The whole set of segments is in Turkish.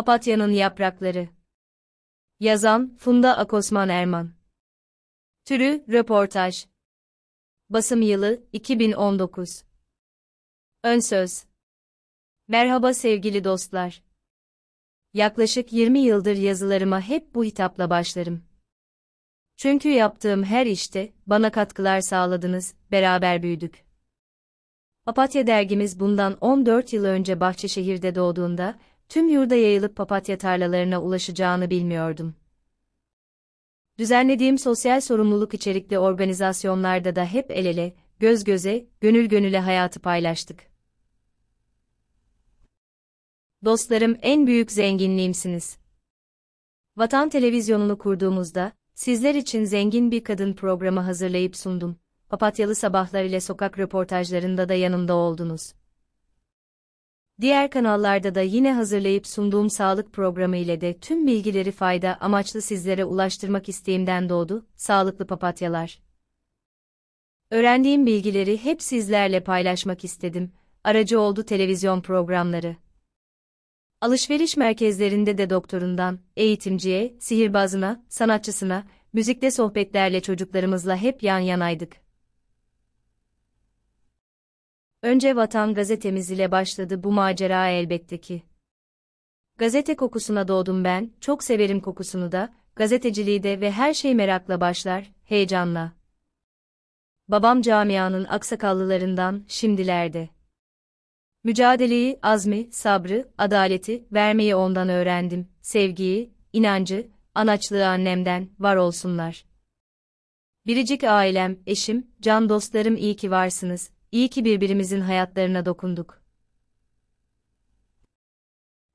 Papatyanın Yaprakları Yazan Funda Akosman Erman Türü Röportaj Basım Yılı 2019 Ön Söz Merhaba sevgili dostlar. Yaklaşık 20 yıldır yazılarıma hep bu hitapla başlarım. Çünkü yaptığım her işte bana katkılar sağladınız, beraber büyüdük. Papatya dergimiz bundan 14 yıl önce Bahçeşehir'de doğduğunda tüm yurda yayılıp papatya tarlalarına ulaşacağını bilmiyordum. Düzenlediğim sosyal sorumluluk içerikli organizasyonlarda da hep el ele, göz göze, gönül gönüle hayatı paylaştık. Dostlarım en büyük zenginliğimsiniz. Vatan televizyonunu kurduğumuzda, sizler için zengin bir kadın programı hazırlayıp sundum. Papatyalı sabahlar ile sokak röportajlarında da yanımda oldunuz. Diğer kanallarda da yine hazırlayıp sunduğum sağlık programı ile de tüm bilgileri fayda amaçlı sizlere ulaştırmak isteğimden doğdu, sağlıklı papatyalar. Öğrendiğim bilgileri hep sizlerle paylaşmak istedim, aracı oldu televizyon programları. Alışveriş merkezlerinde de doktorundan, eğitimciye, sihirbazına, sanatçısına, müzikte sohbetlerle çocuklarımızla hep yan yanaydık. Önce Vatan gazetemiz ile başladı bu macera elbette ki. Gazete kokusuna doğdum ben, çok severim kokusunu da, gazeteciliği de ve her şey merakla başlar, heyecanla. Babam camianın aksakallılarından, şimdilerde. Mücadeleyi, azmi, sabrı, adaleti, vermeyi ondan öğrendim, sevgiyi, inancı, anaçlığı annemden, var olsunlar. Biricik ailem, eşim, can dostlarım iyi ki varsınız, İyi ki birbirimizin hayatlarına dokunduk.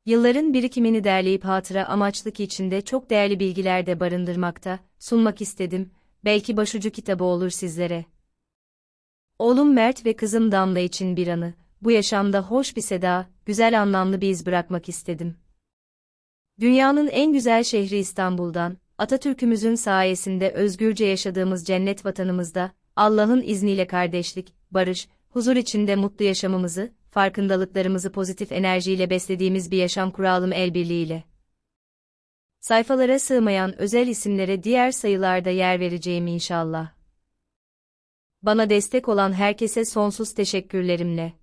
Yılların birikimini derleyip hatıra amaçlı içinde çok değerli bilgiler de barındırmakta, sunmak istedim, belki başucu kitabı olur sizlere. Oğlum Mert ve kızım Damla için bir anı, bu yaşamda hoş bir seda, güzel anlamlı bir iz bırakmak istedim. Dünyanın en güzel şehri İstanbul'dan, Atatürk'ümüzün sayesinde özgürce yaşadığımız cennet vatanımızda, Allah'ın izniyle kardeşlik, barış, huzur içinde mutlu yaşamımızı, farkındalıklarımızı pozitif enerjiyle beslediğimiz bir yaşam kuralım el birliğiyle. Sayfalara sığmayan özel isimlere diğer sayılarda yer vereceğim inşallah. Bana destek olan herkese sonsuz teşekkürlerimle.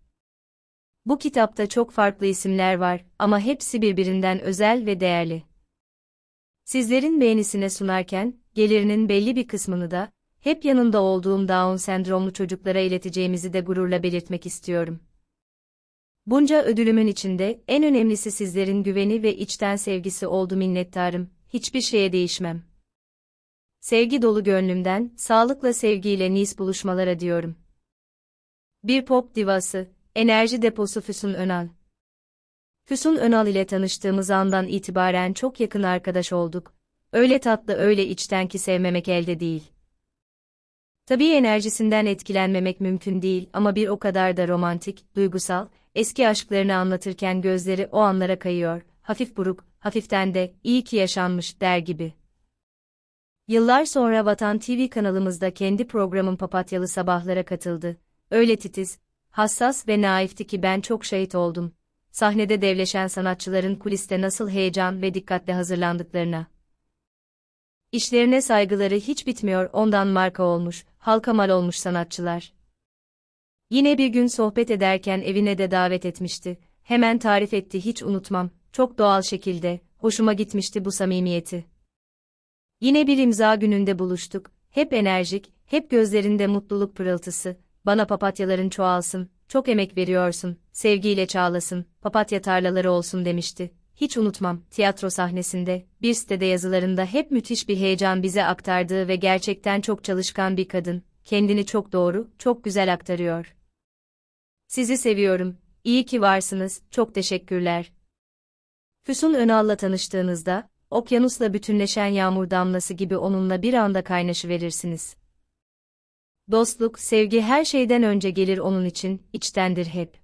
Bu kitapta çok farklı isimler var ama hepsi birbirinden özel ve değerli. Sizlerin beğenisine sunarken, gelirinin belli bir kısmını da, hep yanında olduğum Down sendromlu çocuklara ileteceğimizi de gururla belirtmek istiyorum. Bunca ödülümün içinde en önemlisi sizlerin güveni ve içten sevgisi oldu minnettarım, hiçbir şeye değişmem. Sevgi dolu gönlümden, sağlıkla sevgiyle nice buluşmalara diyorum. Bir pop divası, enerji deposu Füsun Önal. Füsun Önal ile tanıştığımız andan itibaren çok yakın arkadaş olduk. Öyle tatlı öyle içten ki sevmemek elde değil. Tabii enerjisinden etkilenmemek mümkün değil ama bir o kadar da romantik, duygusal, eski aşklarını anlatırken gözleri o anlara kayıyor, hafif buruk, hafiften de iyi ki yaşanmış der gibi. Yıllar sonra Vatan TV kanalımızda kendi programın papatyalı sabahlara katıldı. Öyle titiz, hassas ve naifti ki ben çok şahit oldum. Sahnede devleşen sanatçıların kuliste nasıl heyecan ve dikkatle hazırlandıklarına. İşlerine saygıları hiç bitmiyor ondan marka olmuş, halka mal olmuş sanatçılar. Yine bir gün sohbet ederken evine de davet etmişti. Hemen tarif etti hiç unutmam, çok doğal şekilde, hoşuma gitmişti bu samimiyeti. Yine bir imza gününde buluştuk, hep enerjik, hep gözlerinde mutluluk pırıltısı, bana papatyaların çoğalsın, çok emek veriyorsun, sevgiyle çağlasın, papatya tarlaları olsun demişti hiç unutmam, tiyatro sahnesinde, bir sitede yazılarında hep müthiş bir heyecan bize aktardığı ve gerçekten çok çalışkan bir kadın, kendini çok doğru, çok güzel aktarıyor. Sizi seviyorum, iyi ki varsınız, çok teşekkürler. Füsun Önal'la tanıştığınızda, okyanusla bütünleşen yağmur damlası gibi onunla bir anda kaynaşıverirsiniz. Dostluk, sevgi her şeyden önce gelir onun için, içtendir hep.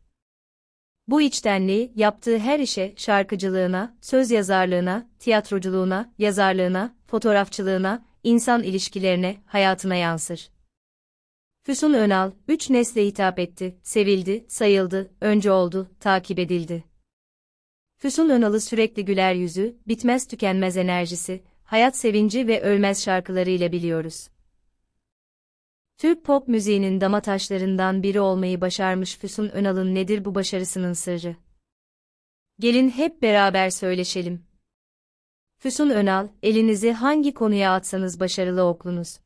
Bu içtenliği, yaptığı her işe, şarkıcılığına, söz yazarlığına, tiyatroculuğuna, yazarlığına, fotoğrafçılığına, insan ilişkilerine, hayatına yansır. Füsun Önal, üç nesle hitap etti, sevildi, sayıldı, önce oldu, takip edildi. Füsun Önal'ı sürekli güler yüzü, bitmez tükenmez enerjisi, hayat sevinci ve ölmez şarkılarıyla biliyoruz. Türk pop müziğinin dama taşlarından biri olmayı başarmış Füsun Önal'ın nedir bu başarısının sırrı? Gelin hep beraber söyleşelim. Füsun Önal, elinizi hangi konuya atsanız başarılı oklunuz.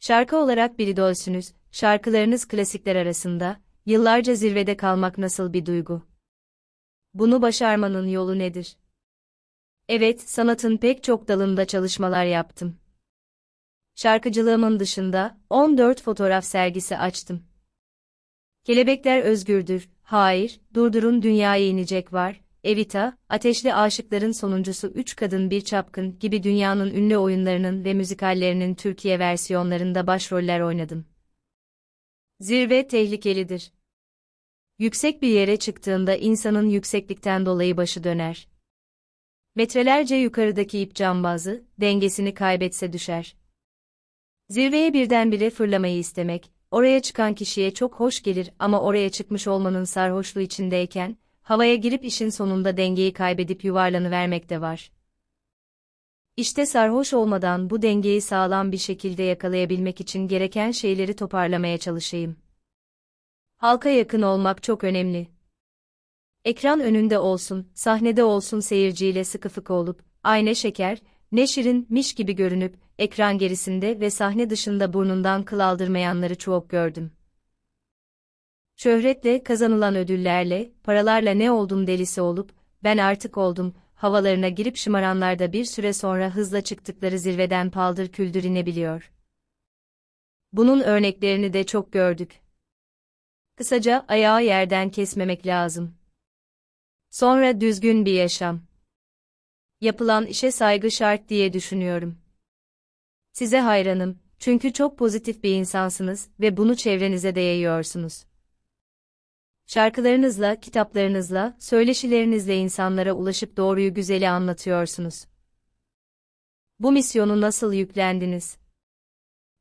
Şarkı olarak bir idolsünüz, şarkılarınız klasikler arasında, yıllarca zirvede kalmak nasıl bir duygu? Bunu başarmanın yolu nedir? Evet, sanatın pek çok dalında çalışmalar yaptım şarkıcılığımın dışında 14 fotoğraf sergisi açtım. Kelebekler özgürdür, hayır, durdurun dünyaya inecek var, Evita, Ateşli Aşıkların sonuncusu üç Kadın Bir Çapkın gibi dünyanın ünlü oyunlarının ve müzikallerinin Türkiye versiyonlarında başroller oynadım. Zirve tehlikelidir. Yüksek bir yere çıktığında insanın yükseklikten dolayı başı döner. Metrelerce yukarıdaki ip cambazı, dengesini kaybetse düşer. Zirveye birdenbire fırlamayı istemek, oraya çıkan kişiye çok hoş gelir ama oraya çıkmış olmanın sarhoşluğu içindeyken, havaya girip işin sonunda dengeyi kaybedip yuvarlanıvermek de var. İşte sarhoş olmadan bu dengeyi sağlam bir şekilde yakalayabilmek için gereken şeyleri toparlamaya çalışayım. Halka yakın olmak çok önemli. Ekran önünde olsun, sahnede olsun seyirciyle sıkı fıkı olup, ayna şeker, Neşirin, miş gibi görünüp, ekran gerisinde ve sahne dışında burnundan kıl aldırmayanları çok gördüm. Şöhretle, kazanılan ödüllerle, paralarla ne oldum delisi olup, ben artık oldum, havalarına girip şımaranlar da bir süre sonra hızla çıktıkları zirveden paldır küldür inebiliyor. Bunun örneklerini de çok gördük. Kısaca ayağı yerden kesmemek lazım. Sonra düzgün bir yaşam yapılan işe saygı şart diye düşünüyorum. Size hayranım, çünkü çok pozitif bir insansınız ve bunu çevrenize de yayıyorsunuz. Şarkılarınızla, kitaplarınızla, söyleşilerinizle insanlara ulaşıp doğruyu güzeli anlatıyorsunuz. Bu misyonu nasıl yüklendiniz?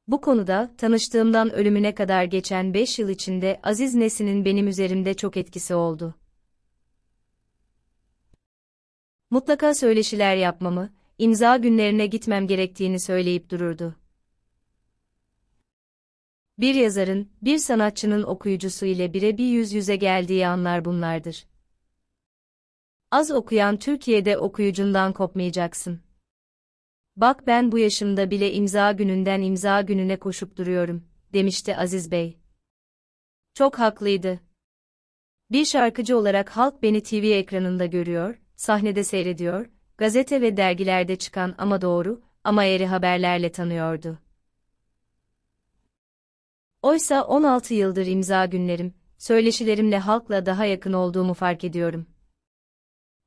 Bu konuda, tanıştığımdan ölümüne kadar geçen 5 yıl içinde Aziz Nesin'in benim üzerimde çok etkisi oldu. mutlaka söyleşiler yapmamı, imza günlerine gitmem gerektiğini söyleyip dururdu. Bir yazarın, bir sanatçının okuyucusu ile bir yüz yüze geldiği anlar bunlardır. Az okuyan Türkiye'de okuyucundan kopmayacaksın. Bak ben bu yaşımda bile imza gününden imza gününe koşup duruyorum, demişti Aziz Bey. Çok haklıydı. Bir şarkıcı olarak halk beni TV ekranında görüyor, sahnede seyrediyor, gazete ve dergilerde çıkan ama doğru, ama eğri haberlerle tanıyordu. Oysa 16 yıldır imza günlerim, söyleşilerimle halkla daha yakın olduğumu fark ediyorum.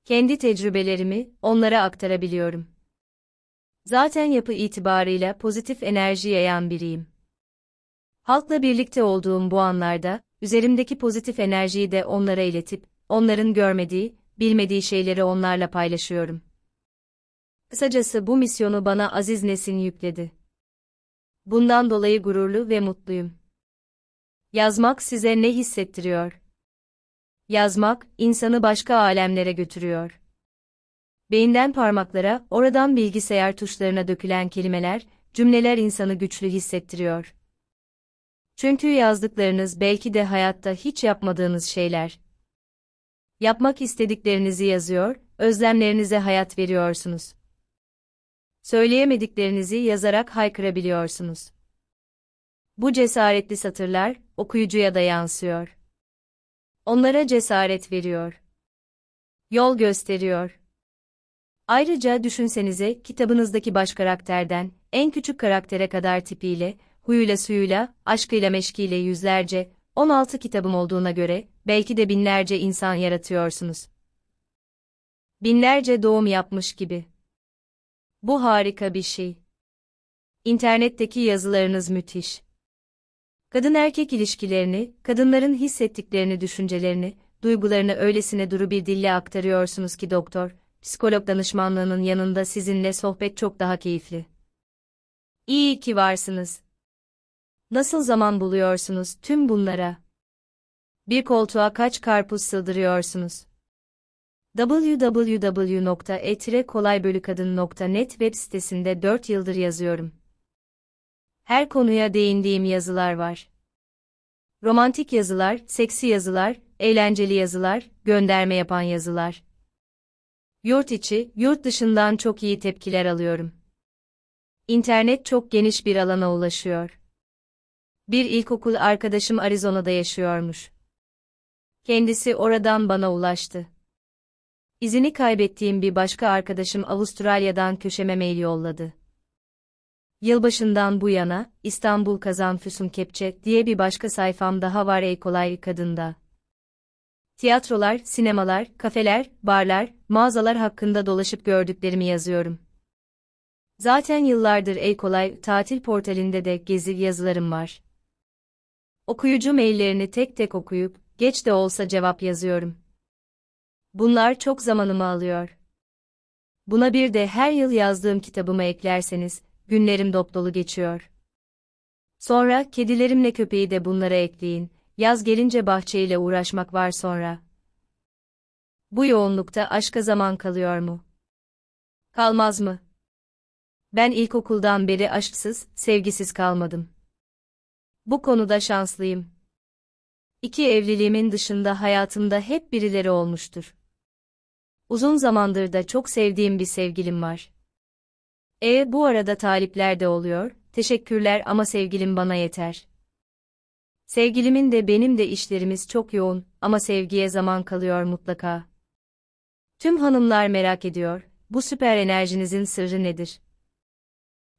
Kendi tecrübelerimi onlara aktarabiliyorum. Zaten yapı itibarıyla pozitif enerji yayan biriyim. Halkla birlikte olduğum bu anlarda, üzerimdeki pozitif enerjiyi de onlara iletip, onların görmediği, bilmediği şeyleri onlarla paylaşıyorum. Kısacası bu misyonu bana Aziz Nesin yükledi. Bundan dolayı gururlu ve mutluyum. Yazmak size ne hissettiriyor? Yazmak, insanı başka alemlere götürüyor. Beyinden parmaklara, oradan bilgisayar tuşlarına dökülen kelimeler, cümleler insanı güçlü hissettiriyor. Çünkü yazdıklarınız belki de hayatta hiç yapmadığınız şeyler, Yapmak istediklerinizi yazıyor, özlemlerinize hayat veriyorsunuz. Söyleyemediklerinizi yazarak haykırabiliyorsunuz. Bu cesaretli satırlar okuyucuya da yansıyor. Onlara cesaret veriyor. Yol gösteriyor. Ayrıca düşünsenize kitabınızdaki baş karakterden en küçük karaktere kadar tipiyle, huyuyla suyuyla, aşkıyla meşkiyle yüzlerce 16 kitabım olduğuna göre belki de binlerce insan yaratıyorsunuz. Binlerce doğum yapmış gibi. Bu harika bir şey. İnternetteki yazılarınız müthiş. Kadın erkek ilişkilerini, kadınların hissettiklerini, düşüncelerini, duygularını öylesine duru bir dille aktarıyorsunuz ki doktor, psikolog danışmanlığının yanında sizinle sohbet çok daha keyifli. İyi ki varsınız. Nasıl zaman buluyorsunuz tüm bunlara? Bir koltuğa kaç karpuz sığdırıyorsunuz? www.etirekolaybölükadın.net web sitesinde 4 yıldır yazıyorum. Her konuya değindiğim yazılar var. Romantik yazılar, seksi yazılar, eğlenceli yazılar, gönderme yapan yazılar. Yurt içi, yurt dışından çok iyi tepkiler alıyorum. İnternet çok geniş bir alana ulaşıyor. Bir ilkokul arkadaşım Arizona'da yaşıyormuş. Kendisi oradan bana ulaştı. İzini kaybettiğim bir başka arkadaşım Avustralya'dan köşeme mail yolladı. Yılbaşından bu yana, İstanbul Kazan Füsun Kepçe diye bir başka sayfam daha var ey kolay kadında. Tiyatrolar, sinemalar, kafeler, barlar, mağazalar hakkında dolaşıp gördüklerimi yazıyorum. Zaten yıllardır ey kolay tatil portalinde de gezi yazılarım var. Okuyucu maillerini tek tek okuyup, geç de olsa cevap yazıyorum. Bunlar çok zamanımı alıyor. Buna bir de her yıl yazdığım kitabımı eklerseniz, günlerim dopdolu geçiyor. Sonra kedilerimle köpeği de bunlara ekleyin, yaz gelince bahçeyle uğraşmak var sonra. Bu yoğunlukta aşka zaman kalıyor mu? Kalmaz mı? Ben ilkokuldan beri aşksız, sevgisiz kalmadım. Bu konuda şanslıyım. İki evliliğimin dışında hayatımda hep birileri olmuştur. Uzun zamandır da çok sevdiğim bir sevgilim var. E bu arada talipler de oluyor, teşekkürler ama sevgilim bana yeter. Sevgilimin de benim de işlerimiz çok yoğun ama sevgiye zaman kalıyor mutlaka. Tüm hanımlar merak ediyor, bu süper enerjinizin sırrı nedir?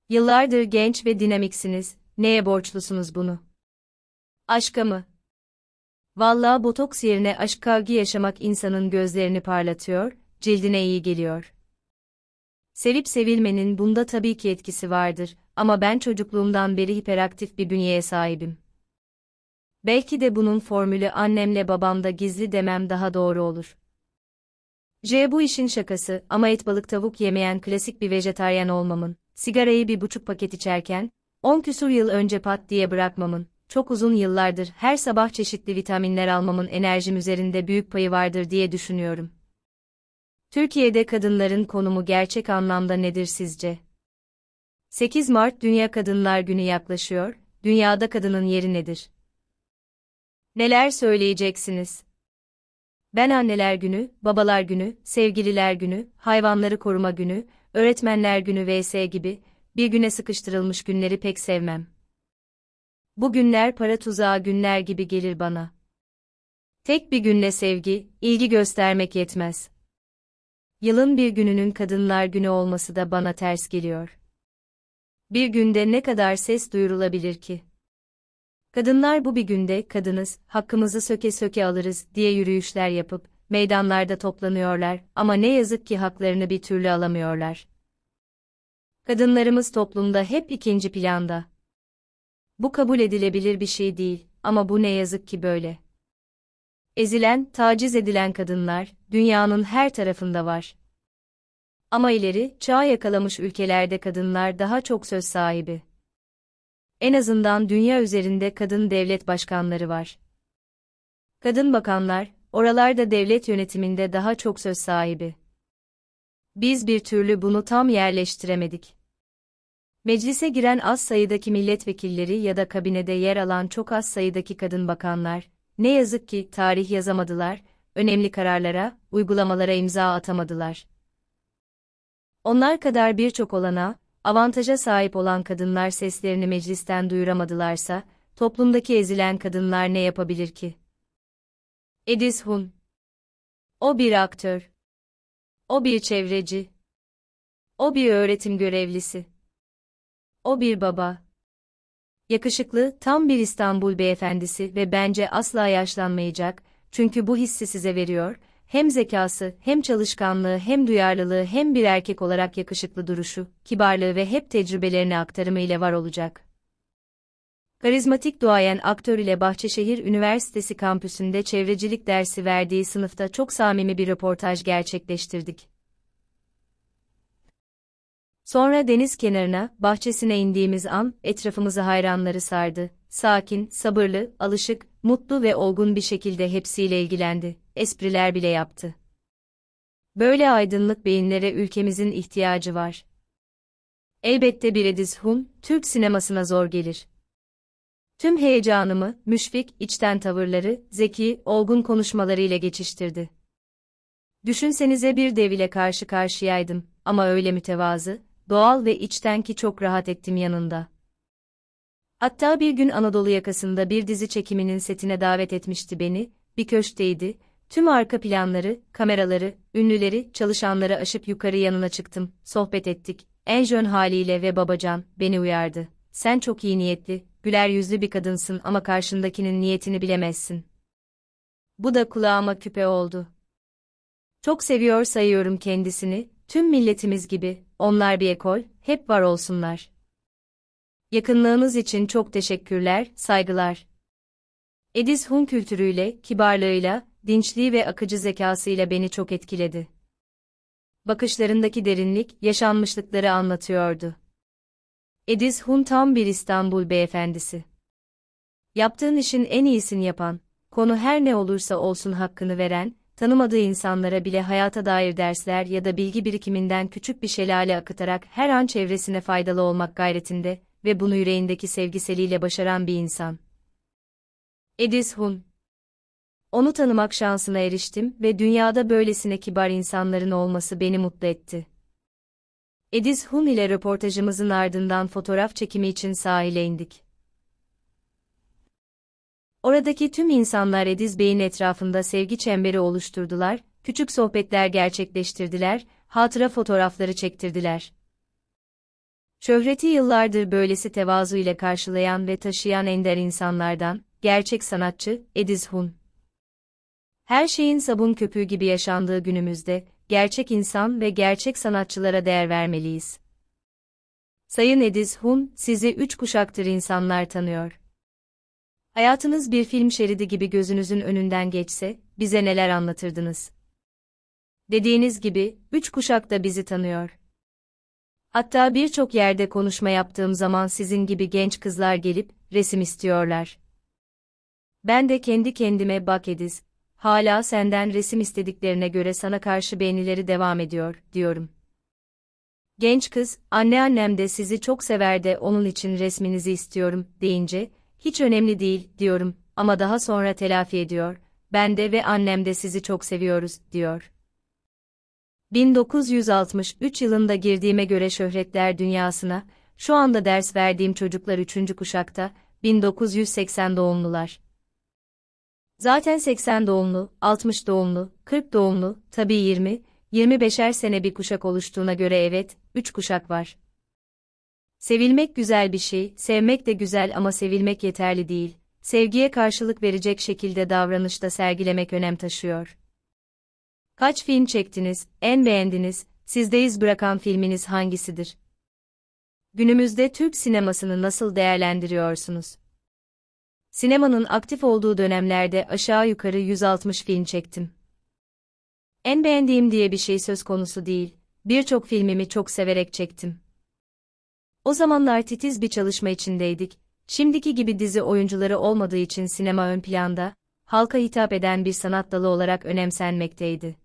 Yıllardır genç ve dinamiksiniz, neye borçlusunuz bunu? Aşka mı? Vallahi botoks yerine aşk kavgi yaşamak insanın gözlerini parlatıyor, cildine iyi geliyor. Sevip sevilmenin bunda tabii ki etkisi vardır ama ben çocukluğumdan beri hiperaktif bir bünyeye sahibim. Belki de bunun formülü annemle babamda gizli demem daha doğru olur. J bu işin şakası ama et balık tavuk yemeyen klasik bir vejetaryen olmamın, sigarayı bir buçuk paket içerken, on küsur yıl önce pat diye bırakmamın, çok uzun yıllardır her sabah çeşitli vitaminler almamın enerjim üzerinde büyük payı vardır diye düşünüyorum. Türkiye'de kadınların konumu gerçek anlamda nedir sizce? 8 Mart Dünya Kadınlar Günü yaklaşıyor. Dünyada kadının yeri nedir? Neler söyleyeceksiniz? Ben Anneler Günü, Babalar Günü, Sevgililer Günü, Hayvanları Koruma Günü, Öğretmenler Günü vs gibi bir güne sıkıştırılmış günleri pek sevmem bu günler para tuzağı günler gibi gelir bana. Tek bir günle sevgi, ilgi göstermek yetmez. Yılın bir gününün kadınlar günü olması da bana ters geliyor. Bir günde ne kadar ses duyurulabilir ki? Kadınlar bu bir günde kadınız, hakkımızı söke söke alırız diye yürüyüşler yapıp meydanlarda toplanıyorlar ama ne yazık ki haklarını bir türlü alamıyorlar. Kadınlarımız toplumda hep ikinci planda. Bu kabul edilebilir bir şey değil ama bu ne yazık ki böyle. Ezilen, taciz edilen kadınlar dünyanın her tarafında var. Ama ileri çağ yakalamış ülkelerde kadınlar daha çok söz sahibi. En azından dünya üzerinde kadın devlet başkanları var. Kadın bakanlar, oralarda devlet yönetiminde daha çok söz sahibi. Biz bir türlü bunu tam yerleştiremedik. Meclise giren az sayıdaki milletvekilleri ya da kabinede yer alan çok az sayıdaki kadın bakanlar, ne yazık ki tarih yazamadılar, önemli kararlara, uygulamalara imza atamadılar. Onlar kadar birçok olana, avantaja sahip olan kadınlar seslerini meclisten duyuramadılarsa, toplumdaki ezilen kadınlar ne yapabilir ki? Edis Hun O bir aktör. O bir çevreci. O bir öğretim görevlisi. O bir baba. Yakışıklı, tam bir İstanbul beyefendisi ve bence asla yaşlanmayacak, çünkü bu hissi size veriyor, hem zekası, hem çalışkanlığı, hem duyarlılığı, hem bir erkek olarak yakışıklı duruşu, kibarlığı ve hep tecrübelerini aktarımıyla var olacak. Karizmatik duayen aktör ile Bahçeşehir Üniversitesi kampüsünde çevrecilik dersi verdiği sınıfta çok samimi bir röportaj gerçekleştirdik. Sonra deniz kenarına, bahçesine indiğimiz an, etrafımızı hayranları sardı. Sakin, sabırlı, alışık, mutlu ve olgun bir şekilde hepsiyle ilgilendi. Espriler bile yaptı. Böyle aydınlık beyinlere ülkemizin ihtiyacı var. Elbette bir Ediz Hum, Türk sinemasına zor gelir. Tüm heyecanımı, müşfik, içten tavırları, zeki, olgun konuşmalarıyla geçiştirdi. Düşünsenize bir dev ile karşı karşıyaydım ama öyle mütevazı, doğal ve içten ki çok rahat ettim yanında. Hatta bir gün Anadolu yakasında bir dizi çekiminin setine davet etmişti beni, bir köşteydi. tüm arka planları, kameraları, ünlüleri, çalışanları aşıp yukarı yanına çıktım, sohbet ettik, en jön haliyle ve babacan, beni uyardı. Sen çok iyi niyetli, güler yüzlü bir kadınsın ama karşındakinin niyetini bilemezsin. Bu da kulağıma küpe oldu. Çok seviyor sayıyorum kendisini, Tüm milletimiz gibi, onlar bir ekol, hep var olsunlar. Yakınlığınız için çok teşekkürler, saygılar. Edis Hun kültürüyle, kibarlığıyla, dinçliği ve akıcı zekasıyla beni çok etkiledi. Bakışlarındaki derinlik, yaşanmışlıkları anlatıyordu. Edis Hun tam bir İstanbul beyefendisi. Yaptığın işin en iyisini yapan, konu her ne olursa olsun hakkını veren, tanımadığı insanlara bile hayata dair dersler ya da bilgi birikiminden küçük bir şelale akıtarak her an çevresine faydalı olmak gayretinde ve bunu yüreğindeki sevgiseliyle başaran bir insan. Edis Hun Onu tanımak şansına eriştim ve dünyada böylesine kibar insanların olması beni mutlu etti. Edis Hun ile röportajımızın ardından fotoğraf çekimi için sahile indik. Oradaki tüm insanlar Ediz Bey'in etrafında sevgi çemberi oluşturdular, küçük sohbetler gerçekleştirdiler, hatıra fotoğrafları çektirdiler. Şöhreti yıllardır böylesi tevazu ile karşılayan ve taşıyan ender insanlardan, gerçek sanatçı, Ediz Hun. Her şeyin sabun köpüğü gibi yaşandığı günümüzde, gerçek insan ve gerçek sanatçılara değer vermeliyiz. Sayın Ediz Hun, sizi üç kuşaktır insanlar tanıyor. Hayatınız bir film şeridi gibi gözünüzün önünden geçse, bize neler anlatırdınız? Dediğiniz gibi, üç kuşak da bizi tanıyor. Hatta birçok yerde konuşma yaptığım zaman sizin gibi genç kızlar gelip, resim istiyorlar. Ben de kendi kendime bak Ediz, hala senden resim istediklerine göre sana karşı beğenileri devam ediyor, diyorum. Genç kız, anneannem de sizi çok sever de onun için resminizi istiyorum, deyince, hiç önemli değil, diyorum ama daha sonra telafi ediyor. Ben de ve annem de sizi çok seviyoruz, diyor. 1963 yılında girdiğime göre şöhretler dünyasına, şu anda ders verdiğim çocuklar 3. kuşakta, 1980 doğumlular. Zaten 80 doğumlu, 60 doğumlu, 40 doğumlu, tabii 20, 25'er sene bir kuşak oluştuğuna göre evet, 3 kuşak var. Sevilmek güzel bir şey, sevmek de güzel ama sevilmek yeterli değil. Sevgiye karşılık verecek şekilde davranışta sergilemek önem taşıyor. Kaç film çektiniz, en beğendiniz, sizde iz bırakan filminiz hangisidir? Günümüzde Türk sinemasını nasıl değerlendiriyorsunuz? Sinemanın aktif olduğu dönemlerde aşağı yukarı 160 film çektim. En beğendiğim diye bir şey söz konusu değil. Birçok filmimi çok severek çektim. O zamanlar titiz bir çalışma içindeydik. Şimdiki gibi dizi oyuncuları olmadığı için sinema ön planda, halka hitap eden bir sanat dalı olarak önemsenmekteydi.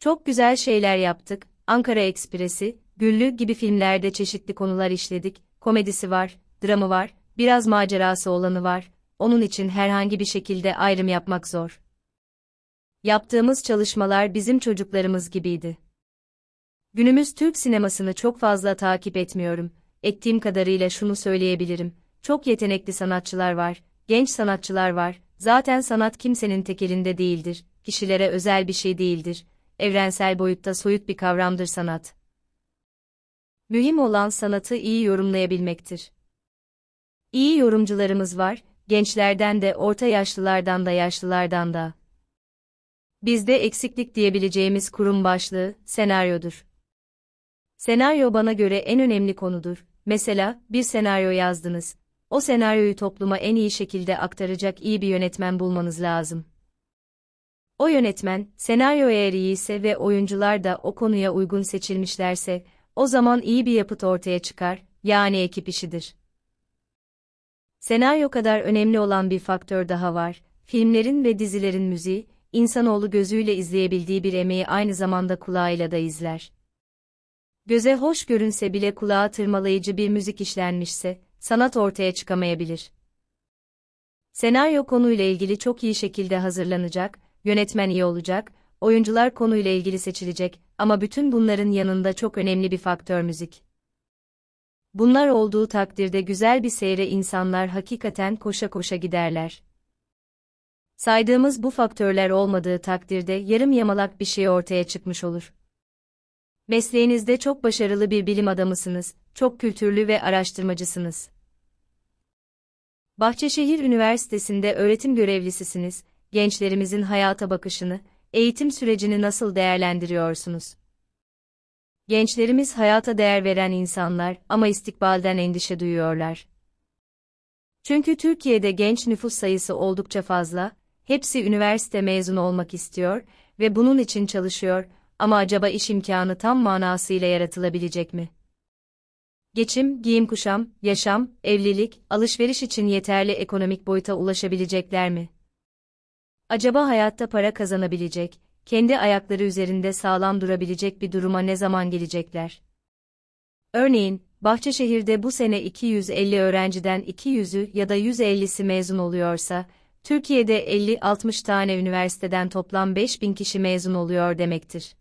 Çok güzel şeyler yaptık. Ankara Ekspresi, Güllü gibi filmlerde çeşitli konular işledik. Komedisi var, dramı var, biraz macerası olanı var. Onun için herhangi bir şekilde ayrım yapmak zor. Yaptığımız çalışmalar bizim çocuklarımız gibiydi. Günümüz Türk sinemasını çok fazla takip etmiyorum. Ettiğim kadarıyla şunu söyleyebilirim. Çok yetenekli sanatçılar var, genç sanatçılar var. Zaten sanat kimsenin tekelinde değildir. Kişilere özel bir şey değildir. Evrensel boyutta soyut bir kavramdır sanat. Mühim olan sanatı iyi yorumlayabilmektir. İyi yorumcularımız var, gençlerden de orta yaşlılardan da yaşlılardan da. Bizde eksiklik diyebileceğimiz kurum başlığı, senaryodur. Senaryo bana göre en önemli konudur. Mesela, bir senaryo yazdınız. O senaryoyu topluma en iyi şekilde aktaracak iyi bir yönetmen bulmanız lazım. O yönetmen, senaryo eğer iyiyse ve oyuncular da o konuya uygun seçilmişlerse, o zaman iyi bir yapıt ortaya çıkar, yani ekip işidir. Senaryo kadar önemli olan bir faktör daha var. Filmlerin ve dizilerin müziği, insanoğlu gözüyle izleyebildiği bir emeği aynı zamanda kulağıyla da izler göze hoş görünse bile kulağa tırmalayıcı bir müzik işlenmişse, sanat ortaya çıkamayabilir. Senaryo konuyla ilgili çok iyi şekilde hazırlanacak, yönetmen iyi olacak, oyuncular konuyla ilgili seçilecek ama bütün bunların yanında çok önemli bir faktör müzik. Bunlar olduğu takdirde güzel bir seyre insanlar hakikaten koşa koşa giderler. Saydığımız bu faktörler olmadığı takdirde yarım yamalak bir şey ortaya çıkmış olur. Mesleğinizde çok başarılı bir bilim adamısınız, çok kültürlü ve araştırmacısınız. Bahçeşehir Üniversitesi'nde öğretim görevlisisiniz, gençlerimizin hayata bakışını, eğitim sürecini nasıl değerlendiriyorsunuz? Gençlerimiz hayata değer veren insanlar ama istikbalden endişe duyuyorlar. Çünkü Türkiye'de genç nüfus sayısı oldukça fazla, hepsi üniversite mezunu olmak istiyor ve bunun için çalışıyor ama acaba iş imkanı tam manasıyla yaratılabilecek mi? Geçim, giyim kuşam, yaşam, evlilik, alışveriş için yeterli ekonomik boyuta ulaşabilecekler mi? Acaba hayatta para kazanabilecek, kendi ayakları üzerinde sağlam durabilecek bir duruma ne zaman gelecekler? Örneğin, Bahçeşehir'de bu sene 250 öğrenciden 200'ü ya da 150'si mezun oluyorsa, Türkiye'de 50-60 tane üniversiteden toplam 5000 kişi mezun oluyor demektir.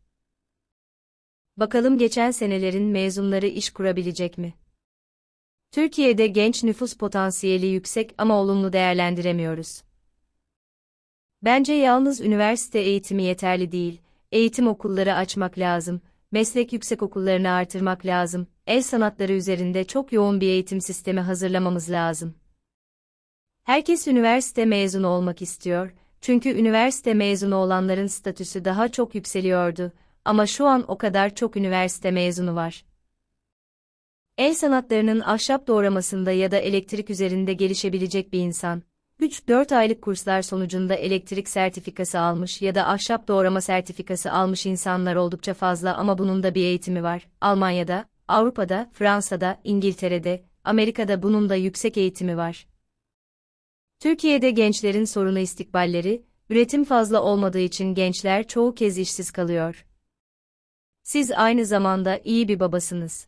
Bakalım geçen senelerin mezunları iş kurabilecek mi? Türkiye'de genç nüfus potansiyeli yüksek ama olumlu değerlendiremiyoruz. Bence yalnız üniversite eğitimi yeterli değil, eğitim okulları açmak lazım, meslek yüksek okullarını artırmak lazım, el sanatları üzerinde çok yoğun bir eğitim sistemi hazırlamamız lazım. Herkes üniversite mezunu olmak istiyor, çünkü üniversite mezunu olanların statüsü daha çok yükseliyordu, ama şu an o kadar çok üniversite mezunu var. El sanatlarının ahşap doğramasında ya da elektrik üzerinde gelişebilecek bir insan, 3-4 aylık kurslar sonucunda elektrik sertifikası almış ya da ahşap doğrama sertifikası almış insanlar oldukça fazla ama bunun da bir eğitimi var. Almanya'da, Avrupa'da, Fransa'da, İngiltere'de, Amerika'da bunun da yüksek eğitimi var. Türkiye'de gençlerin sorunu istikballeri, üretim fazla olmadığı için gençler çoğu kez işsiz kalıyor. Siz aynı zamanda iyi bir babasınız.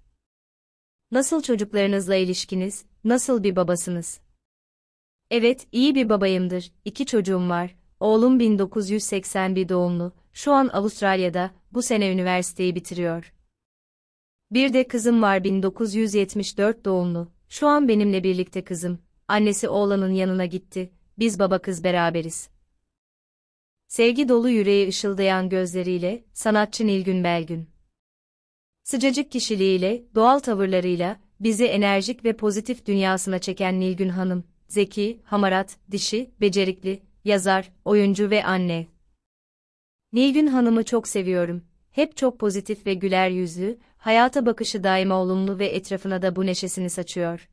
Nasıl çocuklarınızla ilişkiniz, nasıl bir babasınız? Evet, iyi bir babayımdır, iki çocuğum var, oğlum 1981 doğumlu, şu an Avustralya'da, bu sene üniversiteyi bitiriyor. Bir de kızım var 1974 doğumlu, şu an benimle birlikte kızım, annesi oğlanın yanına gitti, biz baba kız beraberiz sevgi dolu yüreği ışıldayan gözleriyle, sanatçı Nilgün Belgün. Sıcacık kişiliğiyle, doğal tavırlarıyla, bizi enerjik ve pozitif dünyasına çeken Nilgün Hanım, zeki, hamarat, dişi, becerikli, yazar, oyuncu ve anne. Nilgün Hanım'ı çok seviyorum. Hep çok pozitif ve güler yüzlü, hayata bakışı daima olumlu ve etrafına da bu neşesini saçıyor.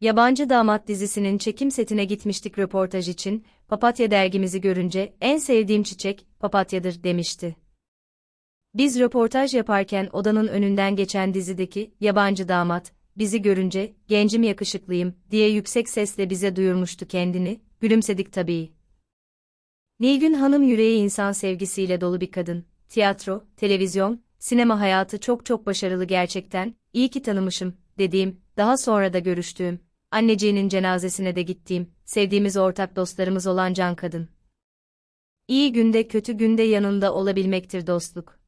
Yabancı Damat dizisinin çekim setine gitmiştik röportaj için, papatya dergimizi görünce en sevdiğim çiçek papatyadır demişti. Biz röportaj yaparken odanın önünden geçen dizideki yabancı damat, bizi görünce gencim yakışıklıyım diye yüksek sesle bize duyurmuştu kendini, gülümsedik tabii. Nilgün Hanım yüreği insan sevgisiyle dolu bir kadın. Tiyatro, televizyon, sinema hayatı çok çok başarılı gerçekten, iyi ki tanımışım, dediğim, daha sonra da görüştüğüm, anneciğinin cenazesine de gittiğim, sevdiğimiz ortak dostlarımız olan can kadın. İyi günde kötü günde yanında olabilmektir dostluk.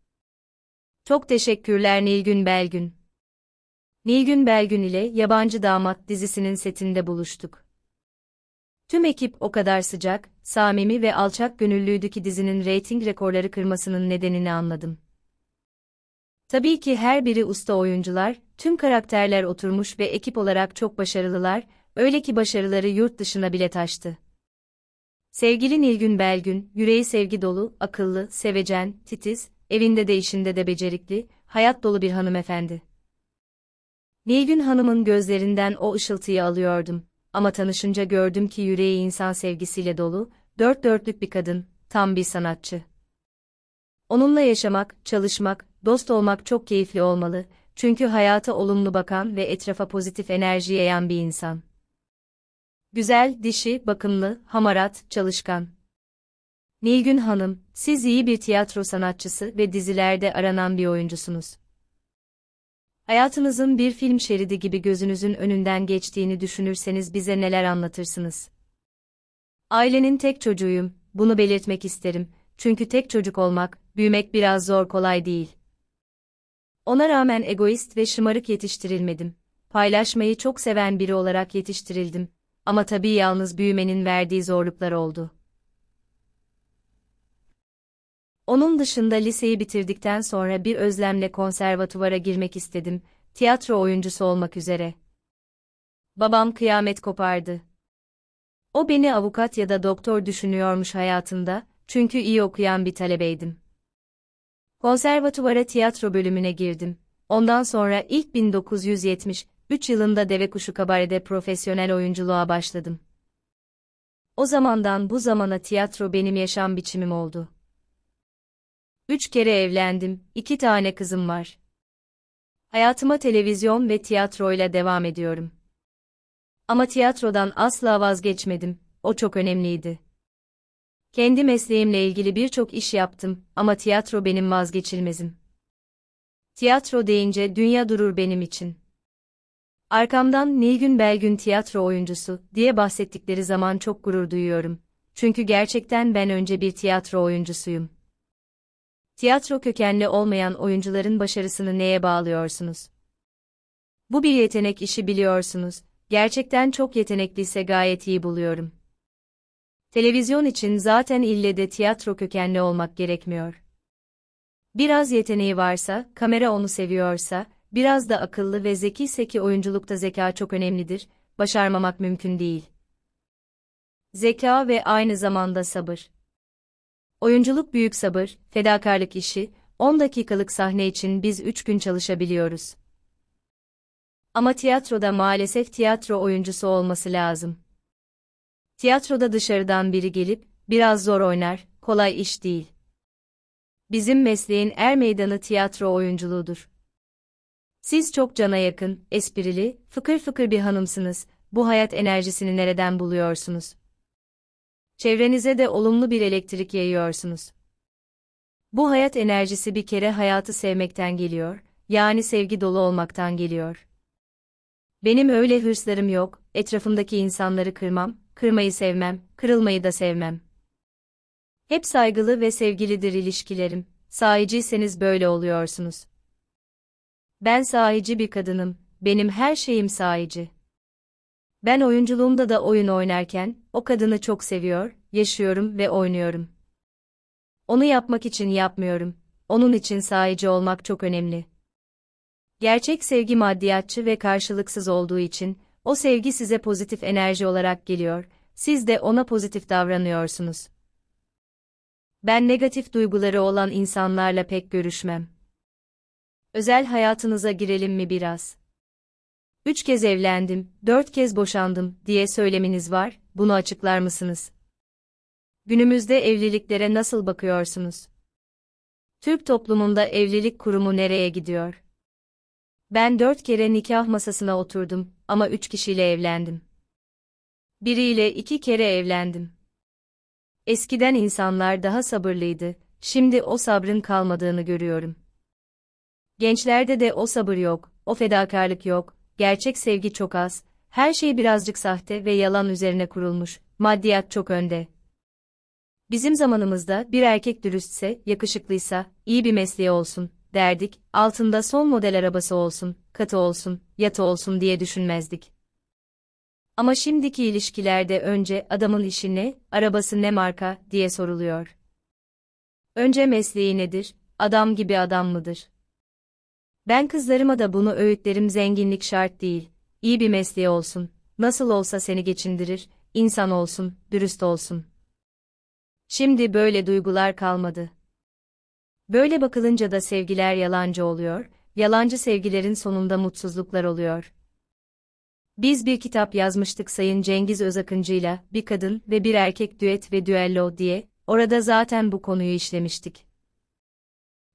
Çok teşekkürler Nilgün Belgün. Nilgün Belgün ile Yabancı Damat dizisinin setinde buluştuk. Tüm ekip o kadar sıcak, samimi ve alçak gönüllüydü ki dizinin reyting rekorları kırmasının nedenini anladım. Tabii ki her biri usta oyuncular, tüm karakterler oturmuş ve ekip olarak çok başarılılar, öyle ki başarıları yurt dışına bile taştı. Sevgili Nilgün Belgün, yüreği sevgi dolu, akıllı, sevecen, titiz, evinde de işinde de becerikli, hayat dolu bir hanımefendi. Nilgün Hanım'ın gözlerinden o ışıltıyı alıyordum ama tanışınca gördüm ki yüreği insan sevgisiyle dolu, dört dörtlük bir kadın, tam bir sanatçı. Onunla yaşamak, çalışmak, dost olmak çok keyifli olmalı, çünkü hayata olumlu bakan ve etrafa pozitif enerji yayan bir insan. Güzel, dişi, bakımlı, hamarat, çalışkan. Nilgün Hanım, siz iyi bir tiyatro sanatçısı ve dizilerde aranan bir oyuncusunuz. Hayatınızın bir film şeridi gibi gözünüzün önünden geçtiğini düşünürseniz bize neler anlatırsınız? Ailenin tek çocuğuyum, bunu belirtmek isterim. Çünkü tek çocuk olmak, büyümek biraz zor kolay değil. Ona rağmen egoist ve şımarık yetiştirilmedim. Paylaşmayı çok seven biri olarak yetiştirildim. Ama tabii yalnız büyümenin verdiği zorluklar oldu. Onun dışında liseyi bitirdikten sonra bir özlemle konservatuvara girmek istedim, tiyatro oyuncusu olmak üzere. Babam kıyamet kopardı. O beni avukat ya da doktor düşünüyormuş hayatında, çünkü iyi okuyan bir talebeydim. Konservatuvara tiyatro bölümüne girdim. Ondan sonra ilk 1973 yılında Deve Kuşu Kabare'de profesyonel oyunculuğa başladım. O zamandan bu zamana tiyatro benim yaşam biçimim oldu. Üç kere evlendim, iki tane kızım var. Hayatıma televizyon ve tiyatroyla devam ediyorum. Ama tiyatrodan asla vazgeçmedim, o çok önemliydi. Kendi mesleğimle ilgili birçok iş yaptım ama tiyatro benim vazgeçilmezim. Tiyatro deyince dünya durur benim için. Arkamdan Nilgün Belgün tiyatro oyuncusu diye bahsettikleri zaman çok gurur duyuyorum. Çünkü gerçekten ben önce bir tiyatro oyuncusuyum. Tiyatro kökenli olmayan oyuncuların başarısını neye bağlıyorsunuz? Bu bir yetenek işi biliyorsunuz. Gerçekten çok yetenekliyse gayet iyi buluyorum. Televizyon için zaten ille de tiyatro kökenli olmak gerekmiyor. Biraz yeteneği varsa, kamera onu seviyorsa, biraz da akıllı ve zeki ki oyunculukta zeka çok önemlidir, başarmamak mümkün değil. Zeka ve aynı zamanda sabır. Oyunculuk büyük sabır, fedakarlık işi, 10 dakikalık sahne için biz 3 gün çalışabiliyoruz. Ama tiyatroda maalesef tiyatro oyuncusu olması lazım. Tiyatroda dışarıdan biri gelip, biraz zor oynar, kolay iş değil. Bizim mesleğin er meydanı tiyatro oyunculuğudur. Siz çok cana yakın, esprili, fıkır fıkır bir hanımsınız, bu hayat enerjisini nereden buluyorsunuz? Çevrenize de olumlu bir elektrik yayıyorsunuz. Bu hayat enerjisi bir kere hayatı sevmekten geliyor, yani sevgi dolu olmaktan geliyor. Benim öyle hırslarım yok, etrafımdaki insanları kırmam, kırmayı sevmem, kırılmayı da sevmem. Hep saygılı ve sevgilidir ilişkilerim. Sahiciyseniz böyle oluyorsunuz. Ben sahici bir kadınım. Benim her şeyim sahici. Ben oyunculuğumda da oyun oynarken o kadını çok seviyor, yaşıyorum ve oynuyorum. Onu yapmak için yapmıyorum. Onun için sahici olmak çok önemli. Gerçek sevgi maddiyatçı ve karşılıksız olduğu için o sevgi size pozitif enerji olarak geliyor, siz de ona pozitif davranıyorsunuz. Ben negatif duyguları olan insanlarla pek görüşmem. Özel hayatınıza girelim mi biraz? Üç kez evlendim, dört kez boşandım diye söyleminiz var, bunu açıklar mısınız? Günümüzde evliliklere nasıl bakıyorsunuz? Türk toplumunda evlilik kurumu nereye gidiyor? Ben dört kere nikah masasına oturdum ama üç kişiyle evlendim. Biriyle iki kere evlendim. Eskiden insanlar daha sabırlıydı, şimdi o sabrın kalmadığını görüyorum. Gençlerde de o sabır yok, o fedakarlık yok, gerçek sevgi çok az, her şey birazcık sahte ve yalan üzerine kurulmuş, maddiyat çok önde. Bizim zamanımızda bir erkek dürüstse, yakışıklıysa, iyi bir mesleği olsun, derdik, altında son model arabası olsun, katı olsun, yatı olsun diye düşünmezdik. Ama şimdiki ilişkilerde önce adamın işi ne, arabası ne marka diye soruluyor. Önce mesleği nedir, adam gibi adam mıdır? Ben kızlarıma da bunu öğütlerim zenginlik şart değil, iyi bir mesleği olsun, nasıl olsa seni geçindirir, insan olsun, dürüst olsun. Şimdi böyle duygular kalmadı. Böyle bakılınca da sevgiler yalancı oluyor, yalancı sevgilerin sonunda mutsuzluklar oluyor. Biz bir kitap yazmıştık Sayın Cengiz Özakıncı'yla, bir kadın ve bir erkek düet ve düello diye, orada zaten bu konuyu işlemiştik.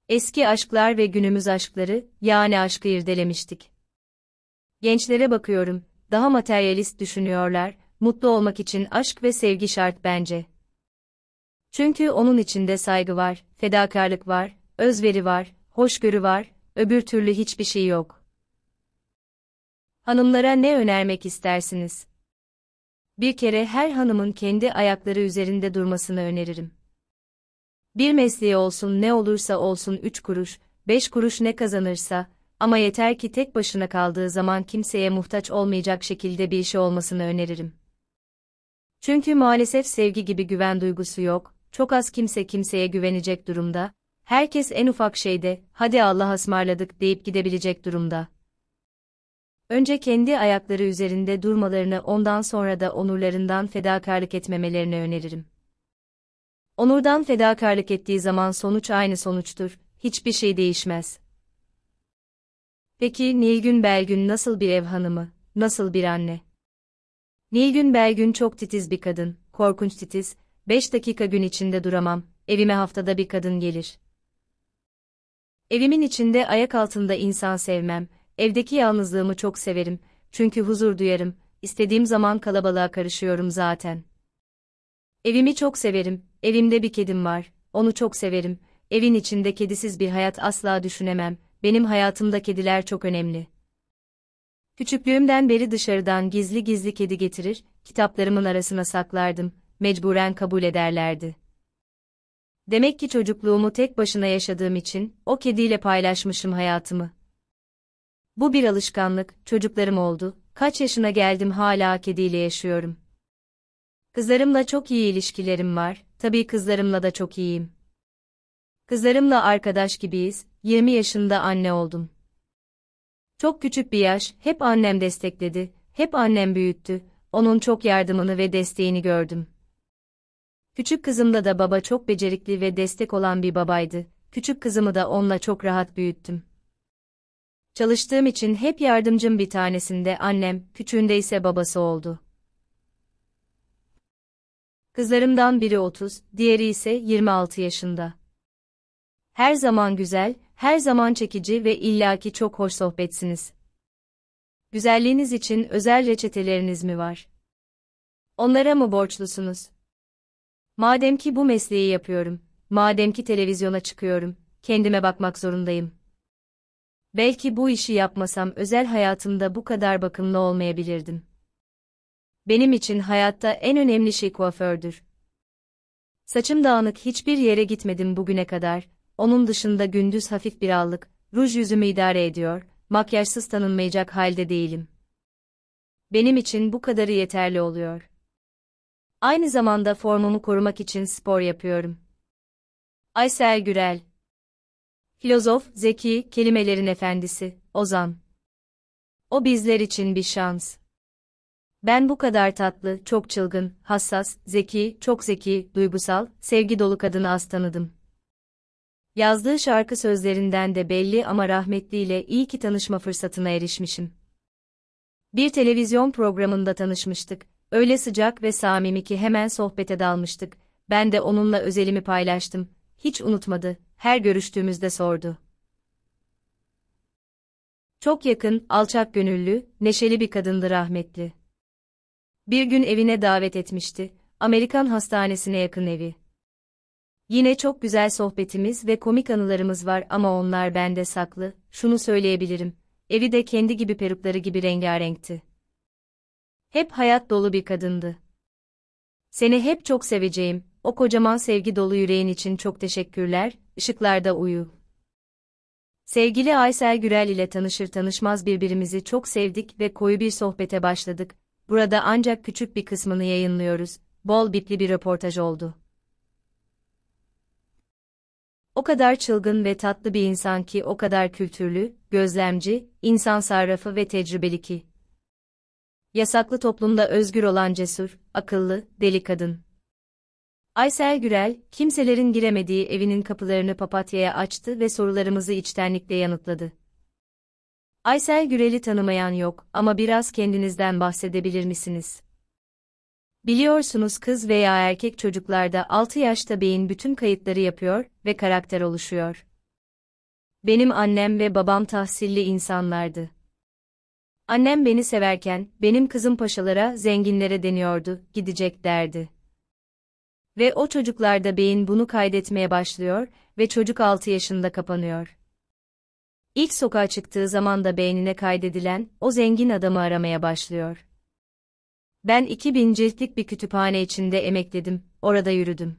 Eski aşklar ve günümüz aşkları, yani aşkı irdelemiştik. Gençlere bakıyorum, daha materyalist düşünüyorlar, mutlu olmak için aşk ve sevgi şart bence. Çünkü onun içinde saygı var, fedakarlık var, özveri var, hoşgörü var, öbür türlü hiçbir şey yok. Hanımlara ne önermek istersiniz? Bir kere her hanımın kendi ayakları üzerinde durmasını öneririm. Bir mesleği olsun ne olursa olsun üç kuruş, beş kuruş ne kazanırsa, ama yeter ki tek başına kaldığı zaman kimseye muhtaç olmayacak şekilde bir işi olmasını öneririm. Çünkü maalesef sevgi gibi güven duygusu yok, çok az kimse kimseye güvenecek durumda, herkes en ufak şeyde, hadi Allah ısmarladık deyip gidebilecek durumda. Önce kendi ayakları üzerinde durmalarını ondan sonra da onurlarından fedakarlık etmemelerini öneririm. Onurdan fedakarlık ettiği zaman sonuç aynı sonuçtur, hiçbir şey değişmez. Peki Nilgün Belgün nasıl bir ev hanımı, nasıl bir anne? Nilgün Belgün çok titiz bir kadın, korkunç titiz, Beş dakika gün içinde duramam, evime haftada bir kadın gelir. Evimin içinde ayak altında insan sevmem, evdeki yalnızlığımı çok severim, çünkü huzur duyarım, istediğim zaman kalabalığa karışıyorum zaten. Evimi çok severim, evimde bir kedim var, onu çok severim, evin içinde kedisiz bir hayat asla düşünemem, benim hayatımda kediler çok önemli. Küçüklüğümden beri dışarıdan gizli gizli kedi getirir, kitaplarımın arasına saklardım, mecburen kabul ederlerdi. Demek ki çocukluğumu tek başına yaşadığım için o kediyle paylaşmışım hayatımı. Bu bir alışkanlık, çocuklarım oldu, kaç yaşına geldim hala kediyle yaşıyorum. Kızlarımla çok iyi ilişkilerim var, tabii kızlarımla da çok iyiyim. Kızlarımla arkadaş gibiyiz, 20 yaşında anne oldum. Çok küçük bir yaş, hep annem destekledi, hep annem büyüttü, onun çok yardımını ve desteğini gördüm. Küçük kızımda da baba çok becerikli ve destek olan bir babaydı. Küçük kızımı da onunla çok rahat büyüttüm. Çalıştığım için hep yardımcım bir tanesinde annem, küçüğünde ise babası oldu. Kızlarımdan biri 30, diğeri ise 26 yaşında. Her zaman güzel, her zaman çekici ve illaki çok hoş sohbetsiniz. Güzelliğiniz için özel reçeteleriniz mi var? Onlara mı borçlusunuz? Madem ki bu mesleği yapıyorum, madem ki televizyona çıkıyorum, kendime bakmak zorundayım. Belki bu işi yapmasam özel hayatımda bu kadar bakımlı olmayabilirdim. Benim için hayatta en önemli şey kuafördür. Saçım dağınık hiçbir yere gitmedim bugüne kadar, onun dışında gündüz hafif bir allık, ruj yüzümü idare ediyor, makyajsız tanınmayacak halde değilim. Benim için bu kadarı yeterli oluyor.'' Aynı zamanda formumu korumak için spor yapıyorum. Aysel Gürel Filozof, zeki, kelimelerin efendisi, Ozan. O bizler için bir şans. Ben bu kadar tatlı, çok çılgın, hassas, zeki, çok zeki, duygusal, sevgi dolu kadını az tanıdım. Yazdığı şarkı sözlerinden de belli ama rahmetliyle iyi ki tanışma fırsatına erişmişim. Bir televizyon programında tanışmıştık. Öyle sıcak ve samimi ki hemen sohbete dalmıştık. Ben de onunla özelimi paylaştım. Hiç unutmadı. Her görüştüğümüzde sordu. Çok yakın, alçak gönüllü, neşeli bir kadındı rahmetli. Bir gün evine davet etmişti. Amerikan hastanesine yakın evi. Yine çok güzel sohbetimiz ve komik anılarımız var ama onlar bende saklı. Şunu söyleyebilirim. Evi de kendi gibi perukları gibi rengarenkti hep hayat dolu bir kadındı. Seni hep çok seveceğim, o kocaman sevgi dolu yüreğin için çok teşekkürler, ışıklarda uyu. Sevgili Aysel Gürel ile tanışır tanışmaz birbirimizi çok sevdik ve koyu bir sohbete başladık. Burada ancak küçük bir kısmını yayınlıyoruz. Bol bitli bir röportaj oldu. O kadar çılgın ve tatlı bir insan ki o kadar kültürlü, gözlemci, insan sarrafı ve tecrübeli ki. Yasaklı toplumda özgür olan cesur, akıllı, deli kadın. Aysel Gürel, kimselerin giremediği evinin kapılarını papatyaya açtı ve sorularımızı içtenlikle yanıtladı. Aysel Gürel'i tanımayan yok ama biraz kendinizden bahsedebilir misiniz? Biliyorsunuz kız veya erkek çocuklarda 6 yaşta beyin bütün kayıtları yapıyor ve karakter oluşuyor. Benim annem ve babam tahsilli insanlardı. Annem beni severken, benim kızım paşalara, zenginlere deniyordu, gidecek derdi. Ve o çocuklarda beyin bunu kaydetmeye başlıyor ve çocuk 6 yaşında kapanıyor. İlk sokağa çıktığı zaman da beynine kaydedilen o zengin adamı aramaya başlıyor. Ben 2000 ciltlik bir kütüphane içinde emekledim, orada yürüdüm.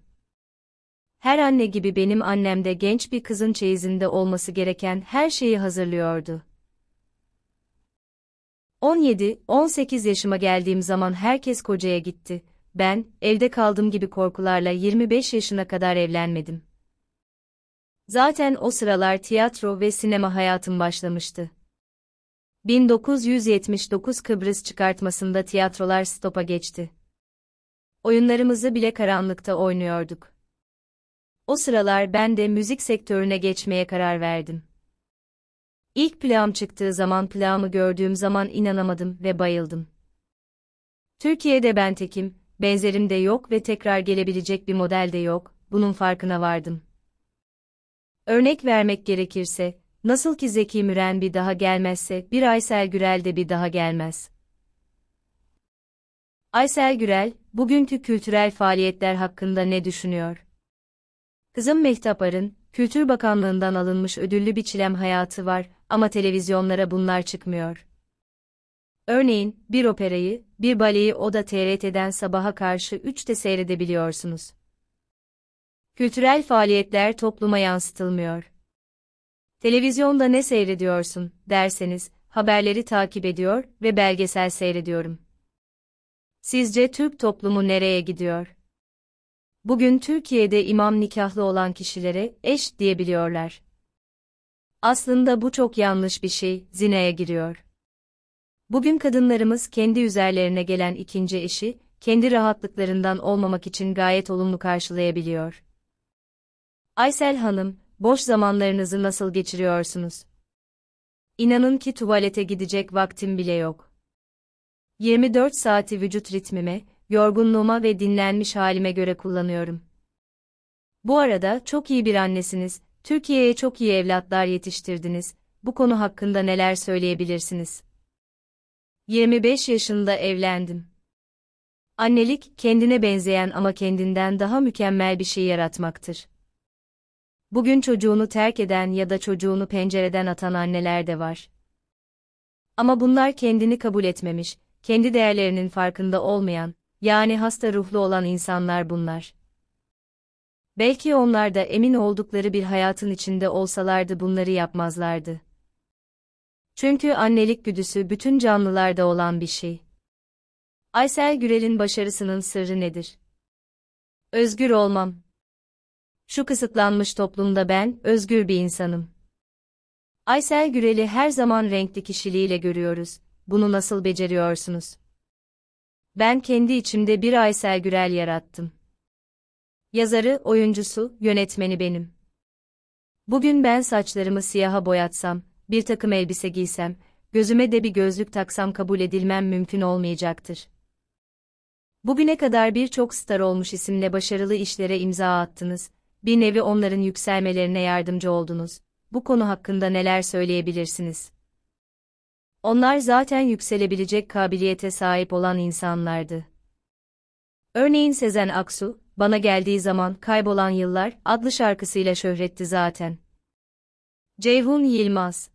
Her anne gibi benim annem de genç bir kızın çeyizinde olması gereken her şeyi hazırlıyordu. 17-18 yaşıma geldiğim zaman herkes kocaya gitti. Ben evde kaldım gibi korkularla 25 yaşına kadar evlenmedim. Zaten o sıralar tiyatro ve sinema hayatım başlamıştı. 1979 Kıbrıs çıkartmasında tiyatrolar stopa geçti. Oyunlarımızı bile karanlıkta oynuyorduk. O sıralar ben de müzik sektörüne geçmeye karar verdim. İlk plağım çıktığı zaman plağımı gördüğüm zaman inanamadım ve bayıldım. Türkiye'de ben tekim, benzerim de yok ve tekrar gelebilecek bir model de yok, bunun farkına vardım. Örnek vermek gerekirse, nasıl ki Zeki Müren bir daha gelmezse bir Aysel Gürel de bir daha gelmez. Aysel Gürel, bugünkü kültürel faaliyetler hakkında ne düşünüyor? Kızım Mehtap Arın, Kültür Bakanlığından alınmış ödüllü bir çilem hayatı var ama televizyonlara bunlar çıkmıyor. Örneğin, bir operayı, bir baleyi o da TRT'den sabaha karşı 3'te seyredebiliyorsunuz. Kültürel faaliyetler topluma yansıtılmıyor. Televizyonda ne seyrediyorsun derseniz, haberleri takip ediyor ve belgesel seyrediyorum. Sizce Türk toplumu nereye gidiyor? bugün Türkiye'de imam nikahlı olan kişilere eş diyebiliyorlar. Aslında bu çok yanlış bir şey, zineye giriyor. Bugün kadınlarımız kendi üzerlerine gelen ikinci eşi, kendi rahatlıklarından olmamak için gayet olumlu karşılayabiliyor. Aysel Hanım, boş zamanlarınızı nasıl geçiriyorsunuz? İnanın ki tuvalete gidecek vaktim bile yok. 24 saati vücut ritmime, yorgunluğuma ve dinlenmiş halime göre kullanıyorum. Bu arada çok iyi bir annesiniz, Türkiye'ye çok iyi evlatlar yetiştirdiniz, bu konu hakkında neler söyleyebilirsiniz? 25 yaşında evlendim. Annelik, kendine benzeyen ama kendinden daha mükemmel bir şey yaratmaktır. Bugün çocuğunu terk eden ya da çocuğunu pencereden atan anneler de var. Ama bunlar kendini kabul etmemiş, kendi değerlerinin farkında olmayan, yani hasta ruhlu olan insanlar bunlar. Belki onlar da emin oldukları bir hayatın içinde olsalardı bunları yapmazlardı. Çünkü annelik güdüsü bütün canlılarda olan bir şey. Aysel Gürel'in başarısının sırrı nedir? Özgür olmam. Şu kısıtlanmış toplumda ben özgür bir insanım. Aysel Gürel'i her zaman renkli kişiliğiyle görüyoruz. Bunu nasıl beceriyorsunuz? Ben kendi içimde bir Aysel Gürel yarattım. Yazarı, oyuncusu, yönetmeni benim. Bugün ben saçlarımı siyaha boyatsam, bir takım elbise giysem, gözüme de bir gözlük taksam kabul edilmem mümkün olmayacaktır. Bugüne kadar birçok star olmuş isimle başarılı işlere imza attınız, bir nevi onların yükselmelerine yardımcı oldunuz. Bu konu hakkında neler söyleyebilirsiniz? Onlar zaten yükselebilecek kabiliyete sahip olan insanlardı. Örneğin Sezen Aksu, bana geldiği zaman Kaybolan Yıllar adlı şarkısıyla şöhretti zaten. Ceyhun Yılmaz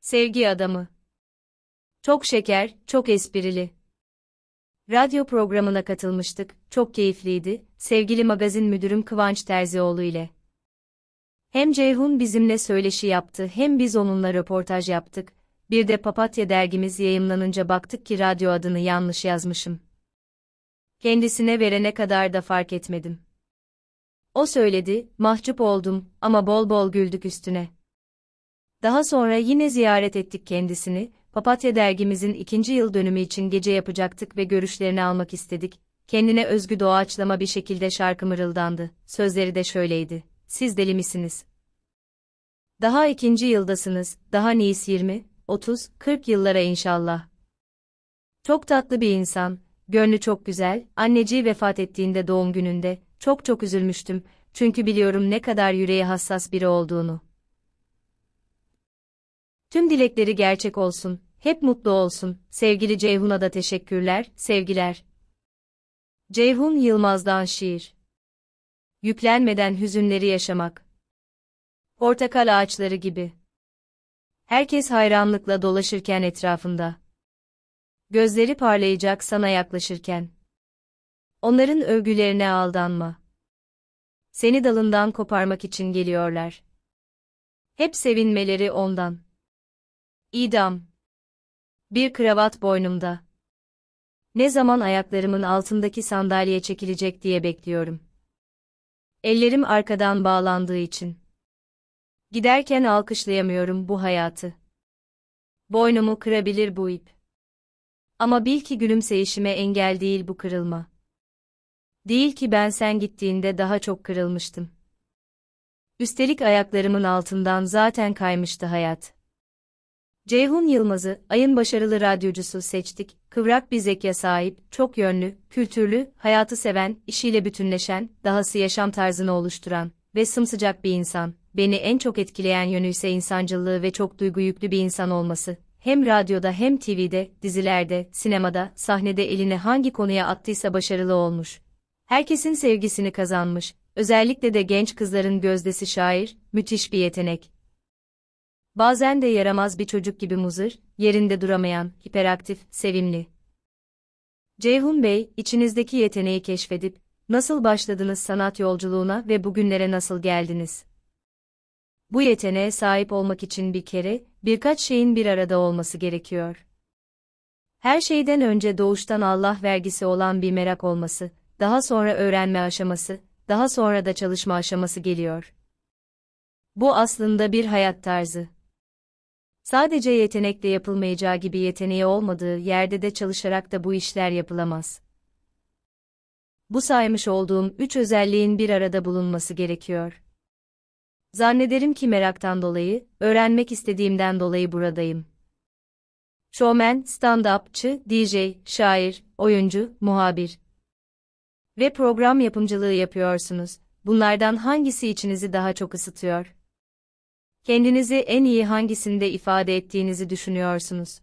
Sevgi Adamı Çok şeker, çok esprili. Radyo programına katılmıştık, çok keyifliydi, sevgili magazin müdürüm Kıvanç Terzioğlu ile. Hem Ceyhun bizimle söyleşi yaptı hem biz onunla röportaj yaptık, bir de Papatya dergimiz yayımlanınca baktık ki radyo adını yanlış yazmışım. Kendisine verene kadar da fark etmedim. O söyledi, mahcup oldum ama bol bol güldük üstüne. Daha sonra yine ziyaret ettik kendisini, Papatya dergimizin ikinci yıl dönümü için gece yapacaktık ve görüşlerini almak istedik. Kendine özgü doğaçlama bir şekilde şarkı mırıldandı, sözleri de şöyleydi, siz deli misiniz? Daha ikinci yıldasınız, daha Nice 20, 30-40 yıllara inşallah. Çok tatlı bir insan, gönlü çok güzel, anneciği vefat ettiğinde doğum gününde, çok çok üzülmüştüm, çünkü biliyorum ne kadar yüreği hassas biri olduğunu. Tüm dilekleri gerçek olsun, hep mutlu olsun, sevgili Ceyhun'a da teşekkürler, sevgiler. Ceyhun Yılmaz'dan şiir. Yüklenmeden hüzünleri yaşamak. Portakal ağaçları gibi. Herkes hayranlıkla dolaşırken etrafında. Gözleri parlayacak sana yaklaşırken. Onların övgülerine aldanma. Seni dalından koparmak için geliyorlar. Hep sevinmeleri ondan. İdam. Bir kravat boynumda. Ne zaman ayaklarımın altındaki sandalye çekilecek diye bekliyorum. Ellerim arkadan bağlandığı için. Giderken alkışlayamıyorum bu hayatı. Boynumu kırabilir bu ip. Ama bil ki gülümseyişime engel değil bu kırılma. Değil ki ben sen gittiğinde daha çok kırılmıştım. Üstelik ayaklarımın altından zaten kaymıştı hayat. Ceyhun Yılmaz'ı, ayın başarılı radyocusu seçtik, kıvrak bir zekaya sahip, çok yönlü, kültürlü, hayatı seven, işiyle bütünleşen, dahası yaşam tarzını oluşturan ve sımsıcak bir insan beni en çok etkileyen yönü ise insancılığı ve çok duygu yüklü bir insan olması. Hem radyoda hem TV'de, dizilerde, sinemada, sahnede eline hangi konuya attıysa başarılı olmuş. Herkesin sevgisini kazanmış, özellikle de genç kızların gözdesi şair, müthiş bir yetenek. Bazen de yaramaz bir çocuk gibi muzır, yerinde duramayan, hiperaktif, sevimli. Ceyhun Bey, içinizdeki yeteneği keşfedip, nasıl başladınız sanat yolculuğuna ve bugünlere nasıl geldiniz? bu yeteneğe sahip olmak için bir kere, birkaç şeyin bir arada olması gerekiyor. Her şeyden önce doğuştan Allah vergisi olan bir merak olması, daha sonra öğrenme aşaması, daha sonra da çalışma aşaması geliyor. Bu aslında bir hayat tarzı. Sadece yetenekle yapılmayacağı gibi yeteneği olmadığı yerde de çalışarak da bu işler yapılamaz. Bu saymış olduğum üç özelliğin bir arada bulunması gerekiyor. Zannederim ki meraktan dolayı, öğrenmek istediğimden dolayı buradayım. Showman, stand-upçı, DJ, şair, oyuncu, muhabir ve program yapımcılığı yapıyorsunuz. Bunlardan hangisi içinizi daha çok ısıtıyor? Kendinizi en iyi hangisinde ifade ettiğinizi düşünüyorsunuz?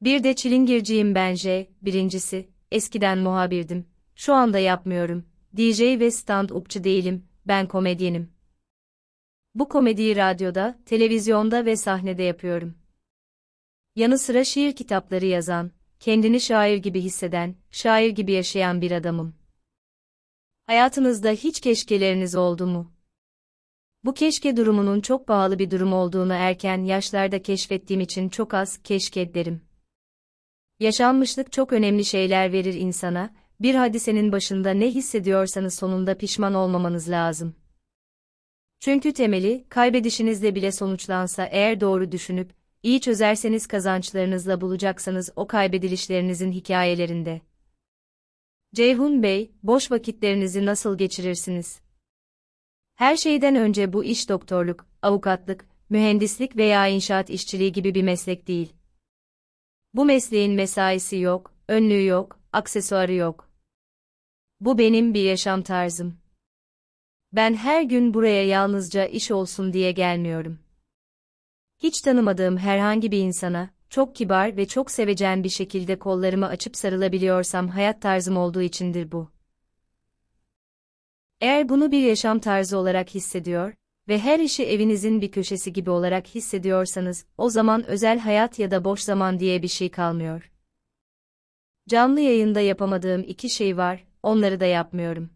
Bir de çilingirciyim ben J, birincisi, eskiden muhabirdim, şu anda yapmıyorum, DJ ve stand-upçı değilim, ben komedyenim. Bu komediyi radyoda, televizyonda ve sahnede yapıyorum. Yanı sıra şiir kitapları yazan, kendini şair gibi hisseden, şair gibi yaşayan bir adamım. Hayatınızda hiç keşkeleriniz oldu mu? Bu keşke durumunun çok pahalı bir durum olduğunu erken yaşlarda keşfettiğim için çok az keşke derim. Yaşanmışlık çok önemli şeyler verir insana, bir hadisenin başında ne hissediyorsanız sonunda pişman olmamanız lazım. Çünkü temeli, kaybedişinizle bile sonuçlansa eğer doğru düşünüp, iyi çözerseniz kazançlarınızla bulacaksanız o kaybedilişlerinizin hikayelerinde. Ceyhun Bey, boş vakitlerinizi nasıl geçirirsiniz? Her şeyden önce bu iş doktorluk, avukatlık, mühendislik veya inşaat işçiliği gibi bir meslek değil. Bu mesleğin mesaisi yok, önlüğü yok, aksesuarı yok. Bu benim bir yaşam tarzım. Ben her gün buraya yalnızca iş olsun diye gelmiyorum. Hiç tanımadığım herhangi bir insana, çok kibar ve çok seveceğim bir şekilde kollarımı açıp sarılabiliyorsam hayat tarzım olduğu içindir bu. Eğer bunu bir yaşam tarzı olarak hissediyor ve her işi evinizin bir köşesi gibi olarak hissediyorsanız, o zaman özel hayat ya da boş zaman diye bir şey kalmıyor. Canlı yayında yapamadığım iki şey var, onları da yapmıyorum.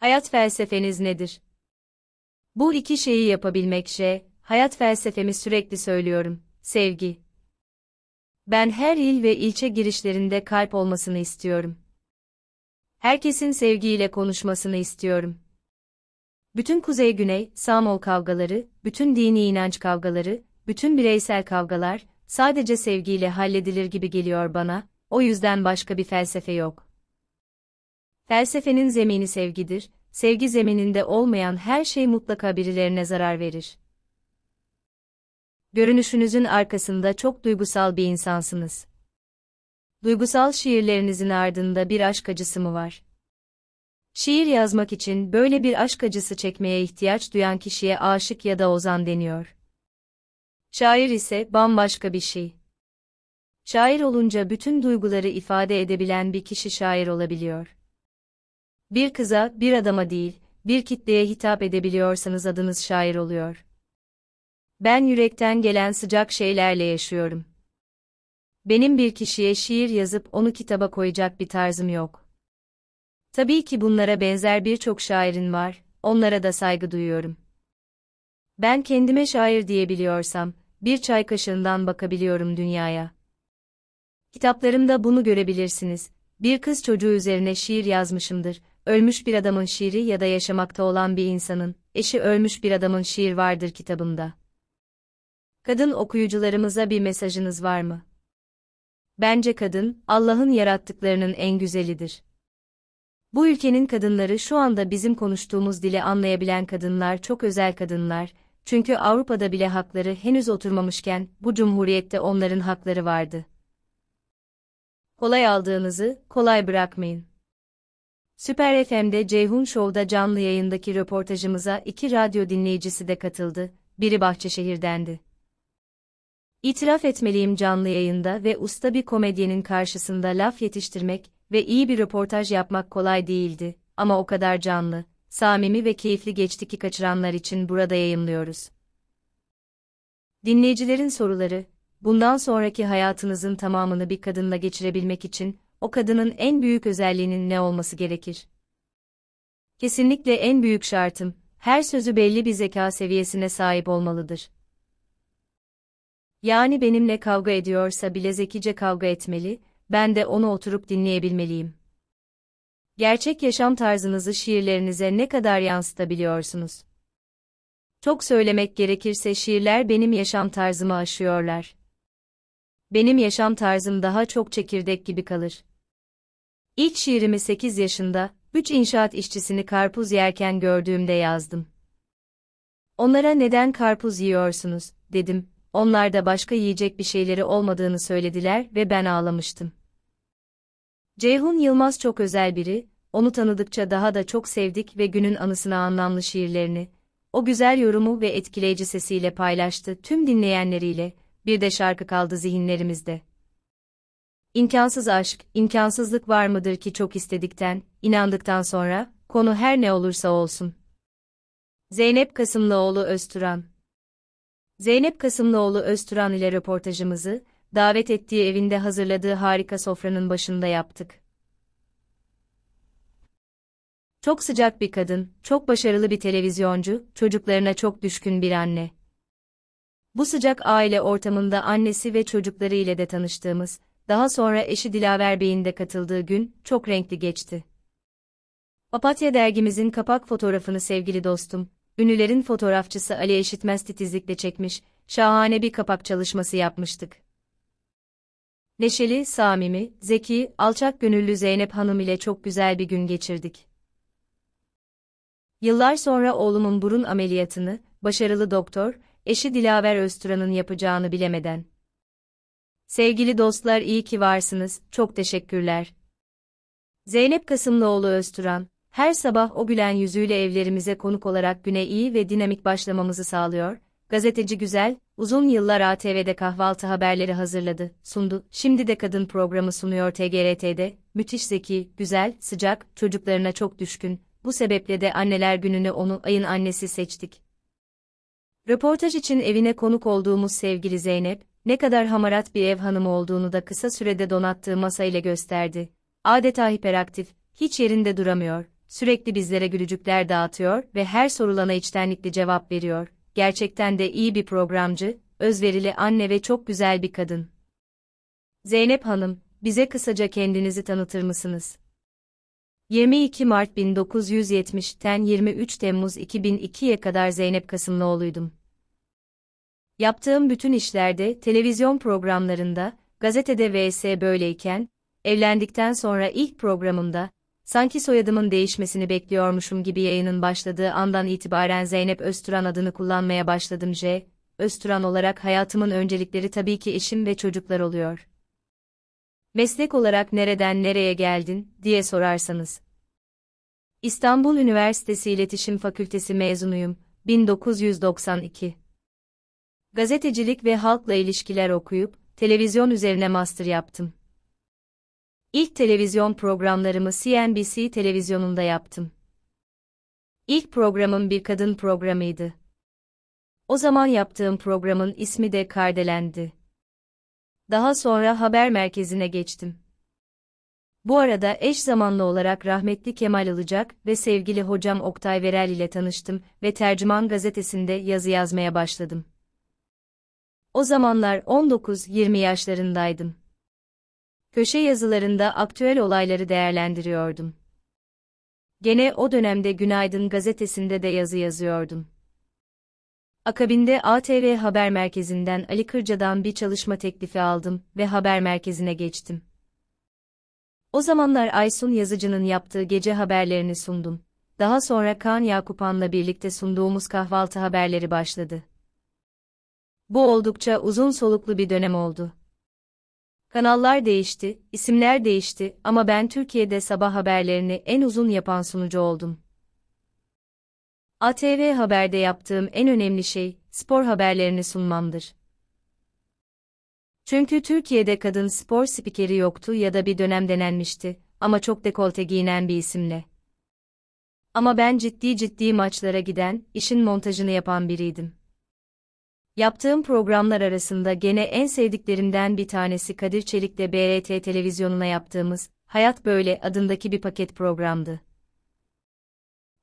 Hayat felsefeniz nedir? Bu iki şeyi yapabilmek şey, hayat felsefemi sürekli söylüyorum, sevgi. Ben her il ve ilçe girişlerinde kalp olmasını istiyorum. Herkesin sevgiyle konuşmasını istiyorum. Bütün kuzey-güney, Samol kavgaları, bütün dini inanç kavgaları, bütün bireysel kavgalar, sadece sevgiyle halledilir gibi geliyor bana, o yüzden başka bir felsefe yok.'' Felsefenin zemini sevgidir, sevgi zemininde olmayan her şey mutlaka birilerine zarar verir. Görünüşünüzün arkasında çok duygusal bir insansınız. Duygusal şiirlerinizin ardında bir aşk acısı mı var? Şiir yazmak için böyle bir aşk acısı çekmeye ihtiyaç duyan kişiye aşık ya da ozan deniyor. Şair ise bambaşka bir şey. Şair olunca bütün duyguları ifade edebilen bir kişi şair olabiliyor. Bir kıza, bir adama değil, bir kitleye hitap edebiliyorsanız adınız şair oluyor. Ben yürekten gelen sıcak şeylerle yaşıyorum. Benim bir kişiye şiir yazıp onu kitaba koyacak bir tarzım yok. Tabii ki bunlara benzer birçok şairin var, onlara da saygı duyuyorum. Ben kendime şair diyebiliyorsam, bir çay kaşığından bakabiliyorum dünyaya. Kitaplarımda bunu görebilirsiniz. Bir kız çocuğu üzerine şiir yazmışımdır. Ölmüş bir adamın şiiri ya da yaşamakta olan bir insanın, eşi ölmüş bir adamın şiir vardır kitabımda. Kadın okuyucularımıza bir mesajınız var mı? Bence kadın, Allah'ın yarattıklarının en güzelidir. Bu ülkenin kadınları şu anda bizim konuştuğumuz dili anlayabilen kadınlar çok özel kadınlar, çünkü Avrupa'da bile hakları henüz oturmamışken bu cumhuriyette onların hakları vardı. Kolay aldığınızı kolay bırakmayın. Süper FM'de Ceyhun Show'da canlı yayındaki röportajımıza iki radyo dinleyicisi de katıldı, biri Bahçeşehir'dendi. İtiraf etmeliyim canlı yayında ve usta bir komedyenin karşısında laf yetiştirmek ve iyi bir röportaj yapmak kolay değildi ama o kadar canlı, samimi ve keyifli geçti ki kaçıranlar için burada yayınlıyoruz. Dinleyicilerin soruları, bundan sonraki hayatınızın tamamını bir kadınla geçirebilmek için o kadının en büyük özelliğinin ne olması gerekir? Kesinlikle en büyük şartım, her sözü belli bir zeka seviyesine sahip olmalıdır. Yani benimle kavga ediyorsa bile zekice kavga etmeli, ben de onu oturup dinleyebilmeliyim. Gerçek yaşam tarzınızı şiirlerinize ne kadar yansıtabiliyorsunuz? Çok söylemek gerekirse şiirler benim yaşam tarzımı aşıyorlar. Benim yaşam tarzım daha çok çekirdek gibi kalır. İlk şiirimi 8 yaşında, 3 inşaat işçisini karpuz yerken gördüğümde yazdım. Onlara neden karpuz yiyorsunuz, dedim. Onlar da başka yiyecek bir şeyleri olmadığını söylediler ve ben ağlamıştım. Ceyhun Yılmaz çok özel biri, onu tanıdıkça daha da çok sevdik ve günün anısına anlamlı şiirlerini, o güzel yorumu ve etkileyici sesiyle paylaştı tüm dinleyenleriyle, bir de şarkı kaldı zihinlerimizde. İmkansız aşk, imkansızlık var mıdır ki çok istedikten, inandıktan sonra, konu her ne olursa olsun. Zeynep Kasımlıoğlu Özturan Zeynep Kasımlıoğlu Özturan ile röportajımızı, davet ettiği evinde hazırladığı harika sofranın başında yaptık. Çok sıcak bir kadın, çok başarılı bir televizyoncu, çocuklarına çok düşkün bir anne. Bu sıcak aile ortamında annesi ve çocukları ile de tanıştığımız, daha sonra eşi Dilaver Bey'in de katıldığı gün çok renkli geçti. Papatya dergimizin kapak fotoğrafını sevgili dostum, ünlülerin fotoğrafçısı Ali Eşitmez titizlikle çekmiş, şahane bir kapak çalışması yapmıştık. Neşeli, samimi, zeki, alçak gönüllü Zeynep Hanım ile çok güzel bir gün geçirdik. Yıllar sonra oğlumun burun ameliyatını, başarılı doktor, eşi Dilaver Öztüran'ın yapacağını bilemeden, Sevgili dostlar iyi ki varsınız, çok teşekkürler. Zeynep Kasımlıoğlu Özturan, her sabah o gülen yüzüyle evlerimize konuk olarak güne iyi ve dinamik başlamamızı sağlıyor. Gazeteci Güzel, uzun yıllar ATV'de kahvaltı haberleri hazırladı, sundu. Şimdi de kadın programı sunuyor TGRT'de. Müthiş zeki, güzel, sıcak, çocuklarına çok düşkün. Bu sebeple de anneler gününü onu ayın annesi seçtik. Röportaj için evine konuk olduğumuz sevgili Zeynep, ne kadar hamarat bir ev hanımı olduğunu da kısa sürede donattığı masa ile gösterdi. Adeta hiperaktif, hiç yerinde duramıyor, sürekli bizlere gülücükler dağıtıyor ve her sorulana içtenlikli cevap veriyor. Gerçekten de iyi bir programcı, özverili anne ve çok güzel bir kadın. Zeynep Hanım, bize kısaca kendinizi tanıtır mısınız? 22 Mart 1970'ten 23 Temmuz 2002'ye kadar Zeynep Kasımlıoğlu'ydum. Yaptığım bütün işlerde, televizyon programlarında, gazetede vs böyleyken, evlendikten sonra ilk programımda, sanki soyadımın değişmesini bekliyormuşum gibi yayının başladığı andan itibaren Zeynep Özturan adını kullanmaya başladım J. Özturan olarak hayatımın öncelikleri tabii ki eşim ve çocuklar oluyor. Meslek olarak nereden nereye geldin diye sorarsanız. İstanbul Üniversitesi İletişim Fakültesi mezunuyum, 1992 gazetecilik ve halkla ilişkiler okuyup, televizyon üzerine master yaptım. İlk televizyon programlarımı CNBC televizyonunda yaptım. İlk programım bir kadın programıydı. O zaman yaptığım programın ismi de Kardelendi. Daha sonra haber merkezine geçtim. Bu arada eş zamanlı olarak rahmetli Kemal Ilıcak ve sevgili hocam Oktay Verel ile tanıştım ve Tercüman gazetesinde yazı yazmaya başladım. O zamanlar 19-20 yaşlarındaydım. Köşe yazılarında aktüel olayları değerlendiriyordum. Gene o dönemde Günaydın gazetesinde de yazı yazıyordum. Akabinde ATR Haber Merkezi'nden Ali Kırca'dan bir çalışma teklifi aldım ve haber merkezine geçtim. O zamanlar Aysun Yazıcı'nın yaptığı gece haberlerini sundum. Daha sonra Kaan Yakupan'la birlikte sunduğumuz kahvaltı haberleri başladı. Bu oldukça uzun soluklu bir dönem oldu. Kanallar değişti, isimler değişti ama ben Türkiye'de sabah haberlerini en uzun yapan sunucu oldum. ATV Haber'de yaptığım en önemli şey, spor haberlerini sunmamdır. Çünkü Türkiye'de kadın spor spikeri yoktu ya da bir dönem denenmişti ama çok dekolte giyinen bir isimle. Ama ben ciddi ciddi maçlara giden, işin montajını yapan biriydim. Yaptığım programlar arasında gene en sevdiklerimden bir tanesi Kadir Çelik'le BRT televizyonuna yaptığımız Hayat Böyle adındaki bir paket programdı.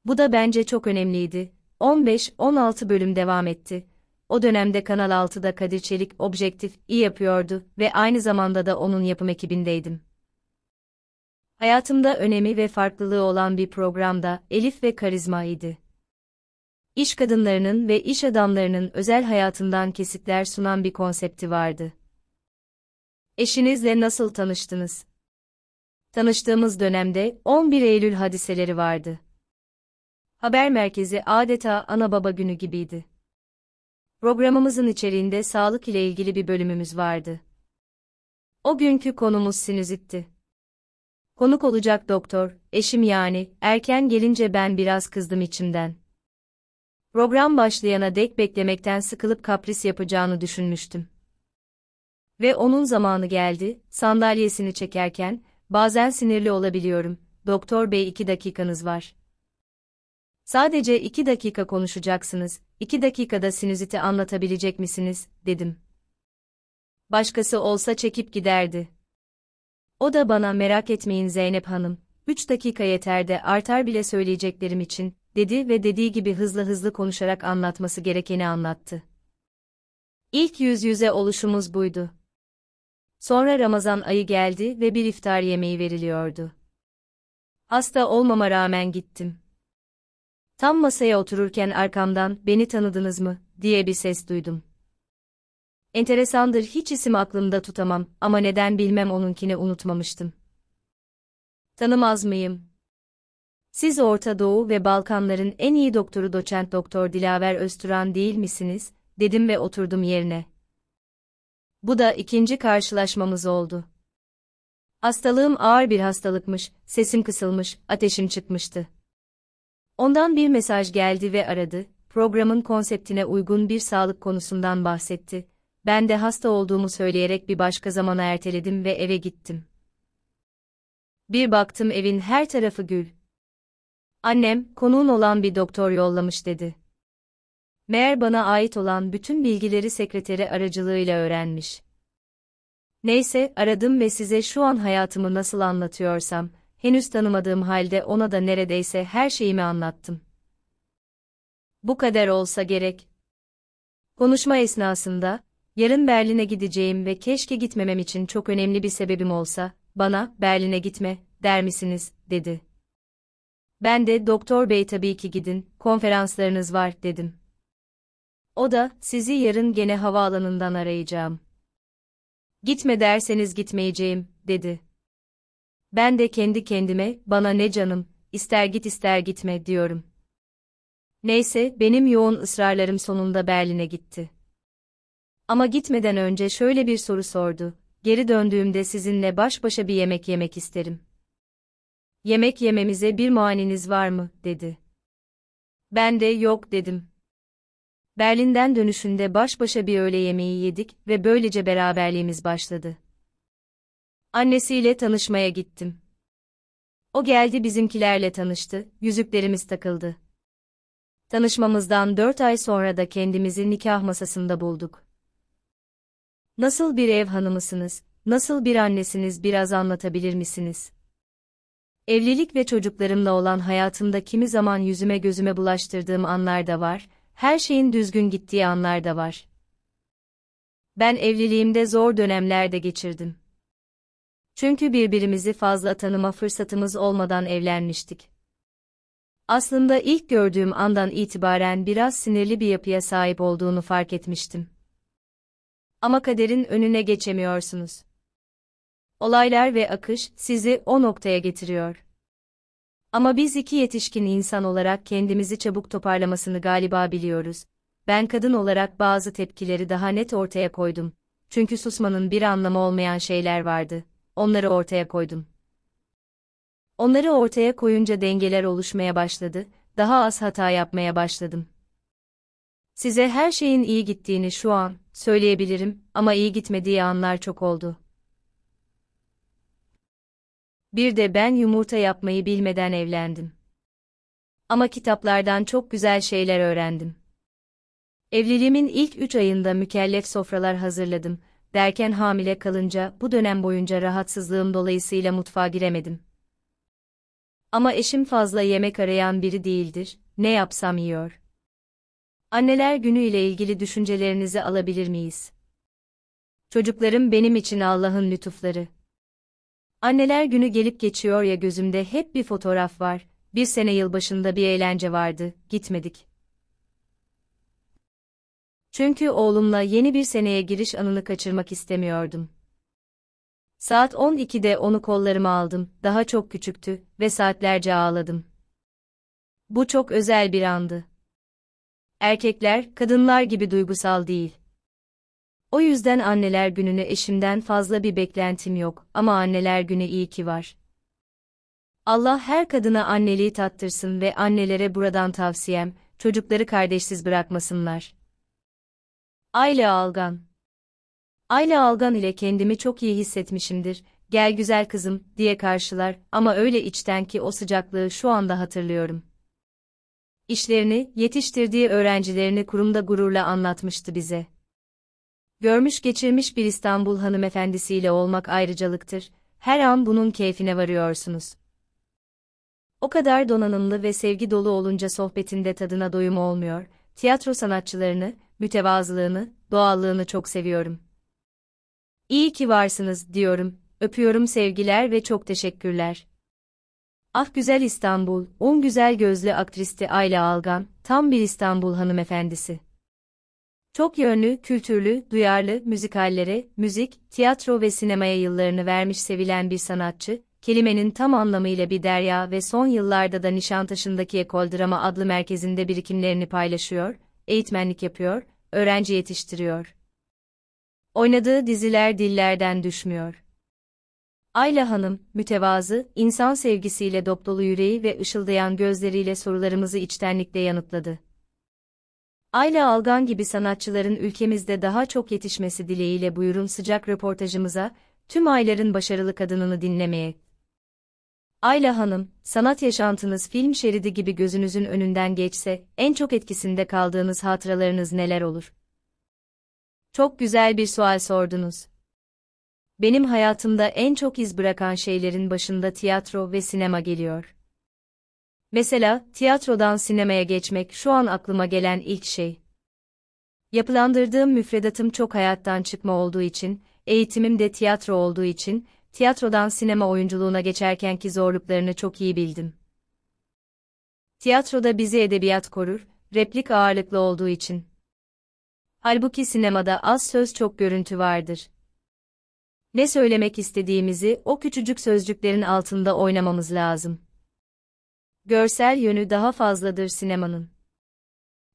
Bu da bence çok önemliydi. 15-16 bölüm devam etti. O dönemde Kanal 6'da Kadir Çelik objektif iyi yapıyordu ve aynı zamanda da onun yapım ekibindeydim. Hayatımda önemi ve farklılığı olan bir programda Elif ve Karizma idi iş kadınlarının ve iş adamlarının özel hayatından kesitler sunan bir konsepti vardı. Eşinizle nasıl tanıştınız? Tanıştığımız dönemde 11 Eylül hadiseleri vardı. Haber merkezi adeta ana baba günü gibiydi. Programımızın içeriğinde sağlık ile ilgili bir bölümümüz vardı. O günkü konumuz sinüzitti. Konuk olacak doktor, eşim yani, erken gelince ben biraz kızdım içimden. Program başlayana dek beklemekten sıkılıp kapris yapacağını düşünmüştüm. Ve onun zamanı geldi, sandalyesini çekerken, bazen sinirli olabiliyorum, doktor bey iki dakikanız var. Sadece iki dakika konuşacaksınız, iki dakikada sinüziti anlatabilecek misiniz, dedim. Başkası olsa çekip giderdi. O da bana merak etmeyin Zeynep Hanım, üç dakika yeter de artar bile söyleyeceklerim için, dedi ve dediği gibi hızlı hızlı konuşarak anlatması gerekeni anlattı. İlk yüz yüze oluşumuz buydu. Sonra Ramazan ayı geldi ve bir iftar yemeği veriliyordu. Hasta olmama rağmen gittim. Tam masaya otururken arkamdan beni tanıdınız mı diye bir ses duydum. Enteresandır hiç isim aklımda tutamam ama neden bilmem onunkini unutmamıştım. Tanımaz mıyım siz Orta Doğu ve Balkanların en iyi doktoru doçent doktor Dilaver Özturan değil misiniz? dedim ve oturdum yerine. Bu da ikinci karşılaşmamız oldu. Hastalığım ağır bir hastalıkmış, sesim kısılmış, ateşim çıkmıştı. Ondan bir mesaj geldi ve aradı, programın konseptine uygun bir sağlık konusundan bahsetti. Ben de hasta olduğumu söyleyerek bir başka zamana erteledim ve eve gittim. Bir baktım evin her tarafı gül, Annem, konuğun olan bir doktor yollamış dedi. Meğer bana ait olan bütün bilgileri sekreteri aracılığıyla öğrenmiş. Neyse, aradım ve size şu an hayatımı nasıl anlatıyorsam, henüz tanımadığım halde ona da neredeyse her şeyimi anlattım. Bu kadar olsa gerek. Konuşma esnasında, yarın Berlin'e gideceğim ve keşke gitmemem için çok önemli bir sebebim olsa, bana, Berlin'e gitme, der misiniz, dedi. Ben de doktor bey tabii ki gidin, konferanslarınız var dedim. O da sizi yarın gene havaalanından arayacağım. Gitme derseniz gitmeyeceğim dedi. Ben de kendi kendime bana ne canım, ister git ister gitme diyorum. Neyse benim yoğun ısrarlarım sonunda Berlin'e gitti. Ama gitmeden önce şöyle bir soru sordu. Geri döndüğümde sizinle baş başa bir yemek yemek isterim yemek yememize bir muaneniz var mı, dedi. Ben de yok dedim. Berlin'den dönüşünde baş başa bir öğle yemeği yedik ve böylece beraberliğimiz başladı. Annesiyle tanışmaya gittim. O geldi bizimkilerle tanıştı, yüzüklerimiz takıldı. Tanışmamızdan dört ay sonra da kendimizi nikah masasında bulduk. Nasıl bir ev hanımısınız, nasıl bir annesiniz biraz anlatabilir misiniz? Evlilik ve çocuklarımla olan hayatımda kimi zaman yüzüme gözüme bulaştırdığım anlar da var, her şeyin düzgün gittiği anlar da var. Ben evliliğimde zor dönemler de geçirdim. Çünkü birbirimizi fazla tanıma fırsatımız olmadan evlenmiştik. Aslında ilk gördüğüm andan itibaren biraz sinirli bir yapıya sahip olduğunu fark etmiştim. Ama kaderin önüne geçemiyorsunuz olaylar ve akış sizi o noktaya getiriyor. Ama biz iki yetişkin insan olarak kendimizi çabuk toparlamasını galiba biliyoruz. Ben kadın olarak bazı tepkileri daha net ortaya koydum. Çünkü susmanın bir anlamı olmayan şeyler vardı. Onları ortaya koydum. Onları ortaya koyunca dengeler oluşmaya başladı, daha az hata yapmaya başladım. Size her şeyin iyi gittiğini şu an söyleyebilirim ama iyi gitmediği anlar çok oldu. Bir de ben yumurta yapmayı bilmeden evlendim. Ama kitaplardan çok güzel şeyler öğrendim. Evliliğimin ilk üç ayında mükellef sofralar hazırladım, derken hamile kalınca bu dönem boyunca rahatsızlığım dolayısıyla mutfağa giremedim. Ama eşim fazla yemek arayan biri değildir, ne yapsam yiyor. Anneler günü ile ilgili düşüncelerinizi alabilir miyiz? Çocuklarım benim için Allah'ın lütufları. Anneler günü gelip geçiyor ya gözümde hep bir fotoğraf var. Bir sene yılbaşında bir eğlence vardı, gitmedik. Çünkü oğlumla yeni bir seneye giriş anını kaçırmak istemiyordum. Saat 12'de onu kollarıma aldım, daha çok küçüktü ve saatlerce ağladım. Bu çok özel bir andı. Erkekler, kadınlar gibi duygusal değil. O yüzden anneler gününe eşimden fazla bir beklentim yok ama anneler günü iyi ki var. Allah her kadına anneliği tattırsın ve annelere buradan tavsiyem, çocukları kardeşsiz bırakmasınlar. Ayla Algan Ayla Algan ile kendimi çok iyi hissetmişimdir, gel güzel kızım diye karşılar ama öyle içten ki o sıcaklığı şu anda hatırlıyorum. İşlerini, yetiştirdiği öğrencilerini kurumda gururla anlatmıştı bize. Görmüş geçirmiş bir İstanbul hanımefendisiyle olmak ayrıcalıktır, her an bunun keyfine varıyorsunuz. O kadar donanımlı ve sevgi dolu olunca sohbetinde tadına doyum olmuyor, tiyatro sanatçılarını, mütevazılığını, doğallığını çok seviyorum. İyi ki varsınız diyorum, öpüyorum sevgiler ve çok teşekkürler. Ah güzel İstanbul, on güzel gözlü aktristi Ayla Algan, tam bir İstanbul hanımefendisi. Çok yönlü, kültürlü, duyarlı, müzikallere, müzik, tiyatro ve sinemaya yıllarını vermiş sevilen bir sanatçı, kelimenin tam anlamıyla bir derya ve son yıllarda da Nişantaşı'ndaki Ekol Drama adlı merkezinde birikimlerini paylaşıyor, eğitmenlik yapıyor, öğrenci yetiştiriyor. Oynadığı diziler dillerden düşmüyor. Ayla Hanım, mütevazı, insan sevgisiyle dopdolu yüreği ve ışıldayan gözleriyle sorularımızı içtenlikle yanıtladı. Ayla Algan gibi sanatçıların ülkemizde daha çok yetişmesi dileğiyle buyurun sıcak röportajımıza, tüm ayların başarılı kadınını dinlemeye. Ayla Hanım, sanat yaşantınız film şeridi gibi gözünüzün önünden geçse, en çok etkisinde kaldığınız hatıralarınız neler olur? Çok güzel bir sual sordunuz. Benim hayatımda en çok iz bırakan şeylerin başında tiyatro ve sinema geliyor. Mesela, tiyatrodan sinemaya geçmek şu an aklıma gelen ilk şey. Yapılandırdığım müfredatım çok hayattan çıkma olduğu için, eğitimim de tiyatro olduğu için, tiyatrodan sinema oyunculuğuna geçerkenki zorluklarını çok iyi bildim. Tiyatroda bizi edebiyat korur, replik ağırlıklı olduğu için. Halbuki sinemada az söz çok görüntü vardır. Ne söylemek istediğimizi o küçücük sözcüklerin altında oynamamız lazım görsel yönü daha fazladır sinemanın.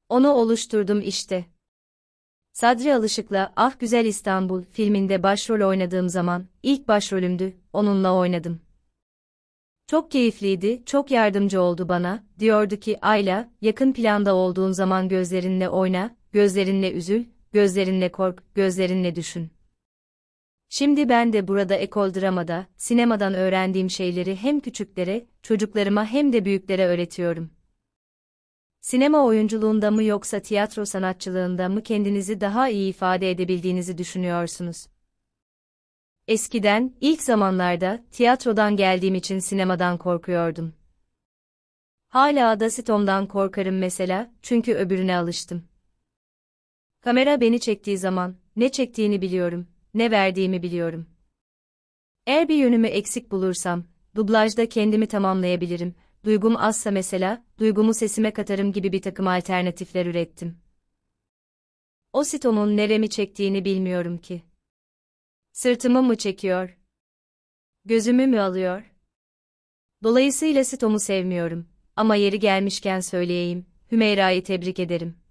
Onu oluşturdum işte. Sadri Alışık'la Ah Güzel İstanbul filminde başrol oynadığım zaman, ilk başrolümdü, onunla oynadım. Çok keyifliydi, çok yardımcı oldu bana, diyordu ki Ayla, yakın planda olduğun zaman gözlerinle oyna, gözlerinle üzül, gözlerinle kork, gözlerinle düşün. Şimdi ben de burada ekol dramada, sinemadan öğrendiğim şeyleri hem küçüklere, çocuklarıma hem de büyüklere öğretiyorum. Sinema oyunculuğunda mı yoksa tiyatro sanatçılığında mı kendinizi daha iyi ifade edebildiğinizi düşünüyorsunuz? Eskiden, ilk zamanlarda, tiyatrodan geldiğim için sinemadan korkuyordum. Hala da sitomdan korkarım mesela, çünkü öbürüne alıştım. Kamera beni çektiği zaman, ne çektiğini biliyorum ne verdiğimi biliyorum. Eğer bir yönümü eksik bulursam, dublajda kendimi tamamlayabilirim, duygum azsa mesela, duygumu sesime katarım gibi bir takım alternatifler ürettim. O sitomun neremi çektiğini bilmiyorum ki. Sırtımı mı çekiyor? Gözümü mü alıyor? Dolayısıyla sitomu sevmiyorum. Ama yeri gelmişken söyleyeyim, Hümeyra'yı tebrik ederim.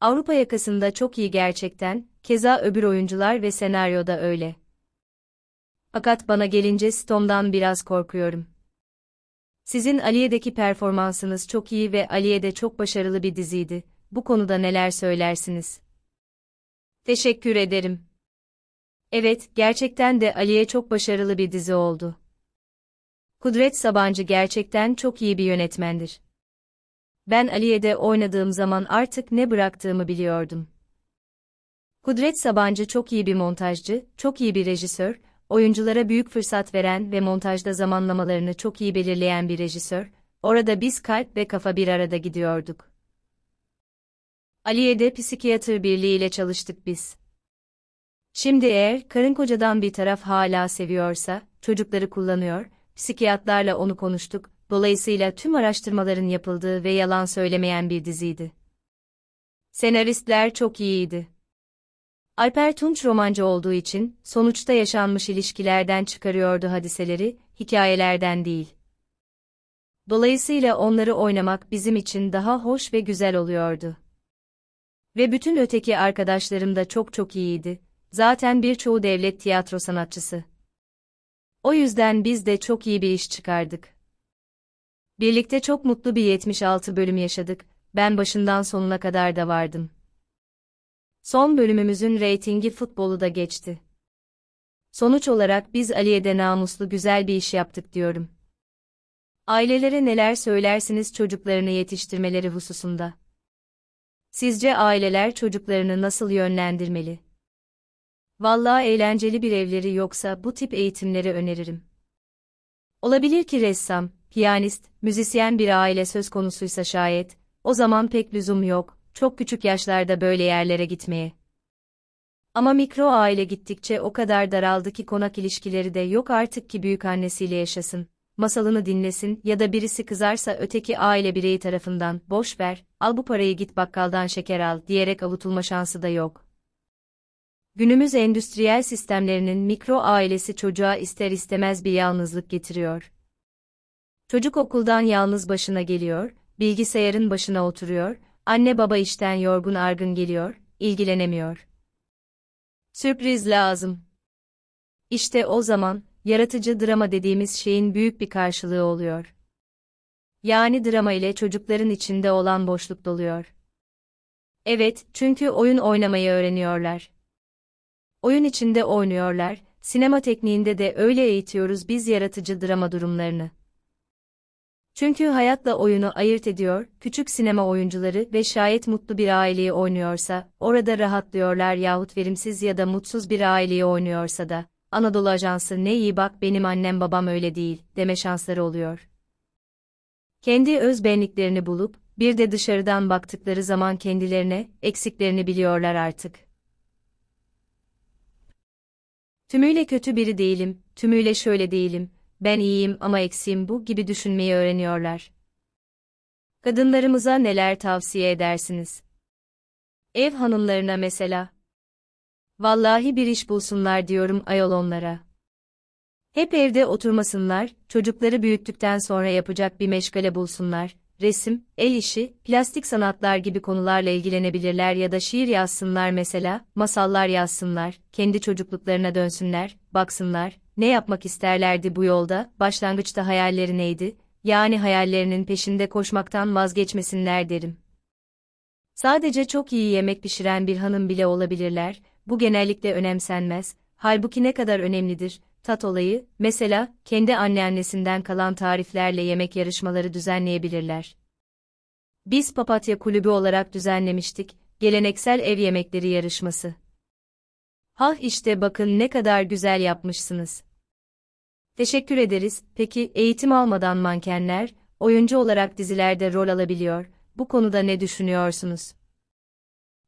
Avrupa yakasında çok iyi gerçekten, keza öbür oyuncular ve senaryoda öyle. Fakat bana gelince Stom'dan biraz korkuyorum. Sizin Aliye'deki performansınız çok iyi ve Aliye'de çok başarılı bir diziydi. Bu konuda neler söylersiniz? Teşekkür ederim. Evet, gerçekten de Aliye çok başarılı bir dizi oldu. Kudret Sabancı gerçekten çok iyi bir yönetmendir. Ben Aliye'de oynadığım zaman artık ne bıraktığımı biliyordum. Kudret Sabancı çok iyi bir montajcı, çok iyi bir rejisör, oyunculara büyük fırsat veren ve montajda zamanlamalarını çok iyi belirleyen bir rejisör. Orada biz kalp ve kafa bir arada gidiyorduk. Aliye'de psikiyatr birliği ile çalıştık biz. Şimdi eğer karın kocadan bir taraf hala seviyorsa, çocukları kullanıyor, psikiyatlarla onu konuştuk, dolayısıyla tüm araştırmaların yapıldığı ve yalan söylemeyen bir diziydi. Senaristler çok iyiydi. Alper Tunç romancı olduğu için, sonuçta yaşanmış ilişkilerden çıkarıyordu hadiseleri, hikayelerden değil. Dolayısıyla onları oynamak bizim için daha hoş ve güzel oluyordu. Ve bütün öteki arkadaşlarım da çok çok iyiydi. Zaten birçoğu devlet tiyatro sanatçısı. O yüzden biz de çok iyi bir iş çıkardık. Birlikte çok mutlu bir 76 bölüm yaşadık, ben başından sonuna kadar da vardım. Son bölümümüzün reytingi futbolu da geçti. Sonuç olarak biz Ali'ye de namuslu güzel bir iş yaptık diyorum. Ailelere neler söylersiniz çocuklarını yetiştirmeleri hususunda? Sizce aileler çocuklarını nasıl yönlendirmeli? Vallahi eğlenceli bir evleri yoksa bu tip eğitimleri öneririm. Olabilir ki ressam, piyanist, müzisyen bir aile söz konusuysa şayet, o zaman pek lüzum yok, çok küçük yaşlarda böyle yerlere gitmeye. Ama mikro aile gittikçe o kadar daraldı ki konak ilişkileri de yok artık ki büyük annesiyle yaşasın. Masalını dinlesin ya da birisi kızarsa öteki aile bireyi tarafından boş ver, al bu parayı git bakkaldan şeker al diyerek avutulma şansı da yok. Günümüz endüstriyel sistemlerinin mikro ailesi çocuğa ister istemez bir yalnızlık getiriyor. Çocuk okuldan yalnız başına geliyor, bilgisayarın başına oturuyor, anne baba işten yorgun argın geliyor, ilgilenemiyor. Sürpriz lazım. İşte o zaman, yaratıcı drama dediğimiz şeyin büyük bir karşılığı oluyor. Yani drama ile çocukların içinde olan boşluk doluyor. Evet, çünkü oyun oynamayı öğreniyorlar. Oyun içinde oynuyorlar, sinema tekniğinde de öyle eğitiyoruz biz yaratıcı drama durumlarını. Çünkü hayatla oyunu ayırt ediyor, küçük sinema oyuncuları ve şayet mutlu bir aileyi oynuyorsa, orada rahatlıyorlar yahut verimsiz ya da mutsuz bir aileyi oynuyorsa da, Anadolu Ajansı ne iyi bak benim annem babam öyle değil, deme şansları oluyor. Kendi öz benliklerini bulup, bir de dışarıdan baktıkları zaman kendilerine, eksiklerini biliyorlar artık. Tümüyle kötü biri değilim, tümüyle şöyle değilim, ben iyiyim ama eksiğim bu gibi düşünmeyi öğreniyorlar. Kadınlarımıza neler tavsiye edersiniz? Ev hanımlarına mesela. Vallahi bir iş bulsunlar diyorum ayol onlara. Hep evde oturmasınlar, çocukları büyüttükten sonra yapacak bir meşgale bulsunlar, resim, el işi, plastik sanatlar gibi konularla ilgilenebilirler ya da şiir yazsınlar mesela, masallar yazsınlar, kendi çocukluklarına dönsünler, baksınlar, ne yapmak isterlerdi bu yolda, başlangıçta hayalleri neydi, yani hayallerinin peşinde koşmaktan vazgeçmesinler derim. Sadece çok iyi yemek pişiren bir hanım bile olabilirler, bu genellikle önemsenmez, halbuki ne kadar önemlidir, tat olayı, mesela, kendi anneannesinden kalan tariflerle yemek yarışmaları düzenleyebilirler. Biz Papatya Kulübü olarak düzenlemiştik, geleneksel ev yemekleri yarışması. Hah işte bakın ne kadar güzel yapmışsınız. Teşekkür ederiz. Peki eğitim almadan mankenler, oyuncu olarak dizilerde rol alabiliyor. Bu konuda ne düşünüyorsunuz?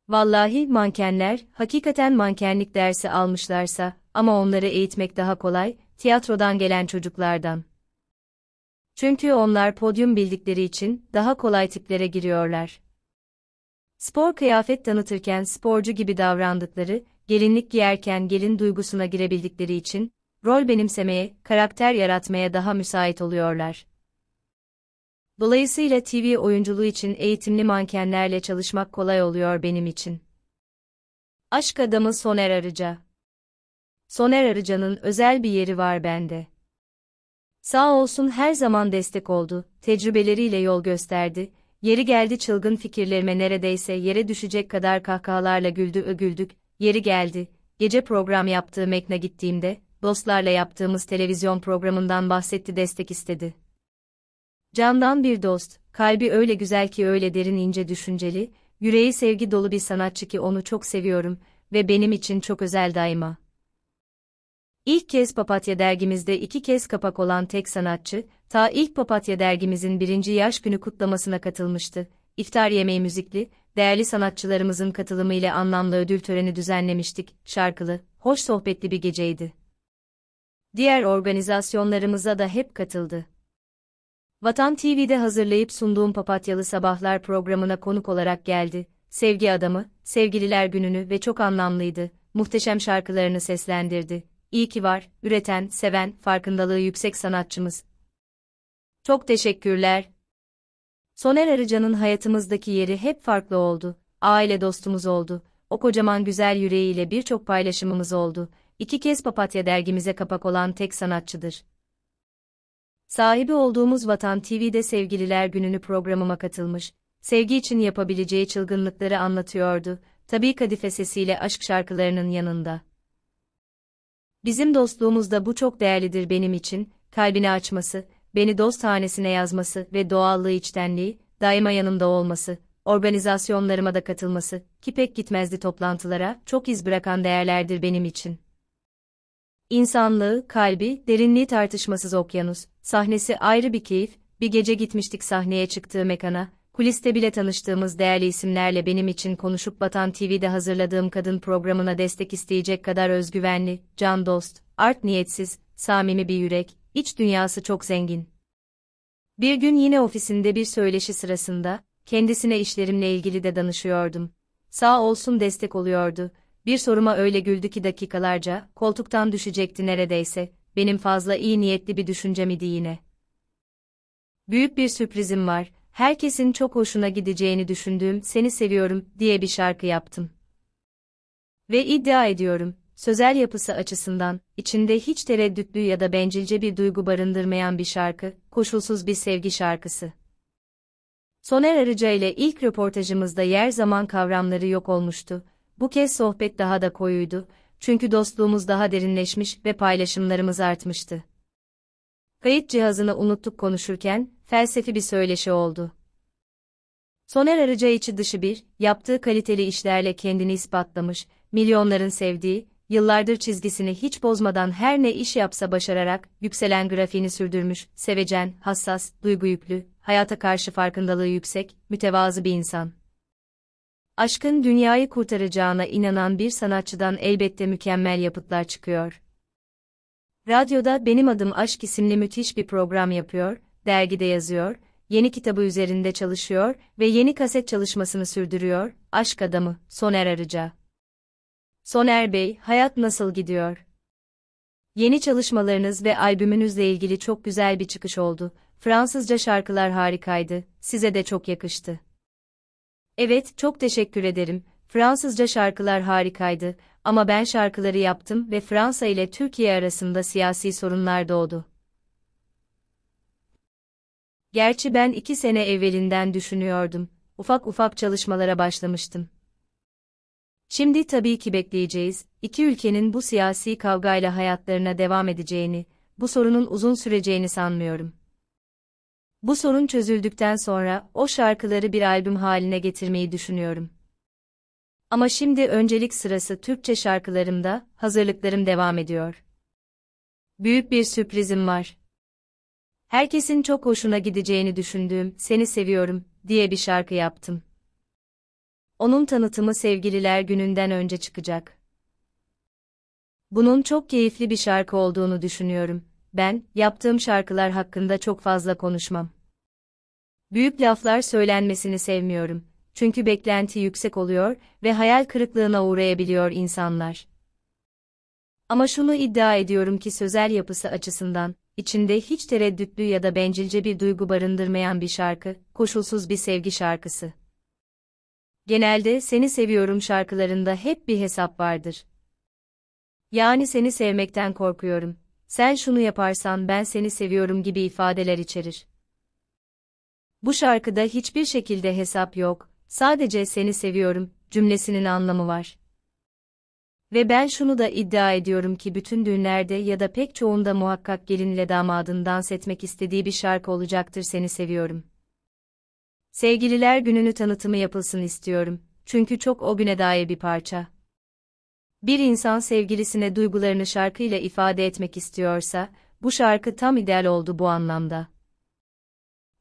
Vallahi mankenler, hakikaten mankenlik dersi almışlarsa, ama onları eğitmek daha kolay, tiyatrodan gelen çocuklardan. Çünkü onlar podyum bildikleri için daha kolay tiplere giriyorlar. Spor kıyafet tanıtırken sporcu gibi davrandıkları, gelinlik giyerken gelin duygusuna girebildikleri için rol benimsemeye, karakter yaratmaya daha müsait oluyorlar. Dolayısıyla TV oyunculuğu için eğitimli mankenlerle çalışmak kolay oluyor benim için. Aşk Adamı Soner Arıca Soner Arıca'nın özel bir yeri var bende. Sağ olsun her zaman destek oldu, tecrübeleriyle yol gösterdi, yeri geldi çılgın fikirlerime neredeyse yere düşecek kadar kahkahalarla güldü ögüldük, yeri geldi, gece program yaptığı Mekna gittiğimde, dostlarla yaptığımız televizyon programından bahsetti destek istedi. Candan bir dost, kalbi öyle güzel ki öyle derin ince düşünceli, yüreği sevgi dolu bir sanatçı ki onu çok seviyorum ve benim için çok özel daima. İlk kez Papatya dergimizde iki kez kapak olan tek sanatçı, ta ilk Papatya dergimizin birinci yaş günü kutlamasına katılmıştı. İftar yemeği müzikli, değerli sanatçılarımızın katılımıyla anlamlı ödül töreni düzenlemiştik, şarkılı, hoş sohbetli bir geceydi diğer organizasyonlarımıza da hep katıldı. Vatan TV'de hazırlayıp sunduğum Papatyalı Sabahlar programına konuk olarak geldi. Sevgi adamı, sevgililer gününü ve çok anlamlıydı. Muhteşem şarkılarını seslendirdi. İyi ki var, üreten, seven, farkındalığı yüksek sanatçımız. Çok teşekkürler. Soner Arıcan'ın hayatımızdaki yeri hep farklı oldu. Aile dostumuz oldu. O kocaman güzel yüreğiyle birçok paylaşımımız oldu iki kez Papatya dergimize kapak olan tek sanatçıdır. Sahibi olduğumuz Vatan TV'de Sevgililer Günü'nü programıma katılmış, sevgi için yapabileceği çılgınlıkları anlatıyordu, tabii kadife sesiyle aşk şarkılarının yanında. Bizim dostluğumuz da bu çok değerlidir benim için, kalbini açması, beni dost hanesine yazması ve doğallığı içtenliği, daima yanımda olması, organizasyonlarıma da katılması, ki pek gitmezdi toplantılara, çok iz bırakan değerlerdir benim için.'' İnsanlığı, kalbi, derinliği tartışmasız okyanus, sahnesi ayrı bir keyif, bir gece gitmiştik sahneye çıktığı mekana, kuliste bile tanıştığımız değerli isimlerle benim için konuşup Batan TV'de hazırladığım kadın programına destek isteyecek kadar özgüvenli, can dost, art niyetsiz, samimi bir yürek, iç dünyası çok zengin. Bir gün yine ofisinde bir söyleşi sırasında, kendisine işlerimle ilgili de danışıyordum. Sağ olsun destek oluyordu, bir soruma öyle güldü ki dakikalarca, koltuktan düşecekti neredeyse, benim fazla iyi niyetli bir düşüncem idi yine. Büyük bir sürprizim var, herkesin çok hoşuna gideceğini düşündüğüm Seni Seviyorum diye bir şarkı yaptım. Ve iddia ediyorum, sözel yapısı açısından, içinde hiç tereddütlü ya da bencilce bir duygu barındırmayan bir şarkı, koşulsuz bir sevgi şarkısı. Soner Arıca ile ilk röportajımızda yer zaman kavramları yok olmuştu bu kez sohbet daha da koyuydu, çünkü dostluğumuz daha derinleşmiş ve paylaşımlarımız artmıştı. Kayıt cihazını unuttuk konuşurken, felsefi bir söyleşi oldu. Soner Arıca içi dışı bir, yaptığı kaliteli işlerle kendini ispatlamış, milyonların sevdiği, yıllardır çizgisini hiç bozmadan her ne iş yapsa başararak, yükselen grafiğini sürdürmüş, sevecen, hassas, duygu yüklü, hayata karşı farkındalığı yüksek, mütevazı bir insan aşkın dünyayı kurtaracağına inanan bir sanatçıdan elbette mükemmel yapıtlar çıkıyor. Radyoda Benim Adım Aşk isimli müthiş bir program yapıyor, dergide yazıyor, yeni kitabı üzerinde çalışıyor ve yeni kaset çalışmasını sürdürüyor, aşk adamı, Soner Arıca. Soner Bey, hayat nasıl gidiyor? Yeni çalışmalarınız ve albümünüzle ilgili çok güzel bir çıkış oldu. Fransızca şarkılar harikaydı, size de çok yakıştı. Evet, çok teşekkür ederim. Fransızca şarkılar harikaydı ama ben şarkıları yaptım ve Fransa ile Türkiye arasında siyasi sorunlar doğdu. Gerçi ben iki sene evvelinden düşünüyordum. Ufak ufak çalışmalara başlamıştım. Şimdi tabii ki bekleyeceğiz, iki ülkenin bu siyasi kavgayla hayatlarına devam edeceğini, bu sorunun uzun süreceğini sanmıyorum. Bu sorun çözüldükten sonra o şarkıları bir albüm haline getirmeyi düşünüyorum. Ama şimdi öncelik sırası Türkçe şarkılarımda, hazırlıklarım devam ediyor. Büyük bir sürprizim var. Herkesin çok hoşuna gideceğini düşündüğüm Seni Seviyorum diye bir şarkı yaptım. Onun tanıtımı sevgililer gününden önce çıkacak. Bunun çok keyifli bir şarkı olduğunu düşünüyorum ben, yaptığım şarkılar hakkında çok fazla konuşmam. Büyük laflar söylenmesini sevmiyorum. Çünkü beklenti yüksek oluyor ve hayal kırıklığına uğrayabiliyor insanlar. Ama şunu iddia ediyorum ki sözel yapısı açısından, içinde hiç tereddütlü ya da bencilce bir duygu barındırmayan bir şarkı, koşulsuz bir sevgi şarkısı. Genelde seni seviyorum şarkılarında hep bir hesap vardır. Yani seni sevmekten korkuyorum, sen şunu yaparsan ben seni seviyorum gibi ifadeler içerir. Bu şarkıda hiçbir şekilde hesap yok, sadece seni seviyorum cümlesinin anlamı var. Ve ben şunu da iddia ediyorum ki bütün düğünlerde ya da pek çoğunda muhakkak gelinle damadın dans etmek istediği bir şarkı olacaktır seni seviyorum. Sevgililer gününü tanıtımı yapılsın istiyorum. Çünkü çok o güne dair bir parça. Bir insan sevgilisine duygularını şarkıyla ifade etmek istiyorsa, bu şarkı tam ideal oldu bu anlamda.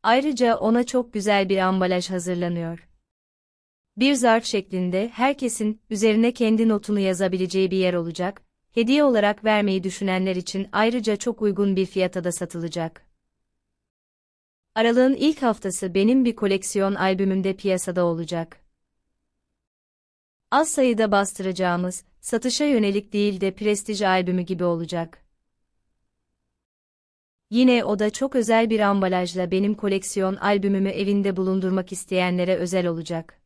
Ayrıca ona çok güzel bir ambalaj hazırlanıyor. Bir zarf şeklinde herkesin üzerine kendi notunu yazabileceği bir yer olacak, hediye olarak vermeyi düşünenler için ayrıca çok uygun bir fiyata da satılacak. Aralığın ilk haftası benim bir koleksiyon albümümde piyasada olacak. Az sayıda bastıracağımız, satışa yönelik değil de prestij albümü gibi olacak. Yine o da çok özel bir ambalajla benim koleksiyon albümümü evinde bulundurmak isteyenlere özel olacak.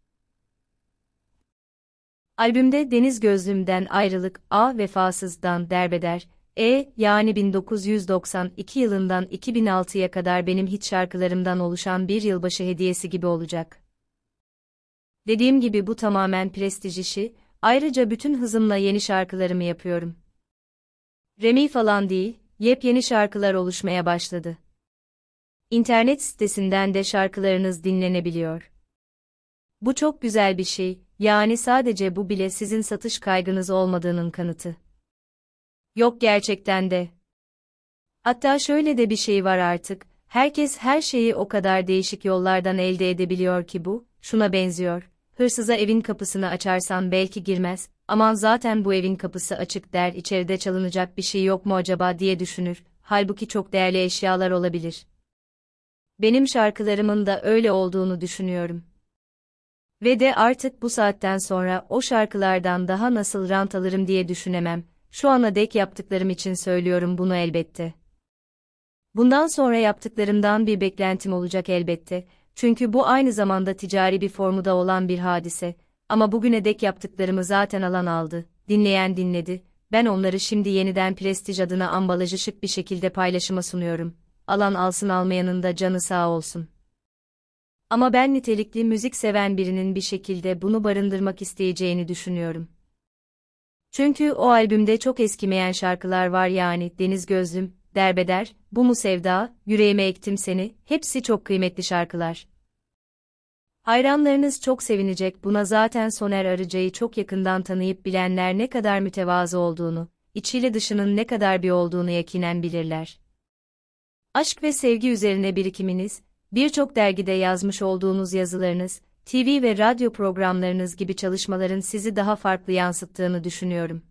Albümde Deniz Gözlüm'den Ayrılık, A Vefasız'dan Derbeder, E yani 1992 yılından 2006'ya kadar benim hiç şarkılarımdan oluşan bir yılbaşı hediyesi gibi olacak. Dediğim gibi bu tamamen prestij işi, Ayrıca bütün hızımla yeni şarkılarımı yapıyorum. Remi falan değil, yepyeni şarkılar oluşmaya başladı. İnternet sitesinden de şarkılarınız dinlenebiliyor. Bu çok güzel bir şey, yani sadece bu bile sizin satış kaygınız olmadığının kanıtı. Yok gerçekten de. Hatta şöyle de bir şey var artık, herkes her şeyi o kadar değişik yollardan elde edebiliyor ki bu, şuna benziyor hırsıza evin kapısını açarsan belki girmez, aman zaten bu evin kapısı açık der içeride çalınacak bir şey yok mu acaba diye düşünür, halbuki çok değerli eşyalar olabilir. Benim şarkılarımın da öyle olduğunu düşünüyorum. Ve de artık bu saatten sonra o şarkılardan daha nasıl rant alırım diye düşünemem, şu ana dek yaptıklarım için söylüyorum bunu elbette. Bundan sonra yaptıklarımdan bir beklentim olacak elbette, çünkü bu aynı zamanda ticari bir formuda olan bir hadise. Ama bugüne dek yaptıklarımı zaten alan aldı, dinleyen dinledi. Ben onları şimdi yeniden prestij adına ambalajı şık bir şekilde paylaşıma sunuyorum. Alan alsın almayanın da canı sağ olsun. Ama ben nitelikli müzik seven birinin bir şekilde bunu barındırmak isteyeceğini düşünüyorum. Çünkü o albümde çok eskimeyen şarkılar var yani Deniz Gözlüm, derbeder, bu mu sevda, yüreğime ektim seni, hepsi çok kıymetli şarkılar. Hayranlarınız çok sevinecek buna zaten Soner Arıca'yı çok yakından tanıyıp bilenler ne kadar mütevazı olduğunu, içiyle dışının ne kadar bir olduğunu yakinen bilirler. Aşk ve sevgi üzerine birikiminiz, birçok dergide yazmış olduğunuz yazılarınız, TV ve radyo programlarınız gibi çalışmaların sizi daha farklı yansıttığını düşünüyorum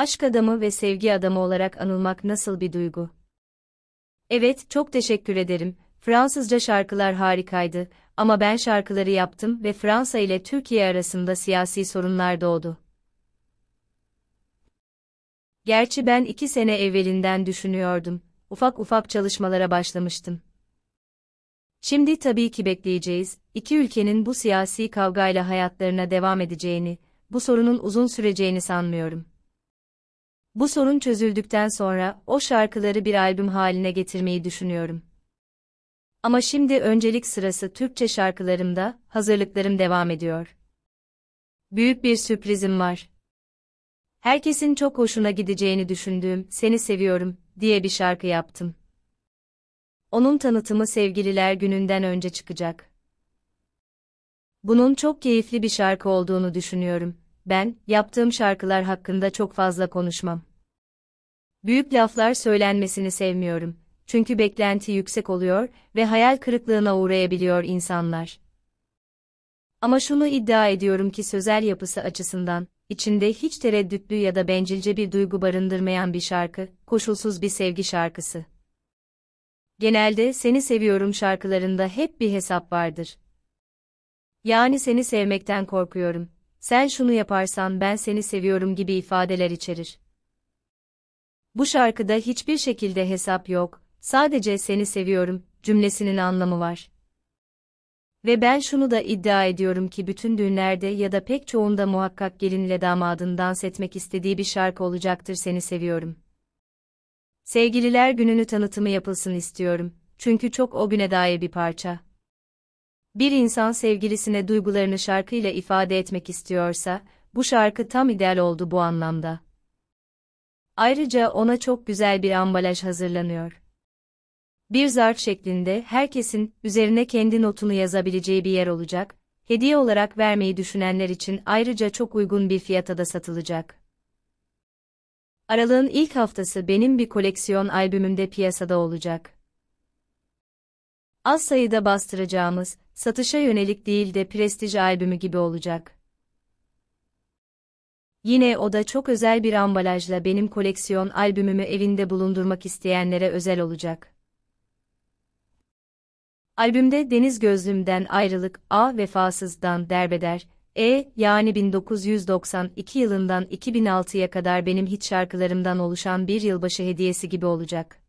aşk adamı ve sevgi adamı olarak anılmak nasıl bir duygu? Evet, çok teşekkür ederim. Fransızca şarkılar harikaydı ama ben şarkıları yaptım ve Fransa ile Türkiye arasında siyasi sorunlar doğdu. Gerçi ben iki sene evvelinden düşünüyordum. Ufak ufak çalışmalara başlamıştım. Şimdi tabii ki bekleyeceğiz, iki ülkenin bu siyasi kavgayla hayatlarına devam edeceğini, bu sorunun uzun süreceğini sanmıyorum. Bu sorun çözüldükten sonra o şarkıları bir albüm haline getirmeyi düşünüyorum. Ama şimdi öncelik sırası Türkçe şarkılarımda, hazırlıklarım devam ediyor. Büyük bir sürprizim var. Herkesin çok hoşuna gideceğini düşündüğüm Seni Seviyorum diye bir şarkı yaptım. Onun tanıtımı Sevgililer Günü'nden önce çıkacak. Bunun çok keyifli bir şarkı olduğunu düşünüyorum ben, yaptığım şarkılar hakkında çok fazla konuşmam. Büyük laflar söylenmesini sevmiyorum. Çünkü beklenti yüksek oluyor ve hayal kırıklığına uğrayabiliyor insanlar. Ama şunu iddia ediyorum ki sözel yapısı açısından, içinde hiç tereddütlü ya da bencilce bir duygu barındırmayan bir şarkı, koşulsuz bir sevgi şarkısı. Genelde seni seviyorum şarkılarında hep bir hesap vardır. Yani seni sevmekten korkuyorum, sen şunu yaparsan ben seni seviyorum gibi ifadeler içerir. Bu şarkıda hiçbir şekilde hesap yok, sadece seni seviyorum cümlesinin anlamı var. Ve ben şunu da iddia ediyorum ki bütün düğünlerde ya da pek çoğunda muhakkak gelinle damadın dans etmek istediği bir şarkı olacaktır seni seviyorum. Sevgililer gününü tanıtımı yapılsın istiyorum. Çünkü çok o güne dair bir parça. Bir insan sevgilisine duygularını şarkıyla ifade etmek istiyorsa, bu şarkı tam ideal oldu bu anlamda. Ayrıca ona çok güzel bir ambalaj hazırlanıyor. Bir zarf şeklinde herkesin üzerine kendi notunu yazabileceği bir yer olacak, hediye olarak vermeyi düşünenler için ayrıca çok uygun bir fiyata da satılacak. Aralığın ilk haftası benim bir koleksiyon albümümde piyasada olacak. Az sayıda bastıracağımız, satışa yönelik değil de prestij albümü gibi olacak. Yine o da çok özel bir ambalajla benim koleksiyon albümümü evinde bulundurmak isteyenlere özel olacak. Albümde Deniz Gözlüm'den ayrılık, A vefasızdan derbeder, E yani 1992 yılından 2006'ya kadar benim hiç şarkılarımdan oluşan bir yılbaşı hediyesi gibi olacak.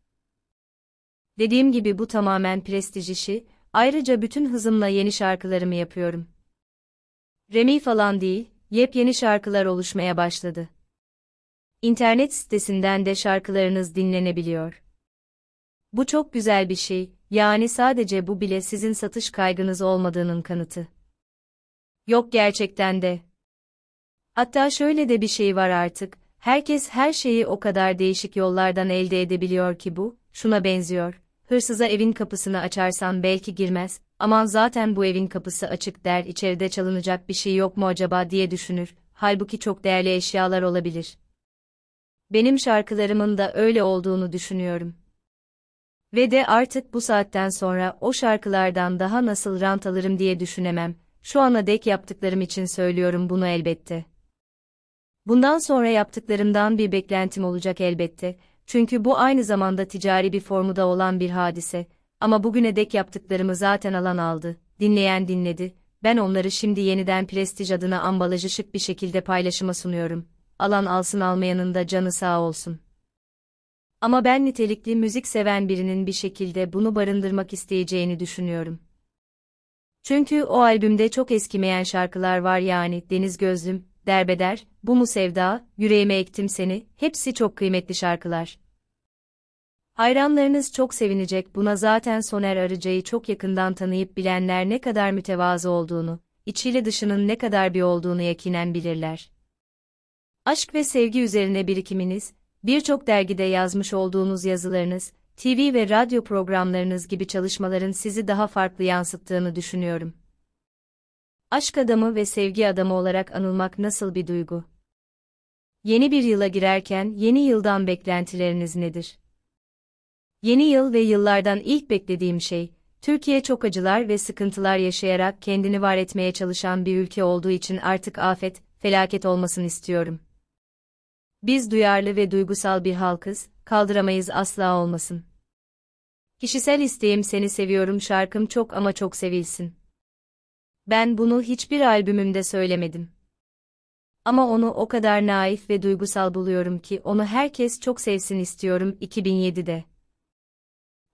Dediğim gibi bu tamamen prestij işi, Ayrıca bütün hızımla yeni şarkılarımı yapıyorum. Remi falan değil, yepyeni şarkılar oluşmaya başladı. İnternet sitesinden de şarkılarınız dinlenebiliyor. Bu çok güzel bir şey, yani sadece bu bile sizin satış kaygınız olmadığının kanıtı. Yok gerçekten de. Hatta şöyle de bir şey var artık, herkes her şeyi o kadar değişik yollardan elde edebiliyor ki bu, şuna benziyor hırsıza evin kapısını açarsan belki girmez, aman zaten bu evin kapısı açık der içeride çalınacak bir şey yok mu acaba diye düşünür, halbuki çok değerli eşyalar olabilir. Benim şarkılarımın da öyle olduğunu düşünüyorum. Ve de artık bu saatten sonra o şarkılardan daha nasıl rant alırım diye düşünemem, şu ana dek yaptıklarım için söylüyorum bunu elbette. Bundan sonra yaptıklarımdan bir beklentim olacak elbette, çünkü bu aynı zamanda ticari bir formuda olan bir hadise. Ama bugüne dek yaptıklarımı zaten alan aldı. Dinleyen dinledi. Ben onları şimdi yeniden prestij adına ambalajı şık bir şekilde paylaşıma sunuyorum. Alan alsın almayanın da canı sağ olsun. Ama ben nitelikli müzik seven birinin bir şekilde bunu barındırmak isteyeceğini düşünüyorum. Çünkü o albümde çok eskimeyen şarkılar var yani Deniz Gözlüm, derbeder, bu mu sevda, yüreğime ektim seni, hepsi çok kıymetli şarkılar. Hayranlarınız çok sevinecek buna zaten Soner Arıcı'yı çok yakından tanıyıp bilenler ne kadar mütevazı olduğunu, içiyle dışının ne kadar bir olduğunu yakinen bilirler. Aşk ve sevgi üzerine birikiminiz, birçok dergide yazmış olduğunuz yazılarınız, TV ve radyo programlarınız gibi çalışmaların sizi daha farklı yansıttığını düşünüyorum aşk adamı ve sevgi adamı olarak anılmak nasıl bir duygu? Yeni bir yıla girerken yeni yıldan beklentileriniz nedir? Yeni yıl ve yıllardan ilk beklediğim şey, Türkiye çok acılar ve sıkıntılar yaşayarak kendini var etmeye çalışan bir ülke olduğu için artık afet, felaket olmasın istiyorum. Biz duyarlı ve duygusal bir halkız, kaldıramayız asla olmasın. Kişisel isteğim seni seviyorum şarkım çok ama çok sevilsin. Ben bunu hiçbir albümümde söylemedim. Ama onu o kadar naif ve duygusal buluyorum ki onu herkes çok sevsin istiyorum 2007'de.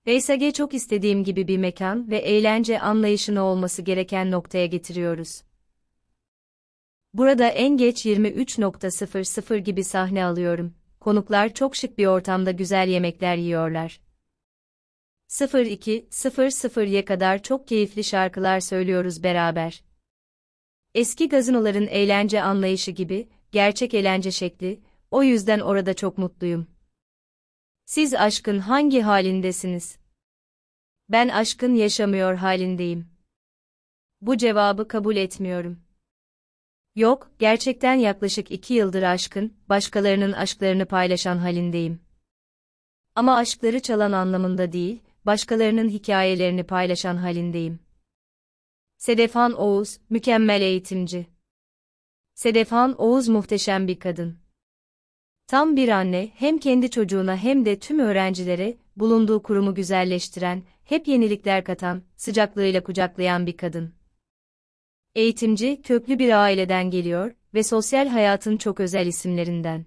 Veysage çok istediğim gibi bir mekan ve eğlence anlayışını olması gereken noktaya getiriyoruz. Burada en geç 23.00 gibi sahne alıyorum. Konuklar çok şık bir ortamda güzel yemekler yiyorlar. 02.00'ye kadar çok keyifli şarkılar söylüyoruz beraber. Eski gazinoların eğlence anlayışı gibi, gerçek eğlence şekli, o yüzden orada çok mutluyum. Siz aşkın hangi halindesiniz? Ben aşkın yaşamıyor halindeyim. Bu cevabı kabul etmiyorum. Yok, gerçekten yaklaşık iki yıldır aşkın, başkalarının aşklarını paylaşan halindeyim. Ama aşkları çalan anlamında değil, başkalarının hikayelerini paylaşan halindeyim. Sedefan Oğuz, mükemmel eğitimci. Sedefan Oğuz muhteşem bir kadın. Tam bir anne, hem kendi çocuğuna hem de tüm öğrencilere, bulunduğu kurumu güzelleştiren, hep yenilikler katan, sıcaklığıyla kucaklayan bir kadın. Eğitimci, köklü bir aileden geliyor ve sosyal hayatın çok özel isimlerinden.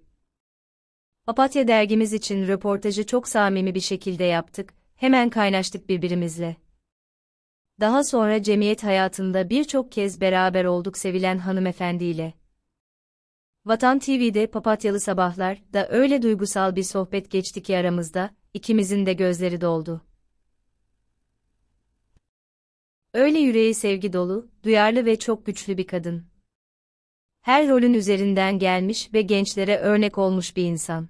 Apatya dergimiz için röportajı çok samimi bir şekilde yaptık Hemen kaynaştık birbirimizle. Daha sonra cemiyet hayatında birçok kez beraber olduk sevilen hanımefendiyle. Vatan TV'de Papatyalı Sabahlar da öyle duygusal bir sohbet geçti ki aramızda, ikimizin de gözleri doldu. Öyle yüreği sevgi dolu, duyarlı ve çok güçlü bir kadın. Her rolün üzerinden gelmiş ve gençlere örnek olmuş bir insan.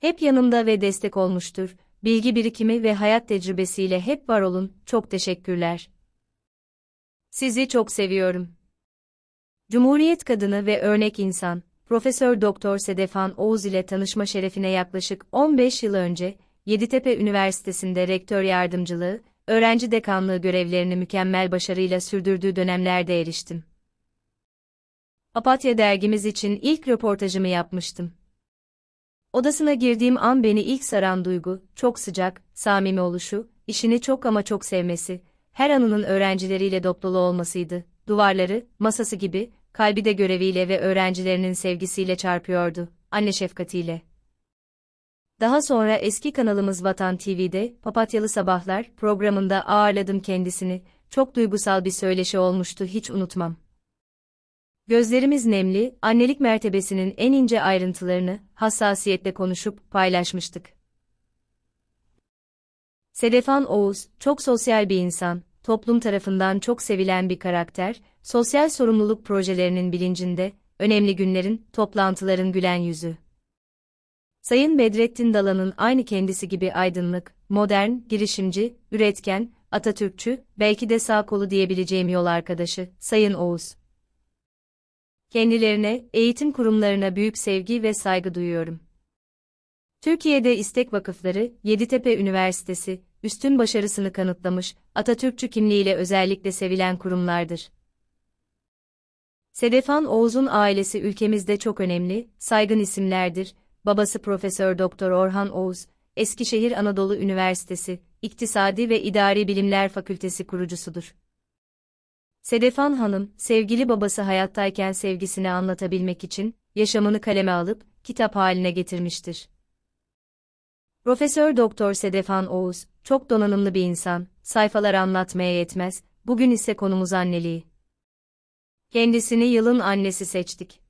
Hep yanımda ve destek olmuştur, bilgi birikimi ve hayat tecrübesiyle hep var olun. Çok teşekkürler. Sizi çok seviyorum. Cumhuriyet kadını ve örnek insan, Profesör Doktor Sedefan Oğuz ile tanışma şerefine yaklaşık 15 yıl önce Yeditepe Üniversitesi'nde rektör yardımcılığı, öğrenci dekanlığı görevlerini mükemmel başarıyla sürdürdüğü dönemlerde eriştim. Apatya dergimiz için ilk röportajımı yapmıştım. Odasına girdiğim an beni ilk saran duygu, çok sıcak, samimi oluşu, işini çok ama çok sevmesi, her anının öğrencileriyle doplulu olmasıydı. Duvarları, masası gibi, kalbi de göreviyle ve öğrencilerinin sevgisiyle çarpıyordu, anne şefkatiyle. Daha sonra eski kanalımız Vatan TV'de Papatyalı Sabahlar programında ağırladım kendisini, çok duygusal bir söyleşi olmuştu hiç unutmam. Gözlerimiz nemli, annelik mertebesinin en ince ayrıntılarını hassasiyetle konuşup paylaşmıştık. Sedefan Oğuz, çok sosyal bir insan, toplum tarafından çok sevilen bir karakter, sosyal sorumluluk projelerinin bilincinde, önemli günlerin, toplantıların gülen yüzü. Sayın Bedrettin Dalan'ın aynı kendisi gibi aydınlık, modern, girişimci, üretken, Atatürkçü, belki de sağ kolu diyebileceğim yol arkadaşı, Sayın Oğuz. Kendilerine, eğitim kurumlarına büyük sevgi ve saygı duyuyorum. Türkiye'de İstek Vakıfları, Yeditepe Üniversitesi, üstün başarısını kanıtlamış, Atatürkçü kimliğiyle özellikle sevilen kurumlardır. Sedefan Oğuz'un ailesi ülkemizde çok önemli, saygın isimlerdir. Babası Profesör Doktor Orhan Oğuz, Eskişehir Anadolu Üniversitesi, İktisadi ve İdari Bilimler Fakültesi kurucusudur. Sedefan Hanım, sevgili babası hayattayken sevgisini anlatabilmek için, yaşamını kaleme alıp, kitap haline getirmiştir. Profesör Doktor Sedefan Oğuz, çok donanımlı bir insan, sayfalar anlatmaya yetmez, bugün ise konumuz anneliği. Kendisini yılın annesi seçtik.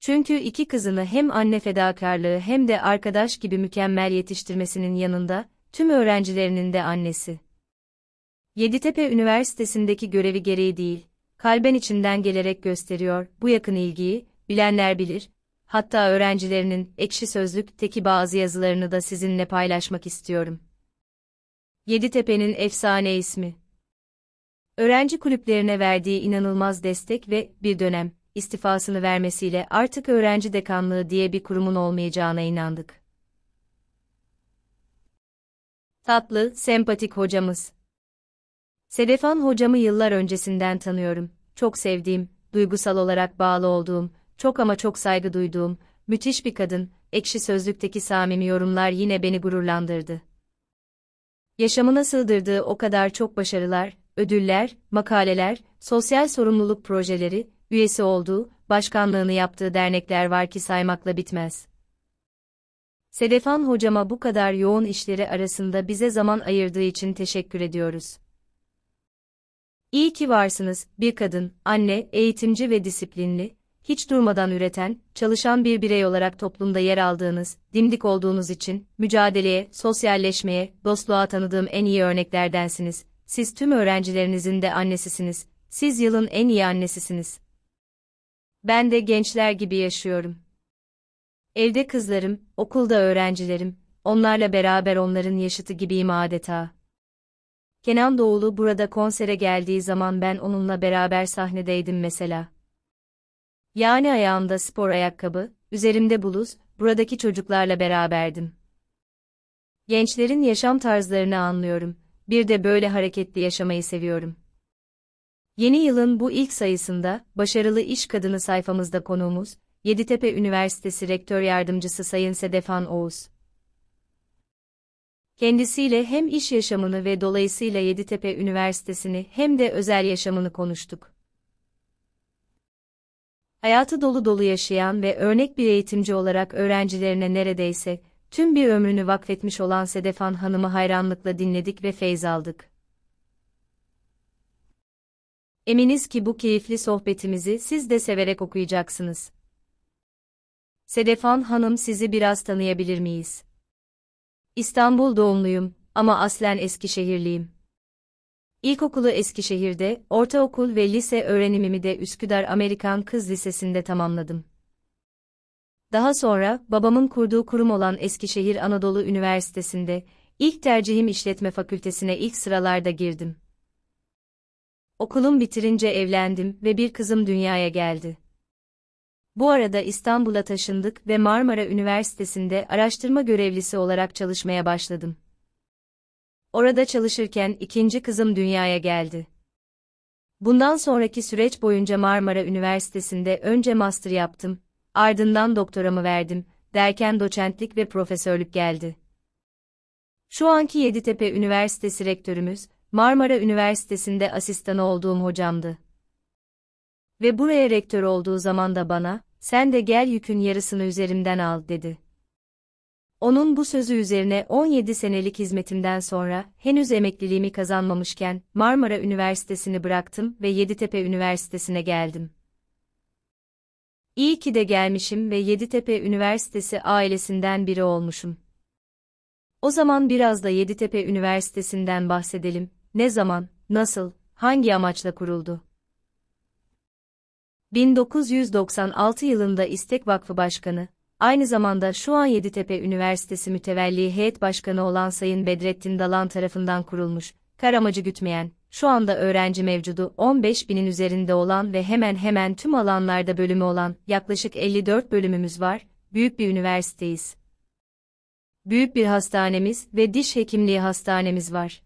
Çünkü iki kızını hem anne fedakarlığı hem de arkadaş gibi mükemmel yetiştirmesinin yanında, tüm öğrencilerinin de annesi. Yeditepe Üniversitesi'ndeki görevi gereği değil, kalben içinden gelerek gösteriyor, bu yakın ilgiyi, bilenler bilir, hatta öğrencilerinin ekşi sözlükteki bazı yazılarını da sizinle paylaşmak istiyorum. Yeditepe'nin efsane ismi Öğrenci kulüplerine verdiği inanılmaz destek ve, bir dönem, istifasını vermesiyle artık öğrenci dekanlığı diye bir kurumun olmayacağına inandık. Tatlı, sempatik hocamız. Sedefan hocamı yıllar öncesinden tanıyorum. Çok sevdiğim, duygusal olarak bağlı olduğum, çok ama çok saygı duyduğum, müthiş bir kadın, ekşi sözlükteki samimi yorumlar yine beni gururlandırdı. Yaşamına sığdırdığı o kadar çok başarılar, ödüller, makaleler, sosyal sorumluluk projeleri, üyesi olduğu, başkanlığını yaptığı dernekler var ki saymakla bitmez. Sedefan hocama bu kadar yoğun işleri arasında bize zaman ayırdığı için teşekkür ediyoruz. İyi ki varsınız, bir kadın, anne, eğitimci ve disiplinli, hiç durmadan üreten, çalışan bir birey olarak toplumda yer aldığınız, dimdik olduğunuz için, mücadeleye, sosyalleşmeye, dostluğa tanıdığım en iyi örneklerdensiniz. Siz tüm öğrencilerinizin de annesisiniz. Siz yılın en iyi annesisiniz. Ben de gençler gibi yaşıyorum. Evde kızlarım, okulda öğrencilerim, onlarla beraber onların yaşıtı gibiyim adeta. Kenan Doğulu burada konsere geldiği zaman ben onunla beraber sahnedeydim mesela. Yani ayağımda spor ayakkabı, üzerimde bluz, buradaki çocuklarla beraberdim. Gençlerin yaşam tarzlarını anlıyorum. Bir de böyle hareketli yaşamayı seviyorum. Yeni yılın bu ilk sayısında başarılı iş kadını sayfamızda konuğumuz Yeditepe Üniversitesi Rektör Yardımcısı Sayın Sedefan Oğuz Kendisiyle hem iş yaşamını ve dolayısıyla Yeditepe Üniversitesi'ni hem de özel yaşamını konuştuk. Hayatı dolu dolu yaşayan ve örnek bir eğitimci olarak öğrencilerine neredeyse tüm bir ömrünü vakfetmiş olan Sedefan Hanım'ı hayranlıkla dinledik ve feyz aldık. Eminiz ki bu keyifli sohbetimizi siz de severek okuyacaksınız. Sedefan Hanım sizi biraz tanıyabilir miyiz? İstanbul doğumluyum ama aslen Eskişehirliyim. İlkokulu Eskişehir'de, ortaokul ve lise öğrenimimi de Üsküdar Amerikan Kız Lisesi'nde tamamladım. Daha sonra babamın kurduğu kurum olan Eskişehir Anadolu Üniversitesi'nde ilk tercihim işletme fakültesine ilk sıralarda girdim. Okulum bitirince evlendim ve bir kızım dünyaya geldi. Bu arada İstanbul'a taşındık ve Marmara Üniversitesi'nde araştırma görevlisi olarak çalışmaya başladım. Orada çalışırken ikinci kızım dünyaya geldi. Bundan sonraki süreç boyunca Marmara Üniversitesi'nde önce master yaptım, ardından doktoramı verdim, derken doçentlik ve profesörlük geldi. Şu anki Yeditepe Üniversitesi rektörümüz, Marmara Üniversitesi'nde asistan olduğum hocamdı. Ve buraya rektör olduğu zaman da bana, sen de gel yükün yarısını üzerimden al dedi. Onun bu sözü üzerine 17 senelik hizmetimden sonra henüz emekliliğimi kazanmamışken Marmara Üniversitesi'ni bıraktım ve Yeditepe Üniversitesi'ne geldim. İyi ki de gelmişim ve Yeditepe Üniversitesi ailesinden biri olmuşum. O zaman biraz da Yeditepe Üniversitesi'nden bahsedelim. Ne zaman, nasıl, hangi amaçla kuruldu? 1996 yılında İstek Vakfı Başkanı, aynı zamanda şu an Yeditepe Üniversitesi Mütevelli Heyet Başkanı olan Sayın Bedrettin Dalan tarafından kurulmuş, kar amacı gütmeyen, şu anda öğrenci mevcudu 15 binin üzerinde olan ve hemen hemen tüm alanlarda bölümü olan yaklaşık 54 bölümümüz var, büyük bir üniversiteyiz. Büyük bir hastanemiz ve diş hekimliği hastanemiz var.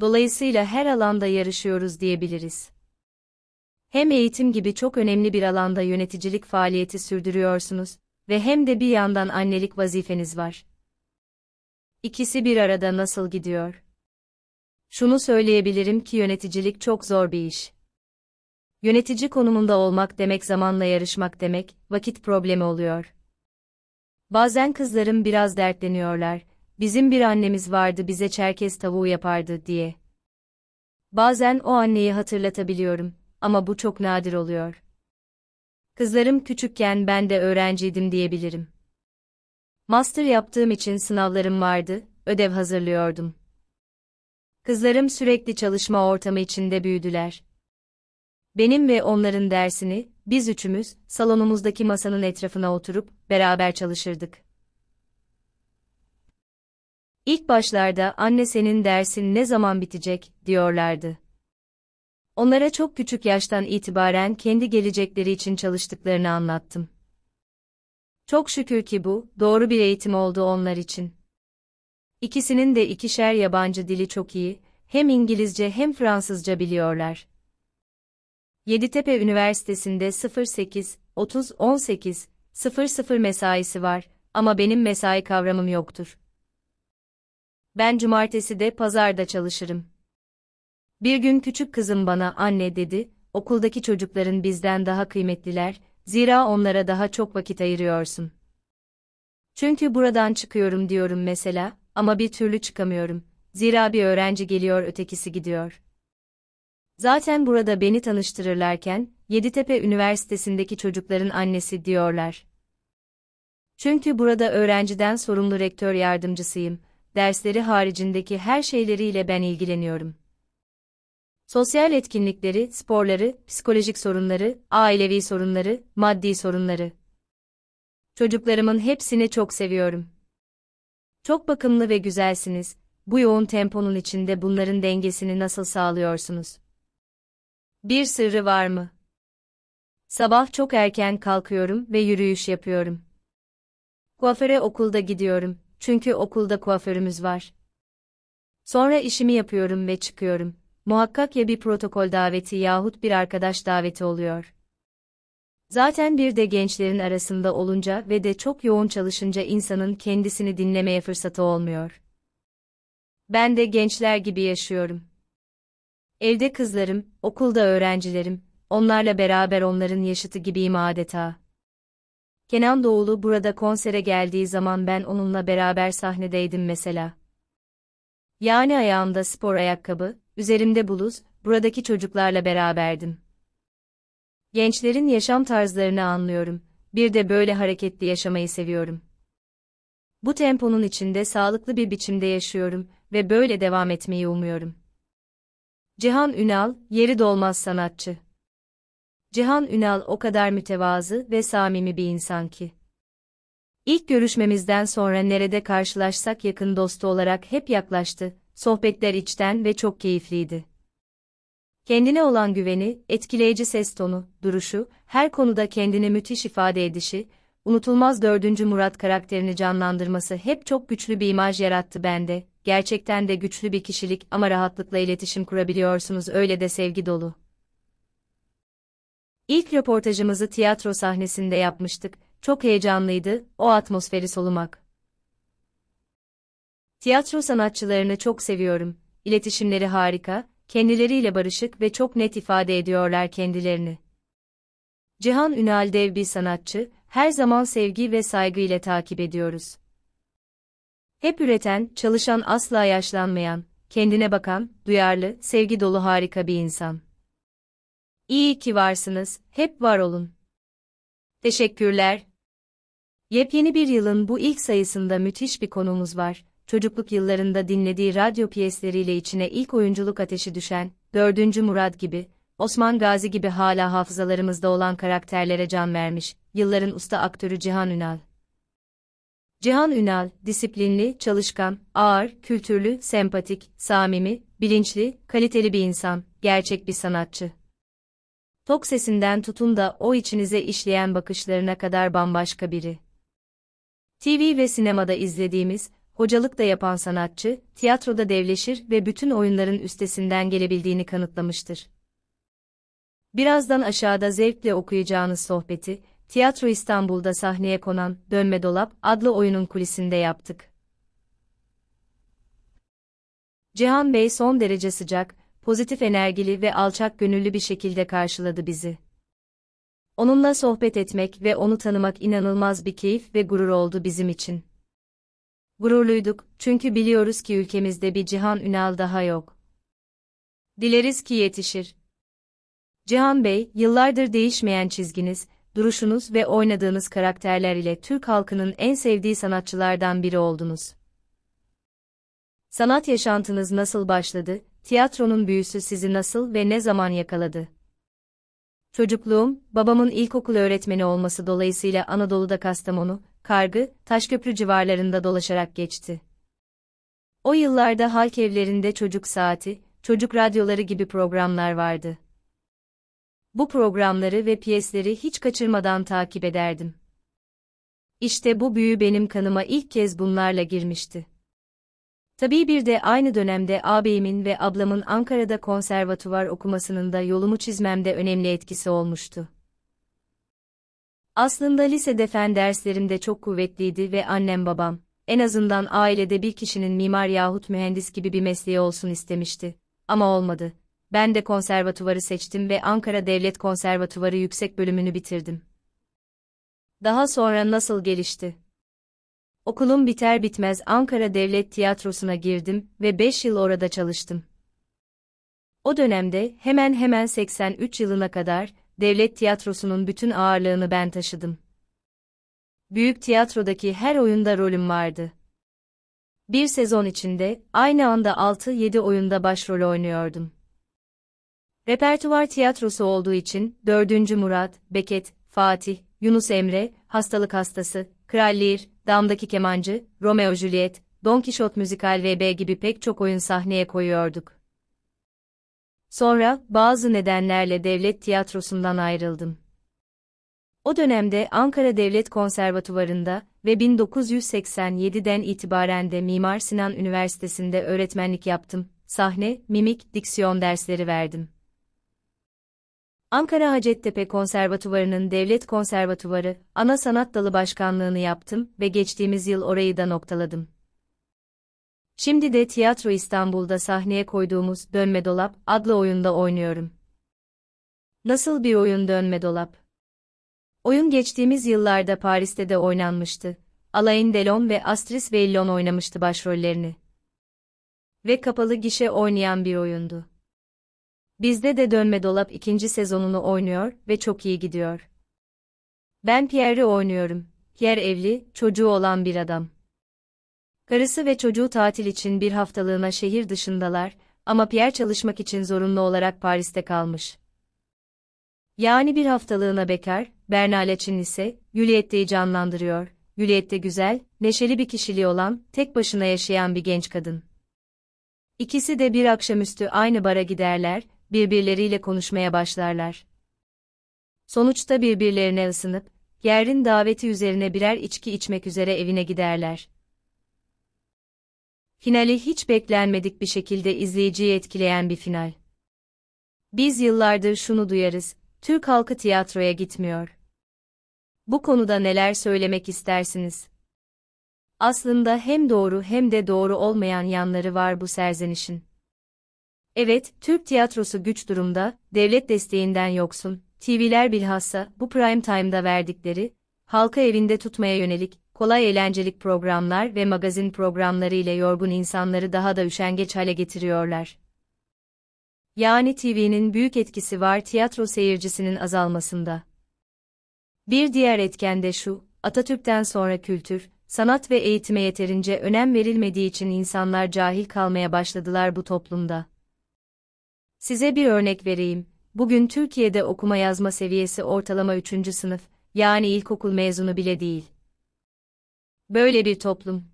Dolayısıyla her alanda yarışıyoruz diyebiliriz. Hem eğitim gibi çok önemli bir alanda yöneticilik faaliyeti sürdürüyorsunuz ve hem de bir yandan annelik vazifeniz var. İkisi bir arada nasıl gidiyor? Şunu söyleyebilirim ki yöneticilik çok zor bir iş. Yönetici konumunda olmak demek zamanla yarışmak demek, vakit problemi oluyor. Bazen kızlarım biraz dertleniyorlar. Bizim bir annemiz vardı bize çerkez tavuğu yapardı diye. Bazen o anneyi hatırlatabiliyorum ama bu çok nadir oluyor. Kızlarım küçükken ben de öğrenciydim diyebilirim. Master yaptığım için sınavlarım vardı, ödev hazırlıyordum. Kızlarım sürekli çalışma ortamı içinde büyüdüler. Benim ve onların dersini, biz üçümüz, salonumuzdaki masanın etrafına oturup, beraber çalışırdık. İlk başlarda anne senin dersin ne zaman bitecek, diyorlardı. Onlara çok küçük yaştan itibaren kendi gelecekleri için çalıştıklarını anlattım. Çok şükür ki bu, doğru bir eğitim oldu onlar için. İkisinin de ikişer yabancı dili çok iyi, hem İngilizce hem Fransızca biliyorlar. Yeditepe Üniversitesi'nde 08, 30, 18, 00 mesaisi var ama benim mesai kavramım yoktur. Ben cumartesi de pazarda çalışırım. Bir gün küçük kızım bana anne dedi, okuldaki çocukların bizden daha kıymetliler, zira onlara daha çok vakit ayırıyorsun. Çünkü buradan çıkıyorum diyorum mesela, ama bir türlü çıkamıyorum. Zira bir öğrenci geliyor ötekisi gidiyor. Zaten burada beni tanıştırırlarken, Yeditepe Üniversitesi'ndeki çocukların annesi diyorlar. Çünkü burada öğrenciden sorumlu rektör yardımcısıyım, dersleri haricindeki her şeyleriyle ben ilgileniyorum sosyal etkinlikleri, sporları, psikolojik sorunları, ailevi sorunları, maddi sorunları. Çocuklarımın hepsini çok seviyorum. Çok bakımlı ve güzelsiniz. Bu yoğun temponun içinde bunların dengesini nasıl sağlıyorsunuz? Bir sırrı var mı? Sabah çok erken kalkıyorum ve yürüyüş yapıyorum. Kuaföre okulda gidiyorum çünkü okulda kuaförümüz var. Sonra işimi yapıyorum ve çıkıyorum muhakkak ya bir protokol daveti yahut bir arkadaş daveti oluyor. Zaten bir de gençlerin arasında olunca ve de çok yoğun çalışınca insanın kendisini dinlemeye fırsatı olmuyor. Ben de gençler gibi yaşıyorum. Evde kızlarım, okulda öğrencilerim, onlarla beraber onların yaşıtı gibiyim adeta. Kenan Doğulu burada konsere geldiği zaman ben onunla beraber sahnedeydim mesela. Yani ayağımda spor ayakkabı, üzerimde buluz, buradaki çocuklarla beraberdim. Gençlerin yaşam tarzlarını anlıyorum, bir de böyle hareketli yaşamayı seviyorum. Bu temponun içinde sağlıklı bir biçimde yaşıyorum ve böyle devam etmeyi umuyorum. Cihan Ünal, yeri dolmaz sanatçı. Cihan Ünal o kadar mütevazı ve samimi bir insan ki. İlk görüşmemizden sonra nerede karşılaşsak yakın dostu olarak hep yaklaştı sohbetler içten ve çok keyifliydi. Kendine olan güveni, etkileyici ses tonu, duruşu, her konuda kendini müthiş ifade edişi, unutulmaz dördüncü Murat karakterini canlandırması hep çok güçlü bir imaj yarattı bende. Gerçekten de güçlü bir kişilik ama rahatlıkla iletişim kurabiliyorsunuz öyle de sevgi dolu. İlk röportajımızı tiyatro sahnesinde yapmıştık. Çok heyecanlıydı o atmosferi solumak. Tiyatro sanatçılarını çok seviyorum. İletişimleri harika, kendileriyle barışık ve çok net ifade ediyorlar kendilerini. Cihan Ünal dev bir sanatçı, her zaman sevgi ve saygı ile takip ediyoruz. Hep üreten, çalışan asla yaşlanmayan, kendine bakan, duyarlı, sevgi dolu harika bir insan. İyi ki varsınız, hep var olun. Teşekkürler. Yepyeni bir yılın bu ilk sayısında müthiş bir konumuz var çocukluk yıllarında dinlediği radyo piyesleriyle içine ilk oyunculuk ateşi düşen, 4. Murat gibi, Osman Gazi gibi hala hafızalarımızda olan karakterlere can vermiş, yılların usta aktörü Cihan Ünal. Cihan Ünal, disiplinli, çalışkan, ağır, kültürlü, sempatik, samimi, bilinçli, kaliteli bir insan, gerçek bir sanatçı. Tok sesinden tutun da o içinize işleyen bakışlarına kadar bambaşka biri. TV ve sinemada izlediğimiz, hocalık da yapan sanatçı, tiyatroda devleşir ve bütün oyunların üstesinden gelebildiğini kanıtlamıştır. Birazdan aşağıda zevkle okuyacağınız sohbeti, Tiyatro İstanbul'da sahneye konan Dönme Dolap adlı oyunun kulisinde yaptık. Cihan Bey son derece sıcak, pozitif enerjili ve alçak gönüllü bir şekilde karşıladı bizi. Onunla sohbet etmek ve onu tanımak inanılmaz bir keyif ve gurur oldu bizim için. Gururluyduk çünkü biliyoruz ki ülkemizde bir Cihan Ünal daha yok. Dileriz ki yetişir. Cihan Bey, yıllardır değişmeyen çizginiz, duruşunuz ve oynadığınız karakterler ile Türk halkının en sevdiği sanatçılardan biri oldunuz. Sanat yaşantınız nasıl başladı, tiyatronun büyüsü sizi nasıl ve ne zaman yakaladı? Çocukluğum, babamın ilkokul öğretmeni olması dolayısıyla Anadolu'da Kastamonu, Kargı, Taşköprü civarlarında dolaşarak geçti. O yıllarda halk evlerinde çocuk saati, çocuk radyoları gibi programlar vardı. Bu programları ve piyesleri hiç kaçırmadan takip ederdim. İşte bu büyü benim kanıma ilk kez bunlarla girmişti. Tabii bir de aynı dönemde ağabeyimin ve ablamın Ankara'da konservatuvar okumasının da yolumu çizmemde önemli etkisi olmuştu. Aslında lisede fen derslerimde çok kuvvetliydi ve annem babam, en azından ailede bir kişinin mimar yahut mühendis gibi bir mesleği olsun istemişti. Ama olmadı. Ben de konservatuvarı seçtim ve Ankara Devlet Konservatuvarı yüksek bölümünü bitirdim. Daha sonra nasıl gelişti? Okulum biter bitmez Ankara Devlet Tiyatrosu'na girdim ve 5 yıl orada çalıştım. O dönemde hemen hemen 83 yılına kadar devlet tiyatrosunun bütün ağırlığını ben taşıdım. Büyük tiyatrodaki her oyunda rolüm vardı. Bir sezon içinde aynı anda 6-7 oyunda başrol oynuyordum. Repertuvar tiyatrosu olduğu için 4. Murat, Beket, Fatih, Yunus Emre, Hastalık Hastası, Kral Damdaki Kemancı, Romeo Juliet, Don Kişot Müzikal VB gibi pek çok oyun sahneye koyuyorduk. Sonra, bazı nedenlerle devlet tiyatrosundan ayrıldım. O dönemde Ankara Devlet Konservatuvarı'nda ve 1987'den itibaren de Mimar Sinan Üniversitesi'nde öğretmenlik yaptım. Sahne, mimik, diksiyon dersleri verdim. Ankara Hacettepe Konservatuvarı'nın Devlet Konservatuvarı, Ana Sanat Dalı Başkanlığını yaptım ve geçtiğimiz yıl orayı da noktaladım. Şimdi de Tiyatro İstanbul'da sahneye koyduğumuz Dönme Dolap adlı oyunda oynuyorum. Nasıl bir oyun Dönme Dolap? Oyun geçtiğimiz yıllarda Paris'te de oynanmıştı. Alain Delon ve Astris Veillon oynamıştı başrollerini. Ve kapalı gişe oynayan bir oyundu. Bizde de Dönme Dolap ikinci sezonunu oynuyor ve çok iyi gidiyor. Ben Pierre'i oynuyorum. Pierre evli, çocuğu olan bir adam. Karısı ve çocuğu tatil için bir haftalığına şehir dışındalar ama Pierre çalışmak için zorunlu olarak Paris'te kalmış. Yani bir haftalığına bekar, Berna için ise, Juliette'yi canlandırıyor. Juliette güzel, neşeli bir kişiliği olan, tek başına yaşayan bir genç kadın. İkisi de bir akşamüstü aynı bara giderler, birbirleriyle konuşmaya başlarlar. Sonuçta birbirlerine ısınıp, Yer'in daveti üzerine birer içki içmek üzere evine giderler. Finali hiç beklenmedik bir şekilde izleyiciyi etkileyen bir final. Biz yıllardır şunu duyarız, Türk halkı tiyatroya gitmiyor. Bu konuda neler söylemek istersiniz? Aslında hem doğru hem de doğru olmayan yanları var bu serzenişin. Evet, Türk tiyatrosu güç durumda, devlet desteğinden yoksun. TV'ler bilhassa bu prime time'da verdikleri, halka evinde tutmaya yönelik kolay eğlencelik programlar ve magazin programları ile yorgun insanları daha da üşengeç hale getiriyorlar. Yani TV'nin büyük etkisi var tiyatro seyircisinin azalmasında. Bir diğer etken de şu, Atatürk'ten sonra kültür, sanat ve eğitime yeterince önem verilmediği için insanlar cahil kalmaya başladılar bu toplumda. Size bir örnek vereyim. Bugün Türkiye'de okuma yazma seviyesi ortalama 3. sınıf, yani ilkokul mezunu bile değil. Böyle bir toplum.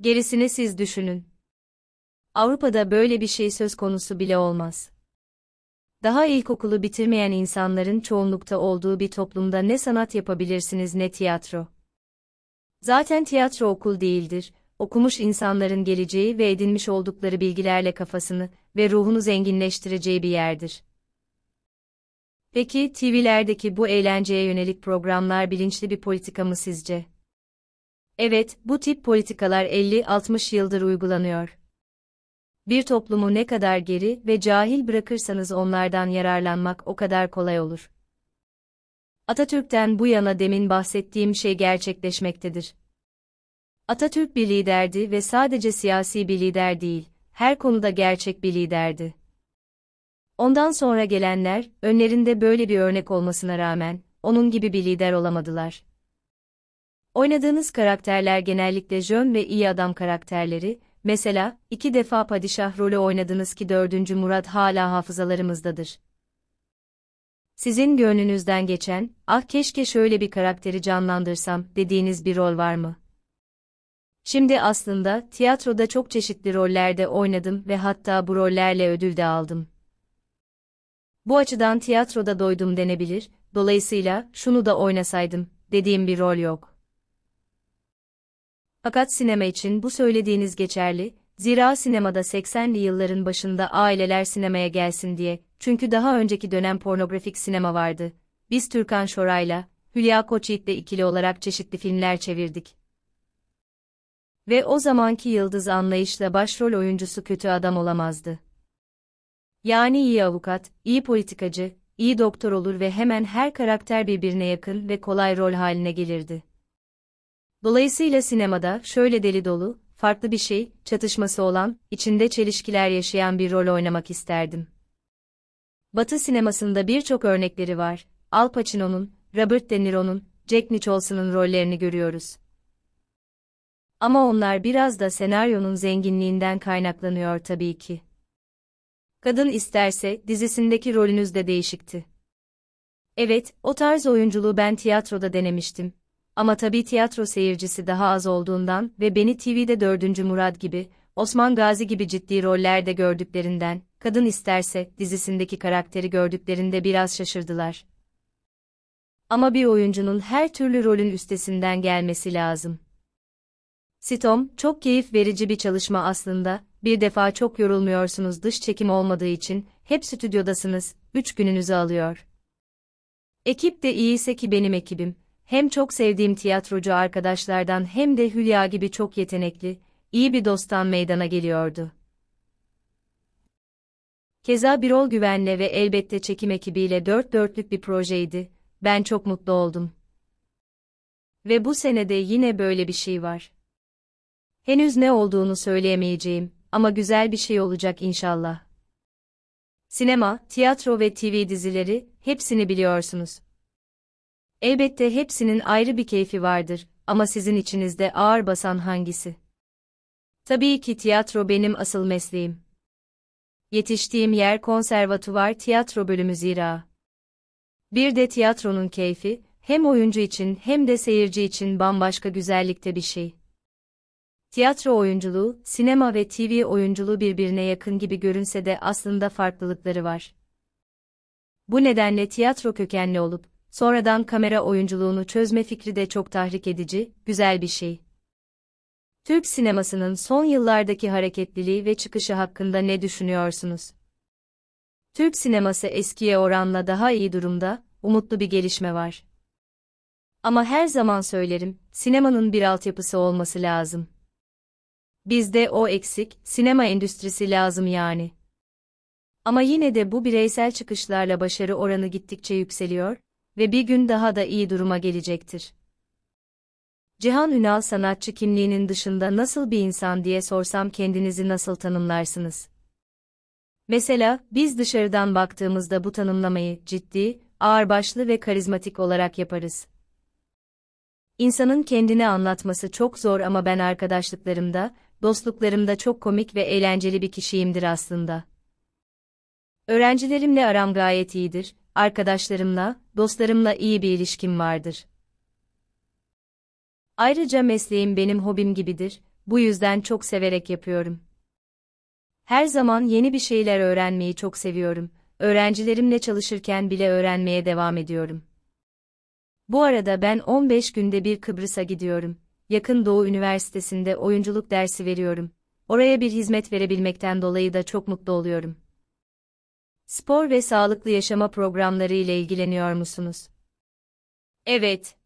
Gerisini siz düşünün. Avrupa'da böyle bir şey söz konusu bile olmaz. Daha ilkokulu bitirmeyen insanların çoğunlukta olduğu bir toplumda ne sanat yapabilirsiniz ne tiyatro. Zaten tiyatro okul değildir, okumuş insanların geleceği ve edinmiş oldukları bilgilerle kafasını ve ruhunu zenginleştireceği bir yerdir. Peki TV'lerdeki bu eğlenceye yönelik programlar bilinçli bir politika mı sizce? Evet, bu tip politikalar 50-60 yıldır uygulanıyor. Bir toplumu ne kadar geri ve cahil bırakırsanız onlardan yararlanmak o kadar kolay olur. Atatürk'ten bu yana demin bahsettiğim şey gerçekleşmektedir. Atatürk bir liderdi ve sadece siyasi bir lider değil, her konuda gerçek bir liderdi. Ondan sonra gelenler, önlerinde böyle bir örnek olmasına rağmen, onun gibi bir lider olamadılar. Oynadığınız karakterler genellikle jön ve iyi adam karakterleri, mesela, iki defa padişah rolü oynadınız ki dördüncü Murat hala hafızalarımızdadır. Sizin gönlünüzden geçen, ah keşke şöyle bir karakteri canlandırsam dediğiniz bir rol var mı? Şimdi aslında tiyatroda çok çeşitli rollerde oynadım ve hatta bu rollerle ödül de aldım. Bu açıdan tiyatroda doydum denebilir, dolayısıyla şunu da oynasaydım dediğim bir rol yok. Fakat sinema için bu söylediğiniz geçerli, zira sinemada 80'li yılların başında aileler sinemaya gelsin diye, çünkü daha önceki dönem pornografik sinema vardı. Biz Türkan Şoray'la, Hülya Koçyiğit'le ikili olarak çeşitli filmler çevirdik. Ve o zamanki yıldız anlayışla başrol oyuncusu kötü adam olamazdı. Yani iyi avukat, iyi politikacı, iyi doktor olur ve hemen her karakter birbirine yakın ve kolay rol haline gelirdi. Dolayısıyla sinemada şöyle deli dolu, farklı bir şey, çatışması olan, içinde çelişkiler yaşayan bir rol oynamak isterdim. Batı sinemasında birçok örnekleri var. Al Pacino'nun, Robert De Niro'nun, Jack Nicholson'un rollerini görüyoruz. Ama onlar biraz da senaryonun zenginliğinden kaynaklanıyor tabii ki. Kadın isterse dizisindeki rolünüz de değişikti. Evet, o tarz oyunculuğu ben tiyatroda denemiştim ama tabii tiyatro seyircisi daha az olduğundan ve beni TV'de 4. Murat gibi, Osman Gazi gibi ciddi rollerde gördüklerinden, Kadın isterse dizisindeki karakteri gördüklerinde biraz şaşırdılar. Ama bir oyuncunun her türlü rolün üstesinden gelmesi lazım. Sitom, çok keyif verici bir çalışma aslında, bir defa çok yorulmuyorsunuz dış çekim olmadığı için, hep stüdyodasınız, üç gününüzü alıyor. Ekip de iyiyse ki benim ekibim, hem çok sevdiğim tiyatrocu arkadaşlardan hem de Hülya gibi çok yetenekli, iyi bir dosttan meydana geliyordu. Keza Birol Güven'le ve elbette çekim ekibiyle dört dörtlük bir projeydi, ben çok mutlu oldum. Ve bu senede yine böyle bir şey var. Henüz ne olduğunu söyleyemeyeceğim ama güzel bir şey olacak inşallah. Sinema, tiyatro ve TV dizileri, hepsini biliyorsunuz. Elbette hepsinin ayrı bir keyfi vardır ama sizin içinizde ağır basan hangisi? Tabii ki tiyatro benim asıl mesleğim. Yetiştiğim yer konservatuvar tiyatro bölümü zira. Bir de tiyatronun keyfi, hem oyuncu için hem de seyirci için bambaşka güzellikte bir şey. Tiyatro oyunculuğu, sinema ve TV oyunculuğu birbirine yakın gibi görünse de aslında farklılıkları var. Bu nedenle tiyatro kökenli olup, Sonradan kamera oyunculuğunu çözme fikri de çok tahrik edici, güzel bir şey. Türk sinemasının son yıllardaki hareketliliği ve çıkışı hakkında ne düşünüyorsunuz? Türk sineması eskiye oranla daha iyi durumda, umutlu bir gelişme var. Ama her zaman söylerim, sinemanın bir altyapısı olması lazım. Bizde o eksik, sinema endüstrisi lazım yani. Ama yine de bu bireysel çıkışlarla başarı oranı gittikçe yükseliyor, ve bir gün daha da iyi duruma gelecektir. Cihan Ünal sanatçı kimliğinin dışında nasıl bir insan diye sorsam kendinizi nasıl tanımlarsınız? Mesela, biz dışarıdan baktığımızda bu tanımlamayı ciddi, ağırbaşlı ve karizmatik olarak yaparız. İnsanın kendini anlatması çok zor ama ben arkadaşlıklarımda, dostluklarımda çok komik ve eğlenceli bir kişiyimdir aslında. Öğrencilerimle aram gayet iyidir, arkadaşlarımla, dostlarımla iyi bir ilişkim vardır. Ayrıca mesleğim benim hobim gibidir, bu yüzden çok severek yapıyorum. Her zaman yeni bir şeyler öğrenmeyi çok seviyorum, öğrencilerimle çalışırken bile öğrenmeye devam ediyorum. Bu arada ben 15 günde bir Kıbrıs'a gidiyorum. Yakın Doğu Üniversitesi'nde oyunculuk dersi veriyorum. Oraya bir hizmet verebilmekten dolayı da çok mutlu oluyorum. Spor ve sağlıklı yaşama programları ile ilgileniyor musunuz? Evet.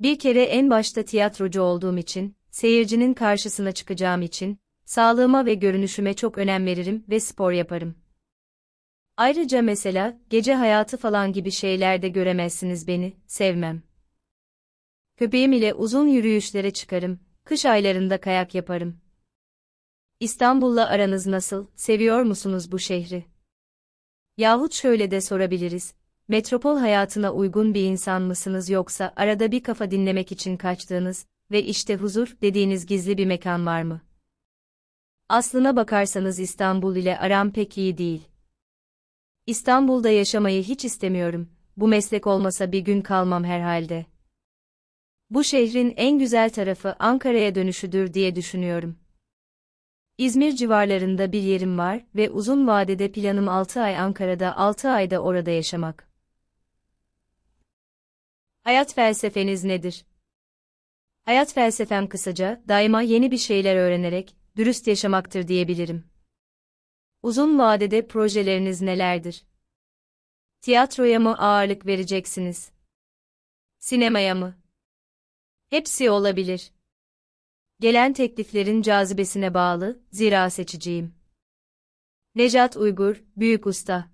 Bir kere en başta tiyatrocu olduğum için, seyircinin karşısına çıkacağım için, sağlığıma ve görünüşüme çok önem veririm ve spor yaparım. Ayrıca mesela, gece hayatı falan gibi şeylerde göremezsiniz beni, sevmem. Köpeğim ile uzun yürüyüşlere çıkarım, kış aylarında kayak yaparım. İstanbul'la aranız nasıl, seviyor musunuz bu şehri? Yahut şöyle de sorabiliriz, metropol hayatına uygun bir insan mısınız yoksa arada bir kafa dinlemek için kaçtığınız ve işte huzur dediğiniz gizli bir mekan var mı? Aslına bakarsanız İstanbul ile aram pek iyi değil. İstanbul'da yaşamayı hiç istemiyorum. Bu meslek olmasa bir gün kalmam herhalde. Bu şehrin en güzel tarafı Ankara'ya dönüşüdür diye düşünüyorum. İzmir civarlarında bir yerim var ve uzun vadede planım 6 ay Ankara'da 6 ayda orada yaşamak. Hayat felsefeniz nedir? Hayat felsefem kısaca, daima yeni bir şeyler öğrenerek, dürüst yaşamaktır diyebilirim. Uzun vadede projeleriniz nelerdir? Tiyatroya mı ağırlık vereceksiniz? Sinemaya mı? Hepsi olabilir. Gelen tekliflerin cazibesine bağlı, zira seçiciyim. Necat Uygur, Büyük Usta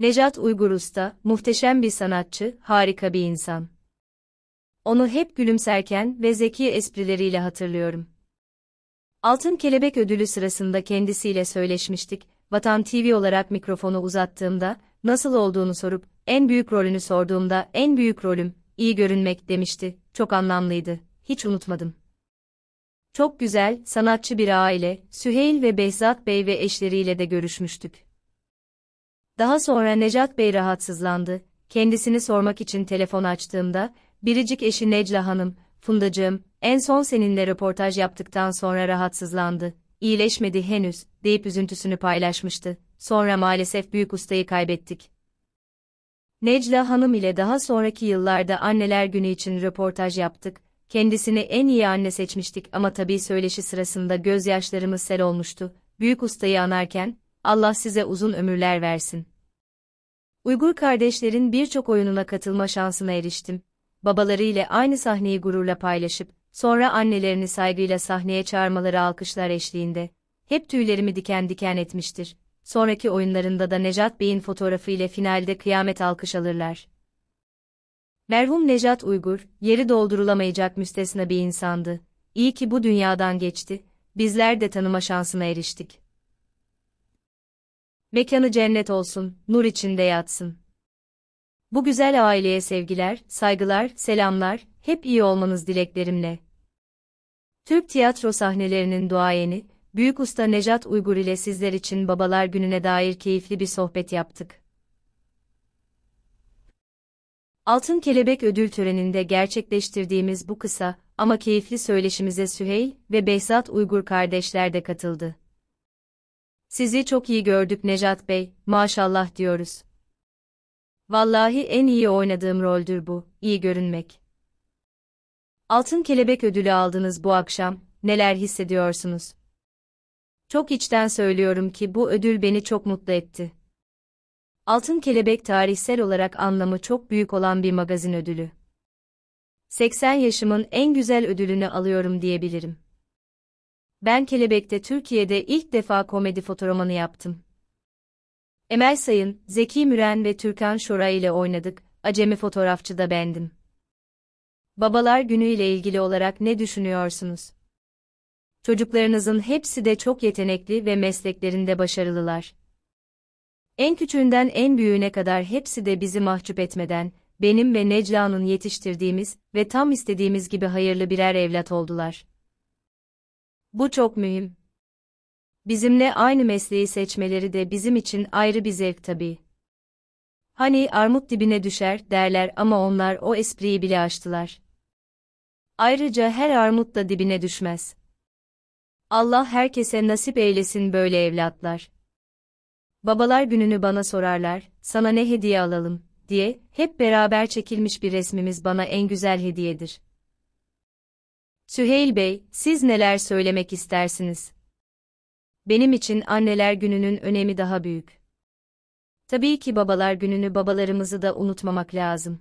Necat Uygur Usta, muhteşem bir sanatçı, harika bir insan. Onu hep gülümserken ve zeki esprileriyle hatırlıyorum. Altın Kelebek ödülü sırasında kendisiyle söyleşmiştik, Vatan TV olarak mikrofonu uzattığımda, nasıl olduğunu sorup, en büyük rolünü sorduğumda en büyük rolüm, iyi görünmek demişti, çok anlamlıydı, hiç unutmadım. Çok güzel, sanatçı bir aile, Süheyl ve Behzat Bey ve eşleriyle de görüşmüştük. Daha sonra Necat Bey rahatsızlandı, kendisini sormak için telefon açtığımda, biricik eşi Necla Hanım, Fundacığım, en son seninle röportaj yaptıktan sonra rahatsızlandı, iyileşmedi henüz, deyip üzüntüsünü paylaşmıştı, sonra maalesef büyük ustayı kaybettik. Necla Hanım ile daha sonraki yıllarda anneler günü için röportaj yaptık, Kendisini en iyi anne seçmiştik ama tabii söyleşi sırasında gözyaşlarımız sel olmuştu. Büyük ustayı anarken, Allah size uzun ömürler versin. Uygur kardeşlerin birçok oyununa katılma şansına eriştim. Babaları ile aynı sahneyi gururla paylaşıp, sonra annelerini saygıyla sahneye çağırmaları alkışlar eşliğinde. Hep tüylerimi diken diken etmiştir. Sonraki oyunlarında da Necat Bey'in fotoğrafı ile finalde kıyamet alkış alırlar. Merhum Nejat Uygur, yeri doldurulamayacak müstesna bir insandı. İyi ki bu dünyadan geçti, bizler de tanıma şansına eriştik. Mekanı cennet olsun, nur içinde yatsın. Bu güzel aileye sevgiler, saygılar, selamlar, hep iyi olmanız dileklerimle. Türk tiyatro sahnelerinin duayeni, Büyük Usta Nejat Uygur ile sizler için Babalar Günü'ne dair keyifli bir sohbet yaptık. Altın Kelebek ödül töreninde gerçekleştirdiğimiz bu kısa ama keyifli söyleşimize Süheyl ve Behzat Uygur kardeşler de katıldı. Sizi çok iyi gördük Necat Bey, maşallah diyoruz. Vallahi en iyi oynadığım roldür bu, iyi görünmek. Altın Kelebek ödülü aldınız bu akşam, neler hissediyorsunuz? Çok içten söylüyorum ki bu ödül beni çok mutlu etti. Altın Kelebek tarihsel olarak anlamı çok büyük olan bir magazin ödülü. 80 yaşımın en güzel ödülünü alıyorum diyebilirim. Ben Kelebek'te Türkiye'de ilk defa komedi fotoromanı yaptım. Emel Sayın, Zeki Müren ve Türkan Şoray ile oynadık, acemi fotoğrafçı da bendim. Babalar Günü ile ilgili olarak ne düşünüyorsunuz? Çocuklarınızın hepsi de çok yetenekli ve mesleklerinde başarılılar. En küçüğünden en büyüğüne kadar hepsi de bizi mahcup etmeden, benim ve Necla'nın yetiştirdiğimiz ve tam istediğimiz gibi hayırlı birer evlat oldular. Bu çok mühim. Bizimle aynı mesleği seçmeleri de bizim için ayrı bir zevk tabii. Hani armut dibine düşer derler ama onlar o espriyi bile açtılar. Ayrıca her armut da dibine düşmez. Allah herkese nasip eylesin böyle evlatlar babalar gününü bana sorarlar, sana ne hediye alalım, diye, hep beraber çekilmiş bir resmimiz bana en güzel hediyedir. Süheyl Bey, siz neler söylemek istersiniz? Benim için anneler gününün önemi daha büyük. Tabii ki babalar gününü babalarımızı da unutmamak lazım.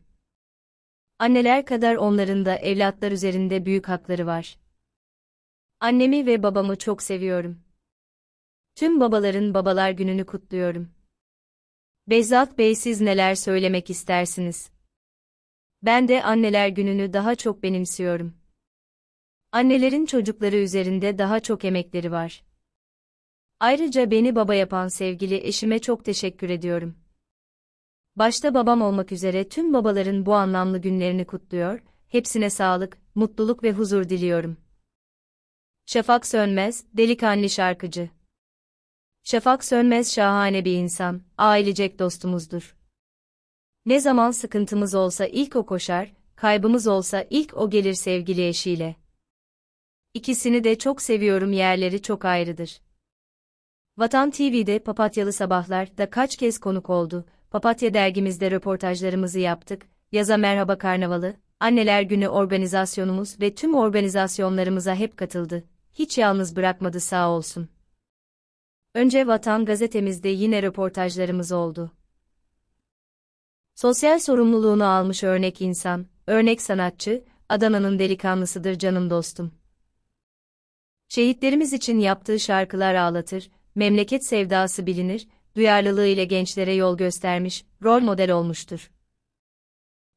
Anneler kadar onların da evlatlar üzerinde büyük hakları var. Annemi ve babamı çok seviyorum. Tüm babaların babalar gününü kutluyorum. Bezat Bey siz neler söylemek istersiniz? Ben de anneler gününü daha çok benimsiyorum. Annelerin çocukları üzerinde daha çok emekleri var. Ayrıca beni baba yapan sevgili eşime çok teşekkür ediyorum. Başta babam olmak üzere tüm babaların bu anlamlı günlerini kutluyor, hepsine sağlık, mutluluk ve huzur diliyorum. Şafak Sönmez, Delikanlı Şarkıcı Şafak Sönmez şahane bir insan, ailecek dostumuzdur. Ne zaman sıkıntımız olsa ilk o koşar, kaybımız olsa ilk o gelir sevgili eşiyle. İkisini de çok seviyorum yerleri çok ayrıdır. Vatan TV'de Papatyalı Sabahlar da kaç kez konuk oldu, Papatya dergimizde röportajlarımızı yaptık, yaza merhaba karnavalı, anneler günü organizasyonumuz ve tüm organizasyonlarımıza hep katıldı, hiç yalnız bırakmadı sağ olsun. Önce Vatan gazetemizde yine röportajlarımız oldu. Sosyal sorumluluğunu almış örnek insan, örnek sanatçı, Adana'nın delikanlısıdır canım dostum. Şehitlerimiz için yaptığı şarkılar ağlatır, memleket sevdası bilinir, duyarlılığı ile gençlere yol göstermiş, rol model olmuştur.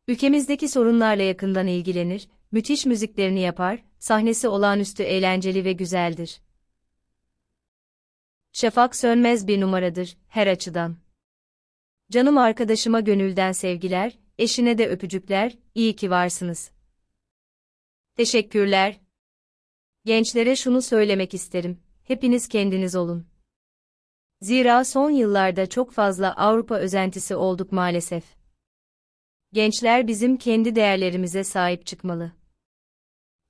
Ülkemizdeki sorunlarla yakından ilgilenir, müthiş müziklerini yapar, sahnesi olağanüstü eğlenceli ve güzeldir. Şafak sönmez bir numaradır, her açıdan. Canım arkadaşıma gönülden sevgiler, eşine de öpücükler, iyi ki varsınız. Teşekkürler. Gençlere şunu söylemek isterim, hepiniz kendiniz olun. Zira son yıllarda çok fazla Avrupa özentisi olduk maalesef. Gençler bizim kendi değerlerimize sahip çıkmalı.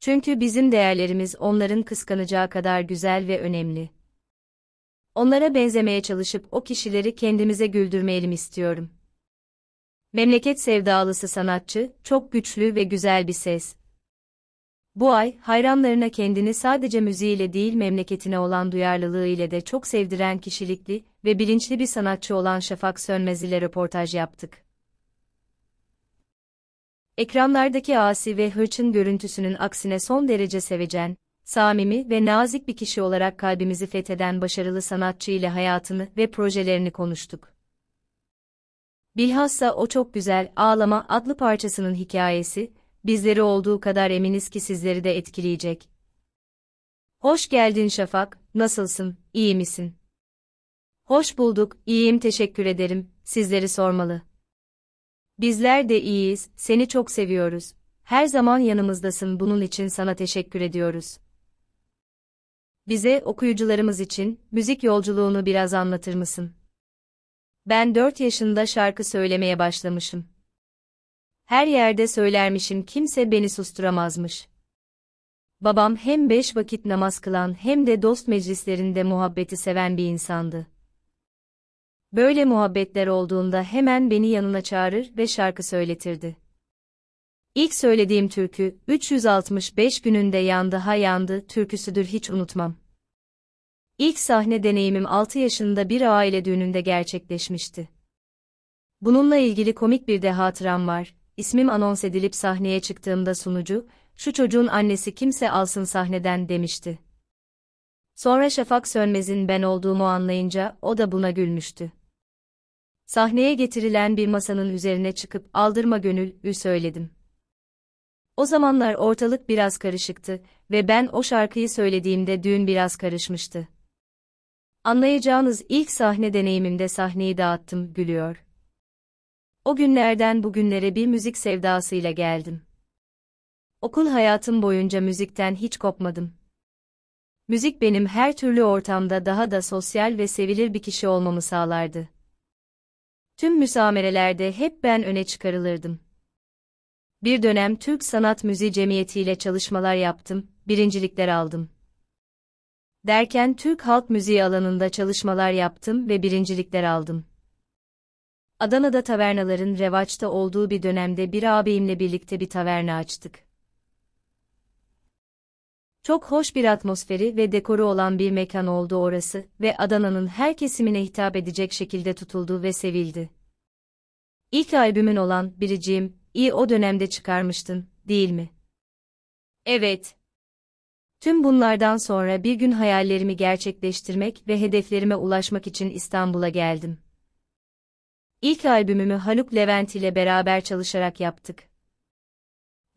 Çünkü bizim değerlerimiz onların kıskanacağı kadar güzel ve önemli. Onlara benzemeye çalışıp o kişileri kendimize güldürmeyelim istiyorum. Memleket sevdalısı sanatçı, çok güçlü ve güzel bir ses. Bu ay, hayranlarına kendini sadece müziğiyle değil memleketine olan duyarlılığı ile de çok sevdiren kişilikli ve bilinçli bir sanatçı olan Şafak Sönmez ile röportaj yaptık. Ekranlardaki asi ve hırçın görüntüsünün aksine son derece sevecen, samimi ve nazik bir kişi olarak kalbimizi fetheden başarılı sanatçı ile hayatını ve projelerini konuştuk. Bilhassa o çok güzel Ağlama adlı parçasının hikayesi, bizleri olduğu kadar eminiz ki sizleri de etkileyecek. Hoş geldin Şafak, nasılsın, iyi misin? Hoş bulduk, iyiyim teşekkür ederim, sizleri sormalı. Bizler de iyiyiz, seni çok seviyoruz. Her zaman yanımızdasın bunun için sana teşekkür ediyoruz. Bize okuyucularımız için müzik yolculuğunu biraz anlatır mısın? Ben 4 yaşında şarkı söylemeye başlamışım. Her yerde söylermişim kimse beni susturamazmış. Babam hem beş vakit namaz kılan hem de dost meclislerinde muhabbeti seven bir insandı. Böyle muhabbetler olduğunda hemen beni yanına çağırır ve şarkı söyletirdi. İlk söylediğim türkü, 365 gününde yandı ha yandı türküsüdür hiç unutmam. İlk sahne deneyimim 6 yaşında bir aile düğününde gerçekleşmişti. Bununla ilgili komik bir de hatıram var. İsmim anons edilip sahneye çıktığımda sunucu, şu çocuğun annesi kimse alsın sahneden demişti. Sonra Şafak Sönmez'in ben olduğumu anlayınca o da buna gülmüştü. Sahneye getirilen bir masanın üzerine çıkıp aldırma gönül, ü söyledim. O zamanlar ortalık biraz karışıktı ve ben o şarkıyı söylediğimde düğün biraz karışmıştı. Anlayacağınız ilk sahne deneyimimde sahneyi dağıttım, gülüyor. O günlerden bugünlere bir müzik sevdasıyla geldim. Okul hayatım boyunca müzikten hiç kopmadım. Müzik benim her türlü ortamda daha da sosyal ve sevilir bir kişi olmamı sağlardı. Tüm müsamerelerde hep ben öne çıkarılırdım. Bir dönem Türk Sanat Müziği Cemiyeti ile çalışmalar yaptım, birincilikler aldım. Derken Türk halk müziği alanında çalışmalar yaptım ve birincilikler aldım. Adana'da tavernaların revaçta olduğu bir dönemde bir abimle birlikte bir taverna açtık. Çok hoş bir atmosferi ve dekoru olan bir mekan oldu orası ve Adana'nın her kesimine hitap edecek şekilde tutuldu ve sevildi. İlk albümün olan Biricim, iyi o dönemde çıkarmıştın, değil mi? Evet. Tüm bunlardan sonra bir gün hayallerimi gerçekleştirmek ve hedeflerime ulaşmak için İstanbul'a geldim. İlk albümümü Haluk Levent ile beraber çalışarak yaptık.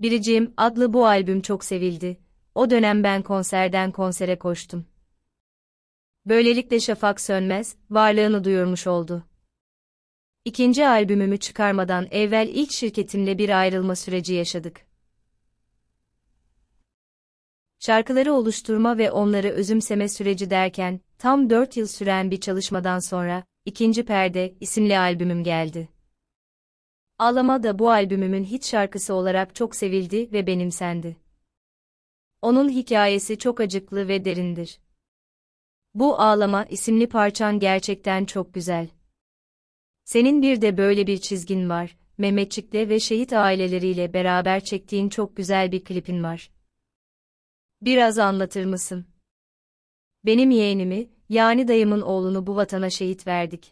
Biricim adlı bu albüm çok sevildi. O dönem ben konserden konsere koştum. Böylelikle Şafak Sönmez varlığını duyurmuş oldu. İkinci albümümü çıkarmadan evvel ilk şirketimle bir ayrılma süreci yaşadık. Şarkıları oluşturma ve onları özümseme süreci derken, tam 4 yıl süren bir çalışmadan sonra, ikinci Perde isimli albümüm geldi. Ağlama da bu albümümün hiç şarkısı olarak çok sevildi ve benimsendi. Onun hikayesi çok acıklı ve derindir. Bu Ağlama isimli parçan gerçekten çok güzel. Senin bir de böyle bir çizgin var, Mehmetçik'le ve şehit aileleriyle beraber çektiğin çok güzel bir klipin var. Biraz anlatır mısın? Benim yeğenimi, yani dayımın oğlunu bu vatana şehit verdik.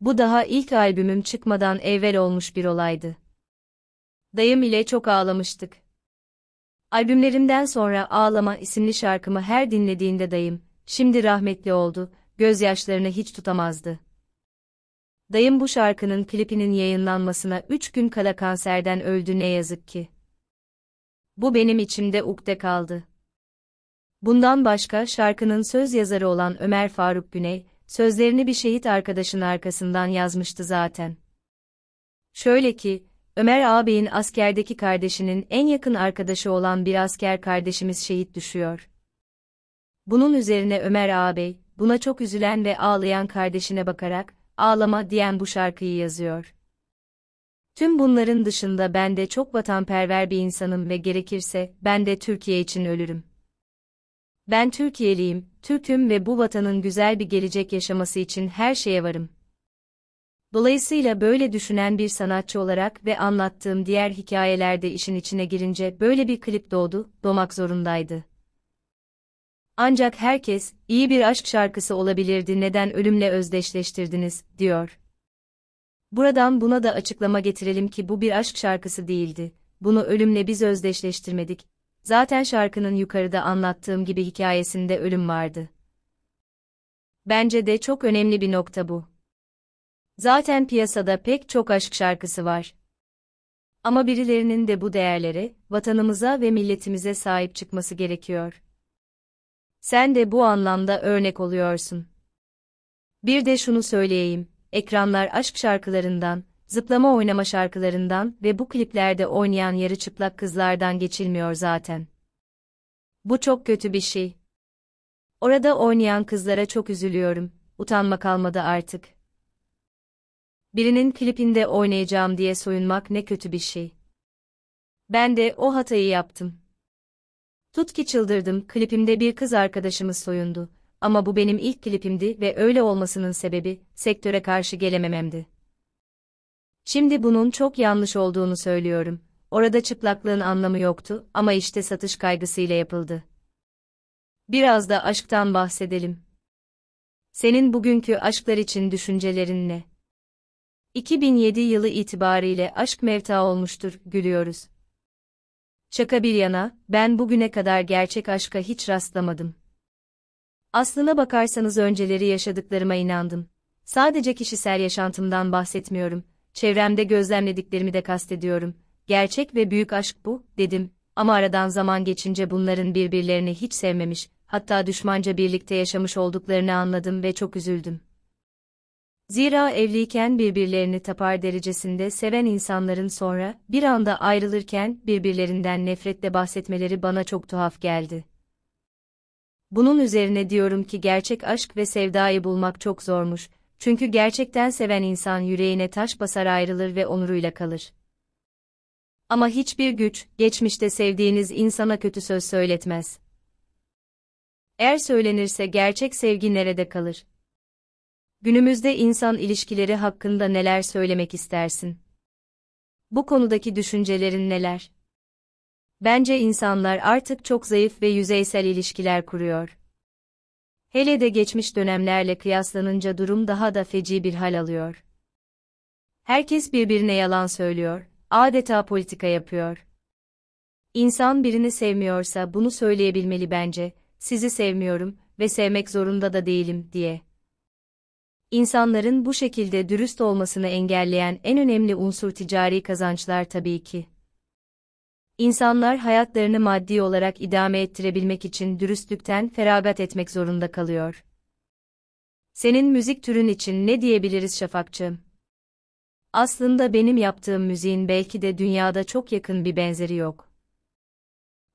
Bu daha ilk albümüm çıkmadan evvel olmuş bir olaydı. Dayım ile çok ağlamıştık. Albümlerimden sonra Ağlama isimli şarkımı her dinlediğinde dayım, şimdi rahmetli oldu, gözyaşlarını hiç tutamazdı dayım bu şarkının klipinin yayınlanmasına 3 gün kala kanserden öldü ne yazık ki. Bu benim içimde ukde kaldı. Bundan başka şarkının söz yazarı olan Ömer Faruk Güney, sözlerini bir şehit arkadaşın arkasından yazmıştı zaten. Şöyle ki, Ömer ağabeyin askerdeki kardeşinin en yakın arkadaşı olan bir asker kardeşimiz şehit düşüyor. Bunun üzerine Ömer ağabey, buna çok üzülen ve ağlayan kardeşine bakarak, ağlama diyen bu şarkıyı yazıyor. Tüm bunların dışında ben de çok vatanperver bir insanım ve gerekirse ben de Türkiye için ölürüm. Ben Türkiye'liyim, Türk'üm ve bu vatanın güzel bir gelecek yaşaması için her şeye varım. Dolayısıyla böyle düşünen bir sanatçı olarak ve anlattığım diğer hikayelerde işin içine girince böyle bir klip doğdu, doğmak zorundaydı. Ancak herkes, iyi bir aşk şarkısı olabilirdi neden ölümle özdeşleştirdiniz, diyor. Buradan buna da açıklama getirelim ki bu bir aşk şarkısı değildi, bunu ölümle biz özdeşleştirmedik, zaten şarkının yukarıda anlattığım gibi hikayesinde ölüm vardı. Bence de çok önemli bir nokta bu. Zaten piyasada pek çok aşk şarkısı var. Ama birilerinin de bu değerlere, vatanımıza ve milletimize sahip çıkması gerekiyor. Sen de bu anlamda örnek oluyorsun. Bir de şunu söyleyeyim, ekranlar aşk şarkılarından, zıplama oynama şarkılarından ve bu kliplerde oynayan yarı çıplak kızlardan geçilmiyor zaten. Bu çok kötü bir şey. Orada oynayan kızlara çok üzülüyorum, utanma kalmadı artık. Birinin klipinde oynayacağım diye soyunmak ne kötü bir şey. Ben de o hatayı yaptım. Tut ki çıldırdım klipimde bir kız arkadaşımız soyundu. Ama bu benim ilk klipimdi ve öyle olmasının sebebi sektöre karşı gelemememdi. Şimdi bunun çok yanlış olduğunu söylüyorum. Orada çıplaklığın anlamı yoktu ama işte satış kaygısıyla yapıldı. Biraz da aşktan bahsedelim. Senin bugünkü aşklar için düşüncelerin ne? 2007 yılı itibariyle aşk mevta olmuştur, gülüyoruz. Şaka bir yana, ben bugüne kadar gerçek aşka hiç rastlamadım. Aslına bakarsanız önceleri yaşadıklarıma inandım. Sadece kişisel yaşantımdan bahsetmiyorum, çevremde gözlemlediklerimi de kastediyorum. Gerçek ve büyük aşk bu, dedim. Ama aradan zaman geçince bunların birbirlerini hiç sevmemiş, hatta düşmanca birlikte yaşamış olduklarını anladım ve çok üzüldüm. Zira evliyken birbirlerini tapar derecesinde seven insanların sonra bir anda ayrılırken birbirlerinden nefretle bahsetmeleri bana çok tuhaf geldi. Bunun üzerine diyorum ki gerçek aşk ve sevdayı bulmak çok zormuş. Çünkü gerçekten seven insan yüreğine taş basar ayrılır ve onuruyla kalır. Ama hiçbir güç, geçmişte sevdiğiniz insana kötü söz söyletmez. Eğer söylenirse gerçek sevgi nerede kalır? Günümüzde insan ilişkileri hakkında neler söylemek istersin? Bu konudaki düşüncelerin neler? Bence insanlar artık çok zayıf ve yüzeysel ilişkiler kuruyor. Hele de geçmiş dönemlerle kıyaslanınca durum daha da feci bir hal alıyor. Herkes birbirine yalan söylüyor, adeta politika yapıyor. İnsan birini sevmiyorsa bunu söyleyebilmeli bence, sizi sevmiyorum ve sevmek zorunda da değilim diye. İnsanların bu şekilde dürüst olmasını engelleyen en önemli unsur ticari kazançlar tabii ki. İnsanlar hayatlarını maddi olarak idame ettirebilmek için dürüstlükten feragat etmek zorunda kalıyor. Senin müzik türün için ne diyebiliriz Şafakçığım? Aslında benim yaptığım müziğin belki de dünyada çok yakın bir benzeri yok.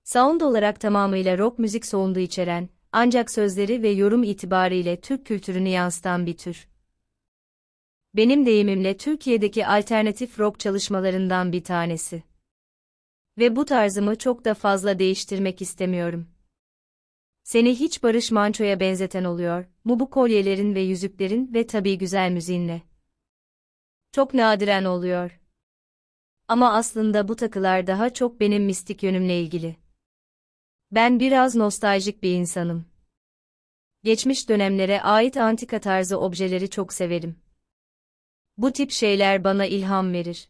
Sound olarak tamamıyla rock müzik soğundu içeren, ancak sözleri ve yorum itibariyle Türk kültürünü yansıtan bir tür. Benim deyimimle Türkiye'deki alternatif rock çalışmalarından bir tanesi. Ve bu tarzımı çok da fazla değiştirmek istemiyorum. Seni hiç Barış Manço'ya benzeten oluyor mu bu kolyelerin ve yüzüklerin ve tabii güzel müziğinle. Çok nadiren oluyor. Ama aslında bu takılar daha çok benim mistik yönümle ilgili. Ben biraz nostaljik bir insanım. Geçmiş dönemlere ait antika tarzı objeleri çok severim. Bu tip şeyler bana ilham verir.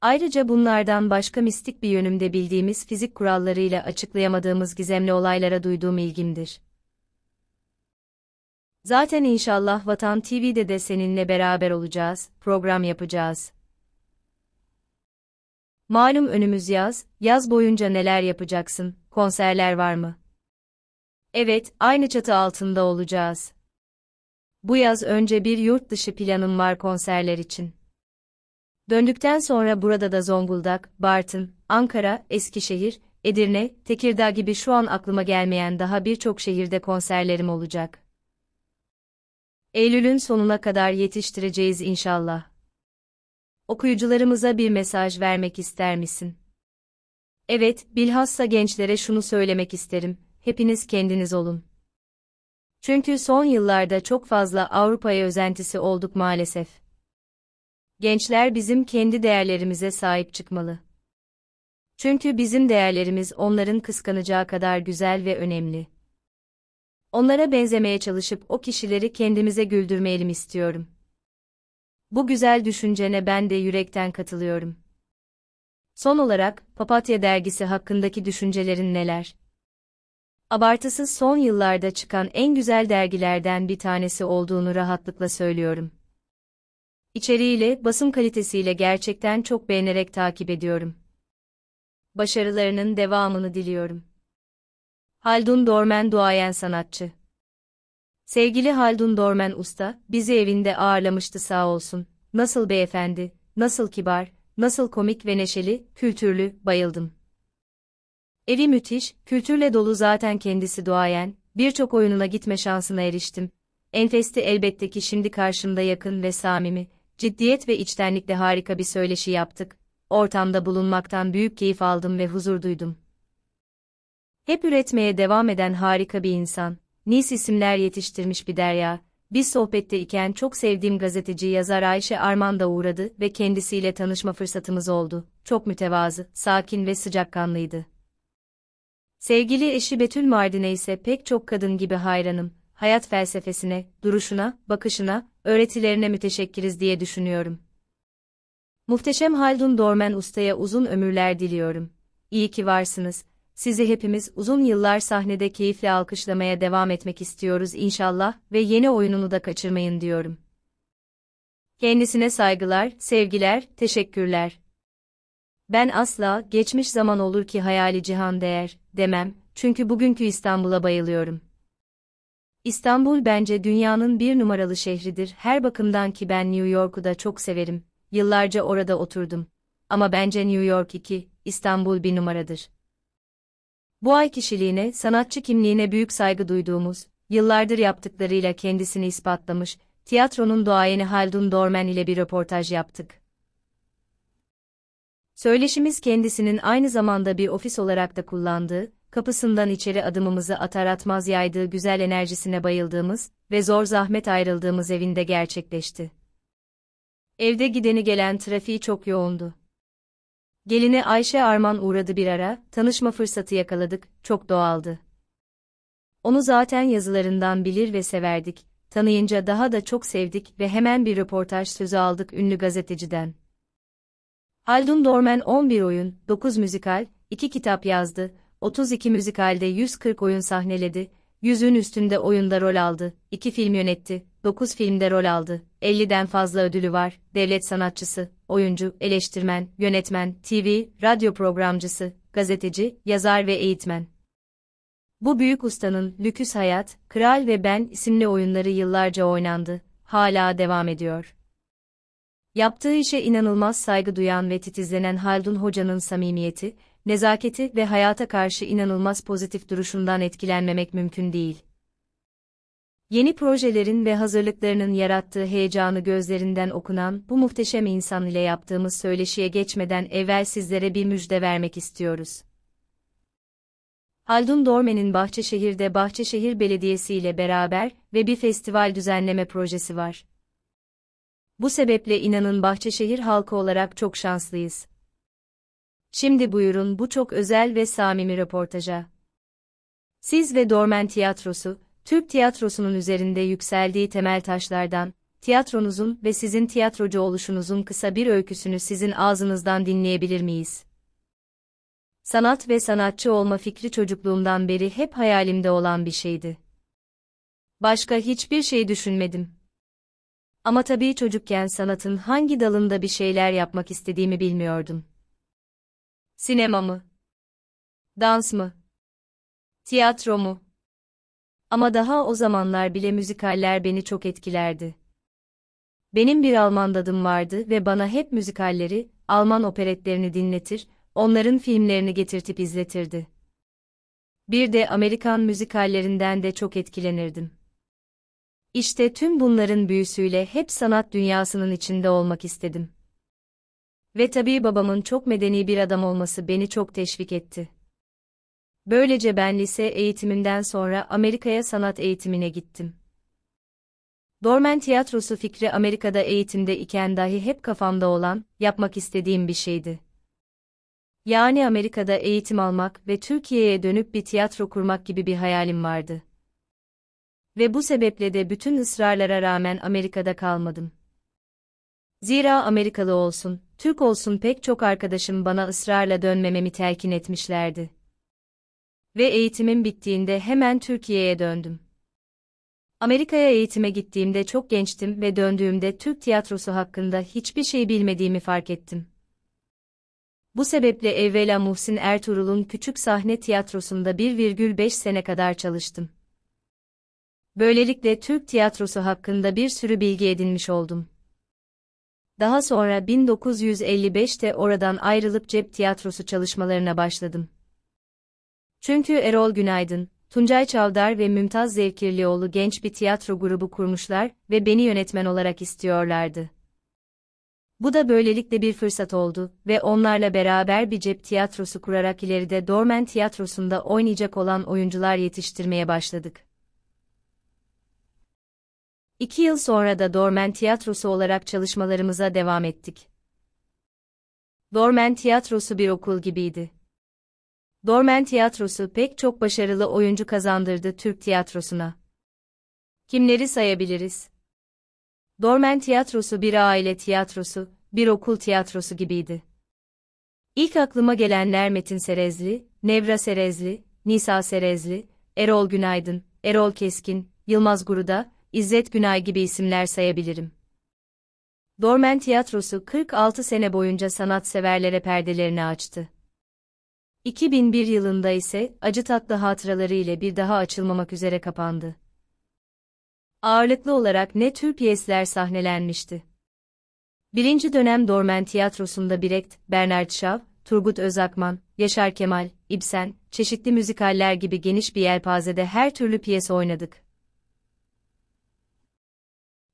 Ayrıca bunlardan başka mistik bir yönümde bildiğimiz fizik kurallarıyla açıklayamadığımız gizemli olaylara duyduğum ilgimdir. Zaten inşallah Vatan TV'de de seninle beraber olacağız, program yapacağız. Malum önümüz yaz, yaz boyunca neler yapacaksın, konserler var mı? Evet, aynı çatı altında olacağız. Bu yaz önce bir yurt dışı planım var konserler için. Döndükten sonra burada da Zonguldak, Bartın, Ankara, Eskişehir, Edirne, Tekirdağ gibi şu an aklıma gelmeyen daha birçok şehirde konserlerim olacak. Eylül'ün sonuna kadar yetiştireceğiz inşallah. Okuyucularımıza bir mesaj vermek ister misin? Evet, bilhassa gençlere şunu söylemek isterim, hepiniz kendiniz olun. Çünkü son yıllarda çok fazla Avrupa'ya özentisi olduk maalesef. Gençler bizim kendi değerlerimize sahip çıkmalı. Çünkü bizim değerlerimiz onların kıskanacağı kadar güzel ve önemli. Onlara benzemeye çalışıp o kişileri kendimize güldürmeyelim istiyorum. Bu güzel düşüncene ben de yürekten katılıyorum. Son olarak, Papatya dergisi hakkındaki düşüncelerin neler? Abartısız son yıllarda çıkan en güzel dergilerden bir tanesi olduğunu rahatlıkla söylüyorum. İçeriğiyle, basım kalitesiyle gerçekten çok beğenerek takip ediyorum. Başarılarının devamını diliyorum. Haldun Dormen duayen sanatçı. Sevgili Haldun Dormen Usta, bizi evinde ağırlamıştı sağ olsun. Nasıl beyefendi, nasıl kibar, nasıl komik ve neşeli, kültürlü, bayıldım. Evi müthiş, kültürle dolu zaten kendisi duayen, birçok oyununa gitme şansına eriştim. Enfesti elbette ki şimdi karşımda yakın ve samimi, ciddiyet ve içtenlikle harika bir söyleşi yaptık. Ortamda bulunmaktan büyük keyif aldım ve huzur duydum. Hep üretmeye devam eden harika bir insan, Nis nice isimler yetiştirmiş bir derya, bir sohbette iken çok sevdiğim gazeteci yazar Ayşe Arman da uğradı ve kendisiyle tanışma fırsatımız oldu. Çok mütevazı, sakin ve sıcakkanlıydı. Sevgili eşi Betül Mardin'e ise pek çok kadın gibi hayranım. Hayat felsefesine, duruşuna, bakışına, öğretilerine müteşekkiriz diye düşünüyorum. Muhteşem Haldun Dormen Usta'ya uzun ömürler diliyorum. İyi ki varsınız, sizi hepimiz uzun yıllar sahnede keyifle alkışlamaya devam etmek istiyoruz inşallah ve yeni oyununu da kaçırmayın diyorum. Kendisine saygılar, sevgiler, teşekkürler. Ben asla geçmiş zaman olur ki hayali cihan değer demem çünkü bugünkü İstanbul'a bayılıyorum. İstanbul bence dünyanın bir numaralı şehridir her bakımdan ki ben New York'u da çok severim. Yıllarca orada oturdum. Ama bence New York 2, İstanbul bir numaradır. Bu ay kişiliğine, sanatçı kimliğine büyük saygı duyduğumuz, yıllardır yaptıklarıyla kendisini ispatlamış, tiyatronun duayeni Haldun Dorman ile bir röportaj yaptık. Söyleşimiz kendisinin aynı zamanda bir ofis olarak da kullandığı, kapısından içeri adımımızı atar atmaz yaydığı güzel enerjisine bayıldığımız ve zor zahmet ayrıldığımız evinde gerçekleşti. Evde gideni gelen trafiği çok yoğundu. Gelini Ayşe Arman uğradı bir ara, tanışma fırsatı yakaladık, çok doğaldı. Onu zaten yazılarından bilir ve severdik, tanıyınca daha da çok sevdik ve hemen bir röportaj sözü aldık ünlü gazeteciden. Haldun Dorman 11 oyun, 9 müzikal, 2 kitap yazdı, 32 müzikalde 140 oyun sahneledi, 100'ün üstünde oyunda rol aldı, 2 film yönetti, 9 filmde rol aldı, 50'den fazla ödülü var, devlet sanatçısı, oyuncu, eleştirmen, yönetmen, TV, radyo programcısı, gazeteci, yazar ve eğitmen. Bu büyük ustanın Lüküs Hayat, Kral ve Ben isimli oyunları yıllarca oynandı, hala devam ediyor. Yaptığı işe inanılmaz saygı duyan ve titizlenen Haldun Hoca'nın samimiyeti, nezaketi ve hayata karşı inanılmaz pozitif duruşundan etkilenmemek mümkün değil. Yeni projelerin ve hazırlıklarının yarattığı heyecanı gözlerinden okunan bu muhteşem insan ile yaptığımız söyleşiye geçmeden evvel sizlere bir müjde vermek istiyoruz. Haldun Dorme'nin Bahçeşehir'de Bahçeşehir Belediyesi ile beraber ve bir festival düzenleme projesi var. Bu sebeple inanın Bahçeşehir halkı olarak çok şanslıyız. Şimdi buyurun bu çok özel ve samimi röportaja. Siz ve Dormen Tiyatrosu, Türk tiyatrosunun üzerinde yükseldiği temel taşlardan, tiyatronuzun ve sizin tiyatrocu oluşunuzun kısa bir öyküsünü sizin ağzınızdan dinleyebilir miyiz? Sanat ve sanatçı olma fikri çocukluğumdan beri hep hayalimde olan bir şeydi. Başka hiçbir şey düşünmedim. Ama tabii çocukken sanatın hangi dalında bir şeyler yapmak istediğimi bilmiyordum. Sinema mı? Dans mı? Tiyatro mu? Ama daha o zamanlar bile müzikaller beni çok etkilerdi. Benim bir Alman dadım vardı ve bana hep müzikalleri, Alman operetlerini dinletir, onların filmlerini getirtip izletirdi. Bir de Amerikan müzikallerinden de çok etkilenirdim. İşte tüm bunların büyüsüyle hep sanat dünyasının içinde olmak istedim. Ve tabii babamın çok medeni bir adam olması beni çok teşvik etti. Böylece ben lise eğitimimden sonra Amerika'ya sanat eğitimine gittim. Dormen tiyatrosu fikri Amerika'da eğitimde iken dahi hep kafamda olan, yapmak istediğim bir şeydi. Yani Amerika'da eğitim almak ve Türkiye'ye dönüp bir tiyatro kurmak gibi bir hayalim vardı. Ve bu sebeple de bütün ısrarlara rağmen Amerika'da kalmadım. Zira Amerikalı olsun, Türk olsun pek çok arkadaşım bana ısrarla dönmememi telkin etmişlerdi ve eğitimim bittiğinde hemen Türkiye'ye döndüm. Amerika'ya eğitime gittiğimde çok gençtim ve döndüğümde Türk tiyatrosu hakkında hiçbir şey bilmediğimi fark ettim. Bu sebeple evvela Muhsin Ertuğrul'un küçük sahne tiyatrosunda 1,5 sene kadar çalıştım. Böylelikle Türk tiyatrosu hakkında bir sürü bilgi edinmiş oldum. Daha sonra 1955'te oradan ayrılıp cep tiyatrosu çalışmalarına başladım. Çünkü Erol Günaydın, Tuncay Çavdar ve Mümtaz Zevkirlioğlu genç bir tiyatro grubu kurmuşlar ve beni yönetmen olarak istiyorlardı. Bu da böylelikle bir fırsat oldu ve onlarla beraber bir cep tiyatrosu kurarak ileride Dormen Tiyatrosu'nda oynayacak olan oyuncular yetiştirmeye başladık. İki yıl sonra da Dormen Tiyatrosu olarak çalışmalarımıza devam ettik. Dormen Tiyatrosu bir okul gibiydi. Dormen tiyatrosu pek çok başarılı oyuncu kazandırdı Türk tiyatrosuna. Kimleri sayabiliriz? Dormen tiyatrosu bir aile tiyatrosu, bir okul tiyatrosu gibiydi. İlk aklıma gelenler Metin Serezli, Nevra Serezli, Nisa Serezli, Erol Günaydın, Erol Keskin, Yılmaz Guruda, İzzet Günay gibi isimler sayabilirim. Dormen Tiyatrosu 46 sene boyunca sanatseverlere perdelerini açtı. 2001 yılında ise acı tatlı hatıraları ile bir daha açılmamak üzere kapandı. Ağırlıklı olarak ne tür piyesler sahnelenmişti? Birinci dönem Dormen Tiyatrosu'nda Brecht, Bernard Shaw, Turgut Özakman, Yaşar Kemal, İbsen, çeşitli müzikaller gibi geniş bir yelpazede her türlü piyes oynadık.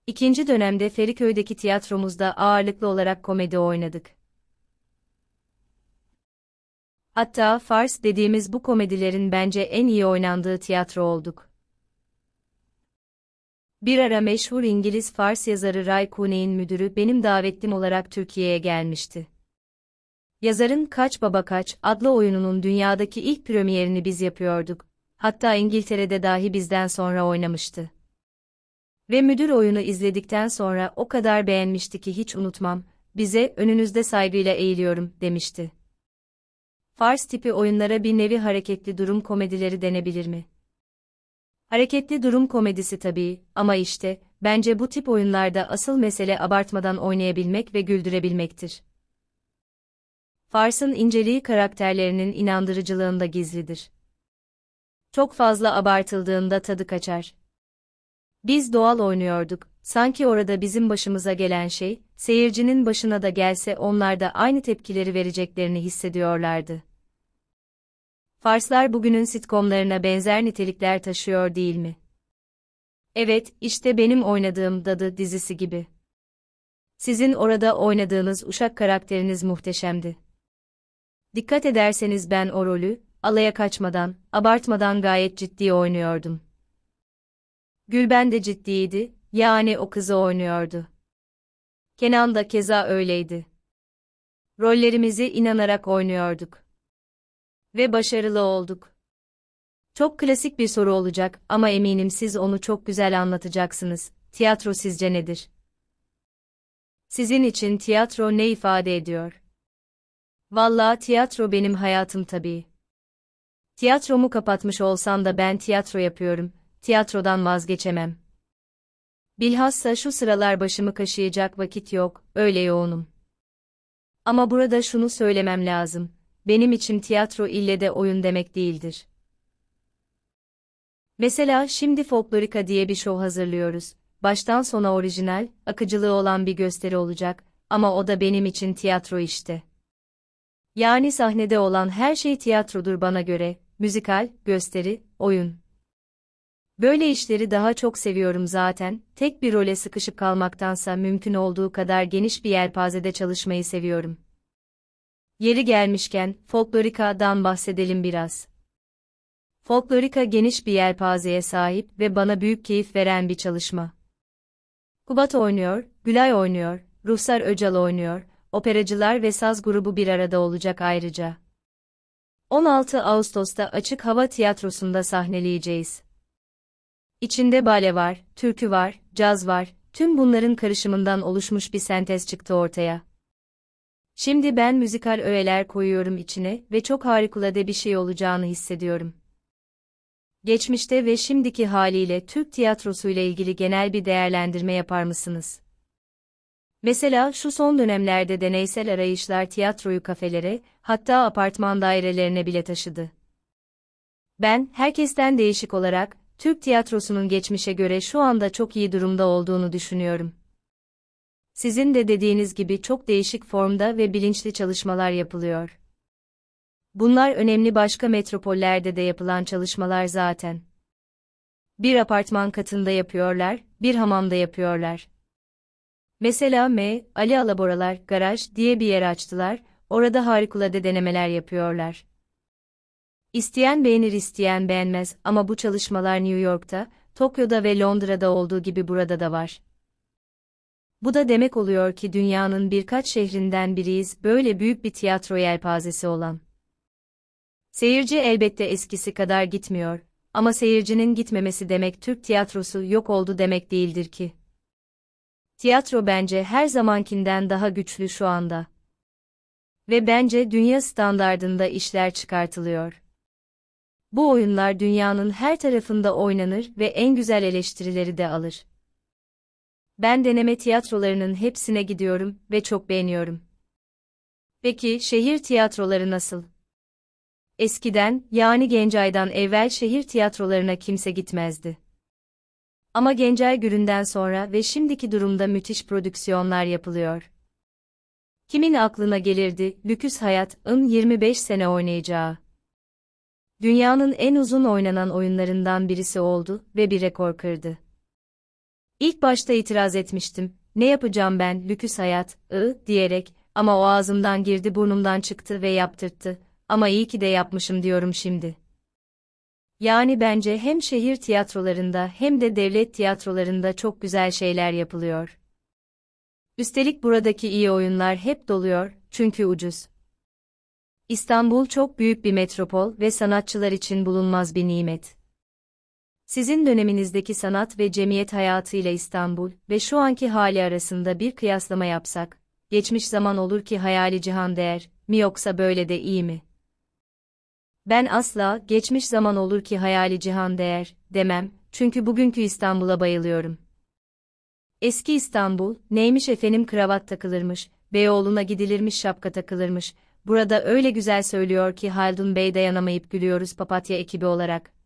İkinci dönemde Feriköy'deki tiyatromuzda ağırlıklı olarak komedi oynadık. Hatta Fars dediğimiz bu komedilerin bence en iyi oynandığı tiyatro olduk. Bir ara meşhur İngiliz Fars yazarı Ray Cooney'in müdürü benim davetlim olarak Türkiye'ye gelmişti. Yazarın Kaç Baba Kaç adlı oyununun dünyadaki ilk premierini biz yapıyorduk. Hatta İngiltere'de dahi bizden sonra oynamıştı. Ve müdür oyunu izledikten sonra o kadar beğenmişti ki hiç unutmam, bize önünüzde saygıyla eğiliyorum demişti. Fars tipi oyunlara bir nevi hareketli durum komedileri denebilir mi? Hareketli durum komedisi tabii ama işte, bence bu tip oyunlarda asıl mesele abartmadan oynayabilmek ve güldürebilmektir. Fars'ın inceliği karakterlerinin inandırıcılığında gizlidir. Çok fazla abartıldığında tadı kaçar. Biz doğal oynuyorduk, sanki orada bizim başımıza gelen şey, seyircinin başına da gelse onlar da aynı tepkileri vereceklerini hissediyorlardı. Farslar bugünün sitcomlarına benzer nitelikler taşıyor değil mi? Evet, işte benim oynadığım Dadı dizisi gibi. Sizin orada oynadığınız uşak karakteriniz muhteşemdi. Dikkat ederseniz ben o rolü, alaya kaçmadan, abartmadan gayet ciddi oynuyordum. Gülben de ciddiydi, yani o kızı oynuyordu. Kenan da keza öyleydi. Rollerimizi inanarak oynuyorduk. Ve başarılı olduk. Çok klasik bir soru olacak ama eminim siz onu çok güzel anlatacaksınız. Tiyatro sizce nedir? Sizin için tiyatro ne ifade ediyor? Vallahi tiyatro benim hayatım tabii. Tiyatromu kapatmış olsam da ben tiyatro yapıyorum. Tiyatrodan vazgeçemem. Bilhassa şu sıralar başımı kaşıyacak vakit yok, öyle yoğunum. Ama burada şunu söylemem lazım benim için tiyatro ille de oyun demek değildir. Mesela şimdi Folklorika diye bir show hazırlıyoruz. Baştan sona orijinal, akıcılığı olan bir gösteri olacak ama o da benim için tiyatro işte. Yani sahnede olan her şey tiyatrodur bana göre, müzikal, gösteri, oyun. Böyle işleri daha çok seviyorum zaten, tek bir role sıkışıp kalmaktansa mümkün olduğu kadar geniş bir yelpazede çalışmayı seviyorum. Yeri gelmişken, folklorikadan bahsedelim biraz. Folklorika geniş bir yelpazeye sahip ve bana büyük keyif veren bir çalışma. Kubat oynuyor, Gülay oynuyor, Ruhsar Öcal oynuyor, operacılar ve saz grubu bir arada olacak ayrıca. 16 Ağustos'ta Açık Hava Tiyatrosu'nda sahneleyeceğiz. İçinde bale var, türkü var, caz var, tüm bunların karışımından oluşmuş bir sentez çıktı ortaya. Şimdi ben müzikal öğeler koyuyorum içine ve çok harikulade bir şey olacağını hissediyorum. Geçmişte ve şimdiki haliyle Türk tiyatrosu ile ilgili genel bir değerlendirme yapar mısınız? Mesela şu son dönemlerde deneysel arayışlar tiyatroyu kafelere, hatta apartman dairelerine bile taşıdı. Ben, herkesten değişik olarak, Türk tiyatrosunun geçmişe göre şu anda çok iyi durumda olduğunu düşünüyorum. Sizin de dediğiniz gibi çok değişik formda ve bilinçli çalışmalar yapılıyor. Bunlar önemli başka metropollerde de yapılan çalışmalar zaten. Bir apartman katında yapıyorlar, bir hamamda yapıyorlar. Mesela M, Ali Alaboralar, garaj diye bir yer açtılar, orada harikulade denemeler yapıyorlar. İsteyen beğenir isteyen beğenmez ama bu çalışmalar New York'ta, Tokyo'da ve Londra'da olduğu gibi burada da var. Bu da demek oluyor ki dünyanın birkaç şehrinden biriyiz böyle büyük bir tiyatro yelpazesi olan. Seyirci elbette eskisi kadar gitmiyor ama seyircinin gitmemesi demek Türk tiyatrosu yok oldu demek değildir ki. Tiyatro bence her zamankinden daha güçlü şu anda. Ve bence dünya standardında işler çıkartılıyor. Bu oyunlar dünyanın her tarafında oynanır ve en güzel eleştirileri de alır. Ben deneme tiyatrolarının hepsine gidiyorum ve çok beğeniyorum. Peki şehir tiyatroları nasıl? Eskiden, yani Gencay'dan evvel şehir tiyatrolarına kimse gitmezdi. Ama Gencay Gürü'nden sonra ve şimdiki durumda müthiş prodüksiyonlar yapılıyor. Kimin aklına gelirdi, Lüküs Hayat'ın 25 sene oynayacağı? Dünyanın en uzun oynanan oyunlarından birisi oldu ve bir rekor kırdı. İlk başta itiraz etmiştim. Ne yapacağım ben, lüküs hayat, ı, diyerek, ama o ağzımdan girdi burnumdan çıktı ve yaptırttı. Ama iyi ki de yapmışım diyorum şimdi. Yani bence hem şehir tiyatrolarında hem de devlet tiyatrolarında çok güzel şeyler yapılıyor. Üstelik buradaki iyi oyunlar hep doluyor, çünkü ucuz. İstanbul çok büyük bir metropol ve sanatçılar için bulunmaz bir nimet. Sizin döneminizdeki sanat ve cemiyet hayatı ile İstanbul ve şu anki hali arasında bir kıyaslama yapsak, geçmiş zaman olur ki hayali cihan değer mi yoksa böyle de iyi mi? Ben asla geçmiş zaman olur ki hayali cihan değer demem çünkü bugünkü İstanbul'a bayılıyorum. Eski İstanbul, neymiş efendim kravat takılırmış, Beyoğlu'na gidilirmiş şapka takılırmış, burada öyle güzel söylüyor ki Haldun Bey dayanamayıp gülüyoruz papatya ekibi olarak,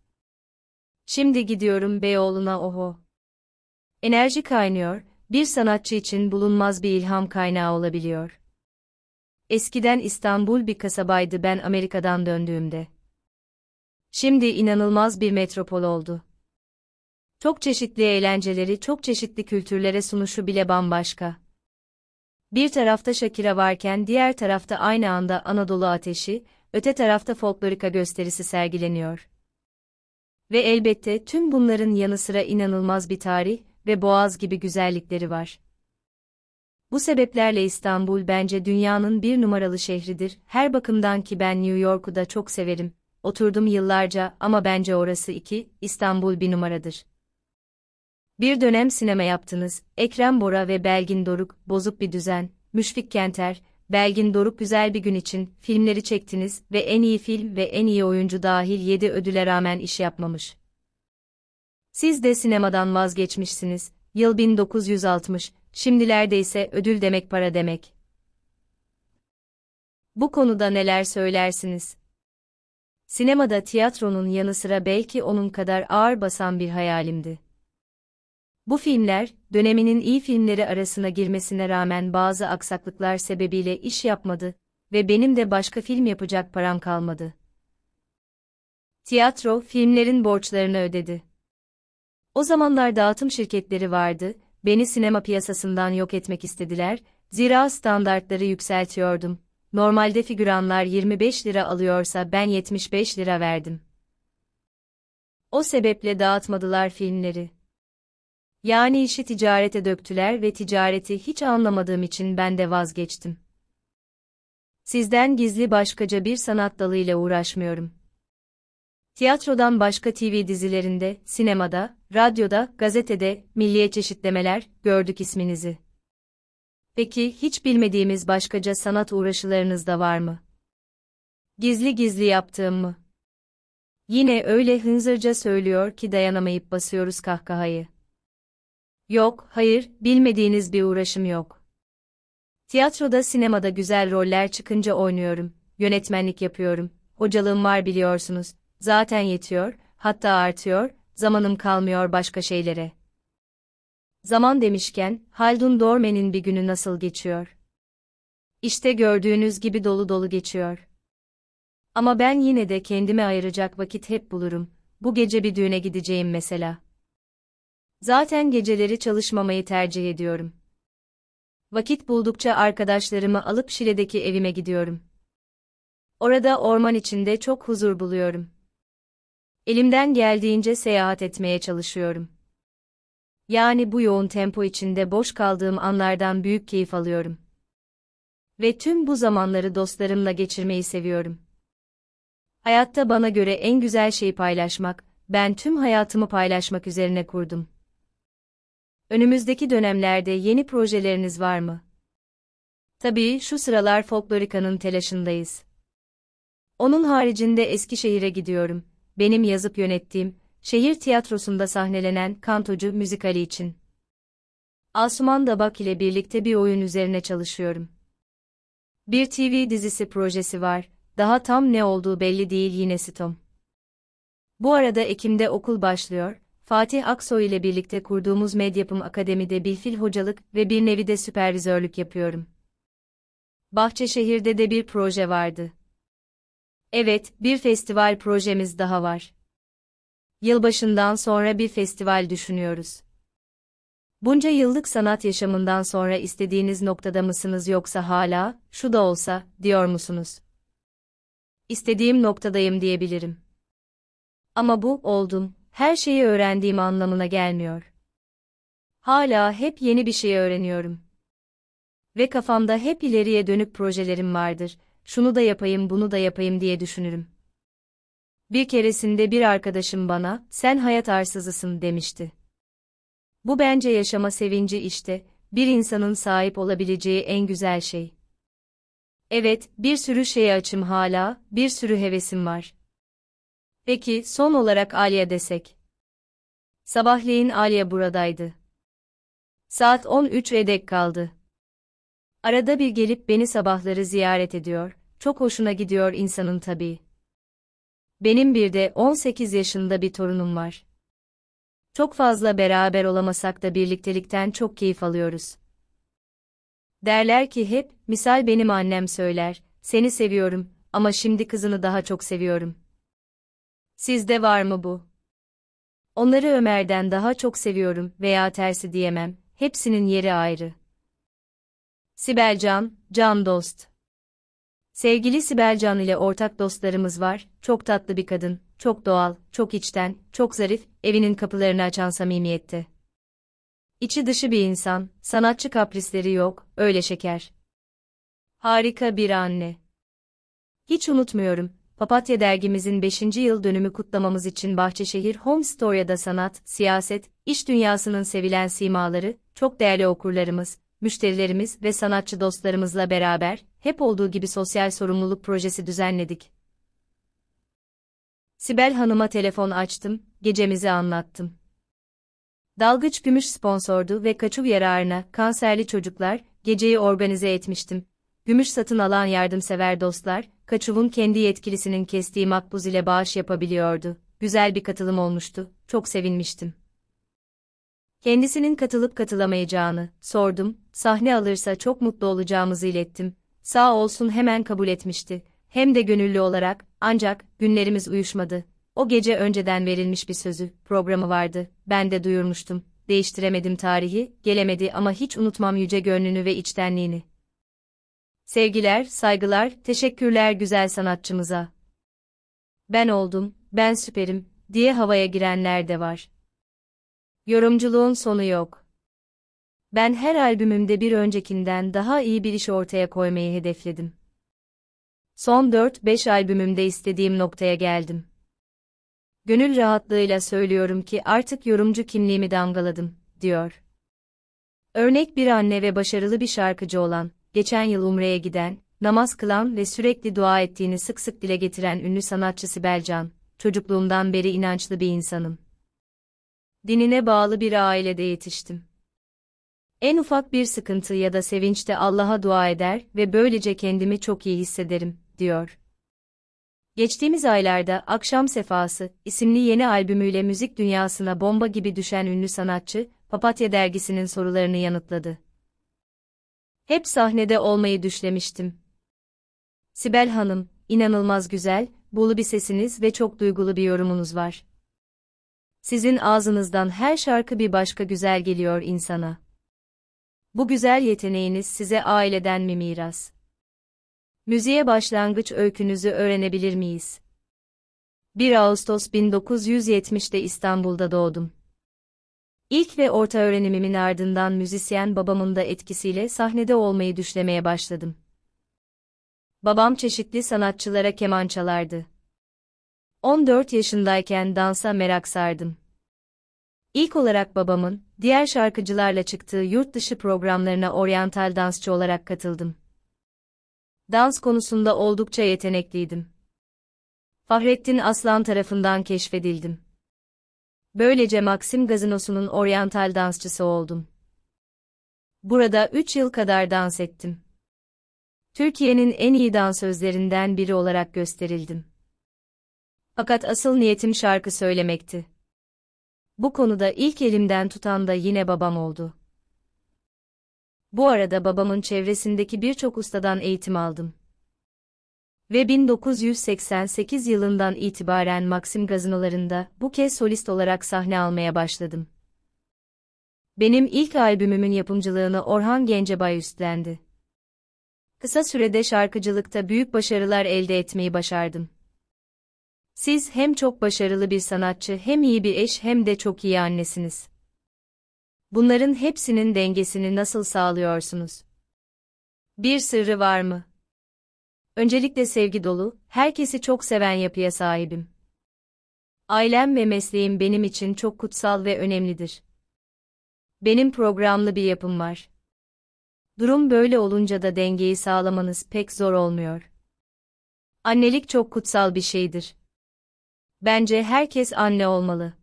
Şimdi gidiyorum Beyoğlu'na oho. Enerji kaynıyor, bir sanatçı için bulunmaz bir ilham kaynağı olabiliyor. Eskiden İstanbul bir kasabaydı ben Amerika'dan döndüğümde. Şimdi inanılmaz bir metropol oldu. Çok çeşitli eğlenceleri, çok çeşitli kültürlere sunuşu bile bambaşka. Bir tarafta Shakira varken diğer tarafta aynı anda Anadolu Ateşi, öte tarafta folklorika gösterisi sergileniyor. Ve elbette tüm bunların yanı sıra inanılmaz bir tarih ve boğaz gibi güzellikleri var. Bu sebeplerle İstanbul bence dünyanın bir numaralı şehridir. Her bakımdan ki ben New York'u da çok severim. Oturdum yıllarca ama bence orası iki, İstanbul bir numaradır. Bir dönem sinema yaptınız. Ekrem Bora ve Belgin Doruk, Bozuk Bir Düzen, Müşfik Kenter, Belgin Doruk güzel bir gün için filmleri çektiniz ve en iyi film ve en iyi oyuncu dahil 7 ödüle rağmen iş yapmamış. Siz de sinemadan vazgeçmişsiniz. Yıl 1960, şimdilerde ise ödül demek para demek. Bu konuda neler söylersiniz? Sinemada tiyatronun yanı sıra belki onun kadar ağır basan bir hayalimdi. Bu filmler, döneminin iyi filmleri arasına girmesine rağmen bazı aksaklıklar sebebiyle iş yapmadı ve benim de başka film yapacak param kalmadı. Tiyatro, filmlerin borçlarını ödedi. O zamanlar dağıtım şirketleri vardı, beni sinema piyasasından yok etmek istediler, zira standartları yükseltiyordum. Normalde figüranlar 25 lira alıyorsa ben 75 lira verdim. O sebeple dağıtmadılar filmleri. Yani işi ticarete döktüler ve ticareti hiç anlamadığım için ben de vazgeçtim. Sizden gizli başkaca bir sanat dalıyla uğraşmıyorum. Tiyatrodan başka TV dizilerinde, sinemada, radyoda, gazetede, milliye çeşitlemeler, gördük isminizi. Peki hiç bilmediğimiz başkaca sanat uğraşılarınız da var mı? Gizli gizli yaptığım mı? Yine öyle hınzırca söylüyor ki dayanamayıp basıyoruz kahkahayı. Yok, hayır, bilmediğiniz bir uğraşım yok. Tiyatroda, sinemada güzel roller çıkınca oynuyorum, yönetmenlik yapıyorum, hocalığım var biliyorsunuz, zaten yetiyor, hatta artıyor, zamanım kalmıyor başka şeylere. Zaman demişken, Haldun Dorme'nin bir günü nasıl geçiyor? İşte gördüğünüz gibi dolu dolu geçiyor. Ama ben yine de kendime ayıracak vakit hep bulurum. Bu gece bir düğüne gideceğim mesela. Zaten geceleri çalışmamayı tercih ediyorum. Vakit buldukça arkadaşlarımı alıp Şile'deki evime gidiyorum. Orada orman içinde çok huzur buluyorum. Elimden geldiğince seyahat etmeye çalışıyorum. Yani bu yoğun tempo içinde boş kaldığım anlardan büyük keyif alıyorum. Ve tüm bu zamanları dostlarımla geçirmeyi seviyorum. Hayatta bana göre en güzel şeyi paylaşmak, ben tüm hayatımı paylaşmak üzerine kurdum. Önümüzdeki dönemlerde yeni projeleriniz var mı? Tabii şu sıralar Folklorika'nın telaşındayız. Onun haricinde Eskişehir'e gidiyorum. Benim yazıp yönettiğim, şehir tiyatrosunda sahnelenen Kantocu müzikali için. Asuman Dabak ile birlikte bir oyun üzerine çalışıyorum. Bir TV dizisi projesi var, daha tam ne olduğu belli değil yine Sitom. Bu arada Ekim'de okul başlıyor, Fatih Aksoy ile birlikte kurduğumuz Medyapım Akademi'de bir fil hocalık ve bir nevi de süpervizörlük yapıyorum. Bahçeşehir'de de bir proje vardı. Evet, bir festival projemiz daha var. Yılbaşından sonra bir festival düşünüyoruz. Bunca yıllık sanat yaşamından sonra istediğiniz noktada mısınız yoksa hala, şu da olsa, diyor musunuz? İstediğim noktadayım diyebilirim. Ama bu, oldum, her şeyi öğrendiğim anlamına gelmiyor. Hala hep yeni bir şey öğreniyorum. Ve kafamda hep ileriye dönük projelerim vardır. Şunu da yapayım, bunu da yapayım diye düşünürüm. Bir keresinde bir arkadaşım bana, sen hayat arsızısın demişti. Bu bence yaşama sevinci işte, bir insanın sahip olabileceği en güzel şey. Evet, bir sürü şeye açım hala, bir sürü hevesim var. Peki son olarak Aliye desek. Sabahleyin Aliye buradaydı. Saat 13 edek kaldı. Arada bir gelip beni sabahları ziyaret ediyor, çok hoşuna gidiyor insanın tabii. Benim bir de 18 yaşında bir torunum var. Çok fazla beraber olamasak da birliktelikten çok keyif alıyoruz. Derler ki hep, misal benim annem söyler, seni seviyorum ama şimdi kızını daha çok seviyorum.'' Sizde var mı bu? Onları Ömer'den daha çok seviyorum veya tersi diyemem, hepsinin yeri ayrı. Sibel Can, Can Dost Sevgili Sibel Can ile ortak dostlarımız var, çok tatlı bir kadın, çok doğal, çok içten, çok zarif, evinin kapılarını açan samimiyette. İçi dışı bir insan, sanatçı kaprisleri yok, öyle şeker. Harika bir anne. Hiç unutmuyorum, Papatya dergimizin 5. yıl dönümü kutlamamız için Bahçeşehir Home Store'da sanat, siyaset, iş dünyasının sevilen simaları, çok değerli okurlarımız, müşterilerimiz ve sanatçı dostlarımızla beraber hep olduğu gibi sosyal sorumluluk projesi düzenledik. Sibel Hanım'a telefon açtım, gecemizi anlattım. Dalgıç Gümüş sponsordu ve kaçıv yararına kanserli çocuklar geceyi organize etmiştim. Gümüş satın alan yardımsever dostlar, Kaçuv'un kendi yetkilisinin kestiği makbuz ile bağış yapabiliyordu. Güzel bir katılım olmuştu, çok sevinmiştim. Kendisinin katılıp katılamayacağını sordum, sahne alırsa çok mutlu olacağımızı ilettim. Sağ olsun hemen kabul etmişti, hem de gönüllü olarak, ancak günlerimiz uyuşmadı. O gece önceden verilmiş bir sözü, programı vardı, ben de duyurmuştum. Değiştiremedim tarihi, gelemedi ama hiç unutmam yüce gönlünü ve içtenliğini. Sevgiler, saygılar, teşekkürler güzel sanatçımıza. Ben oldum, ben süperim diye havaya girenler de var. Yorumculuğun sonu yok. Ben her albümümde bir öncekinden daha iyi bir iş ortaya koymayı hedefledim. Son 4-5 albümümde istediğim noktaya geldim. Gönül rahatlığıyla söylüyorum ki artık yorumcu kimliğimi damgaladım, diyor. Örnek bir anne ve başarılı bir şarkıcı olan, geçen yıl Umre'ye giden, namaz kılan ve sürekli dua ettiğini sık sık dile getiren ünlü sanatçı Sibel Can, çocukluğumdan beri inançlı bir insanım. Dinine bağlı bir ailede yetiştim. En ufak bir sıkıntı ya da sevinçte Allah'a dua eder ve böylece kendimi çok iyi hissederim, diyor. Geçtiğimiz aylarda Akşam Sefası isimli yeni albümüyle müzik dünyasına bomba gibi düşen ünlü sanatçı, Papatya dergisinin sorularını yanıtladı. Hep sahnede olmayı düşlemiştim. Sibel Hanım, inanılmaz güzel, bolu bir sesiniz ve çok duygulu bir yorumunuz var. Sizin ağzınızdan her şarkı bir başka güzel geliyor insana. Bu güzel yeteneğiniz size aileden mi miras? Müziğe başlangıç öykünüzü öğrenebilir miyiz? 1 Ağustos 1970'te İstanbul'da doğdum. İlk ve orta öğrenimimin ardından müzisyen babamın da etkisiyle sahnede olmayı düşlemeye başladım. Babam çeşitli sanatçılara keman çalardı. 14 yaşındayken dansa merak sardım. İlk olarak babamın, diğer şarkıcılarla çıktığı yurt dışı programlarına oryantal dansçı olarak katıldım. Dans konusunda oldukça yetenekliydim. Fahrettin Aslan tarafından keşfedildim. Böylece Maxim Gazinosu'nun oryantal dansçısı oldum. Burada 3 yıl kadar dans ettim. Türkiye'nin en iyi dansözlerinden biri olarak gösterildim. Fakat asıl niyetim şarkı söylemekti. Bu konuda ilk elimden tutan da yine babam oldu. Bu arada babamın çevresindeki birçok ustadan eğitim aldım ve 1988 yılından itibaren Maxim gazinolarında bu kez solist olarak sahne almaya başladım. Benim ilk albümümün yapımcılığını Orhan Gencebay üstlendi. Kısa sürede şarkıcılıkta büyük başarılar elde etmeyi başardım. Siz hem çok başarılı bir sanatçı, hem iyi bir eş, hem de çok iyi annesiniz. Bunların hepsinin dengesini nasıl sağlıyorsunuz? Bir sırrı var mı? Öncelikle sevgi dolu, herkesi çok seven yapıya sahibim. Ailem ve mesleğim benim için çok kutsal ve önemlidir. Benim programlı bir yapım var. Durum böyle olunca da dengeyi sağlamanız pek zor olmuyor. Annelik çok kutsal bir şeydir. Bence herkes anne olmalı.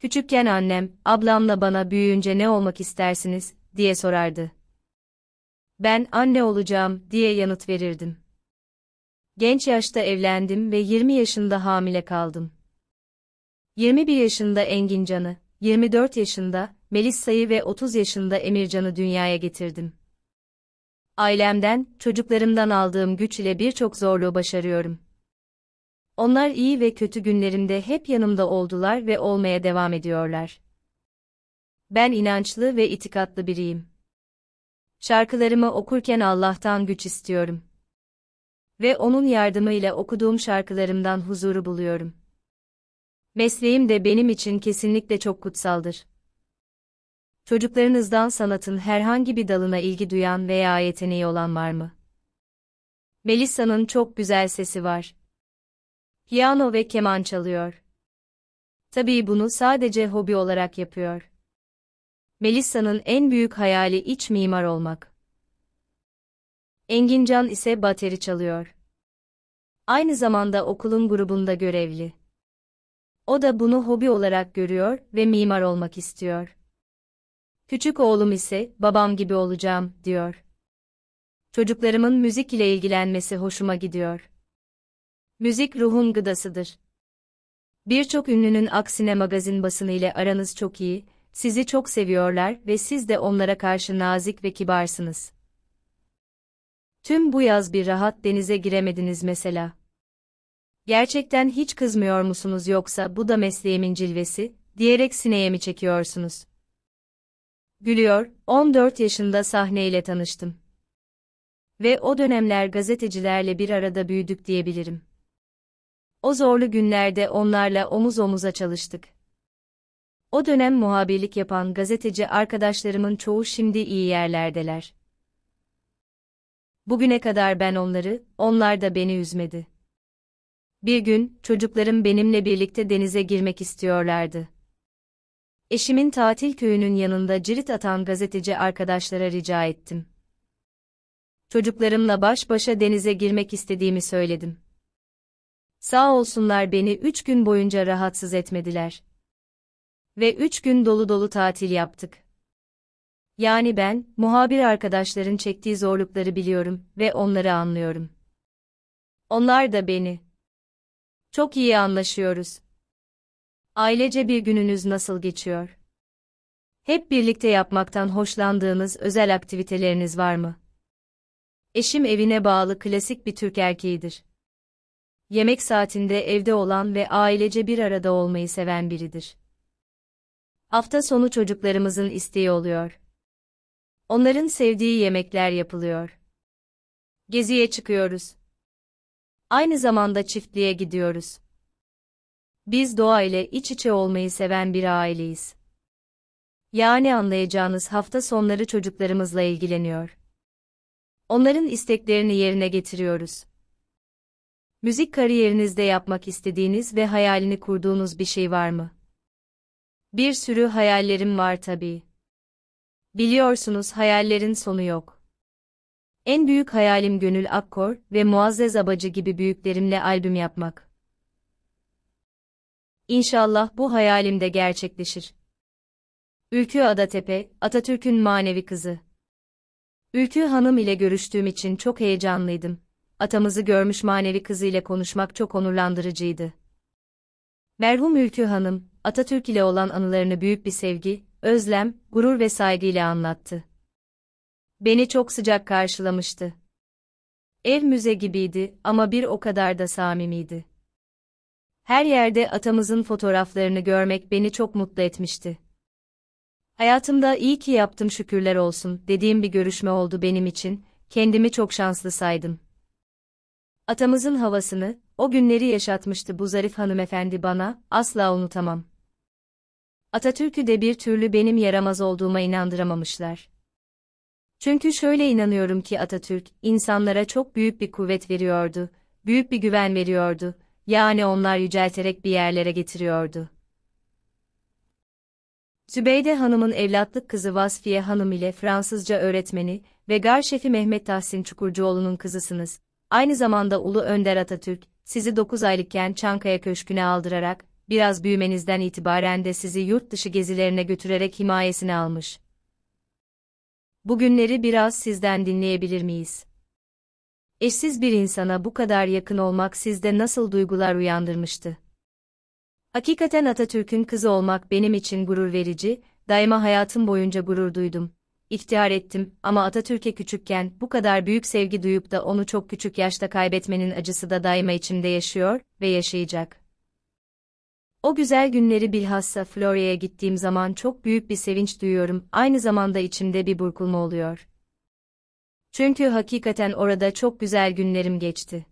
Küçükken annem, ablamla bana büyüyünce ne olmak istersiniz diye sorardı ben anne olacağım diye yanıt verirdim. Genç yaşta evlendim ve 20 yaşında hamile kaldım. 21 yaşında Engin Canı, 24 yaşında Melisa'yı ve 30 yaşında Emircan'ı dünyaya getirdim. Ailemden, çocuklarımdan aldığım güç ile birçok zorluğu başarıyorum. Onlar iyi ve kötü günlerimde hep yanımda oldular ve olmaya devam ediyorlar. Ben inançlı ve itikatlı biriyim. Şarkılarımı okurken Allah'tan güç istiyorum. Ve onun yardımıyla okuduğum şarkılarımdan huzuru buluyorum. Mesleğim de benim için kesinlikle çok kutsaldır. Çocuklarınızdan sanatın herhangi bir dalına ilgi duyan veya yeteneği olan var mı? Melissa'nın çok güzel sesi var. Piyano ve keman çalıyor. Tabii bunu sadece hobi olarak yapıyor. Melisa'nın en büyük hayali iç mimar olmak. Engincan ise bateri çalıyor. Aynı zamanda okulun grubunda görevli. O da bunu hobi olarak görüyor ve mimar olmak istiyor. Küçük oğlum ise babam gibi olacağım diyor. Çocuklarımın müzik ile ilgilenmesi hoşuma gidiyor. Müzik ruhun gıdasıdır. Birçok ünlünün aksine magazin basını ile aranız çok iyi, sizi çok seviyorlar ve siz de onlara karşı nazik ve kibarsınız. Tüm bu yaz bir rahat denize giremediniz mesela. Gerçekten hiç kızmıyor musunuz yoksa bu da mesleğimin cilvesi, diyerek sineye mi çekiyorsunuz? Gülüyor, 14 yaşında sahneyle tanıştım. Ve o dönemler gazetecilerle bir arada büyüdük diyebilirim. O zorlu günlerde onlarla omuz omuza çalıştık. O dönem muhabirlik yapan gazeteci arkadaşlarımın çoğu şimdi iyi yerlerdeler. Bugüne kadar ben onları, onlar da beni üzmedi. Bir gün, çocuklarım benimle birlikte denize girmek istiyorlardı. Eşimin tatil köyünün yanında cirit atan gazeteci arkadaşlara rica ettim. Çocuklarımla baş başa denize girmek istediğimi söyledim. Sağ olsunlar beni üç gün boyunca rahatsız etmediler. Ve üç gün dolu dolu tatil yaptık. Yani ben, muhabir arkadaşların çektiği zorlukları biliyorum ve onları anlıyorum. Onlar da beni. Çok iyi anlaşıyoruz. Ailece bir gününüz nasıl geçiyor? Hep birlikte yapmaktan hoşlandığınız özel aktiviteleriniz var mı? Eşim evine bağlı klasik bir Türk erkeğidir. Yemek saatinde evde olan ve ailece bir arada olmayı seven biridir. Hafta sonu çocuklarımızın isteği oluyor. Onların sevdiği yemekler yapılıyor. Geziye çıkıyoruz. Aynı zamanda çiftliğe gidiyoruz. Biz doğa ile iç içe olmayı seven bir aileyiz. Yani anlayacağınız hafta sonları çocuklarımızla ilgileniyor. Onların isteklerini yerine getiriyoruz. Müzik kariyerinizde yapmak istediğiniz ve hayalini kurduğunuz bir şey var mı? Bir sürü hayallerim var tabii. Biliyorsunuz hayallerin sonu yok. En büyük hayalim Gönül Akkor ve Muazzez Abacı gibi büyüklerimle albüm yapmak. İnşallah bu hayalim de gerçekleşir. Ülkü Adatepe, Atatürk'ün manevi kızı. Ülkü Hanım ile görüştüğüm için çok heyecanlıydım. Atamızı görmüş manevi kızı ile konuşmak çok onurlandırıcıydı. Merhum Ülkü Hanım, Atatürk ile olan anılarını büyük bir sevgi, özlem, gurur ve saygıyla anlattı. Beni çok sıcak karşılamıştı. Ev müze gibiydi ama bir o kadar da samimiydi. Her yerde atamızın fotoğraflarını görmek beni çok mutlu etmişti. Hayatımda iyi ki yaptım şükürler olsun dediğim bir görüşme oldu benim için, kendimi çok şanslı saydım. Atamızın havasını, o günleri yaşatmıştı bu zarif hanımefendi bana, asla unutamam. Atatürk'ü de bir türlü benim yaramaz olduğuma inandıramamışlar. Çünkü şöyle inanıyorum ki Atatürk, insanlara çok büyük bir kuvvet veriyordu, büyük bir güven veriyordu, yani onlar yücelterek bir yerlere getiriyordu. Zübeyde Hanım'ın evlatlık kızı Vasfiye Hanım ile Fransızca öğretmeni ve gar şefi Mehmet Tahsin Çukurcuoğlu'nun kızısınız. Aynı zamanda Ulu Önder Atatürk, sizi 9 aylıkken Çankaya Köşkü'ne aldırarak, biraz büyümenizden itibaren de sizi yurt dışı gezilerine götürerek himayesine almış. Bugünleri biraz sizden dinleyebilir miyiz? Eşsiz bir insana bu kadar yakın olmak sizde nasıl duygular uyandırmıştı? Hakikaten Atatürk'ün kızı olmak benim için gurur verici, daima hayatım boyunca gurur duydum. İftihar ettim ama Atatürk'e küçükken bu kadar büyük sevgi duyup da onu çok küçük yaşta kaybetmenin acısı da daima içimde yaşıyor ve yaşayacak. O güzel günleri bilhassa Florya'ya gittiğim zaman çok büyük bir sevinç duyuyorum, aynı zamanda içimde bir burkulma oluyor. Çünkü hakikaten orada çok güzel günlerim geçti.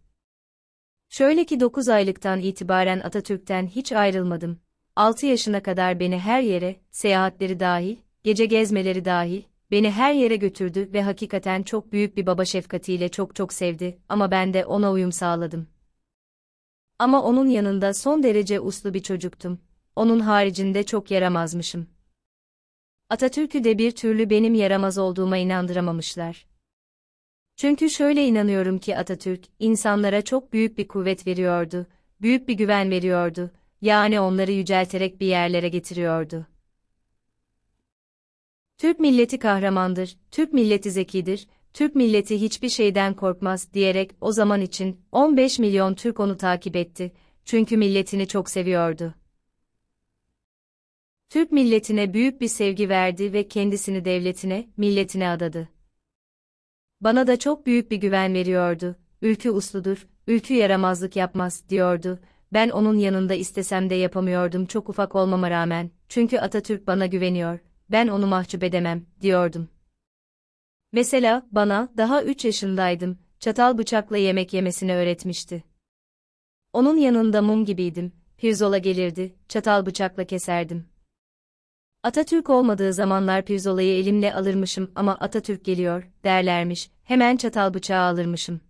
Şöyle ki 9 aylıktan itibaren Atatürk'ten hiç ayrılmadım. 6 yaşına kadar beni her yere, seyahatleri dahil, gece gezmeleri dahil, beni her yere götürdü ve hakikaten çok büyük bir baba şefkatiyle çok çok sevdi ama ben de ona uyum sağladım. Ama onun yanında son derece uslu bir çocuktum. Onun haricinde çok yaramazmışım. Atatürk'ü de bir türlü benim yaramaz olduğuma inandıramamışlar. Çünkü şöyle inanıyorum ki Atatürk, insanlara çok büyük bir kuvvet veriyordu, büyük bir güven veriyordu, yani onları yücelterek bir yerlere getiriyordu. Türk milleti kahramandır, Türk milleti zekidir, Türk milleti hiçbir şeyden korkmaz diyerek o zaman için 15 milyon Türk onu takip etti. Çünkü milletini çok seviyordu. Türk milletine büyük bir sevgi verdi ve kendisini devletine, milletine adadı. Bana da çok büyük bir güven veriyordu. Ülkü usludur, ülkü yaramazlık yapmaz diyordu. Ben onun yanında istesem de yapamıyordum çok ufak olmama rağmen. Çünkü Atatürk bana güveniyor. Ben onu mahcup edemem diyordum. Mesela, bana, daha 3 yaşındaydım, çatal bıçakla yemek yemesini öğretmişti. Onun yanında mum gibiydim, pirzola gelirdi, çatal bıçakla keserdim. Atatürk olmadığı zamanlar pirzolayı elimle alırmışım ama Atatürk geliyor, derlermiş, hemen çatal bıçağı alırmışım.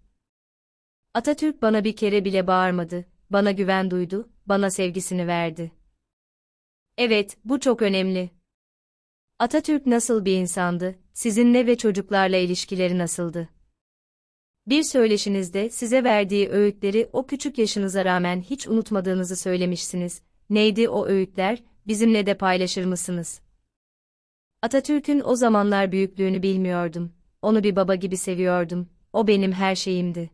Atatürk bana bir kere bile bağırmadı, bana güven duydu, bana sevgisini verdi. Evet, bu çok önemli. Atatürk nasıl bir insandı, sizinle ve çocuklarla ilişkileri nasıldı? Bir söyleşinizde size verdiği öğütleri o küçük yaşınıza rağmen hiç unutmadığınızı söylemişsiniz. Neydi o öğütler? Bizimle de paylaşır mısınız? Atatürk'ün o zamanlar büyüklüğünü bilmiyordum. Onu bir baba gibi seviyordum. O benim her şeyimdi.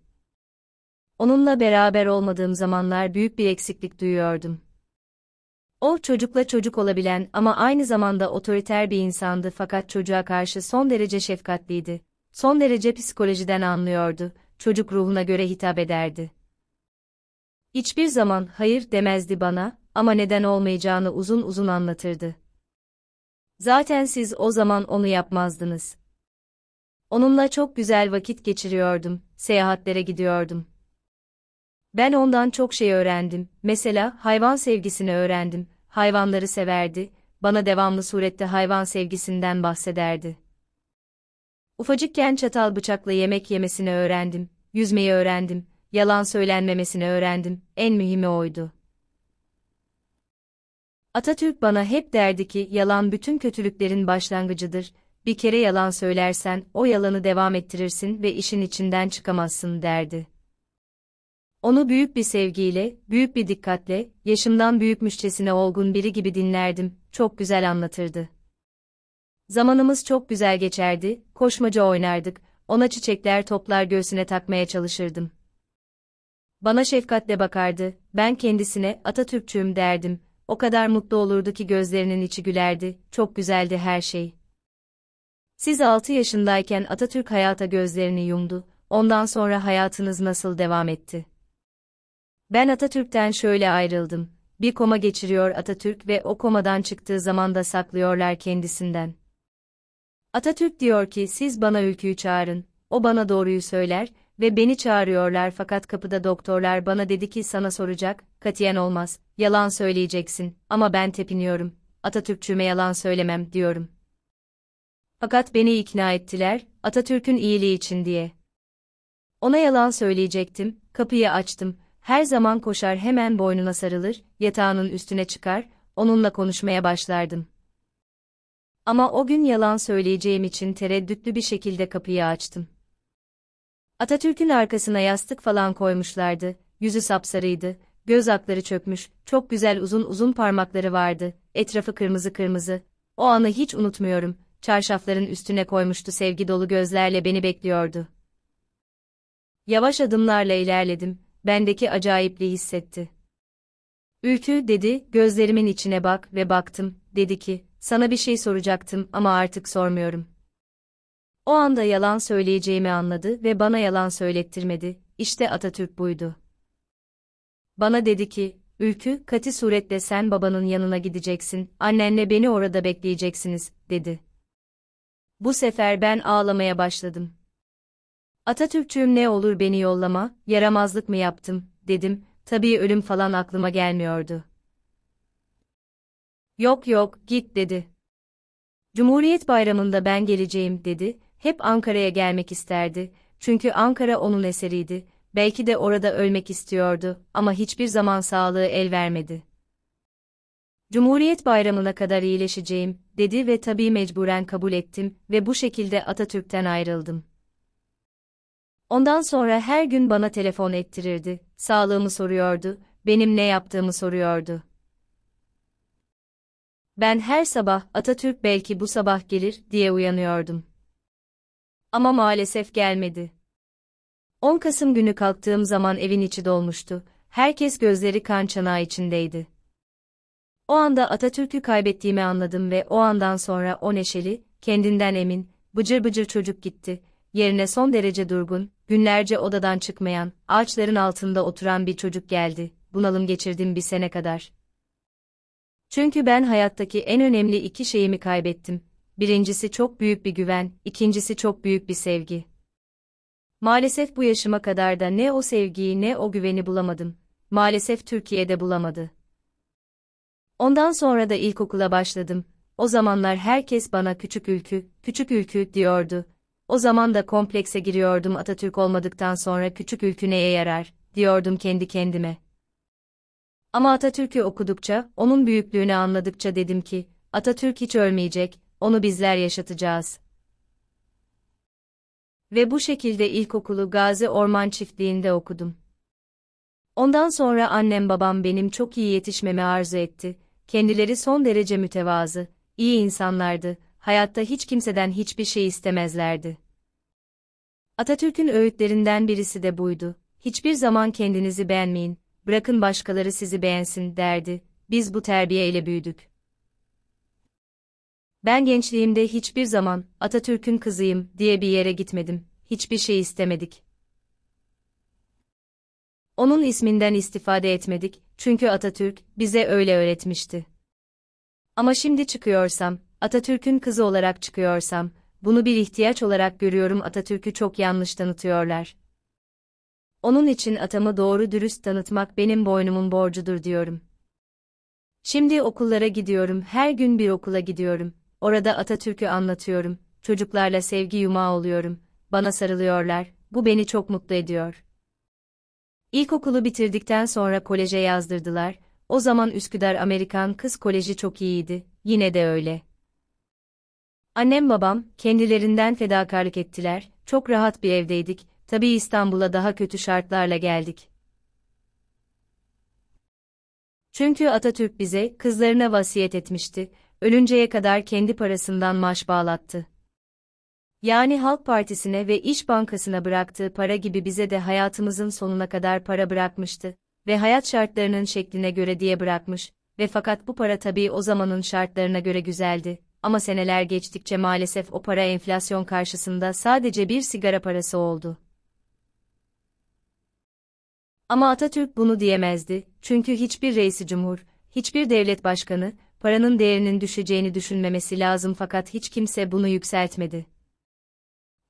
Onunla beraber olmadığım zamanlar büyük bir eksiklik duyuyordum. O çocukla çocuk olabilen ama aynı zamanda otoriter bir insandı fakat çocuğa karşı son derece şefkatliydi. Son derece psikolojiden anlıyordu, çocuk ruhuna göre hitap ederdi. Hiçbir zaman hayır demezdi bana ama neden olmayacağını uzun uzun anlatırdı. Zaten siz o zaman onu yapmazdınız. Onunla çok güzel vakit geçiriyordum, seyahatlere gidiyordum. Ben ondan çok şey öğrendim. Mesela hayvan sevgisini öğrendim. Hayvanları severdi. Bana devamlı surette hayvan sevgisinden bahsederdi. Ufacıkken çatal bıçakla yemek yemesini öğrendim. Yüzmeyi öğrendim. Yalan söylenmemesini öğrendim. En mühimi oydu. Atatürk bana hep derdi ki yalan bütün kötülüklerin başlangıcıdır. Bir kere yalan söylersen o yalanı devam ettirirsin ve işin içinden çıkamazsın derdi. Onu büyük bir sevgiyle, büyük bir dikkatle, yaşımdan büyükmüşçesine olgun biri gibi dinlerdim, çok güzel anlatırdı. Zamanımız çok güzel geçerdi, koşmaca oynardık, ona çiçekler toplar göğsüne takmaya çalışırdım. Bana şefkatle bakardı, ben kendisine Atatürkçüyüm derdim, o kadar mutlu olurdu ki gözlerinin içi gülerdi, çok güzeldi her şey. Siz 6 yaşındayken Atatürk hayata gözlerini yumdu, ondan sonra hayatınız nasıl devam etti? Ben Atatürk'ten şöyle ayrıldım. Bir koma geçiriyor Atatürk ve o komadan çıktığı zaman da saklıyorlar kendisinden. Atatürk diyor ki siz bana ülküyü çağırın, o bana doğruyu söyler ve beni çağırıyorlar fakat kapıda doktorlar bana dedi ki sana soracak, katiyen olmaz, yalan söyleyeceksin ama ben tepiniyorum, Atatürkçüme yalan söylemem diyorum. Fakat beni ikna ettiler, Atatürk'ün iyiliği için diye. Ona yalan söyleyecektim, kapıyı açtım, her zaman koşar hemen boynuna sarılır, yatağının üstüne çıkar, onunla konuşmaya başlardım. Ama o gün yalan söyleyeceğim için tereddütlü bir şekilde kapıyı açtım. Atatürk'ün arkasına yastık falan koymuşlardı, yüzü sapsarıydı, göz akları çökmüş, çok güzel uzun uzun parmakları vardı, etrafı kırmızı kırmızı. O anı hiç unutmuyorum, çarşafların üstüne koymuştu sevgi dolu gözlerle beni bekliyordu. Yavaş adımlarla ilerledim, bendeki acayipliği hissetti. Ülkü dedi, gözlerimin içine bak ve baktım, dedi ki, sana bir şey soracaktım ama artık sormuyorum. O anda yalan söyleyeceğimi anladı ve bana yalan söylettirmedi, işte Atatürk buydu. Bana dedi ki, Ülkü, kati suretle sen babanın yanına gideceksin, annenle beni orada bekleyeceksiniz, dedi. Bu sefer ben ağlamaya başladım. Atatürkçüyüm ne olur beni yollama, yaramazlık mı yaptım, dedim, tabii ölüm falan aklıma gelmiyordu. Yok yok, git dedi. Cumhuriyet bayramında ben geleceğim dedi, hep Ankara'ya gelmek isterdi, çünkü Ankara onun eseriydi, belki de orada ölmek istiyordu ama hiçbir zaman sağlığı el vermedi. Cumhuriyet bayramına kadar iyileşeceğim, dedi ve tabii mecburen kabul ettim ve bu şekilde Atatürk'ten ayrıldım. Ondan sonra her gün bana telefon ettirirdi, sağlığımı soruyordu, benim ne yaptığımı soruyordu. Ben her sabah Atatürk belki bu sabah gelir diye uyanıyordum. Ama maalesef gelmedi. 10 Kasım günü kalktığım zaman evin içi dolmuştu. Herkes gözleri kan çanağı içindeydi. O anda Atatürk'ü kaybettiğimi anladım ve o andan sonra o neşeli, kendinden emin, bıcır bıcır çocuk gitti yerine son derece durgun, günlerce odadan çıkmayan, ağaçların altında oturan bir çocuk geldi, bunalım geçirdim bir sene kadar. Çünkü ben hayattaki en önemli iki şeyimi kaybettim. Birincisi çok büyük bir güven, ikincisi çok büyük bir sevgi. Maalesef bu yaşıma kadar da ne o sevgiyi ne o güveni bulamadım. Maalesef Türkiye'de bulamadı. Ondan sonra da ilkokula başladım. O zamanlar herkes bana küçük ülkü, küçük ülkü diyordu. O zaman da komplekse giriyordum Atatürk olmadıktan sonra küçük ülkü neye yarar, diyordum kendi kendime. Ama Atatürk'ü okudukça, onun büyüklüğünü anladıkça dedim ki, Atatürk hiç ölmeyecek, onu bizler yaşatacağız. Ve bu şekilde ilkokulu Gazi Orman Çiftliği'nde okudum. Ondan sonra annem babam benim çok iyi yetişmemi arzu etti, kendileri son derece mütevazı, iyi insanlardı, hayatta hiç kimseden hiçbir şey istemezlerdi. Atatürk'ün öğütlerinden birisi de buydu. Hiçbir zaman kendinizi beğenmeyin, bırakın başkaları sizi beğensin derdi. Biz bu terbiye ile büyüdük. Ben gençliğimde hiçbir zaman Atatürk'ün kızıyım diye bir yere gitmedim. Hiçbir şey istemedik. Onun isminden istifade etmedik çünkü Atatürk bize öyle öğretmişti. Ama şimdi çıkıyorsam Atatürk'ün kızı olarak çıkıyorsam, bunu bir ihtiyaç olarak görüyorum Atatürk'ü çok yanlış tanıtıyorlar. Onun için atamı doğru dürüst tanıtmak benim boynumun borcudur diyorum. Şimdi okullara gidiyorum, her gün bir okula gidiyorum. Orada Atatürk'ü anlatıyorum, çocuklarla sevgi yumağı oluyorum, bana sarılıyorlar, bu beni çok mutlu ediyor. İlkokulu bitirdikten sonra koleje yazdırdılar, o zaman Üsküdar Amerikan Kız Koleji çok iyiydi, yine de öyle. Annem babam, kendilerinden fedakarlık ettiler, çok rahat bir evdeydik, tabii İstanbul'a daha kötü şartlarla geldik. Çünkü Atatürk bize, kızlarına vasiyet etmişti, ölünceye kadar kendi parasından maaş bağlattı. Yani Halk Partisi'ne ve İş Bankası'na bıraktığı para gibi bize de hayatımızın sonuna kadar para bırakmıştı ve hayat şartlarının şekline göre diye bırakmış ve fakat bu para tabii o zamanın şartlarına göre güzeldi ama seneler geçtikçe maalesef o para enflasyon karşısında sadece bir sigara parası oldu. Ama Atatürk bunu diyemezdi, çünkü hiçbir reisi cumhur, hiçbir devlet başkanı, paranın değerinin düşeceğini düşünmemesi lazım fakat hiç kimse bunu yükseltmedi.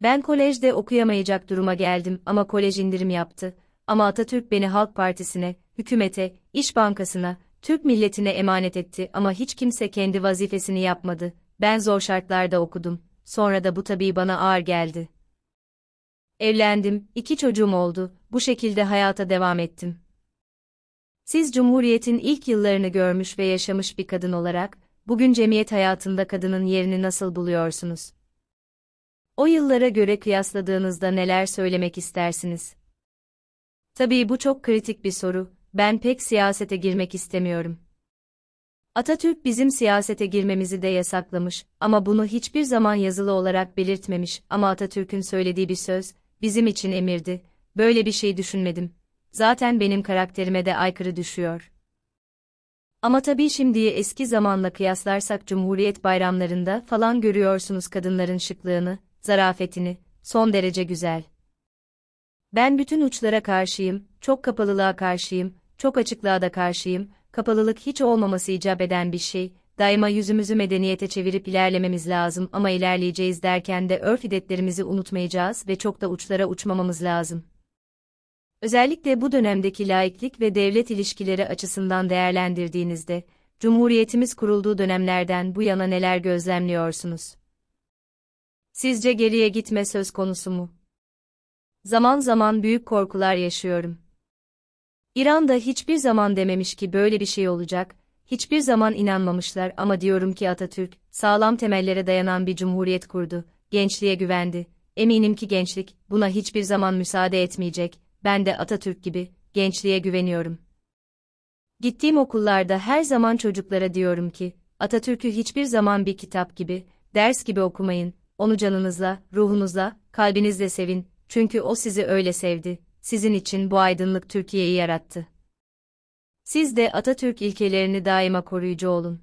Ben kolejde okuyamayacak duruma geldim ama kolej indirim yaptı, ama Atatürk beni Halk Partisi'ne, hükümete, İş Bankası'na, Türk milletine emanet etti ama hiç kimse kendi vazifesini yapmadı. Ben zor şartlarda okudum. Sonra da bu tabii bana ağır geldi. Evlendim, iki çocuğum oldu. Bu şekilde hayata devam ettim. Siz Cumhuriyet'in ilk yıllarını görmüş ve yaşamış bir kadın olarak, bugün cemiyet hayatında kadının yerini nasıl buluyorsunuz? O yıllara göre kıyasladığınızda neler söylemek istersiniz? Tabii bu çok kritik bir soru ben pek siyasete girmek istemiyorum. Atatürk bizim siyasete girmemizi de yasaklamış ama bunu hiçbir zaman yazılı olarak belirtmemiş ama Atatürk'ün söylediği bir söz, bizim için emirdi, böyle bir şey düşünmedim. Zaten benim karakterime de aykırı düşüyor. Ama tabii şimdiyi eski zamanla kıyaslarsak Cumhuriyet bayramlarında falan görüyorsunuz kadınların şıklığını, zarafetini, son derece güzel. Ben bütün uçlara karşıyım, çok kapalılığa karşıyım, çok açıklığa da karşıyım, kapalılık hiç olmaması icap eden bir şey, daima yüzümüzü medeniyete çevirip ilerlememiz lazım ama ilerleyeceğiz derken de örf idetlerimizi unutmayacağız ve çok da uçlara uçmamamız lazım. Özellikle bu dönemdeki laiklik ve devlet ilişkileri açısından değerlendirdiğinizde, Cumhuriyetimiz kurulduğu dönemlerden bu yana neler gözlemliyorsunuz? Sizce geriye gitme söz konusu mu? zaman zaman büyük korkular yaşıyorum. İran'da hiçbir zaman dememiş ki böyle bir şey olacak, hiçbir zaman inanmamışlar ama diyorum ki Atatürk, sağlam temellere dayanan bir cumhuriyet kurdu, gençliğe güvendi, eminim ki gençlik, buna hiçbir zaman müsaade etmeyecek, ben de Atatürk gibi, gençliğe güveniyorum. Gittiğim okullarda her zaman çocuklara diyorum ki, Atatürk'ü hiçbir zaman bir kitap gibi, ders gibi okumayın, onu canınızla, ruhunuzla, kalbinizle sevin, çünkü o sizi öyle sevdi, sizin için bu aydınlık Türkiye'yi yarattı. Siz de Atatürk ilkelerini daima koruyucu olun.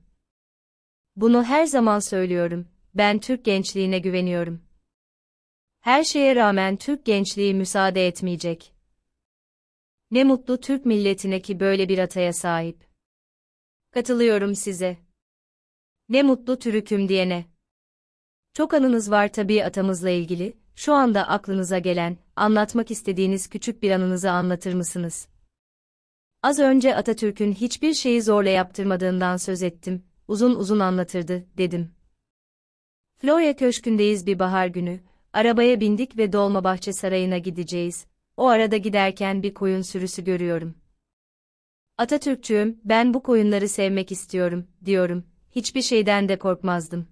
Bunu her zaman söylüyorum, ben Türk gençliğine güveniyorum. Her şeye rağmen Türk gençliği müsaade etmeyecek. Ne mutlu Türk milletine ki böyle bir ataya sahip. Katılıyorum size. Ne mutlu Türk'üm diyene. Çok anınız var tabii atamızla ilgili, şu anda aklınıza gelen, anlatmak istediğiniz küçük bir anınızı anlatır mısınız? Az önce Atatürk'ün hiçbir şeyi zorla yaptırmadığından söz ettim, uzun uzun anlatırdı, dedim. Florya Köşkü'ndeyiz bir bahar günü, arabaya bindik ve Dolmabahçe Sarayı'na gideceğiz, o arada giderken bir koyun sürüsü görüyorum. Atatürkçüyüm, ben bu koyunları sevmek istiyorum, diyorum, hiçbir şeyden de korkmazdım.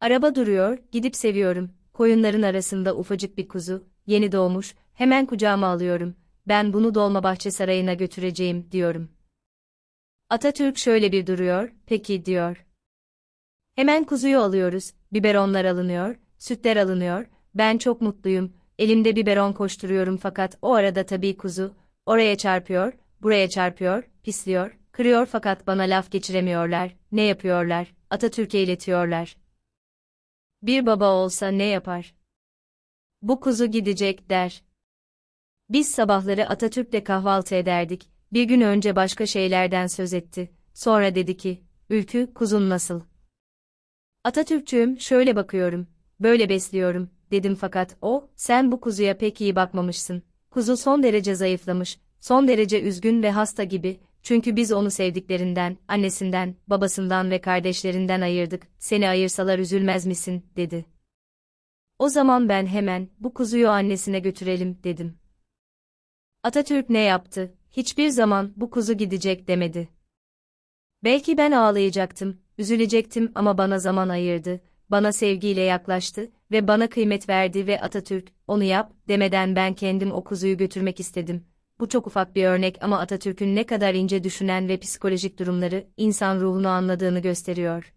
Araba duruyor, gidip seviyorum, koyunların arasında ufacık bir kuzu, yeni doğmuş, hemen kucağıma alıyorum, ben bunu Dolmabahçe Sarayı'na götüreceğim, diyorum. Atatürk şöyle bir duruyor, peki, diyor. Hemen kuzuyu alıyoruz, biberonlar alınıyor, sütler alınıyor, ben çok mutluyum, elimde biberon koşturuyorum fakat o arada tabii kuzu, oraya çarpıyor, buraya çarpıyor, pisliyor, kırıyor fakat bana laf geçiremiyorlar, ne yapıyorlar, Atatürk'e iletiyorlar, bir baba olsa ne yapar? Bu kuzu gidecek der. Biz sabahları Atatürk'le kahvaltı ederdik. Bir gün önce başka şeylerden söz etti. Sonra dedi ki, Ülkü, kuzun nasıl? Atatürkçüyüm, şöyle bakıyorum, böyle besliyorum, dedim fakat o, sen bu kuzuya pek iyi bakmamışsın. Kuzu son derece zayıflamış, son derece üzgün ve hasta gibi, çünkü biz onu sevdiklerinden, annesinden, babasından ve kardeşlerinden ayırdık, seni ayırsalar üzülmez misin, dedi. O zaman ben hemen, bu kuzuyu annesine götürelim, dedim. Atatürk ne yaptı? Hiçbir zaman bu kuzu gidecek demedi. Belki ben ağlayacaktım, üzülecektim ama bana zaman ayırdı, bana sevgiyle yaklaştı ve bana kıymet verdi ve Atatürk, onu yap, demeden ben kendim o kuzuyu götürmek istedim, bu çok ufak bir örnek ama Atatürk'ün ne kadar ince düşünen ve psikolojik durumları insan ruhunu anladığını gösteriyor.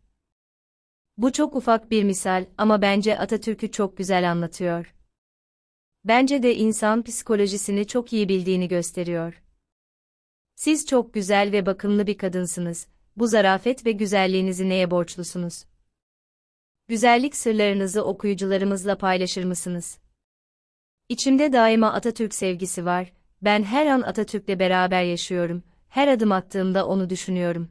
Bu çok ufak bir misal ama bence Atatürk'ü çok güzel anlatıyor. Bence de insan psikolojisini çok iyi bildiğini gösteriyor. Siz çok güzel ve bakımlı bir kadınsınız. Bu zarafet ve güzelliğinizi neye borçlusunuz? Güzellik sırlarınızı okuyucularımızla paylaşır mısınız? İçimde daima Atatürk sevgisi var ben her an Atatürk'le beraber yaşıyorum, her adım attığımda onu düşünüyorum.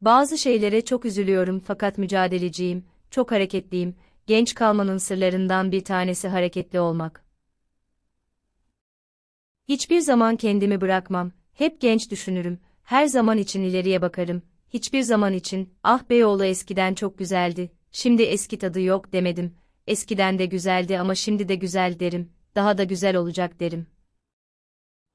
Bazı şeylere çok üzülüyorum fakat mücadeleciyim, çok hareketliyim, genç kalmanın sırlarından bir tanesi hareketli olmak. Hiçbir zaman kendimi bırakmam, hep genç düşünürüm, her zaman için ileriye bakarım, hiçbir zaman için, ah Beyoğlu eskiden çok güzeldi, şimdi eski tadı yok demedim, eskiden de güzeldi ama şimdi de güzel derim, daha da güzel olacak derim.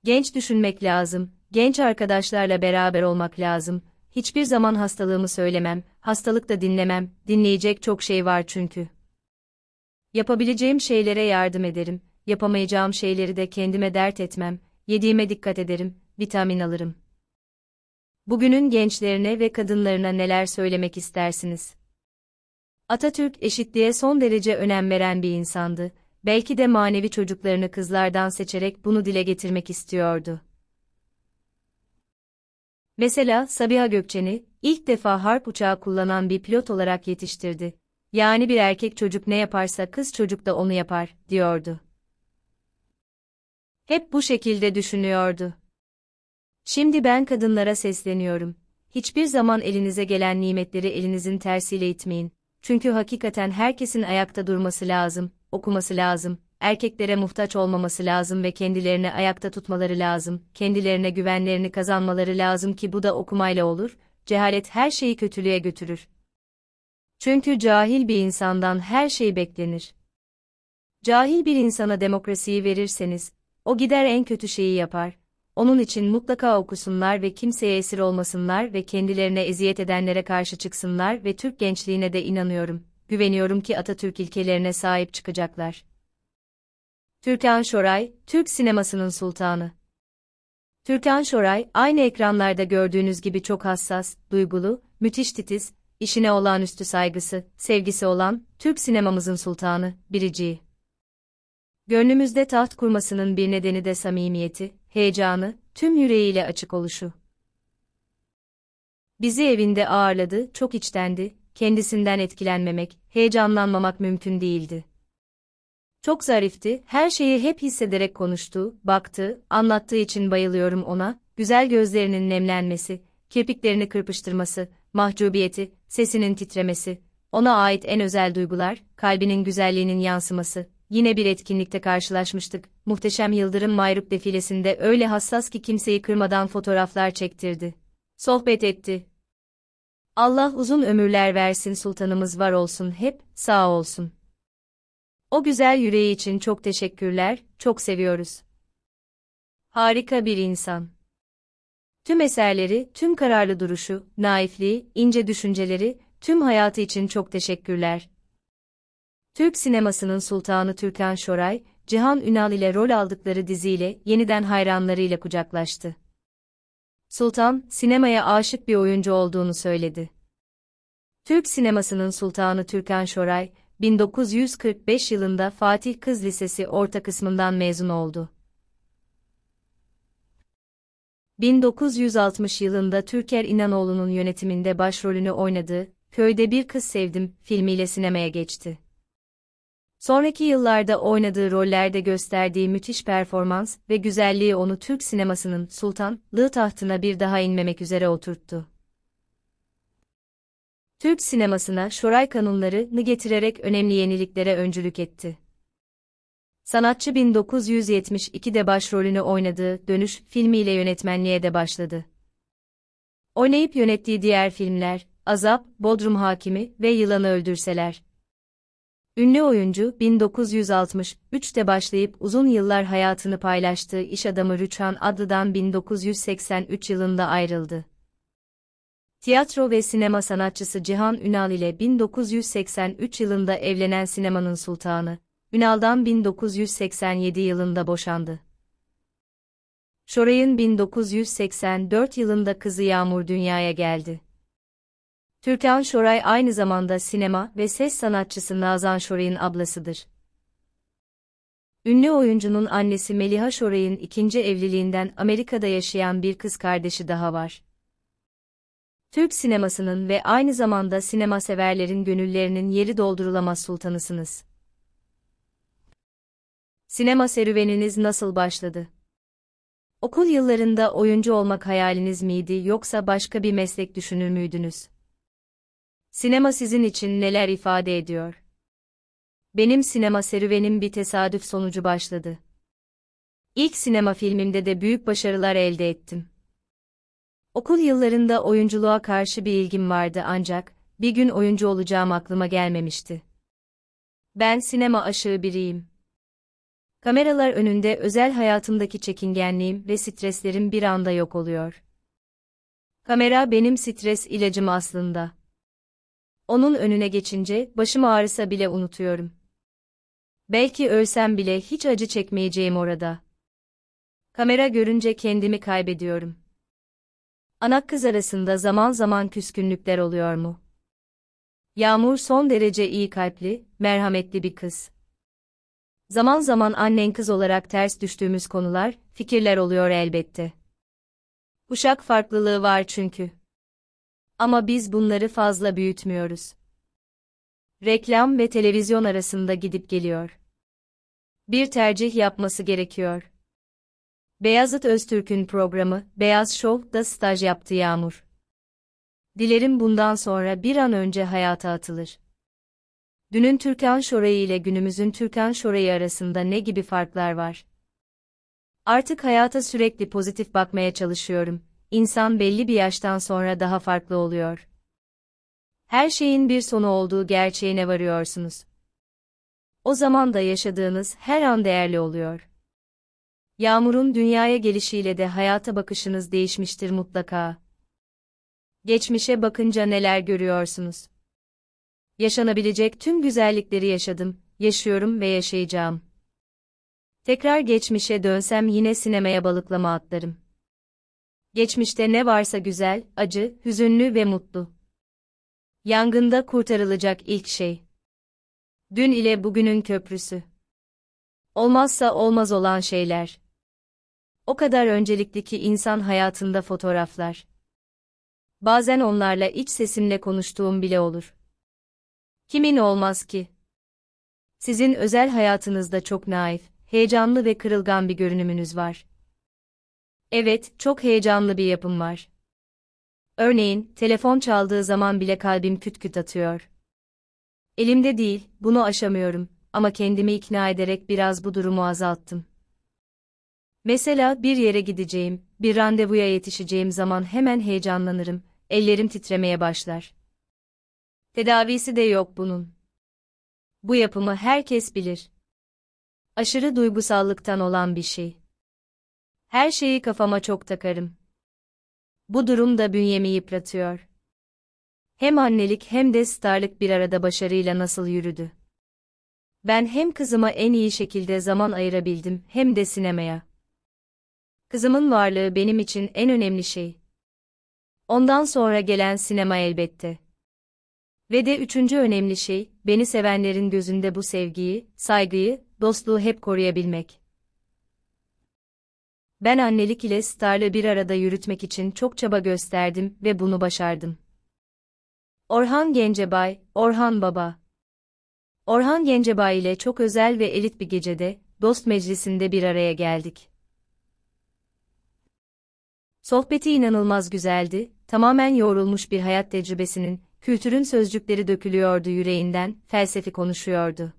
Genç düşünmek lazım, genç arkadaşlarla beraber olmak lazım. Hiçbir zaman hastalığımı söylemem, hastalık da dinlemem, dinleyecek çok şey var çünkü. Yapabileceğim şeylere yardım ederim, yapamayacağım şeyleri de kendime dert etmem, yediğime dikkat ederim, vitamin alırım. Bugünün gençlerine ve kadınlarına neler söylemek istersiniz? Atatürk eşitliğe son derece önem veren bir insandı belki de manevi çocuklarını kızlardan seçerek bunu dile getirmek istiyordu. Mesela Sabiha Gökçen'i ilk defa harp uçağı kullanan bir pilot olarak yetiştirdi. Yani bir erkek çocuk ne yaparsa kız çocuk da onu yapar, diyordu. Hep bu şekilde düşünüyordu. Şimdi ben kadınlara sesleniyorum. Hiçbir zaman elinize gelen nimetleri elinizin tersiyle itmeyin. Çünkü hakikaten herkesin ayakta durması lazım, okuması lazım, erkeklere muhtaç olmaması lazım ve kendilerini ayakta tutmaları lazım, kendilerine güvenlerini kazanmaları lazım ki bu da okumayla olur, cehalet her şeyi kötülüğe götürür. Çünkü cahil bir insandan her şey beklenir. Cahil bir insana demokrasiyi verirseniz, o gider en kötü şeyi yapar. Onun için mutlaka okusunlar ve kimseye esir olmasınlar ve kendilerine eziyet edenlere karşı çıksınlar ve Türk gençliğine de inanıyorum güveniyorum ki Atatürk ilkelerine sahip çıkacaklar. Türkan Şoray, Türk sinemasının sultanı. Türkan Şoray, aynı ekranlarda gördüğünüz gibi çok hassas, duygulu, müthiş titiz, işine olağanüstü saygısı, sevgisi olan, Türk sinemamızın sultanı, biriciği. Gönlümüzde taht kurmasının bir nedeni de samimiyeti, heyecanı, tüm yüreğiyle açık oluşu. Bizi evinde ağırladı, çok içtendi, kendisinden etkilenmemek, heyecanlanmamak mümkün değildi. Çok zarifti, her şeyi hep hissederek konuştu, baktı, anlattığı için bayılıyorum ona, güzel gözlerinin nemlenmesi, kirpiklerini kırpıştırması, mahcubiyeti, sesinin titremesi, ona ait en özel duygular, kalbinin güzelliğinin yansıması. Yine bir etkinlikte karşılaşmıştık. Muhteşem Yıldırım Mayrup defilesinde öyle hassas ki kimseyi kırmadan fotoğraflar çektirdi. Sohbet etti, Allah uzun ömürler versin sultanımız var olsun hep, sağ olsun. O güzel yüreği için çok teşekkürler, çok seviyoruz. Harika bir insan. Tüm eserleri, tüm kararlı duruşu, naifliği, ince düşünceleri, tüm hayatı için çok teşekkürler. Türk sinemasının sultanı Türkan Şoray, Cihan Ünal ile rol aldıkları diziyle yeniden hayranlarıyla kucaklaştı. Sultan, sinemaya aşık bir oyuncu olduğunu söyledi. Türk sinemasının sultanı Türkan Şoray, 1945 yılında Fatih Kız Lisesi orta kısmından mezun oldu. 1960 yılında Türker İnanoğlu'nun yönetiminde başrolünü oynadığı Köyde Bir Kız Sevdim filmiyle sinemaya geçti. Sonraki yıllarda oynadığı rollerde gösterdiği müthiş performans ve güzelliği onu Türk sinemasının sultanlığı tahtına bir daha inmemek üzere oturttu. Türk sinemasına Şoray kanunlarını getirerek önemli yeniliklere öncülük etti. Sanatçı 1972'de başrolünü oynadığı Dönüş filmiyle yönetmenliğe de başladı. Oynayıp yönettiği diğer filmler, Azap, Bodrum Hakimi ve Yılanı Öldürseler, Ünlü oyuncu 1963'te başlayıp uzun yıllar hayatını paylaştığı iş adamı Rüçhan Adlı'dan 1983 yılında ayrıldı. Tiyatro ve sinema sanatçısı Cihan Ünal ile 1983 yılında evlenen sinemanın sultanı, Ünal'dan 1987 yılında boşandı. Şoray'ın 1984 yılında kızı Yağmur dünyaya geldi. Türkan Şoray aynı zamanda sinema ve ses sanatçısı Nazan Şoray'ın ablasıdır. Ünlü oyuncunun annesi Meliha Şoray'ın ikinci evliliğinden Amerika'da yaşayan bir kız kardeşi daha var. Türk sinemasının ve aynı zamanda sinema severlerin gönüllerinin yeri doldurulamaz sultanısınız. Sinema serüveniniz nasıl başladı? Okul yıllarında oyuncu olmak hayaliniz miydi yoksa başka bir meslek düşünür müydünüz? Sinema sizin için neler ifade ediyor? Benim sinema serüvenim bir tesadüf sonucu başladı. İlk sinema filmimde de büyük başarılar elde ettim. Okul yıllarında oyunculuğa karşı bir ilgim vardı ancak bir gün oyuncu olacağım aklıma gelmemişti. Ben sinema aşığı biriyim. Kameralar önünde özel hayatımdaki çekingenliğim ve streslerim bir anda yok oluyor. Kamera benim stres ilacım aslında onun önüne geçince başım ağrısa bile unutuyorum. Belki ölsem bile hiç acı çekmeyeceğim orada. Kamera görünce kendimi kaybediyorum. Anak kız arasında zaman zaman küskünlükler oluyor mu? Yağmur son derece iyi kalpli, merhametli bir kız. Zaman zaman annen kız olarak ters düştüğümüz konular, fikirler oluyor elbette. Uşak farklılığı var çünkü. Ama biz bunları fazla büyütmüyoruz. Reklam ve televizyon arasında gidip geliyor. Bir tercih yapması gerekiyor. Beyazıt Öztürk'ün programı Beyaz Şov'da staj yaptı Yağmur. Dilerim bundan sonra bir an önce hayata atılır. Dünün Türkan Şorayı ile günümüzün Türkan Şorayı arasında ne gibi farklar var? Artık hayata sürekli pozitif bakmaya çalışıyorum insan belli bir yaştan sonra daha farklı oluyor. Her şeyin bir sonu olduğu gerçeğine varıyorsunuz. O zaman da yaşadığınız her an değerli oluyor. Yağmur'un dünyaya gelişiyle de hayata bakışınız değişmiştir mutlaka. Geçmişe bakınca neler görüyorsunuz? Yaşanabilecek tüm güzellikleri yaşadım, yaşıyorum ve yaşayacağım. Tekrar geçmişe dönsem yine sinemaya balıklama atlarım. Geçmişte ne varsa güzel, acı, hüzünlü ve mutlu. Yangında kurtarılacak ilk şey. Dün ile bugünün köprüsü. Olmazsa olmaz olan şeyler. O kadar öncelikli ki insan hayatında fotoğraflar. Bazen onlarla iç sesimle konuştuğum bile olur. Kimin olmaz ki? Sizin özel hayatınızda çok naif, heyecanlı ve kırılgan bir görünümünüz var. Evet, çok heyecanlı bir yapım var. Örneğin, telefon çaldığı zaman bile kalbim küt küt atıyor. Elimde değil, bunu aşamıyorum ama kendimi ikna ederek biraz bu durumu azalttım. Mesela bir yere gideceğim, bir randevuya yetişeceğim zaman hemen heyecanlanırım, ellerim titremeye başlar. Tedavisi de yok bunun. Bu yapımı herkes bilir. Aşırı duygusallıktan olan bir şey. Her şeyi kafama çok takarım. Bu durum da bünyemi yıpratıyor. Hem annelik hem de starlık bir arada başarıyla nasıl yürüdü? Ben hem kızıma en iyi şekilde zaman ayırabildim hem de sinemaya. Kızımın varlığı benim için en önemli şey. Ondan sonra gelen sinema elbette. Ve de üçüncü önemli şey, beni sevenlerin gözünde bu sevgiyi, saygıyı, dostluğu hep koruyabilmek. Ben annelik ile Star'la bir arada yürütmek için çok çaba gösterdim ve bunu başardım. Orhan Gencebay, Orhan Baba Orhan Gencebay ile çok özel ve elit bir gecede, dost meclisinde bir araya geldik. Sohbeti inanılmaz güzeldi, tamamen yoğrulmuş bir hayat tecrübesinin, kültürün sözcükleri dökülüyordu yüreğinden, felsefi konuşuyordu.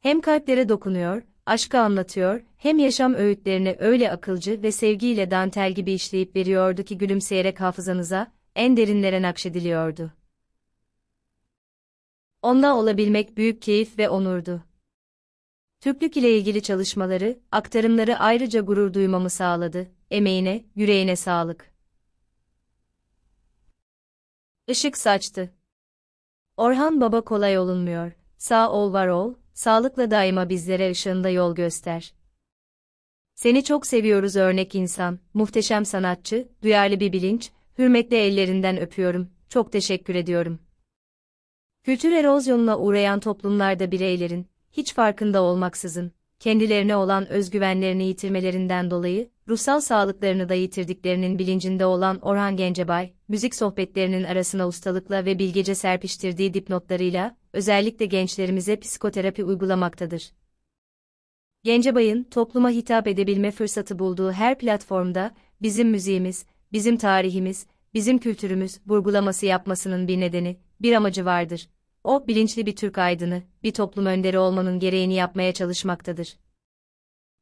Hem kalplere dokunuyor, aşkı anlatıyor, hem yaşam öğütlerini öyle akılcı ve sevgiyle dantel gibi işleyip veriyordu ki gülümseyerek hafızanıza, en derinlere nakşediliyordu. Onla olabilmek büyük keyif ve onurdu. Türklük ile ilgili çalışmaları, aktarımları ayrıca gurur duymamı sağladı, emeğine, yüreğine sağlık. Işık saçtı. Orhan Baba kolay olunmuyor, sağ ol var ol, sağlıkla daima bizlere ışığında yol göster. Seni çok seviyoruz örnek insan, muhteşem sanatçı, duyarlı bir bilinç, hürmetle ellerinden öpüyorum, çok teşekkür ediyorum. Kültür erozyonuna uğrayan toplumlarda bireylerin, hiç farkında olmaksızın, kendilerine olan özgüvenlerini yitirmelerinden dolayı, ruhsal sağlıklarını da yitirdiklerinin bilincinde olan Orhan Gencebay, müzik sohbetlerinin arasına ustalıkla ve bilgece serpiştirdiği dipnotlarıyla, özellikle gençlerimize psikoterapi uygulamaktadır. Gencebay'ın topluma hitap edebilme fırsatı bulduğu her platformda bizim müziğimiz, bizim tarihimiz, bizim kültürümüz vurgulaması yapmasının bir nedeni, bir amacı vardır. O bilinçli bir Türk aydını, bir toplum önderi olmanın gereğini yapmaya çalışmaktadır.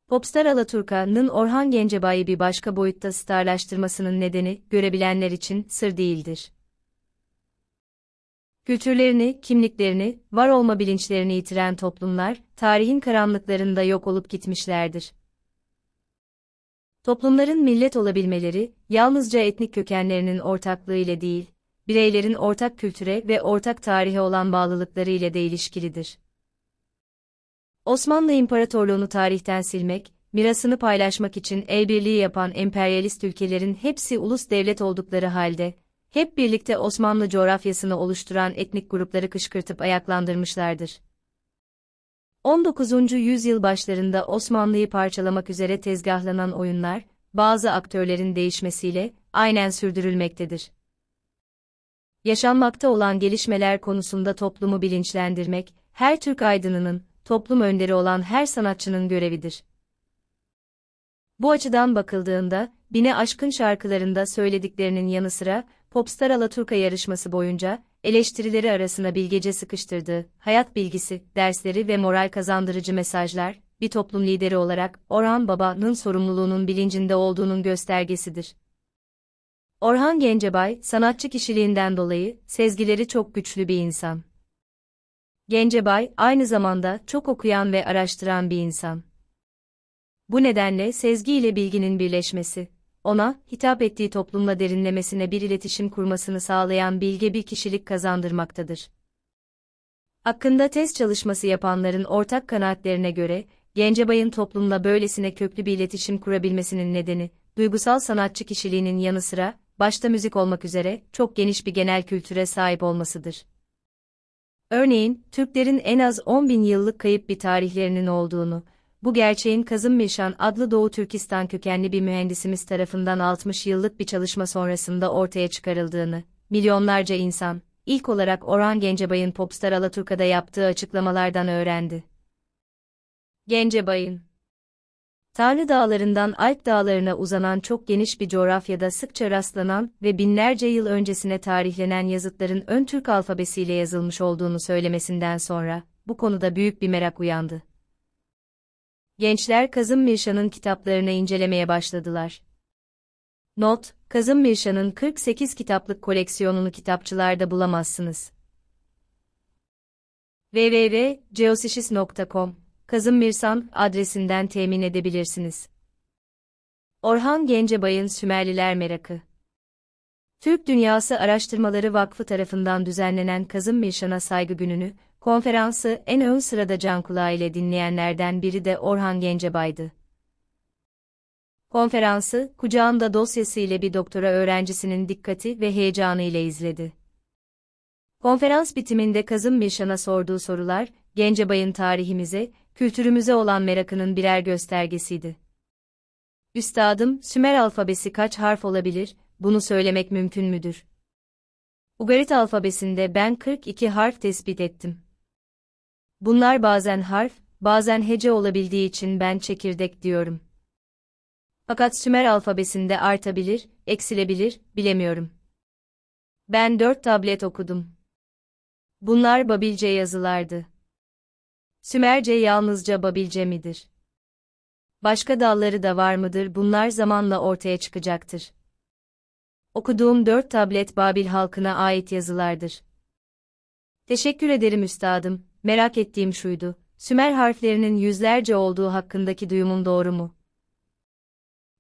Popstar Alaturka'nın Orhan Gencebay'ı bir başka boyutta starlaştırmasının nedeni görebilenler için sır değildir. Kültürlerini, kimliklerini, var olma bilinçlerini yitiren toplumlar, tarihin karanlıklarında yok olup gitmişlerdir. Toplumların millet olabilmeleri, yalnızca etnik kökenlerinin ortaklığı ile değil, bireylerin ortak kültüre ve ortak tarihe olan bağlılıkları ile de ilişkilidir. Osmanlı İmparatorluğunu tarihten silmek, mirasını paylaşmak için el birliği yapan emperyalist ülkelerin hepsi ulus devlet oldukları halde, hep birlikte Osmanlı coğrafyasını oluşturan etnik grupları kışkırtıp ayaklandırmışlardır. 19. yüzyıl başlarında Osmanlı'yı parçalamak üzere tezgahlanan oyunlar, bazı aktörlerin değişmesiyle aynen sürdürülmektedir. Yaşanmakta olan gelişmeler konusunda toplumu bilinçlendirmek, her Türk aydınının, toplum önderi olan her sanatçının görevidir. Bu açıdan bakıldığında, bine aşkın şarkılarında söylediklerinin yanı sıra, Popstar Alaturka yarışması boyunca, eleştirileri arasına bilgece sıkıştırdığı, hayat bilgisi, dersleri ve moral kazandırıcı mesajlar, bir toplum lideri olarak Orhan Baba'nın sorumluluğunun bilincinde olduğunun göstergesidir. Orhan Gencebay, sanatçı kişiliğinden dolayı sezgileri çok güçlü bir insan. Gencebay aynı zamanda çok okuyan ve araştıran bir insan. Bu nedenle sezgi ile bilginin birleşmesi, ona, hitap ettiği toplumla derinlemesine bir iletişim kurmasını sağlayan bilge bir kişilik kazandırmaktadır. Hakkında test çalışması yapanların ortak kanaatlerine göre, Gencebay'ın toplumla böylesine köklü bir iletişim kurabilmesinin nedeni, duygusal sanatçı kişiliğinin yanı sıra, başta müzik olmak üzere, çok geniş bir genel kültüre sahip olmasıdır. Örneğin, Türklerin en az 10 bin yıllık kayıp bir tarihlerinin olduğunu, bu gerçeğin Kazım Meşan adlı Doğu Türkistan kökenli bir mühendisimiz tarafından 60 yıllık bir çalışma sonrasında ortaya çıkarıldığını, milyonlarca insan, ilk olarak Orhan Gencebay'ın Popstar Alaturka'da yaptığı açıklamalardan öğrendi. Gencebay'ın Tanrı dağlarından Alp dağlarına uzanan çok geniş bir coğrafyada sıkça rastlanan ve binlerce yıl öncesine tarihlenen yazıtların ön Türk alfabesiyle yazılmış olduğunu söylemesinden sonra, bu konuda büyük bir merak uyandı gençler Kazım Mirşan'ın kitaplarını incelemeye başladılar. Not, Kazım Mirşan'ın 48 kitaplık koleksiyonunu kitapçılarda bulamazsınız. www.geosishis.com Kazım Mirsan adresinden temin edebilirsiniz. Orhan Gencebay'ın Sümerliler Merakı Türk Dünyası Araştırmaları Vakfı tarafından düzenlenen Kazım Mirşan'a saygı gününü Konferansı en ön sırada can kulağı ile dinleyenlerden biri de Orhan Gencebay'dı. Konferansı, kucağında dosyası ile bir doktora öğrencisinin dikkati ve heyecanı ile izledi. Konferans bitiminde Kazım Mirşan'a sorduğu sorular, Gencebay'ın tarihimize, kültürümüze olan merakının birer göstergesiydi. Üstadım, Sümer alfabesi kaç harf olabilir, bunu söylemek mümkün müdür? Ugarit alfabesinde ben 42 harf tespit ettim. Bunlar bazen harf, bazen hece olabildiği için ben çekirdek diyorum. Fakat Sümer alfabesinde artabilir, eksilebilir, bilemiyorum. Ben dört tablet okudum. Bunlar Babilce yazılardı. Sümerce yalnızca Babilce midir? Başka dalları da var mıdır bunlar zamanla ortaya çıkacaktır. Okuduğum dört tablet Babil halkına ait yazılardır. Teşekkür ederim üstadım, merak ettiğim şuydu, Sümer harflerinin yüzlerce olduğu hakkındaki duyumum doğru mu?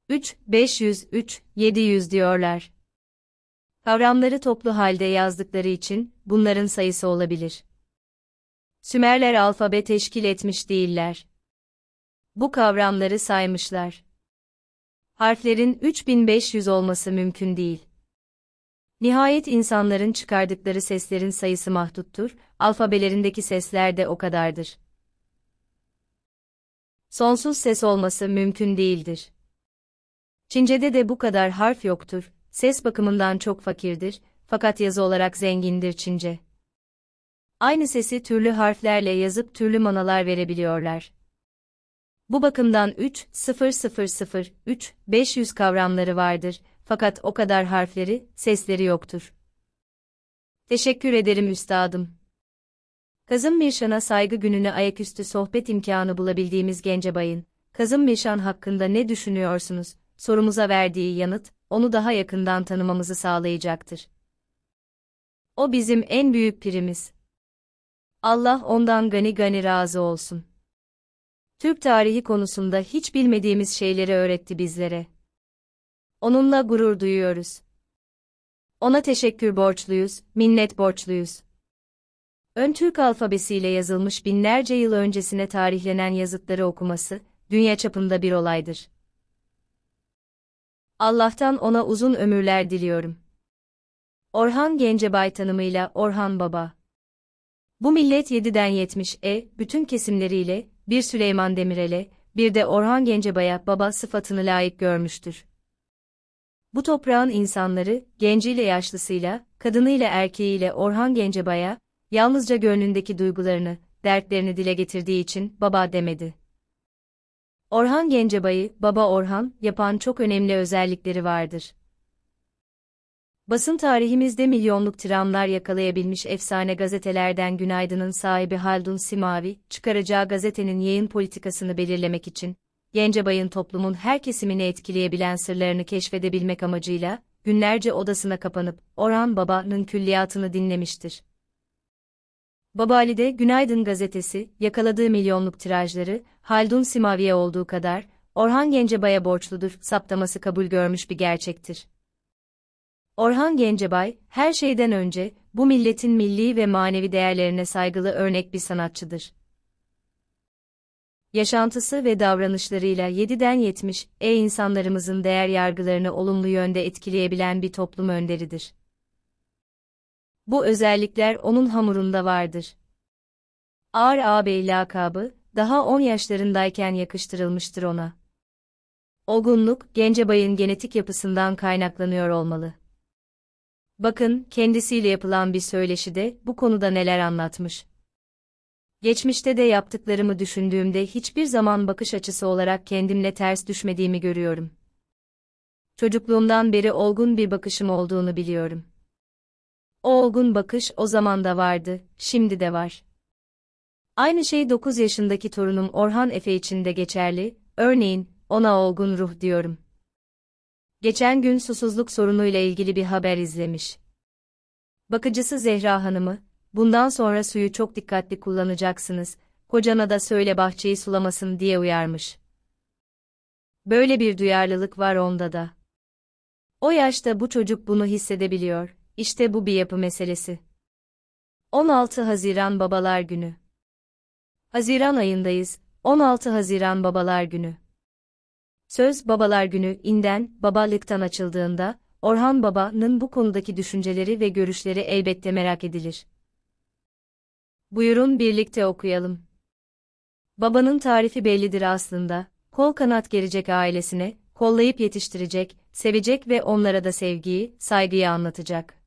3, 500, 3, 700 diyorlar. Kavramları toplu halde yazdıkları için, bunların sayısı olabilir. Sümerler alfabe teşkil etmiş değiller. Bu kavramları saymışlar. Harflerin 3500 olması mümkün değil. Nihayet insanların çıkardıkları seslerin sayısı mahduttur, alfabelerindeki sesler de o kadardır. Sonsuz ses olması mümkün değildir. Çince'de de bu kadar harf yoktur, ses bakımından çok fakirdir, fakat yazı olarak zengindir Çince. Aynı sesi türlü harflerle yazıp türlü manalar verebiliyorlar. Bu bakımdan 3, 0, 0, 0, 3, 500 kavramları vardır, fakat o kadar harfleri, sesleri yoktur. Teşekkür ederim üstadım. Kazım Mirşan'a saygı gününe ayaküstü sohbet imkanı bulabildiğimiz gence bayın. Kazım Mirşan hakkında ne düşünüyorsunuz, sorumuza verdiği yanıt, onu daha yakından tanımamızı sağlayacaktır. O bizim en büyük pirimiz. Allah ondan gani gani razı olsun. Türk tarihi konusunda hiç bilmediğimiz şeyleri öğretti bizlere. Onunla gurur duyuyoruz. Ona teşekkür borçluyuz, minnet borçluyuz. Ön Türk alfabesiyle yazılmış binlerce yıl öncesine tarihlenen yazıtları okuması, dünya çapında bir olaydır. Allah'tan ona uzun ömürler diliyorum. Orhan Gencebay tanımıyla Orhan Baba. Bu millet 7'den 70 e, bütün kesimleriyle, bir Süleyman Demirel'e, bir de Orhan Gencebay'a baba sıfatını layık görmüştür. Bu toprağın insanları, genciyle yaşlısıyla, kadınıyla erkeğiyle Orhan Gencebay'a, yalnızca gönlündeki duygularını, dertlerini dile getirdiği için baba demedi. Orhan Gencebay'ı baba Orhan yapan çok önemli özellikleri vardır. Basın tarihimizde milyonluk tiramlar yakalayabilmiş efsane gazetelerden Günaydın'ın sahibi Haldun Simavi, çıkaracağı gazetenin yayın politikasını belirlemek için Gencebay'ın toplumun her kesimini etkileyebilen sırlarını keşfedebilmek amacıyla, günlerce odasına kapanıp, Orhan Baba'nın külliyatını dinlemiştir. Baba Ali'de Günaydın gazetesi, yakaladığı milyonluk tirajları, Haldun Simavi'ye olduğu kadar, Orhan Gencebay'a borçludur, saptaması kabul görmüş bir gerçektir. Orhan Gencebay, her şeyden önce, bu milletin milli ve manevi değerlerine saygılı örnek bir sanatçıdır yaşantısı ve davranışlarıyla 7'den 70 e insanlarımızın değer yargılarını olumlu yönde etkileyebilen bir toplum önderidir. Bu özellikler onun hamurunda vardır. Ağır ağabey lakabı, daha 10 yaşlarındayken yakıştırılmıştır ona. Olgunluk, Gencebay'ın genetik yapısından kaynaklanıyor olmalı. Bakın, kendisiyle yapılan bir söyleşide bu konuda neler anlatmış. Geçmişte de yaptıklarımı düşündüğümde hiçbir zaman bakış açısı olarak kendimle ters düşmediğimi görüyorum. Çocukluğumdan beri olgun bir bakışım olduğunu biliyorum. O olgun bakış o zaman da vardı, şimdi de var. Aynı şey 9 yaşındaki torunum Orhan Efe için de geçerli, örneğin, ona olgun ruh diyorum. Geçen gün susuzluk sorunuyla ilgili bir haber izlemiş. Bakıcısı Zehra Hanım'ı, Bundan sonra suyu çok dikkatli kullanacaksınız, kocana da söyle bahçeyi sulamasın diye uyarmış. Böyle bir duyarlılık var onda da. O yaşta bu çocuk bunu hissedebiliyor, işte bu bir yapı meselesi. 16 Haziran Babalar Günü Haziran ayındayız, 16 Haziran Babalar Günü. Söz Babalar Günü inden, babalıktan açıldığında, Orhan Baba'nın bu konudaki düşünceleri ve görüşleri elbette merak edilir. Buyurun birlikte okuyalım. Babanın tarifi bellidir aslında, kol kanat gelecek ailesine, kollayıp yetiştirecek, sevecek ve onlara da sevgiyi, saygıyı anlatacak.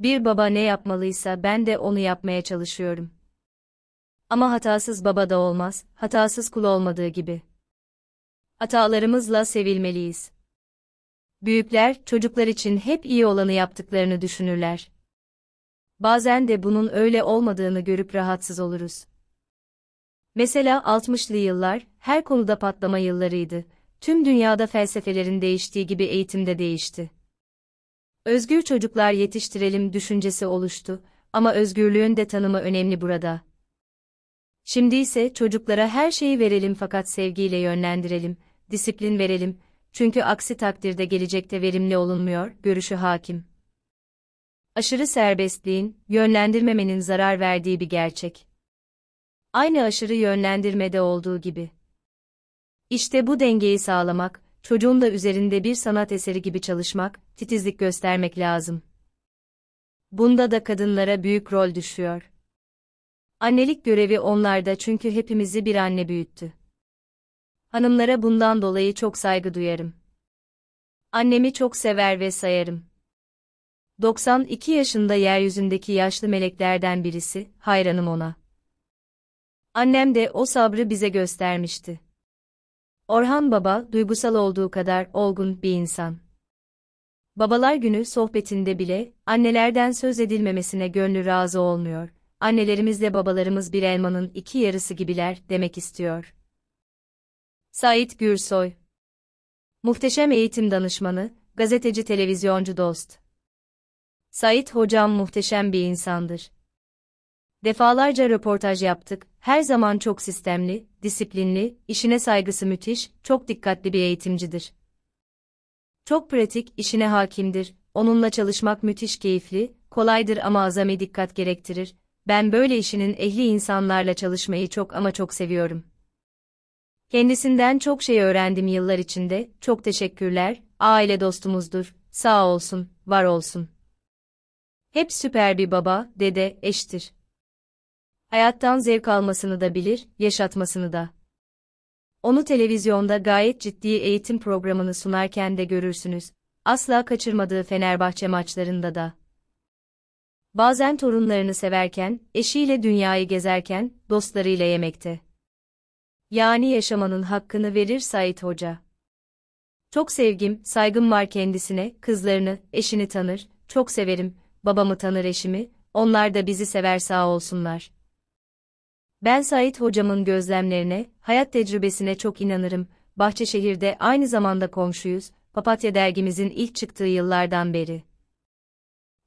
Bir baba ne yapmalıysa ben de onu yapmaya çalışıyorum. Ama hatasız baba da olmaz, hatasız kul olmadığı gibi. Hatalarımızla sevilmeliyiz. Büyükler, çocuklar için hep iyi olanı yaptıklarını düşünürler bazen de bunun öyle olmadığını görüp rahatsız oluruz. Mesela 60'lı yıllar, her konuda patlama yıllarıydı. Tüm dünyada felsefelerin değiştiği gibi eğitimde değişti. Özgür çocuklar yetiştirelim düşüncesi oluştu ama özgürlüğün de tanımı önemli burada. Şimdi ise çocuklara her şeyi verelim fakat sevgiyle yönlendirelim, disiplin verelim, çünkü aksi takdirde gelecekte verimli olunmuyor, görüşü hakim aşırı serbestliğin, yönlendirmemenin zarar verdiği bir gerçek. Aynı aşırı yönlendirmede olduğu gibi. İşte bu dengeyi sağlamak, çocuğun da üzerinde bir sanat eseri gibi çalışmak, titizlik göstermek lazım. Bunda da kadınlara büyük rol düşüyor. Annelik görevi onlarda çünkü hepimizi bir anne büyüttü. Hanımlara bundan dolayı çok saygı duyarım. Annemi çok sever ve sayarım. 92 yaşında yeryüzündeki yaşlı meleklerden birisi, hayranım ona. Annem de o sabrı bize göstermişti. Orhan Baba, duygusal olduğu kadar olgun bir insan. Babalar günü sohbetinde bile, annelerden söz edilmemesine gönlü razı olmuyor. Annelerimizle babalarımız bir elmanın iki yarısı gibiler demek istiyor. Sait Gürsoy Muhteşem eğitim danışmanı, gazeteci televizyoncu dost. Sait hocam muhteşem bir insandır. Defalarca röportaj yaptık, her zaman çok sistemli, disiplinli, işine saygısı müthiş, çok dikkatli bir eğitimcidir. Çok pratik, işine hakimdir, onunla çalışmak müthiş keyifli, kolaydır ama azami dikkat gerektirir. Ben böyle işinin ehli insanlarla çalışmayı çok ama çok seviyorum. Kendisinden çok şey öğrendim yıllar içinde, çok teşekkürler, aile dostumuzdur, sağ olsun, var olsun. Hep süper bir baba, dede, eştir. Hayattan zevk almasını da bilir, yaşatmasını da. Onu televizyonda gayet ciddi eğitim programını sunarken de görürsünüz. Asla kaçırmadığı Fenerbahçe maçlarında da. Bazen torunlarını severken, eşiyle dünyayı gezerken, dostlarıyla yemekte. Yani yaşamanın hakkını verir Sait Hoca. Çok sevgim, saygım var kendisine, kızlarını, eşini tanır, çok severim, babamı tanır eşimi, onlar da bizi sever sağ olsunlar. Ben Sa'id hocamın gözlemlerine, hayat tecrübesine çok inanırım. Bahçeşehir'de aynı zamanda komşuyuz, Papatya dergimizin ilk çıktığı yıllardan beri.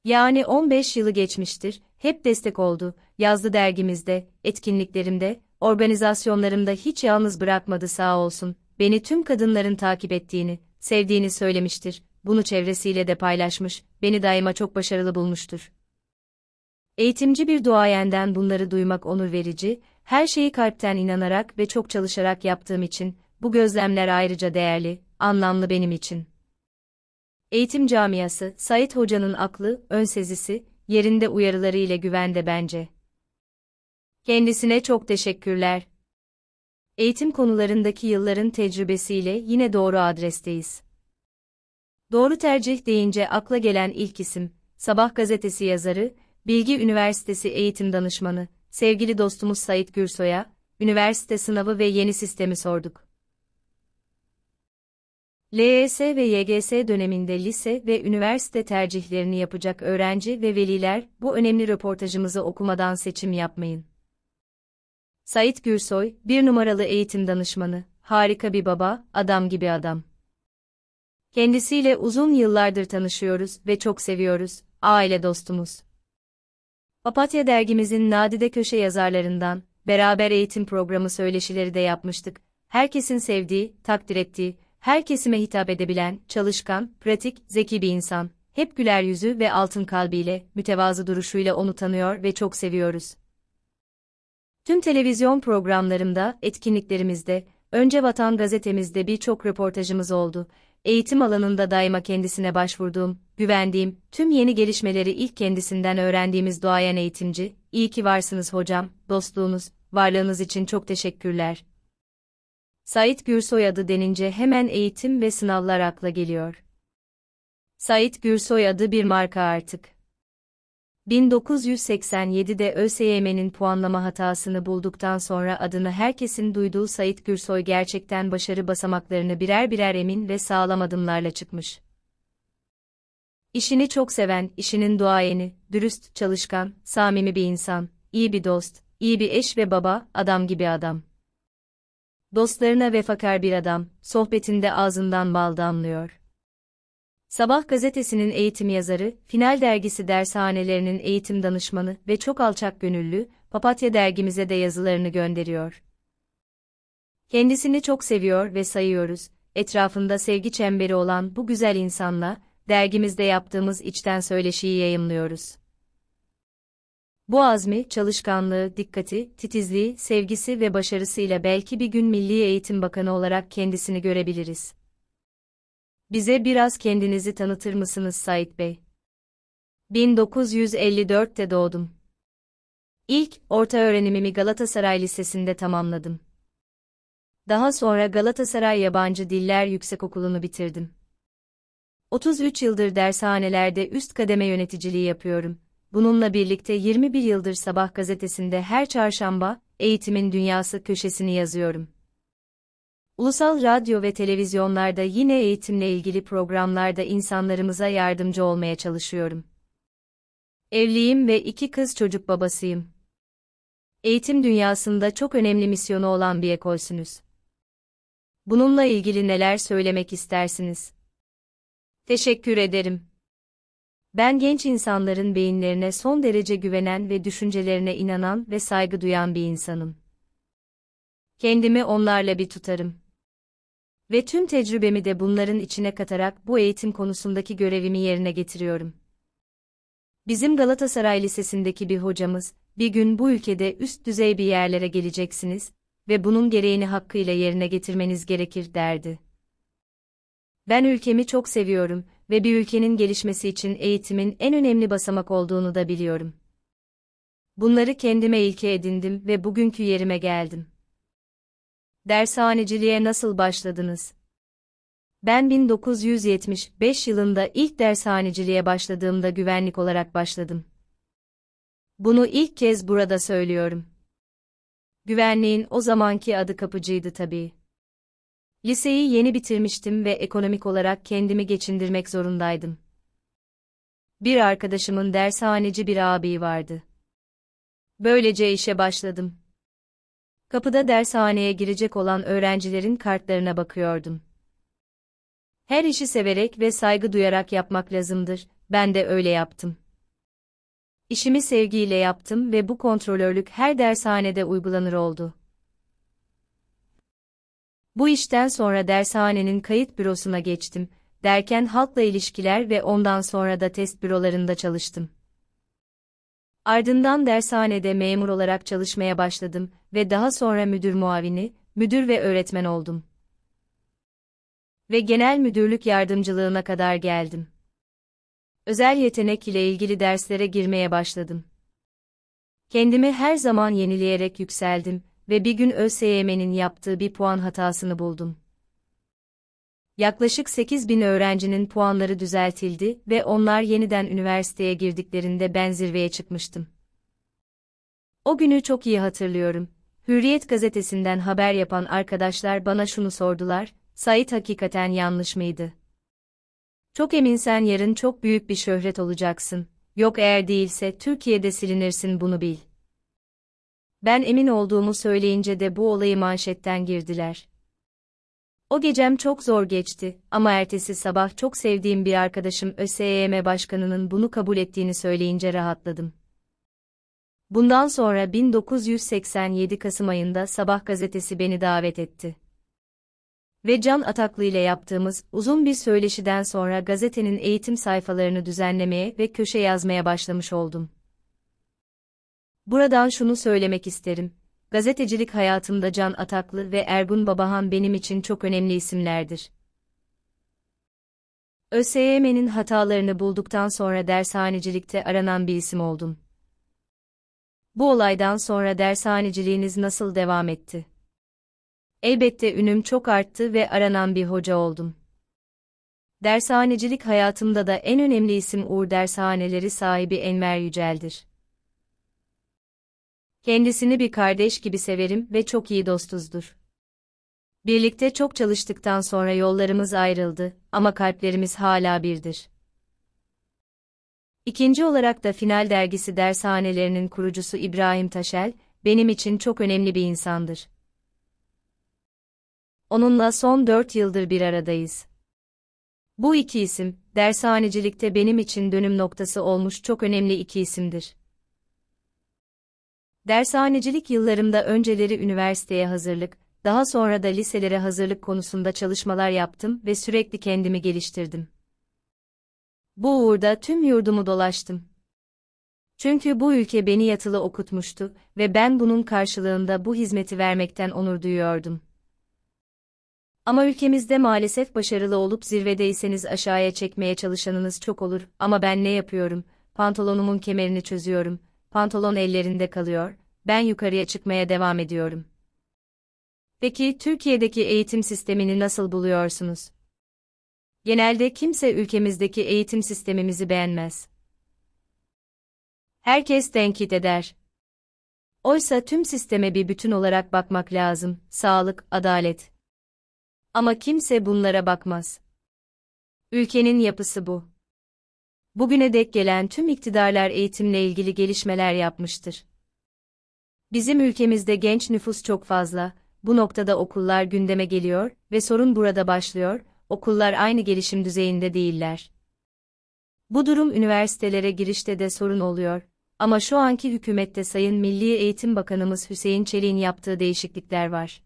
Yani 15 yılı geçmiştir, hep destek oldu, yazdı dergimizde, etkinliklerimde, organizasyonlarımda hiç yalnız bırakmadı sağ olsun, beni tüm kadınların takip ettiğini, sevdiğini söylemiştir bunu çevresiyle de paylaşmış, beni daima çok başarılı bulmuştur. Eğitimci bir duayenden bunları duymak onur verici, her şeyi kalpten inanarak ve çok çalışarak yaptığım için, bu gözlemler ayrıca değerli, anlamlı benim için. Eğitim camiası, Sait Hoca'nın aklı, ön sezisi, yerinde uyarıları ile güvende bence. Kendisine çok teşekkürler. Eğitim konularındaki yılların tecrübesiyle yine doğru adresteyiz. Doğru tercih deyince akla gelen ilk isim, Sabah gazetesi yazarı, Bilgi Üniversitesi eğitim danışmanı, sevgili dostumuz Sait Gürsoy'a, üniversite sınavı ve yeni sistemi sorduk. LYS e ve YGS döneminde lise ve üniversite tercihlerini yapacak öğrenci ve veliler bu önemli röportajımızı okumadan seçim yapmayın. Sait Gürsoy, bir numaralı eğitim danışmanı, harika bir baba, adam gibi adam. Kendisiyle uzun yıllardır tanışıyoruz ve çok seviyoruz, aile dostumuz. Papatya dergimizin nadide köşe yazarlarından, beraber eğitim programı söyleşileri de yapmıştık. Herkesin sevdiği, takdir ettiği, her kesime hitap edebilen, çalışkan, pratik, zeki bir insan. Hep güler yüzü ve altın kalbiyle, mütevazı duruşuyla onu tanıyor ve çok seviyoruz. Tüm televizyon programlarımda, etkinliklerimizde, önce Vatan gazetemizde birçok röportajımız oldu eğitim alanında daima kendisine başvurduğum, güvendiğim, tüm yeni gelişmeleri ilk kendisinden öğrendiğimiz doğayan eğitimci, iyi ki varsınız hocam, dostluğunuz, varlığınız için çok teşekkürler. Sait Gürsoy adı denince hemen eğitim ve sınavlar akla geliyor. Sait Gürsoy adı bir marka artık. 1987'de ÖSYM'nin puanlama hatasını bulduktan sonra adını herkesin duyduğu Sait Gürsoy gerçekten başarı basamaklarını birer birer emin ve sağlam adımlarla çıkmış. İşini çok seven, işinin duayeni, dürüst, çalışkan, samimi bir insan, iyi bir dost, iyi bir eş ve baba, adam gibi adam. Dostlarına vefakar bir adam, sohbetinde ağzından bal damlıyor. Sabah gazetesinin eğitim yazarı, Final dergisi dershanelerinin eğitim danışmanı ve çok alçak gönüllü, Papatya dergimize de yazılarını gönderiyor. Kendisini çok seviyor ve sayıyoruz, etrafında sevgi çemberi olan bu güzel insanla, dergimizde yaptığımız içten söyleşiyi yayımlıyoruz. Bu azmi, çalışkanlığı, dikkati, titizliği, sevgisi ve başarısıyla belki bir gün Milli Eğitim Bakanı olarak kendisini görebiliriz. Bize biraz kendinizi tanıtır mısınız Sait Bey? 1954'te doğdum. İlk orta öğrenimimi Galatasaray Lisesi'nde tamamladım. Daha sonra Galatasaray Yabancı Diller Yüksekokulu'nu bitirdim. 33 yıldır dershanelerde üst kademe yöneticiliği yapıyorum. Bununla birlikte 21 yıldır Sabah gazetesinde her çarşamba Eğitimin Dünyası köşesini yazıyorum. Ulusal radyo ve televizyonlarda yine eğitimle ilgili programlarda insanlarımıza yardımcı olmaya çalışıyorum. Evliyim ve iki kız çocuk babasıyım. Eğitim dünyasında çok önemli misyonu olan bir ekolsünüz. Bununla ilgili neler söylemek istersiniz? Teşekkür ederim. Ben genç insanların beyinlerine son derece güvenen ve düşüncelerine inanan ve saygı duyan bir insanım. Kendimi onlarla bir tutarım. Ve tüm tecrübemi de bunların içine katarak bu eğitim konusundaki görevimi yerine getiriyorum. Bizim Galatasaray Lisesi'ndeki bir hocamız, bir gün bu ülkede üst düzey bir yerlere geleceksiniz ve bunun gereğini hakkıyla yerine getirmeniz gerekir derdi. Ben ülkemi çok seviyorum ve bir ülkenin gelişmesi için eğitimin en önemli basamak olduğunu da biliyorum. Bunları kendime ilke edindim ve bugünkü yerime geldim dershaneciliğe nasıl başladınız? Ben 1975 yılında ilk dershaneciliğe başladığımda güvenlik olarak başladım. Bunu ilk kez burada söylüyorum. Güvenliğin o zamanki adı kapıcıydı tabii. Liseyi yeni bitirmiştim ve ekonomik olarak kendimi geçindirmek zorundaydım. Bir arkadaşımın dershaneci bir abi vardı. Böylece işe başladım. Kapıda dershaneye girecek olan öğrencilerin kartlarına bakıyordum. Her işi severek ve saygı duyarak yapmak lazımdır, ben de öyle yaptım. İşimi sevgiyle yaptım ve bu kontrolörlük her dershanede uygulanır oldu. Bu işten sonra dershanenin kayıt bürosuna geçtim, derken halkla ilişkiler ve ondan sonra da test bürolarında çalıştım. Ardından dershanede memur olarak çalışmaya başladım ve daha sonra müdür muavini, müdür ve öğretmen oldum. Ve genel müdürlük yardımcılığına kadar geldim. Özel yetenek ile ilgili derslere girmeye başladım. Kendimi her zaman yenileyerek yükseldim ve bir gün ÖSYM'nin yaptığı bir puan hatasını buldum. Yaklaşık 8 bin öğrencinin puanları düzeltildi ve onlar yeniden üniversiteye girdiklerinde ben zirveye çıkmıştım. O günü çok iyi hatırlıyorum. Hürriyet gazetesinden haber yapan arkadaşlar bana şunu sordular, Sait hakikaten yanlış mıydı? Çok eminsen yarın çok büyük bir şöhret olacaksın. Yok eğer değilse Türkiye'de silinirsin bunu bil. Ben emin olduğumu söyleyince de bu olayı manşetten girdiler. O gecem çok zor geçti ama ertesi sabah çok sevdiğim bir arkadaşım ÖSYM başkanının bunu kabul ettiğini söyleyince rahatladım. Bundan sonra 1987 Kasım ayında Sabah gazetesi beni davet etti. Ve Can Ataklı ile yaptığımız uzun bir söyleşiden sonra gazetenin eğitim sayfalarını düzenlemeye ve köşe yazmaya başlamış oldum. Buradan şunu söylemek isterim. Gazetecilik hayatımda Can Ataklı ve Ergun Babahan benim için çok önemli isimlerdir. ÖSYM'nin hatalarını bulduktan sonra dershanecilikte aranan bir isim oldum. Bu olaydan sonra dershaneciliğiniz nasıl devam etti? Elbette ünüm çok arttı ve aranan bir hoca oldum. Dershanecilik hayatımda da en önemli isim Uğur Dershaneleri sahibi Enver Yücel'dir. Kendisini bir kardeş gibi severim ve çok iyi dostuzdur. Birlikte çok çalıştıktan sonra yollarımız ayrıldı ama kalplerimiz hala birdir. İkinci olarak da Final Dergisi dershanelerinin kurucusu İbrahim Taşel, benim için çok önemli bir insandır. Onunla son dört yıldır bir aradayız. Bu iki isim, dershanecilikte benim için dönüm noktası olmuş çok önemli iki isimdir. Dershanecilik yıllarımda önceleri üniversiteye hazırlık, daha sonra da liselere hazırlık konusunda çalışmalar yaptım ve sürekli kendimi geliştirdim. Bu uğurda tüm yurdumu dolaştım. Çünkü bu ülke beni yatılı okutmuştu ve ben bunun karşılığında bu hizmeti vermekten onur duyuyordum. Ama ülkemizde maalesef başarılı olup zirvedeyseniz aşağıya çekmeye çalışanınız çok olur ama ben ne yapıyorum? Pantolonumun kemerini çözüyorum, pantolon ellerinde kalıyor, ben yukarıya çıkmaya devam ediyorum. Peki Türkiye'deki eğitim sistemini nasıl buluyorsunuz? Genelde kimse ülkemizdeki eğitim sistemimizi beğenmez. Herkes tenkit eder. Oysa tüm sisteme bir bütün olarak bakmak lazım, sağlık, adalet. Ama kimse bunlara bakmaz. Ülkenin yapısı bu bugüne dek gelen tüm iktidarlar eğitimle ilgili gelişmeler yapmıştır. Bizim ülkemizde genç nüfus çok fazla, bu noktada okullar gündeme geliyor ve sorun burada başlıyor, okullar aynı gelişim düzeyinde değiller. Bu durum üniversitelere girişte de sorun oluyor. Ama şu anki hükümette Sayın Milli Eğitim Bakanımız Hüseyin Çelik'in yaptığı değişiklikler var.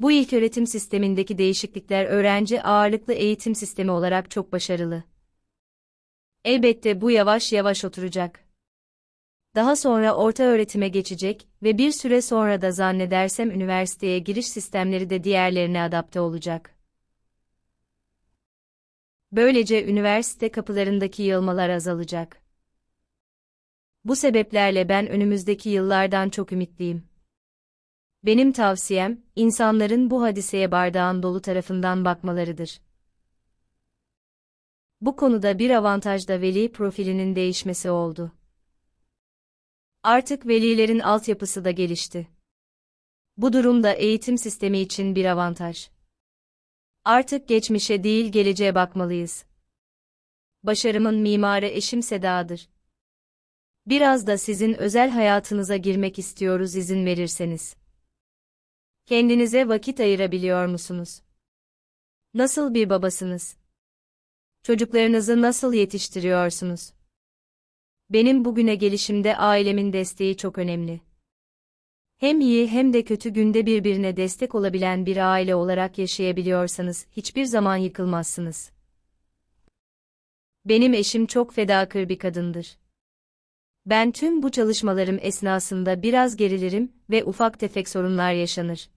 Bu ilköğretim sistemindeki değişiklikler öğrenci ağırlıklı eğitim sistemi olarak çok başarılı. Elbette bu yavaş yavaş oturacak. Daha sonra orta öğretime geçecek ve bir süre sonra da zannedersem üniversiteye giriş sistemleri de diğerlerine adapte olacak. Böylece üniversite kapılarındaki yılmalar azalacak. Bu sebeplerle ben önümüzdeki yıllardan çok ümitliyim. Benim tavsiyem, insanların bu hadiseye bardağın dolu tarafından bakmalarıdır. Bu konuda bir avantaj da veli profilinin değişmesi oldu. Artık velilerin altyapısı da gelişti. Bu durumda eğitim sistemi için bir avantaj. Artık geçmişe değil geleceğe bakmalıyız. Başarımın mimarı eşim Seda'dır. Biraz da sizin özel hayatınıza girmek istiyoruz izin verirseniz. Kendinize vakit ayırabiliyor musunuz? Nasıl bir babasınız? Çocuklarınızı nasıl yetiştiriyorsunuz? Benim bugüne gelişimde ailemin desteği çok önemli. Hem iyi hem de kötü günde birbirine destek olabilen bir aile olarak yaşayabiliyorsanız hiçbir zaman yıkılmazsınız. Benim eşim çok fedakar bir kadındır. Ben tüm bu çalışmalarım esnasında biraz gerilirim ve ufak tefek sorunlar yaşanır.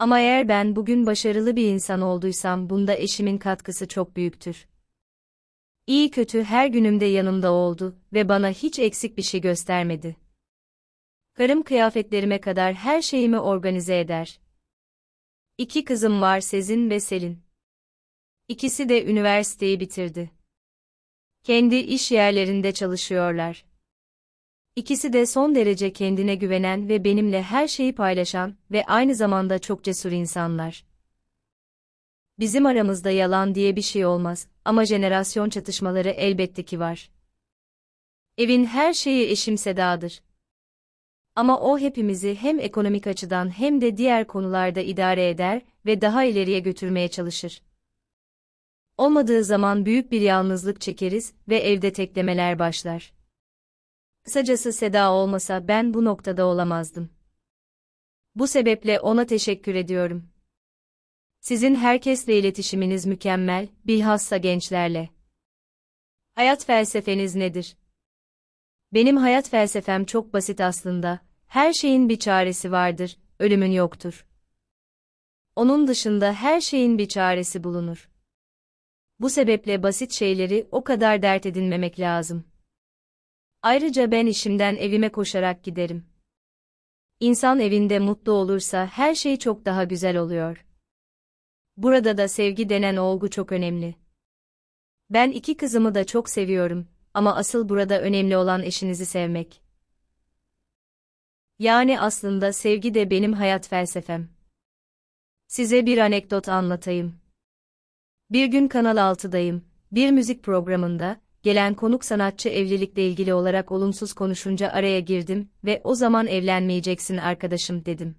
Ama eğer ben bugün başarılı bir insan olduysam bunda eşimin katkısı çok büyüktür. İyi kötü her günümde yanımda oldu ve bana hiç eksik bir şey göstermedi. Karım kıyafetlerime kadar her şeyimi organize eder. İki kızım var Sezin ve Selin. İkisi de üniversiteyi bitirdi. Kendi iş yerlerinde çalışıyorlar. İkisi de son derece kendine güvenen ve benimle her şeyi paylaşan ve aynı zamanda çok cesur insanlar. Bizim aramızda yalan diye bir şey olmaz ama jenerasyon çatışmaları elbette ki var. Evin her şeyi eşim Seda'dır. Ama o hepimizi hem ekonomik açıdan hem de diğer konularda idare eder ve daha ileriye götürmeye çalışır. Olmadığı zaman büyük bir yalnızlık çekeriz ve evde teklemeler başlar. Kısacası Seda olmasa ben bu noktada olamazdım. Bu sebeple ona teşekkür ediyorum. Sizin herkesle iletişiminiz mükemmel, bilhassa gençlerle. Hayat felsefeniz nedir? Benim hayat felsefem çok basit aslında. Her şeyin bir çaresi vardır, ölümün yoktur. Onun dışında her şeyin bir çaresi bulunur. Bu sebeple basit şeyleri o kadar dert edinmemek lazım. Ayrıca ben işimden evime koşarak giderim. İnsan evinde mutlu olursa her şey çok daha güzel oluyor. Burada da sevgi denen olgu çok önemli. Ben iki kızımı da çok seviyorum ama asıl burada önemli olan eşinizi sevmek. Yani aslında sevgi de benim hayat felsefem. Size bir anekdot anlatayım. Bir gün Kanal 6'dayım, bir müzik programında, gelen konuk sanatçı evlilikle ilgili olarak olumsuz konuşunca araya girdim ve o zaman evlenmeyeceksin arkadaşım dedim.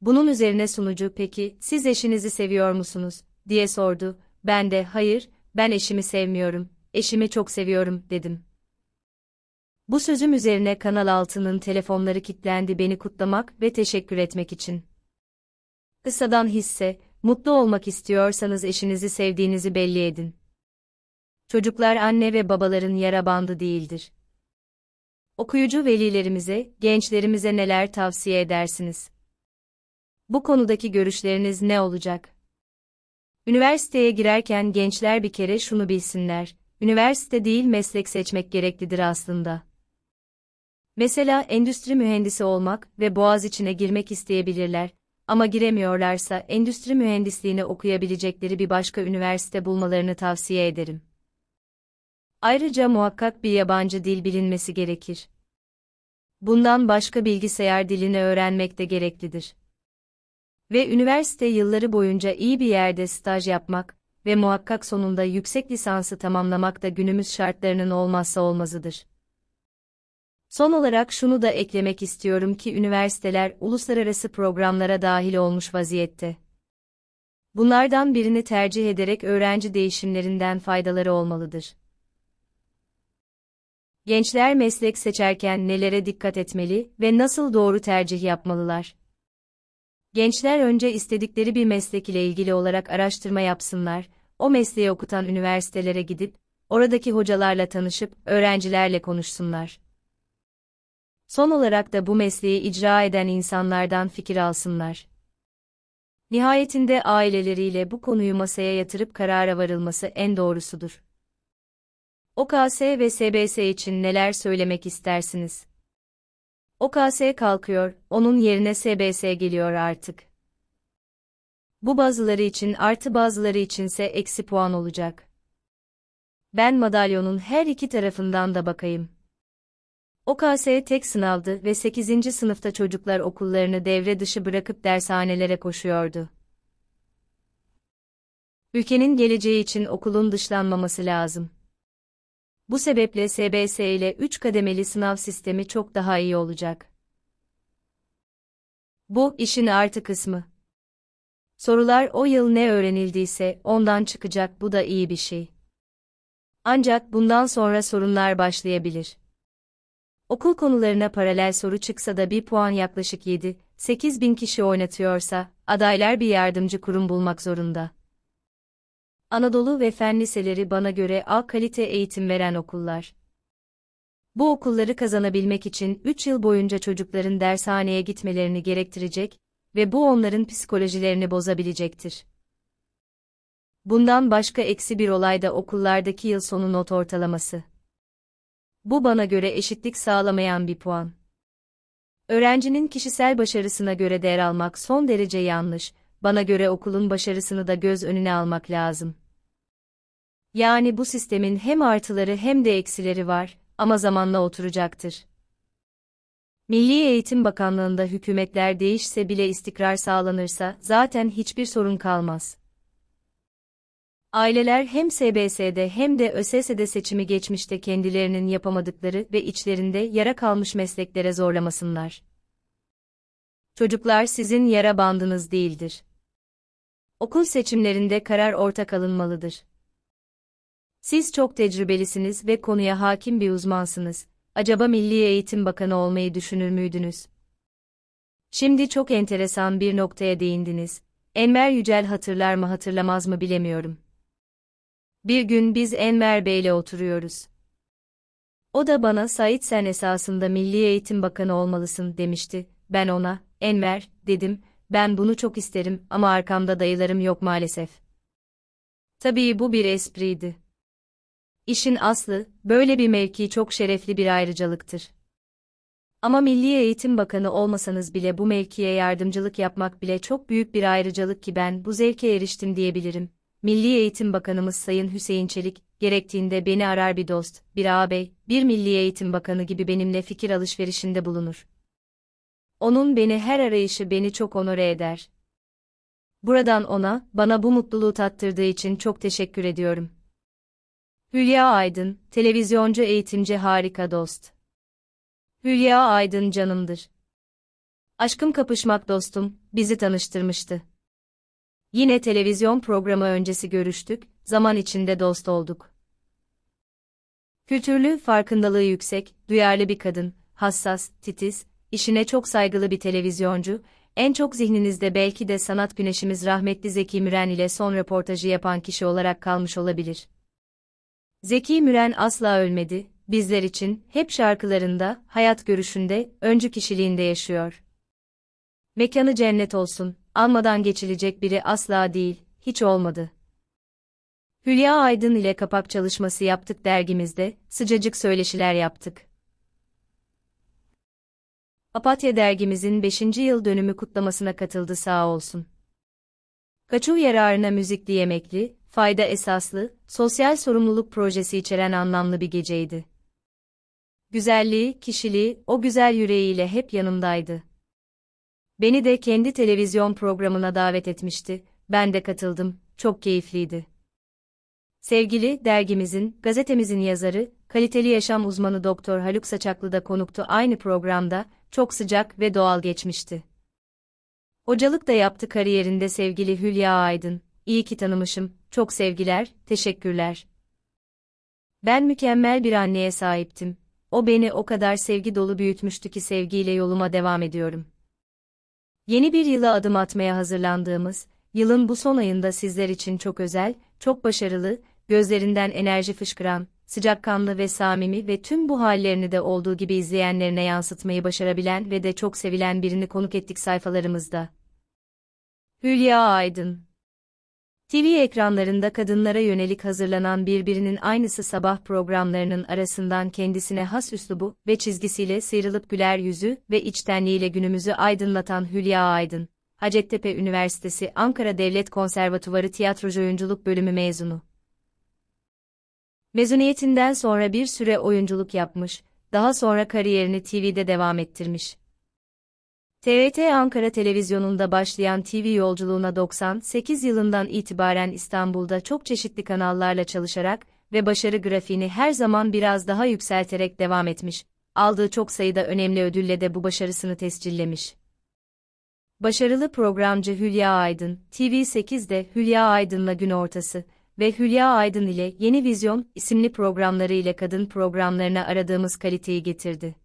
Bunun üzerine sunucu peki siz eşinizi seviyor musunuz diye sordu. Ben de hayır, ben eşimi sevmiyorum, eşimi çok seviyorum dedim. Bu sözüm üzerine Kanal 6'nın telefonları kilitlendi beni kutlamak ve teşekkür etmek için. Kısadan hisse, mutlu olmak istiyorsanız eşinizi sevdiğinizi belli edin. Çocuklar anne ve babaların yara bandı değildir. Okuyucu velilerimize, gençlerimize neler tavsiye edersiniz? Bu konudaki görüşleriniz ne olacak? Üniversiteye girerken gençler bir kere şunu bilsinler, üniversite değil meslek seçmek gereklidir aslında. Mesela endüstri mühendisi olmak ve boğaz içine girmek isteyebilirler ama giremiyorlarsa endüstri mühendisliğini okuyabilecekleri bir başka üniversite bulmalarını tavsiye ederim. Ayrıca muhakkak bir yabancı dil bilinmesi gerekir. Bundan başka bilgisayar dilini öğrenmek de gereklidir. Ve üniversite yılları boyunca iyi bir yerde staj yapmak ve muhakkak sonunda yüksek lisansı tamamlamak da günümüz şartlarının olmazsa olmazıdır. Son olarak şunu da eklemek istiyorum ki üniversiteler uluslararası programlara dahil olmuş vaziyette. Bunlardan birini tercih ederek öğrenci değişimlerinden faydaları olmalıdır gençler meslek seçerken nelere dikkat etmeli ve nasıl doğru tercih yapmalılar? Gençler önce istedikleri bir meslek ile ilgili olarak araştırma yapsınlar, o mesleği okutan üniversitelere gidip, oradaki hocalarla tanışıp öğrencilerle konuşsunlar. Son olarak da bu mesleği icra eden insanlardan fikir alsınlar. Nihayetinde aileleriyle bu konuyu masaya yatırıp karara varılması en doğrusudur. OKS ve SBS için neler söylemek istersiniz? OKS kalkıyor, onun yerine SBS geliyor artık. Bu bazıları için artı bazıları içinse eksi puan olacak. Ben madalyonun her iki tarafından da bakayım. OKS tek sınavdı ve 8. sınıfta çocuklar okullarını devre dışı bırakıp dershanelere koşuyordu. Ülkenin geleceği için okulun dışlanmaması lazım. Bu sebeple SBS ile 3 kademeli sınav sistemi çok daha iyi olacak. Bu işin artı kısmı. Sorular o yıl ne öğrenildiyse ondan çıkacak bu da iyi bir şey. Ancak bundan sonra sorunlar başlayabilir. Okul konularına paralel soru çıksa da bir puan yaklaşık 7, 8 bin kişi oynatıyorsa, adaylar bir yardımcı kurum bulmak zorunda. Anadolu ve fen liseleri bana göre A kalite eğitim veren okullar. Bu okulları kazanabilmek için 3 yıl boyunca çocukların dershaneye gitmelerini gerektirecek ve bu onların psikolojilerini bozabilecektir. Bundan başka eksi bir olay da okullardaki yıl sonu not ortalaması. Bu bana göre eşitlik sağlamayan bir puan. Öğrencinin kişisel başarısına göre değer almak son derece yanlış bana göre okulun başarısını da göz önüne almak lazım. Yani bu sistemin hem artıları hem de eksileri var ama zamanla oturacaktır. Milli Eğitim Bakanlığında hükümetler değişse bile istikrar sağlanırsa zaten hiçbir sorun kalmaz. Aileler hem SBS'de hem de ÖSS'de seçimi geçmişte kendilerinin yapamadıkları ve içlerinde yara kalmış mesleklere zorlamasınlar. Çocuklar sizin yara bandınız değildir okul seçimlerinde karar ortak alınmalıdır. Siz çok tecrübelisiniz ve konuya hakim bir uzmansınız. Acaba Milli Eğitim Bakanı olmayı düşünür müydünüz? Şimdi çok enteresan bir noktaya değindiniz. Enver Yücel hatırlar mı hatırlamaz mı bilemiyorum. Bir gün biz Enver Bey'le oturuyoruz. O da bana Said sen esasında Milli Eğitim Bakanı olmalısın demişti. Ben ona, Enver, dedim, ben bunu çok isterim ama arkamda dayılarım yok maalesef. Tabii bu bir espriydi. İşin aslı, böyle bir mevki çok şerefli bir ayrıcalıktır. Ama Milli Eğitim Bakanı olmasanız bile bu mevkiye yardımcılık yapmak bile çok büyük bir ayrıcalık ki ben bu zevke eriştim diyebilirim. Milli Eğitim Bakanımız Sayın Hüseyin Çelik, gerektiğinde beni arar bir dost, bir ağabey, bir Milli Eğitim Bakanı gibi benimle fikir alışverişinde bulunur. Onun beni her arayışı beni çok onore eder. Buradan ona, bana bu mutluluğu tattırdığı için çok teşekkür ediyorum. Hülya Aydın, televizyoncu eğitimci harika dost. Hülya Aydın canımdır. Aşkım Kapışmak Dostum, bizi tanıştırmıştı. Yine televizyon programı öncesi görüştük, zaman içinde dost olduk. Kültürlü, farkındalığı yüksek, duyarlı bir kadın, hassas, titiz, işine çok saygılı bir televizyoncu, en çok zihninizde belki de sanat güneşimiz rahmetli Zeki Müren ile son röportajı yapan kişi olarak kalmış olabilir. Zeki Müren asla ölmedi, bizler için, hep şarkılarında, hayat görüşünde, öncü kişiliğinde yaşıyor. Mekanı cennet olsun, almadan geçilecek biri asla değil, hiç olmadı. Hülya Aydın ile kapak çalışması yaptık dergimizde, sıcacık söyleşiler yaptık. Apatya dergimizin 5. yıl dönümü kutlamasına katıldı sağ olsun. Kaçu yararına müzikli yemekli, fayda esaslı, sosyal sorumluluk projesi içeren anlamlı bir geceydi. Güzelliği, kişiliği, o güzel yüreğiyle hep yanımdaydı. Beni de kendi televizyon programına davet etmişti, ben de katıldım, çok keyifliydi. Sevgili dergimizin, gazetemizin yazarı, kaliteli yaşam uzmanı Doktor Haluk Saçaklı da konuktu aynı programda, çok sıcak ve doğal geçmişti. Hocalık da yaptı kariyerinde sevgili Hülya Aydın, iyi ki tanımışım, çok sevgiler, teşekkürler. Ben mükemmel bir anneye sahiptim. O beni o kadar sevgi dolu büyütmüştü ki sevgiyle yoluma devam ediyorum. Yeni bir yıla adım atmaya hazırlandığımız, yılın bu son ayında sizler için çok özel, çok başarılı, gözlerinden enerji fışkıran, sıcakkanlı ve samimi ve tüm bu hallerini de olduğu gibi izleyenlerine yansıtmayı başarabilen ve de çok sevilen birini konuk ettik sayfalarımızda. Hülya Aydın TV ekranlarında kadınlara yönelik hazırlanan birbirinin aynısı sabah programlarının arasından kendisine has üslubu ve çizgisiyle sıyrılıp güler yüzü ve içtenliğiyle günümüzü aydınlatan Hülya Aydın, Hacettepe Üniversitesi Ankara Devlet Konservatuvarı Tiyatrocu Oyunculuk Bölümü mezunu. Mezuniyetinden sonra bir süre oyunculuk yapmış, daha sonra kariyerini TV'de devam ettirmiş. TRT Ankara Televizyonu'nda başlayan TV yolculuğuna 98 yılından itibaren İstanbul'da çok çeşitli kanallarla çalışarak ve başarı grafiğini her zaman biraz daha yükselterek devam etmiş, aldığı çok sayıda önemli ödülle de bu başarısını tescillemiş. Başarılı programcı Hülya Aydın, TV8'de Hülya Aydın'la gün ortası, ve Hülya Aydın ile Yeni Vizyon isimli programları ile kadın programlarına aradığımız kaliteyi getirdi.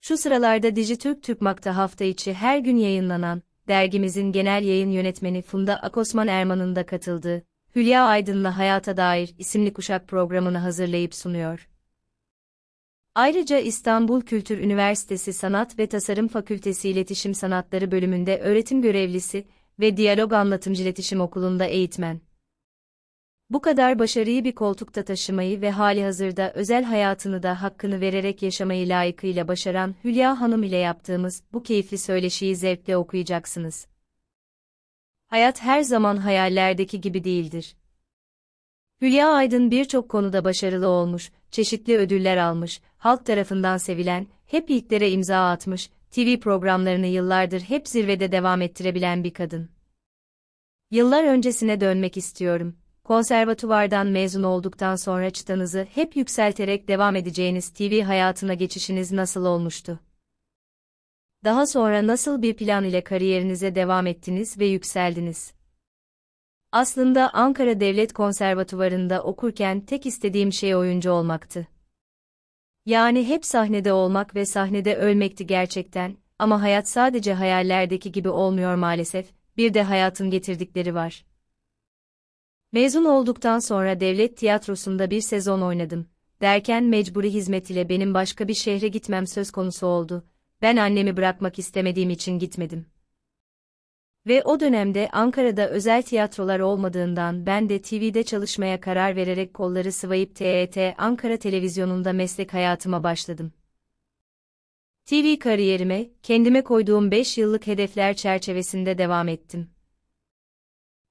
Şu sıralarda Dijitürk Türkmak'ta hafta içi her gün yayınlanan, dergimizin genel yayın yönetmeni Funda Akosman Erman'ın da katıldığı, Hülya Aydın'la Hayata Dair isimli kuşak programını hazırlayıp sunuyor. Ayrıca İstanbul Kültür Üniversitesi Sanat ve Tasarım Fakültesi İletişim Sanatları bölümünde öğretim görevlisi ve Diyalog Anlatımcı İletişim Okulu'nda eğitmen. Bu kadar başarıyı bir koltukta taşımayı ve hali hazırda özel hayatını da hakkını vererek yaşamayı layıkıyla başaran Hülya Hanım ile yaptığımız bu keyifli söyleşiyi zevkle okuyacaksınız. Hayat her zaman hayallerdeki gibi değildir. Hülya Aydın birçok konuda başarılı olmuş, çeşitli ödüller almış, halk tarafından sevilen, hep ilklere imza atmış, TV programlarını yıllardır hep zirvede devam ettirebilen bir kadın. Yıllar öncesine dönmek istiyorum konservatuvardan mezun olduktan sonra çıtanızı hep yükselterek devam edeceğiniz TV hayatına geçişiniz nasıl olmuştu? Daha sonra nasıl bir plan ile kariyerinize devam ettiniz ve yükseldiniz? Aslında Ankara Devlet Konservatuvarı'nda okurken tek istediğim şey oyuncu olmaktı. Yani hep sahnede olmak ve sahnede ölmekti gerçekten ama hayat sadece hayallerdeki gibi olmuyor maalesef, bir de hayatın getirdikleri var. Mezun olduktan sonra devlet tiyatrosunda bir sezon oynadım. Derken mecburi hizmet ile benim başka bir şehre gitmem söz konusu oldu. Ben annemi bırakmak istemediğim için gitmedim. Ve o dönemde Ankara'da özel tiyatrolar olmadığından ben de TV'de çalışmaya karar vererek kolları sıvayıp TET e Ankara televizyonunda meslek hayatıma başladım. TV kariyerime, kendime koyduğum 5 yıllık hedefler çerçevesinde devam ettim.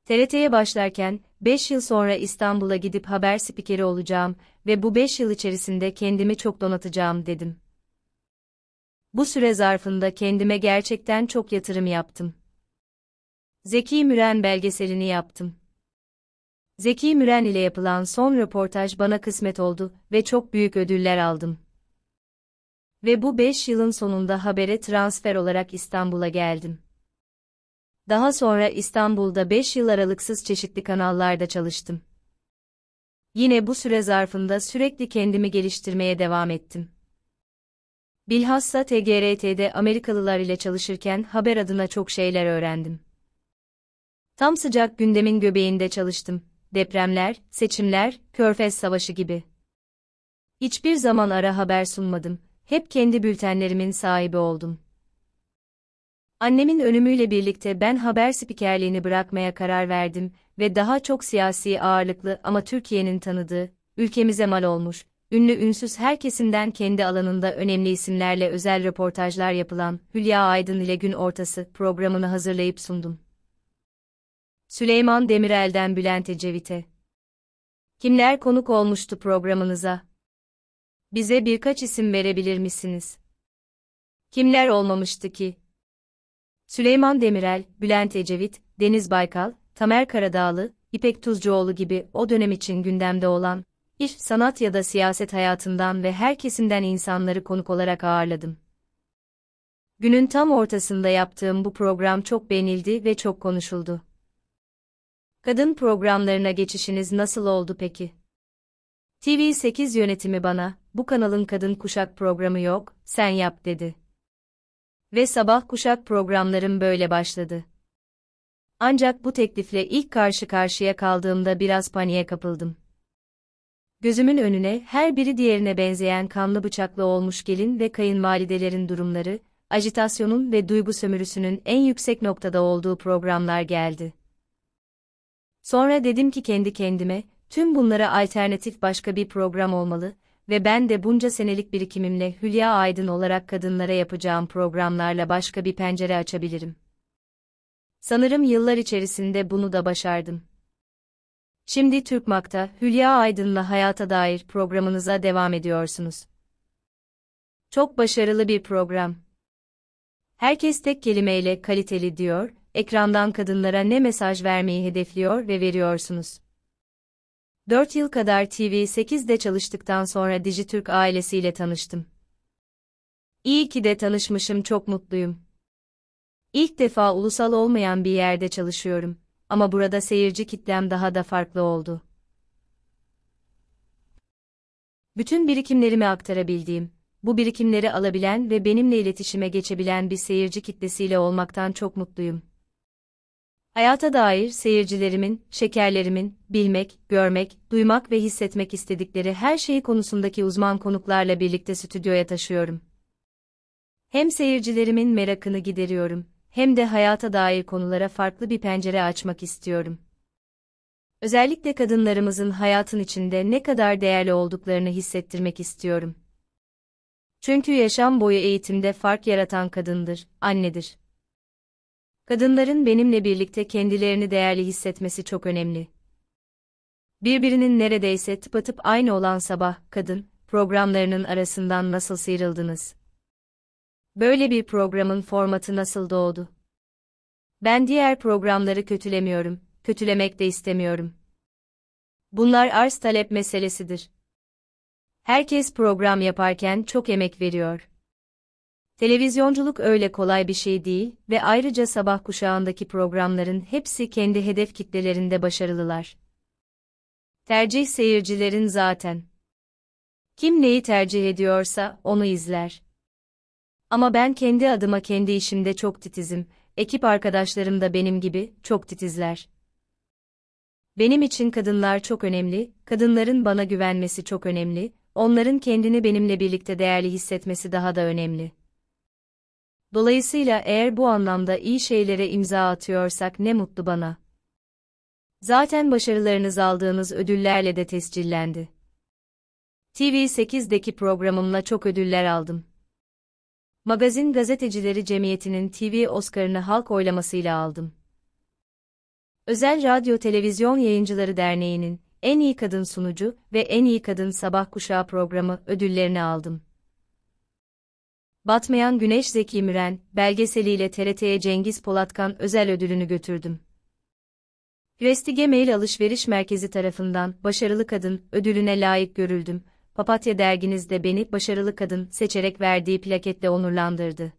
TRT'ye başlarken, 5 yıl sonra İstanbul'a gidip haber spikeri olacağım ve bu 5 yıl içerisinde kendimi çok donatacağım dedim. Bu süre zarfında kendime gerçekten çok yatırım yaptım. Zeki Müren belgeselini yaptım. Zeki Müren ile yapılan son röportaj bana kısmet oldu ve çok büyük ödüller aldım. Ve bu 5 yılın sonunda habere transfer olarak İstanbul'a geldim. Daha sonra İstanbul'da 5 yıl aralıksız çeşitli kanallarda çalıştım. Yine bu süre zarfında sürekli kendimi geliştirmeye devam ettim. Bilhassa TGRT'de Amerikalılar ile çalışırken haber adına çok şeyler öğrendim. Tam sıcak gündemin göbeğinde çalıştım. Depremler, seçimler, körfez savaşı gibi. Hiçbir zaman ara haber sunmadım. Hep kendi bültenlerimin sahibi oldum. Annemin ölümüyle birlikte ben haber spikerliğini bırakmaya karar verdim ve daha çok siyasi ağırlıklı ama Türkiye'nin tanıdığı, ülkemize mal olmuş, ünlü ünsüz herkesinden kendi alanında önemli isimlerle özel röportajlar yapılan Hülya Aydın ile Gün Ortası programını hazırlayıp sundum. Süleyman Demirel'den Bülent Ecevit'e. Kimler konuk olmuştu programınıza? Bize birkaç isim verebilir misiniz? Kimler olmamıştı ki? Süleyman Demirel, Bülent Ecevit, Deniz Baykal, Tamer Karadağlı, İpek Tuzcuoğlu gibi o dönem için gündemde olan, iş, sanat ya da siyaset hayatından ve her kesimden insanları konuk olarak ağırladım. Günün tam ortasında yaptığım bu program çok beğenildi ve çok konuşuldu. Kadın programlarına geçişiniz nasıl oldu peki? TV8 yönetimi bana, bu kanalın kadın kuşak programı yok, sen yap dedi. Ve sabah kuşak programlarım böyle başladı. Ancak bu teklifle ilk karşı karşıya kaldığımda biraz paniğe kapıldım. Gözümün önüne her biri diğerine benzeyen kanlı bıçaklı olmuş gelin ve kayınvalidelerin durumları, ajitasyonun ve duygu sömürüsünün en yüksek noktada olduğu programlar geldi. Sonra dedim ki kendi kendime, tüm bunlara alternatif başka bir program olmalı, ve ben de bunca senelik birikimimle Hülya Aydın olarak kadınlara yapacağım programlarla başka bir pencere açabilirim. Sanırım yıllar içerisinde bunu da başardım. Şimdi Türkmak'ta Hülya Aydın'la Hayata Dair programınıza devam ediyorsunuz. Çok başarılı bir program. Herkes tek kelimeyle kaliteli diyor, ekrandan kadınlara ne mesaj vermeyi hedefliyor ve veriyorsunuz. 4 yıl kadar TV8'de çalıştıktan sonra Dijitürk ailesiyle tanıştım. İyi ki de tanışmışım çok mutluyum. İlk defa ulusal olmayan bir yerde çalışıyorum ama burada seyirci kitlem daha da farklı oldu. Bütün birikimlerimi aktarabildiğim, bu birikimleri alabilen ve benimle iletişime geçebilen bir seyirci kitlesiyle olmaktan çok mutluyum. Hayata dair seyircilerimin, şekerlerimin, bilmek, görmek, duymak ve hissetmek istedikleri her şeyi konusundaki uzman konuklarla birlikte stüdyoya taşıyorum. Hem seyircilerimin merakını gideriyorum, hem de hayata dair konulara farklı bir pencere açmak istiyorum. Özellikle kadınlarımızın hayatın içinde ne kadar değerli olduklarını hissettirmek istiyorum. Çünkü yaşam boyu eğitimde fark yaratan kadındır, annedir. Kadınların benimle birlikte kendilerini değerli hissetmesi çok önemli. Birbirinin neredeyse tıpatıp aynı olan sabah, kadın, programlarının arasından nasıl sıyrıldınız? Böyle bir programın formatı nasıl doğdu? Ben diğer programları kötülemiyorum, kötülemek de istemiyorum. Bunlar arz talep meselesidir. Herkes program yaparken çok emek veriyor. Televizyonculuk öyle kolay bir şey değil ve ayrıca sabah kuşağındaki programların hepsi kendi hedef kitlelerinde başarılılar. Tercih seyircilerin zaten. Kim neyi tercih ediyorsa onu izler. Ama ben kendi adıma kendi işimde çok titizim, ekip arkadaşlarım da benim gibi çok titizler. Benim için kadınlar çok önemli, kadınların bana güvenmesi çok önemli, onların kendini benimle birlikte değerli hissetmesi daha da önemli. Dolayısıyla eğer bu anlamda iyi şeylere imza atıyorsak ne mutlu bana. Zaten başarılarınız aldığınız ödüllerle de tescillendi. TV8'deki programımla çok ödüller aldım. Magazin Gazetecileri Cemiyeti'nin TV Oscar'ını halk oylamasıyla aldım. Özel Radyo Televizyon Yayıncıları Derneği'nin en iyi kadın sunucu ve en iyi kadın sabah kuşağı programı ödüllerini aldım. Batmayan Güneş Zeki Müren, belgeseliyle TRT'ye Cengiz Polatkan özel ödülünü götürdüm. Restige Mail Alışveriş Merkezi tarafından Başarılı Kadın ödülüne layık görüldüm. Papatya derginizde beni Başarılı Kadın seçerek verdiği plaketle onurlandırdı.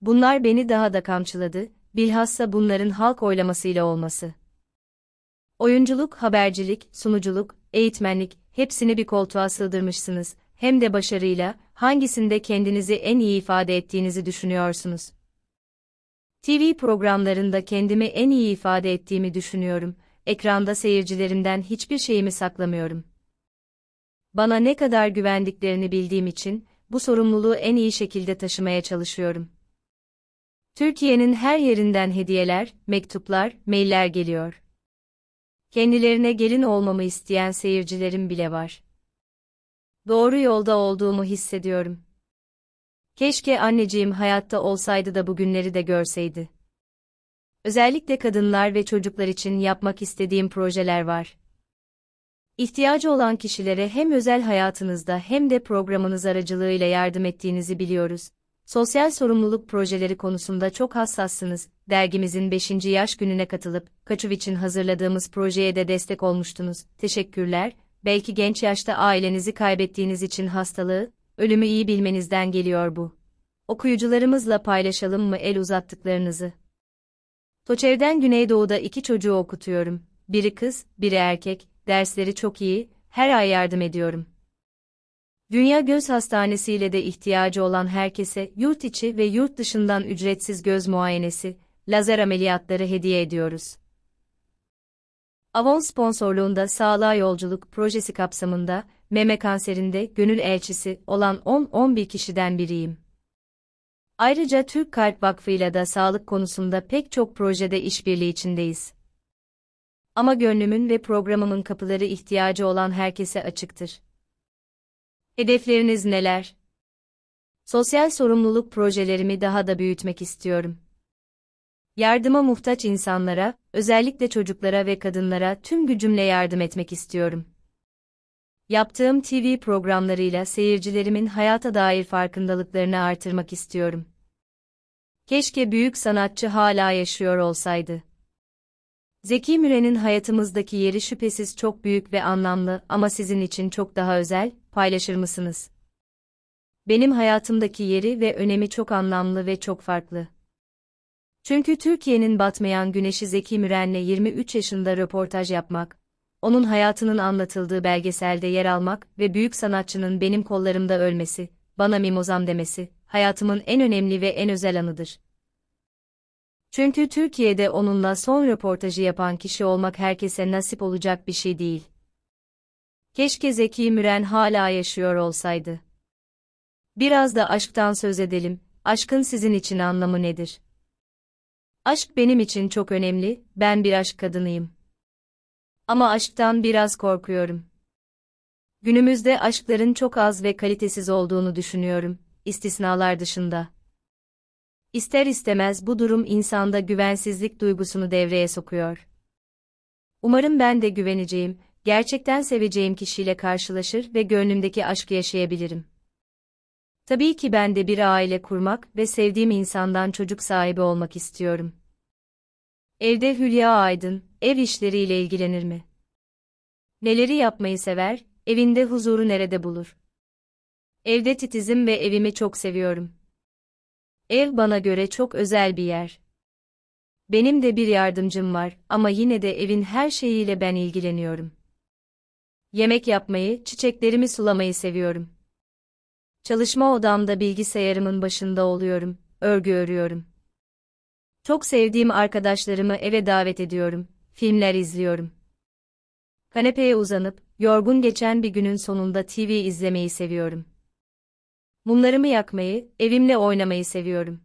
Bunlar beni daha da kamçıladı, bilhassa bunların halk oylamasıyla olması. Oyunculuk, habercilik, sunuculuk, eğitmenlik, hepsini bir koltuğa sığdırmışsınız.'' hem de başarıyla hangisinde kendinizi en iyi ifade ettiğinizi düşünüyorsunuz? TV programlarında kendimi en iyi ifade ettiğimi düşünüyorum. Ekranda seyircilerimden hiçbir şeyimi saklamıyorum. Bana ne kadar güvendiklerini bildiğim için bu sorumluluğu en iyi şekilde taşımaya çalışıyorum. Türkiye'nin her yerinden hediyeler, mektuplar, mailler geliyor. Kendilerine gelin olmamı isteyen seyircilerim bile var doğru yolda olduğumu hissediyorum. Keşke anneciğim hayatta olsaydı da bugünleri de görseydi. Özellikle kadınlar ve çocuklar için yapmak istediğim projeler var. İhtiyacı olan kişilere hem özel hayatınızda hem de programınız aracılığıyla yardım ettiğinizi biliyoruz. Sosyal sorumluluk projeleri konusunda çok hassassınız. Dergimizin 5. yaş gününe katılıp, Kaçuv için hazırladığımız projeye de destek olmuştunuz. Teşekkürler belki genç yaşta ailenizi kaybettiğiniz için hastalığı, ölümü iyi bilmenizden geliyor bu. Okuyucularımızla paylaşalım mı el uzattıklarınızı? Toçev'den Güneydoğu'da iki çocuğu okutuyorum. Biri kız, biri erkek, dersleri çok iyi, her ay yardım ediyorum. Dünya Göz Hastanesi ile de ihtiyacı olan herkese yurt içi ve yurt dışından ücretsiz göz muayenesi, lazer ameliyatları hediye ediyoruz. Avon sponsorluğunda Sağlığa Yolculuk projesi kapsamında meme kanserinde gönül elçisi olan 10-11 kişiden biriyim. Ayrıca Türk Kalp Vakfı ile de sağlık konusunda pek çok projede işbirliği içindeyiz. Ama gönlümün ve programımın kapıları ihtiyacı olan herkese açıktır. Hedefleriniz neler? Sosyal sorumluluk projelerimi daha da büyütmek istiyorum yardıma muhtaç insanlara, özellikle çocuklara ve kadınlara tüm gücümle yardım etmek istiyorum. Yaptığım TV programlarıyla seyircilerimin hayata dair farkındalıklarını artırmak istiyorum. Keşke büyük sanatçı hala yaşıyor olsaydı. Zeki Müren'in hayatımızdaki yeri şüphesiz çok büyük ve anlamlı ama sizin için çok daha özel, paylaşır mısınız? Benim hayatımdaki yeri ve önemi çok anlamlı ve çok farklı. Çünkü Türkiye'nin batmayan güneşi Zeki Müren'le 23 yaşında röportaj yapmak, onun hayatının anlatıldığı belgeselde yer almak ve büyük sanatçının benim kollarımda ölmesi, bana mimozam demesi, hayatımın en önemli ve en özel anıdır. Çünkü Türkiye'de onunla son röportajı yapan kişi olmak herkese nasip olacak bir şey değil. Keşke Zeki Müren hala yaşıyor olsaydı. Biraz da aşktan söz edelim. Aşkın sizin için anlamı nedir? Aşk benim için çok önemli, ben bir aşk kadınıyım. Ama aşktan biraz korkuyorum. Günümüzde aşkların çok az ve kalitesiz olduğunu düşünüyorum, istisnalar dışında. İster istemez bu durum insanda güvensizlik duygusunu devreye sokuyor. Umarım ben de güveneceğim, gerçekten seveceğim kişiyle karşılaşır ve gönlümdeki aşkı yaşayabilirim. Tabii ki ben de bir aile kurmak ve sevdiğim insandan çocuk sahibi olmak istiyorum. Evde Hülya Aydın, ev işleriyle ilgilenir mi? Neleri yapmayı sever, evinde huzuru nerede bulur? Evde titizim ve evimi çok seviyorum. Ev bana göre çok özel bir yer. Benim de bir yardımcım var ama yine de evin her şeyiyle ben ilgileniyorum. Yemek yapmayı, çiçeklerimi sulamayı seviyorum. Çalışma odamda bilgisayarımın başında oluyorum, örgü örüyorum. Çok sevdiğim arkadaşlarımı eve davet ediyorum, filmler izliyorum. Kanepeye uzanıp, yorgun geçen bir günün sonunda TV izlemeyi seviyorum. Mumlarımı yakmayı, evimle oynamayı seviyorum.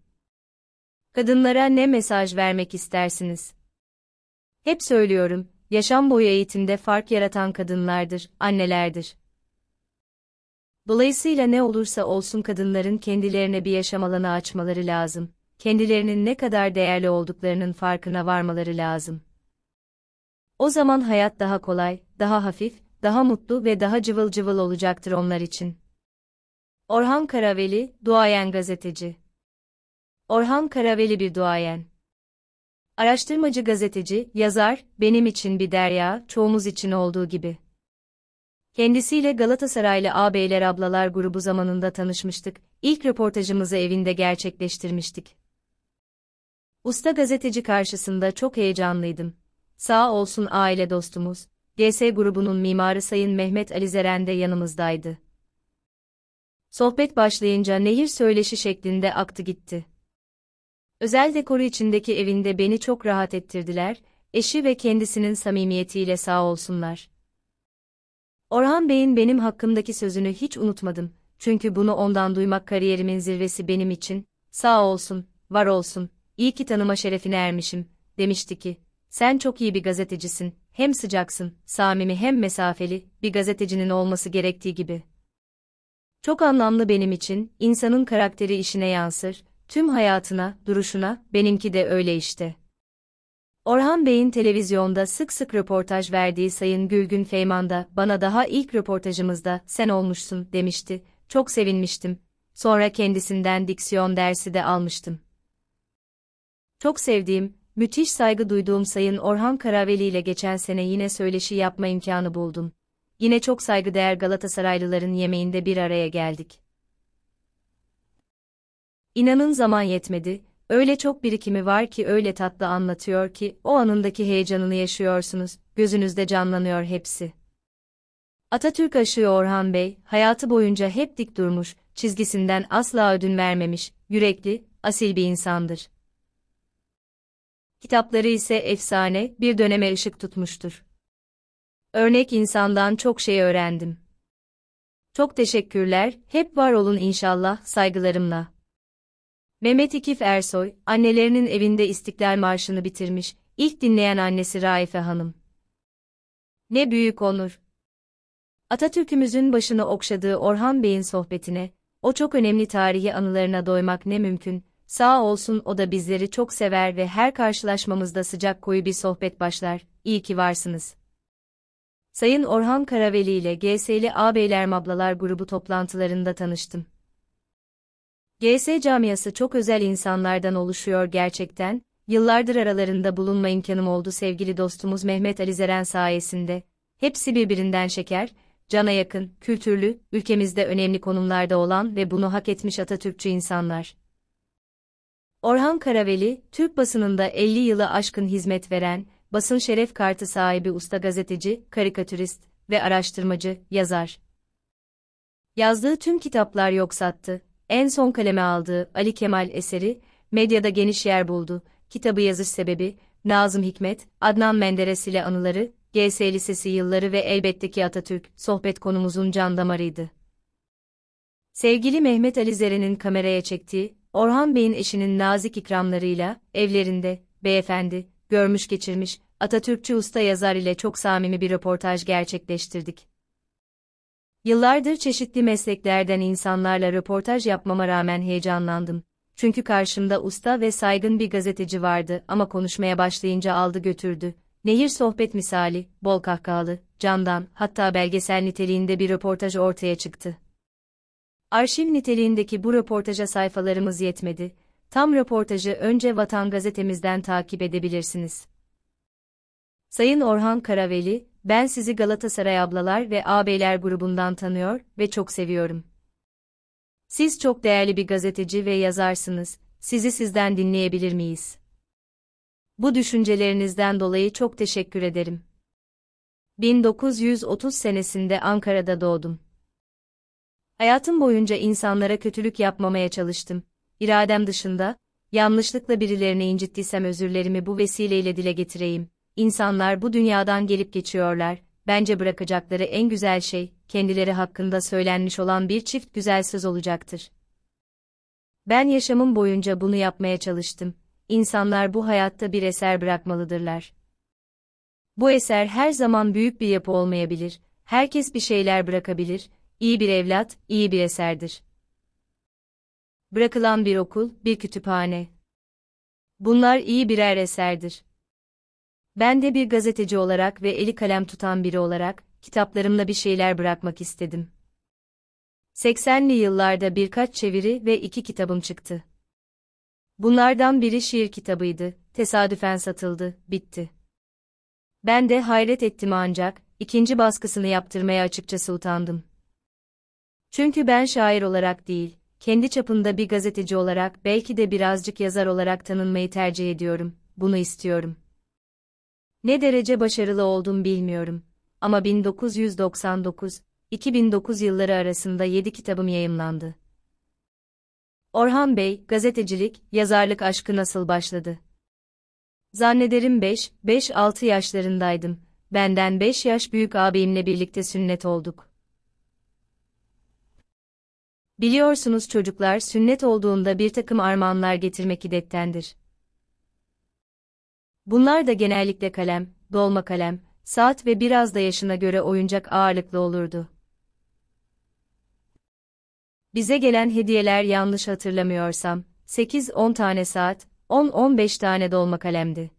Kadınlara ne mesaj vermek istersiniz? Hep söylüyorum, yaşam boyu eğitimde fark yaratan kadınlardır, annelerdir. Dolayısıyla ne olursa olsun kadınların kendilerine bir yaşam alanı açmaları lazım, kendilerinin ne kadar değerli olduklarının farkına varmaları lazım. O zaman hayat daha kolay, daha hafif, daha mutlu ve daha cıvıl cıvıl olacaktır onlar için. Orhan Karaveli, duayen gazeteci. Orhan Karaveli bir duayen. Araştırmacı gazeteci, yazar, benim için bir derya, çoğumuz için olduğu gibi. Kendisiyle Galatasaraylı ağabeyler ablalar grubu zamanında tanışmıştık, ilk röportajımızı evinde gerçekleştirmiştik. Usta gazeteci karşısında çok heyecanlıydım. Sağ olsun aile dostumuz, GS grubunun mimarı Sayın Mehmet Ali Zeren de yanımızdaydı. Sohbet başlayınca nehir söyleşi şeklinde aktı gitti. Özel dekoru içindeki evinde beni çok rahat ettirdiler, eşi ve kendisinin samimiyetiyle sağ olsunlar. Orhan Bey'in benim hakkımdaki sözünü hiç unutmadım. Çünkü bunu ondan duymak kariyerimin zirvesi benim için. Sağ olsun, var olsun. iyi ki tanıma şerefine ermişim. Demişti ki, sen çok iyi bir gazetecisin. Hem sıcaksın, samimi hem mesafeli, bir gazetecinin olması gerektiği gibi. Çok anlamlı benim için, insanın karakteri işine yansır, tüm hayatına, duruşuna, benimki de öyle işte.'' Orhan Bey'in televizyonda sık sık röportaj verdiği Sayın Gülgün Feyman da bana daha ilk röportajımızda sen olmuşsun demişti. Çok sevinmiştim. Sonra kendisinden diksiyon dersi de almıştım. Çok sevdiğim, müthiş saygı duyduğum Sayın Orhan Karaveli ile geçen sene yine söyleşi yapma imkanı buldum. Yine çok saygıdeğer Galatasaraylıların yemeğinde bir araya geldik. İnanın zaman yetmedi, Öyle çok birikimi var ki öyle tatlı anlatıyor ki o anındaki heyecanını yaşıyorsunuz, gözünüzde canlanıyor hepsi. Atatürk aşığı Orhan Bey, hayatı boyunca hep dik durmuş, çizgisinden asla ödün vermemiş, yürekli, asil bir insandır. Kitapları ise efsane, bir döneme ışık tutmuştur. Örnek insandan çok şey öğrendim. Çok teşekkürler, hep var olun inşallah, saygılarımla. Mehmet İkif Ersoy, annelerinin evinde İstiklal Marşı'nı bitirmiş, ilk dinleyen annesi Raife Hanım. Ne büyük onur. Atatürk'ümüzün başını okşadığı Orhan Bey'in sohbetine, o çok önemli tarihi anılarına doymak ne mümkün, sağ olsun o da bizleri çok sever ve her karşılaşmamızda sıcak koyu bir sohbet başlar, iyi ki varsınız. Sayın Orhan Karaveli ile GS'li Ağabeyler Mablalar grubu toplantılarında tanıştım. GS camiası çok özel insanlardan oluşuyor gerçekten, yıllardır aralarında bulunma imkanım oldu sevgili dostumuz Mehmet Ali Zeren sayesinde. Hepsi birbirinden şeker, cana yakın, kültürlü, ülkemizde önemli konumlarda olan ve bunu hak etmiş Atatürkçü insanlar. Orhan Karaveli, Türk basınında 50 yılı aşkın hizmet veren, basın şeref kartı sahibi usta gazeteci, karikatürist ve araştırmacı, yazar. Yazdığı tüm kitaplar yok sattı, en son kaleme aldığı Ali Kemal eseri, medyada geniş yer buldu. Kitabı yazış sebebi, Nazım Hikmet, Adnan Menderes ile anıları, GS Lisesi yılları ve elbette ki Atatürk, sohbet konumuzun can damarıydı. Sevgili Mehmet Ali Zeren'in kameraya çektiği, Orhan Bey'in eşinin nazik ikramlarıyla, evlerinde, beyefendi, görmüş geçirmiş, Atatürkçü usta yazar ile çok samimi bir röportaj gerçekleştirdik. Yıllardır çeşitli mesleklerden insanlarla röportaj yapmama rağmen heyecanlandım. Çünkü karşımda usta ve saygın bir gazeteci vardı ama konuşmaya başlayınca aldı götürdü. Nehir sohbet misali, bol kahkahalı, candan, hatta belgesel niteliğinde bir röportaj ortaya çıktı. Arşiv niteliğindeki bu röportaja sayfalarımız yetmedi. Tam röportajı önce Vatan gazetemizden takip edebilirsiniz. Sayın Orhan Karaveli, ben sizi Galatasaray ablalar ve ağabeyler grubundan tanıyor ve çok seviyorum. Siz çok değerli bir gazeteci ve yazarsınız, sizi sizden dinleyebilir miyiz? Bu düşüncelerinizden dolayı çok teşekkür ederim. 1930 senesinde Ankara'da doğdum. Hayatım boyunca insanlara kötülük yapmamaya çalıştım. İradem dışında, yanlışlıkla birilerine incittiysem özürlerimi bu vesileyle dile getireyim. İnsanlar bu dünyadan gelip geçiyorlar, bence bırakacakları en güzel şey, kendileri hakkında söylenmiş olan bir çift güzel söz olacaktır. Ben yaşamım boyunca bunu yapmaya çalıştım. İnsanlar bu hayatta bir eser bırakmalıdırlar. Bu eser her zaman büyük bir yapı olmayabilir, herkes bir şeyler bırakabilir, İyi bir evlat, iyi bir eserdir. Bırakılan bir okul, bir kütüphane. Bunlar iyi birer eserdir. Ben de bir gazeteci olarak ve eli kalem tutan biri olarak, kitaplarımla bir şeyler bırakmak istedim. 80'li yıllarda birkaç çeviri ve iki kitabım çıktı. Bunlardan biri şiir kitabıydı, tesadüfen satıldı, bitti. Ben de hayret ettim ancak, ikinci baskısını yaptırmaya açıkçası utandım. Çünkü ben şair olarak değil, kendi çapında bir gazeteci olarak belki de birazcık yazar olarak tanınmayı tercih ediyorum, bunu istiyorum. Ne derece başarılı oldum bilmiyorum. Ama 1999-2009 yılları arasında 7 kitabım yayımlandı. Orhan Bey, gazetecilik, yazarlık aşkı nasıl başladı? Zannederim 5-5-6 yaşlarındaydım. Benden 5 yaş büyük abimle birlikte sünnet olduk. Biliyorsunuz çocuklar sünnet olduğunda bir takım armağanlar getirmek idettendir. Bunlar da genellikle kalem, dolma kalem, saat ve biraz da yaşına göre oyuncak ağırlıklı olurdu. Bize gelen hediyeler yanlış hatırlamıyorsam, 8-10 tane saat, 10-15 tane dolma kalemdi.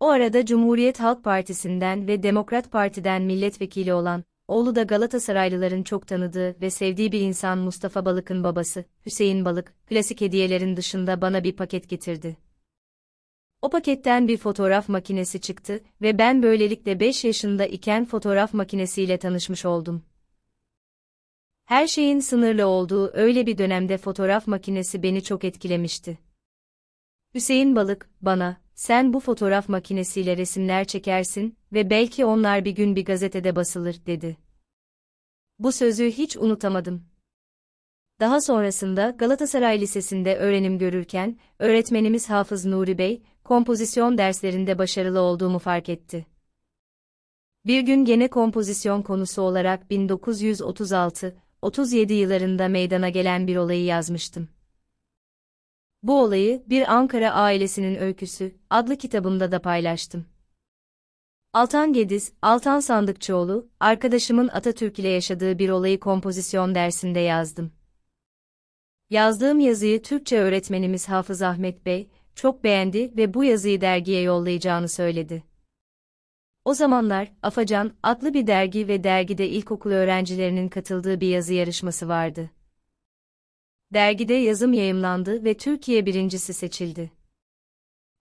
O arada Cumhuriyet Halk Partisi'nden ve Demokrat Parti'den milletvekili olan, oğlu da Galatasaraylıların çok tanıdığı ve sevdiği bir insan Mustafa Balık'ın babası, Hüseyin Balık, klasik hediyelerin dışında bana bir paket getirdi. O paketten bir fotoğraf makinesi çıktı ve ben böylelikle 5 yaşında iken fotoğraf makinesiyle tanışmış oldum. Her şeyin sınırlı olduğu öyle bir dönemde fotoğraf makinesi beni çok etkilemişti. Hüseyin Balık, bana, sen bu fotoğraf makinesiyle resimler çekersin ve belki onlar bir gün bir gazetede basılır, dedi. Bu sözü hiç unutamadım. Daha sonrasında Galatasaray Lisesi'nde öğrenim görürken, öğretmenimiz Hafız Nuri Bey, kompozisyon derslerinde başarılı olduğumu fark etti. Bir gün gene kompozisyon konusu olarak 1936-37 yıllarında meydana gelen bir olayı yazmıştım. Bu olayı Bir Ankara Ailesinin Öyküsü adlı kitabımda da paylaştım. Altan Gediz, Altan Sandıkçıoğlu, arkadaşımın Atatürk ile yaşadığı bir olayı kompozisyon dersinde yazdım. Yazdığım yazıyı Türkçe öğretmenimiz Hafız Ahmet Bey, çok beğendi ve bu yazıyı dergiye yollayacağını söyledi. O zamanlar, Afacan adlı bir dergi ve dergide ilkokul öğrencilerinin katıldığı bir yazı yarışması vardı. Dergide yazım yayımlandı ve Türkiye birincisi seçildi.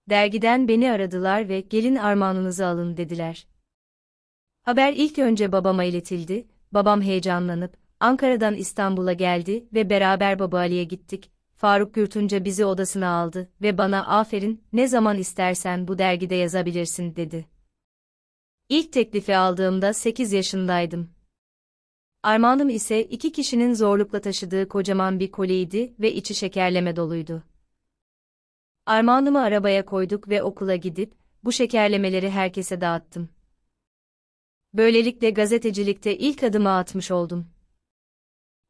Dergiden beni aradılar ve gelin armağanınızı alın dediler. Haber ilk önce babama iletildi, babam heyecanlanıp, Ankara'dan İstanbul'a geldi ve beraber Baba Ali'ye gittik. Faruk Gürtünce bizi odasına aldı ve bana aferin ne zaman istersen bu dergide yazabilirsin dedi. İlk teklifi aldığımda 8 yaşındaydım. Armağanım ise iki kişinin zorlukla taşıdığı kocaman bir koliydi ve içi şekerleme doluydu. Armağanımı arabaya koyduk ve okula gidip, bu şekerlemeleri herkese dağıttım. Böylelikle gazetecilikte ilk adımı atmış oldum.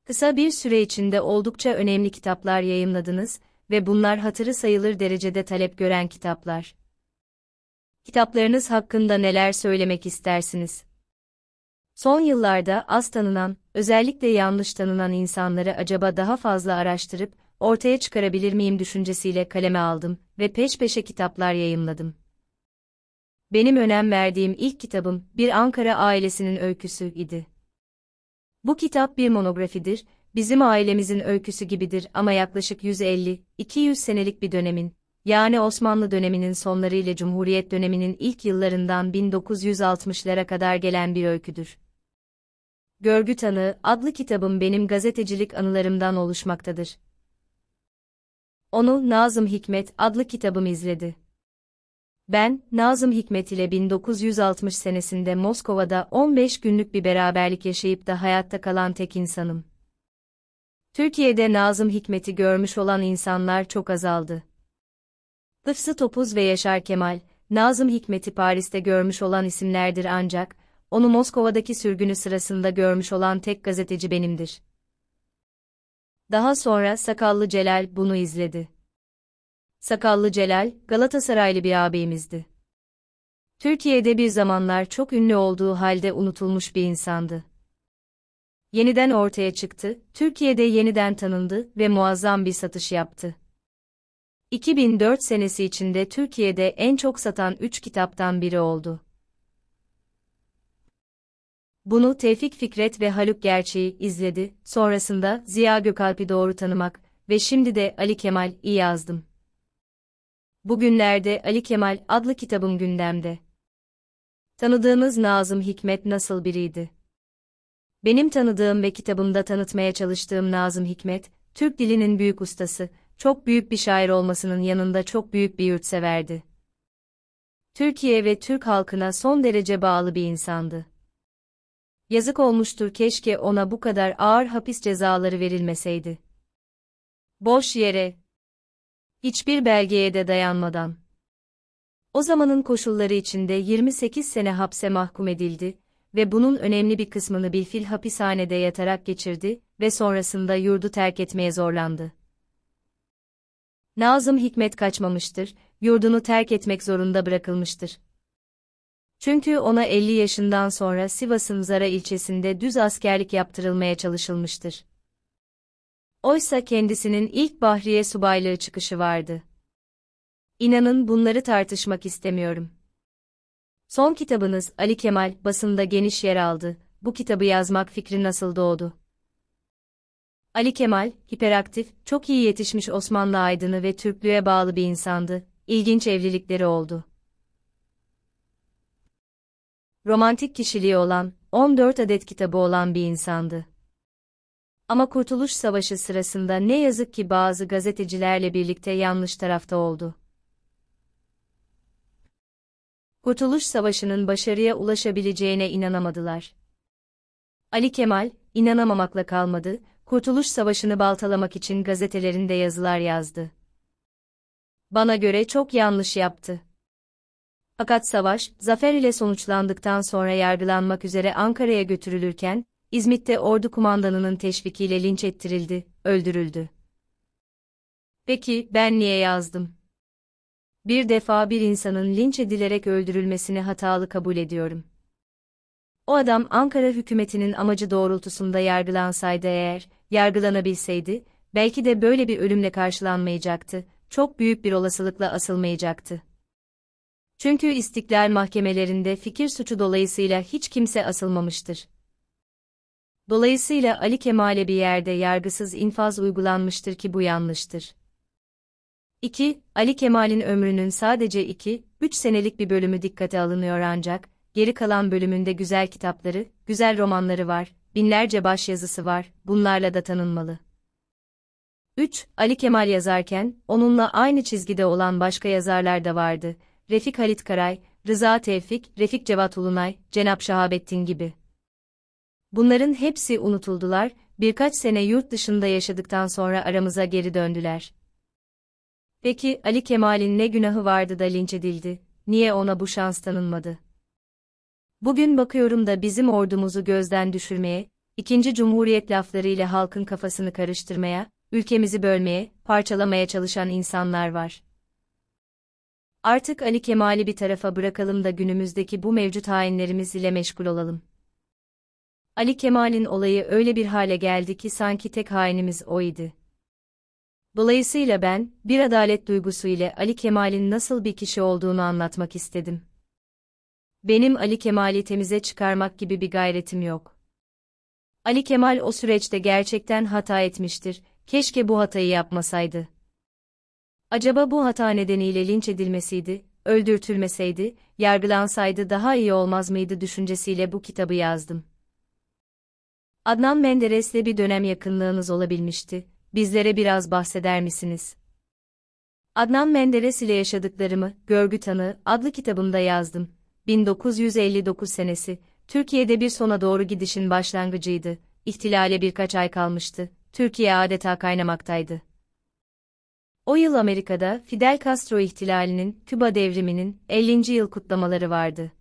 Kısa bir süre içinde oldukça önemli kitaplar yayımladınız ve bunlar hatırı sayılır derecede talep gören kitaplar. Kitaplarınız hakkında neler söylemek istersiniz? Son yıllarda az tanınan, özellikle yanlış tanınan insanları acaba daha fazla araştırıp ortaya çıkarabilir miyim düşüncesiyle kaleme aldım ve peş peşe kitaplar yayımladım. Benim önem verdiğim ilk kitabım bir Ankara ailesinin öyküsü idi. Bu kitap bir monografidir, bizim ailemizin öyküsü gibidir ama yaklaşık 150-200 senelik bir dönemin, yani Osmanlı döneminin sonları ile Cumhuriyet döneminin ilk yıllarından 1960'lara kadar gelen bir öyküdür. Görgü Tanığı adlı kitabım benim gazetecilik anılarımdan oluşmaktadır. Onu Nazım Hikmet adlı kitabım izledi ben, Nazım Hikmet ile 1960 senesinde Moskova'da 15 günlük bir beraberlik yaşayıp da hayatta kalan tek insanım. Türkiye'de Nazım Hikmet'i görmüş olan insanlar çok azaldı. Hıfzı Topuz ve Yaşar Kemal, Nazım Hikmet'i Paris'te görmüş olan isimlerdir ancak, onu Moskova'daki sürgünü sırasında görmüş olan tek gazeteci benimdir. Daha sonra Sakallı Celal bunu izledi. Sakallı Celal, Galatasaraylı bir ağabeyimizdi. Türkiye'de bir zamanlar çok ünlü olduğu halde unutulmuş bir insandı. Yeniden ortaya çıktı, Türkiye'de yeniden tanındı ve muazzam bir satış yaptı. 2004 senesi içinde Türkiye'de en çok satan 3 kitaptan biri oldu. Bunu Tevfik Fikret ve Haluk Gerçeği izledi, sonrasında Ziya Gökalp'i doğru tanımak ve şimdi de Ali Kemal iyi yazdım. Bugünlerde Ali Kemal adlı kitabım gündemde. Tanıdığımız Nazım Hikmet nasıl biriydi? Benim tanıdığım ve kitabımda tanıtmaya çalıştığım Nazım Hikmet, Türk dilinin büyük ustası, çok büyük bir şair olmasının yanında çok büyük bir yurtseverdi. Türkiye ve Türk halkına son derece bağlı bir insandı. Yazık olmuştur keşke ona bu kadar ağır hapis cezaları verilmeseydi. Boş yere, Hiçbir belgeye de dayanmadan. O zamanın koşulları içinde 28 sene hapse mahkum edildi ve bunun önemli bir kısmını bir fil hapishanede yatarak geçirdi ve sonrasında yurdu terk etmeye zorlandı. Nazım Hikmet kaçmamıştır, yurdunu terk etmek zorunda bırakılmıştır. Çünkü ona 50 yaşından sonra Sivas'ın Zara ilçesinde düz askerlik yaptırılmaya çalışılmıştır. Oysa kendisinin ilk Bahriye subaylığı çıkışı vardı. İnanın bunları tartışmak istemiyorum. Son kitabınız Ali Kemal basında geniş yer aldı. Bu kitabı yazmak fikri nasıl doğdu? Ali Kemal, hiperaktif, çok iyi yetişmiş Osmanlı aydını ve Türklüğe bağlı bir insandı. İlginç evlilikleri oldu. Romantik kişiliği olan, 14 adet kitabı olan bir insandı. Ama Kurtuluş Savaşı sırasında ne yazık ki bazı gazetecilerle birlikte yanlış tarafta oldu. Kurtuluş Savaşı'nın başarıya ulaşabileceğine inanamadılar. Ali Kemal, inanamamakla kalmadı, Kurtuluş Savaşı'nı baltalamak için gazetelerinde yazılar yazdı. Bana göre çok yanlış yaptı. Fakat savaş, zafer ile sonuçlandıktan sonra yargılanmak üzere Ankara'ya götürülürken, İzmit'te ordu kumandanının teşvikiyle linç ettirildi, öldürüldü. Peki ben niye yazdım? Bir defa bir insanın linç edilerek öldürülmesini hatalı kabul ediyorum. O adam Ankara hükümetinin amacı doğrultusunda yargılansaydı eğer, yargılanabilseydi, belki de böyle bir ölümle karşılanmayacaktı, çok büyük bir olasılıkla asılmayacaktı. Çünkü istiklal mahkemelerinde fikir suçu dolayısıyla hiç kimse asılmamıştır. Dolayısıyla Ali Kemal'e bir yerde yargısız infaz uygulanmıştır ki bu yanlıştır. 2. Ali Kemal'in ömrünün sadece 2-3 senelik bir bölümü dikkate alınıyor ancak, geri kalan bölümünde güzel kitapları, güzel romanları var, binlerce başyazısı var, bunlarla da tanınmalı. 3. Ali Kemal yazarken, onunla aynı çizgide olan başka yazarlar da vardı. Refik Halit Karay, Rıza Tevfik, Refik Cevat Ulunay, Cenap Şahabettin gibi. Bunların hepsi unutuldular, birkaç sene yurt dışında yaşadıktan sonra aramıza geri döndüler. Peki Ali Kemal'in ne günahı vardı da linç edildi? Niye ona bu şans tanınmadı? Bugün bakıyorum da bizim ordumuzu gözden düşürmeye, ikinci cumhuriyet laflarıyla halkın kafasını karıştırmaya, ülkemizi bölmeye, parçalamaya çalışan insanlar var. Artık Ali Kemal'i bir tarafa bırakalım da günümüzdeki bu mevcut hainlerimiz ile meşgul olalım. Ali Kemal'in olayı öyle bir hale geldi ki sanki tek hainimiz o idi. Dolayısıyla ben, bir adalet duygusu ile Ali Kemal'in nasıl bir kişi olduğunu anlatmak istedim. Benim Ali Kemal'i temize çıkarmak gibi bir gayretim yok. Ali Kemal o süreçte gerçekten hata etmiştir, keşke bu hatayı yapmasaydı. Acaba bu hata nedeniyle linç edilmesiydi, öldürtülmeseydi, yargılansaydı daha iyi olmaz mıydı düşüncesiyle bu kitabı yazdım. Adnan Menderes'le bir dönem yakınlığınız olabilmişti. Bizlere biraz bahseder misiniz? Adnan Menderes ile yaşadıklarımı, Görgü Tanığı adlı kitabımda yazdım. 1959 senesi, Türkiye'de bir sona doğru gidişin başlangıcıydı. İhtilale birkaç ay kalmıştı. Türkiye adeta kaynamaktaydı. O yıl Amerika'da Fidel Castro ihtilalinin, Küba devriminin 50. yıl kutlamaları vardı.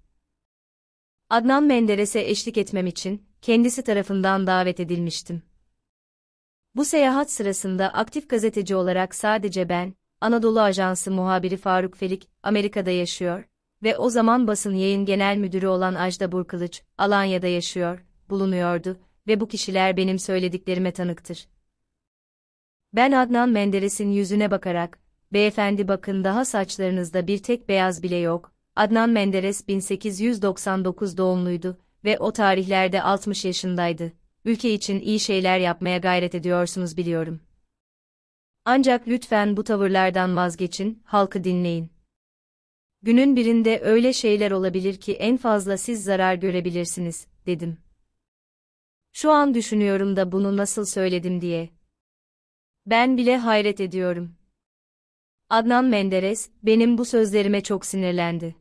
Adnan Menderes'e eşlik etmem için kendisi tarafından davet edilmiştim. Bu seyahat sırasında aktif gazeteci olarak sadece ben, Anadolu Ajansı muhabiri Faruk Felik, Amerika'da yaşıyor ve o zaman basın yayın genel müdürü olan Ajda Burkılıç, Alanya'da yaşıyor, bulunuyordu ve bu kişiler benim söylediklerime tanıktır. Ben Adnan Menderes'in yüzüne bakarak, beyefendi bakın daha saçlarınızda bir tek beyaz bile yok, Adnan Menderes 1899 doğumluydu ve o tarihlerde 60 yaşındaydı. Ülke için iyi şeyler yapmaya gayret ediyorsunuz biliyorum. Ancak lütfen bu tavırlardan vazgeçin, halkı dinleyin. Günün birinde öyle şeyler olabilir ki en fazla siz zarar görebilirsiniz, dedim. Şu an düşünüyorum da bunu nasıl söyledim diye. Ben bile hayret ediyorum. Adnan Menderes, benim bu sözlerime çok sinirlendi.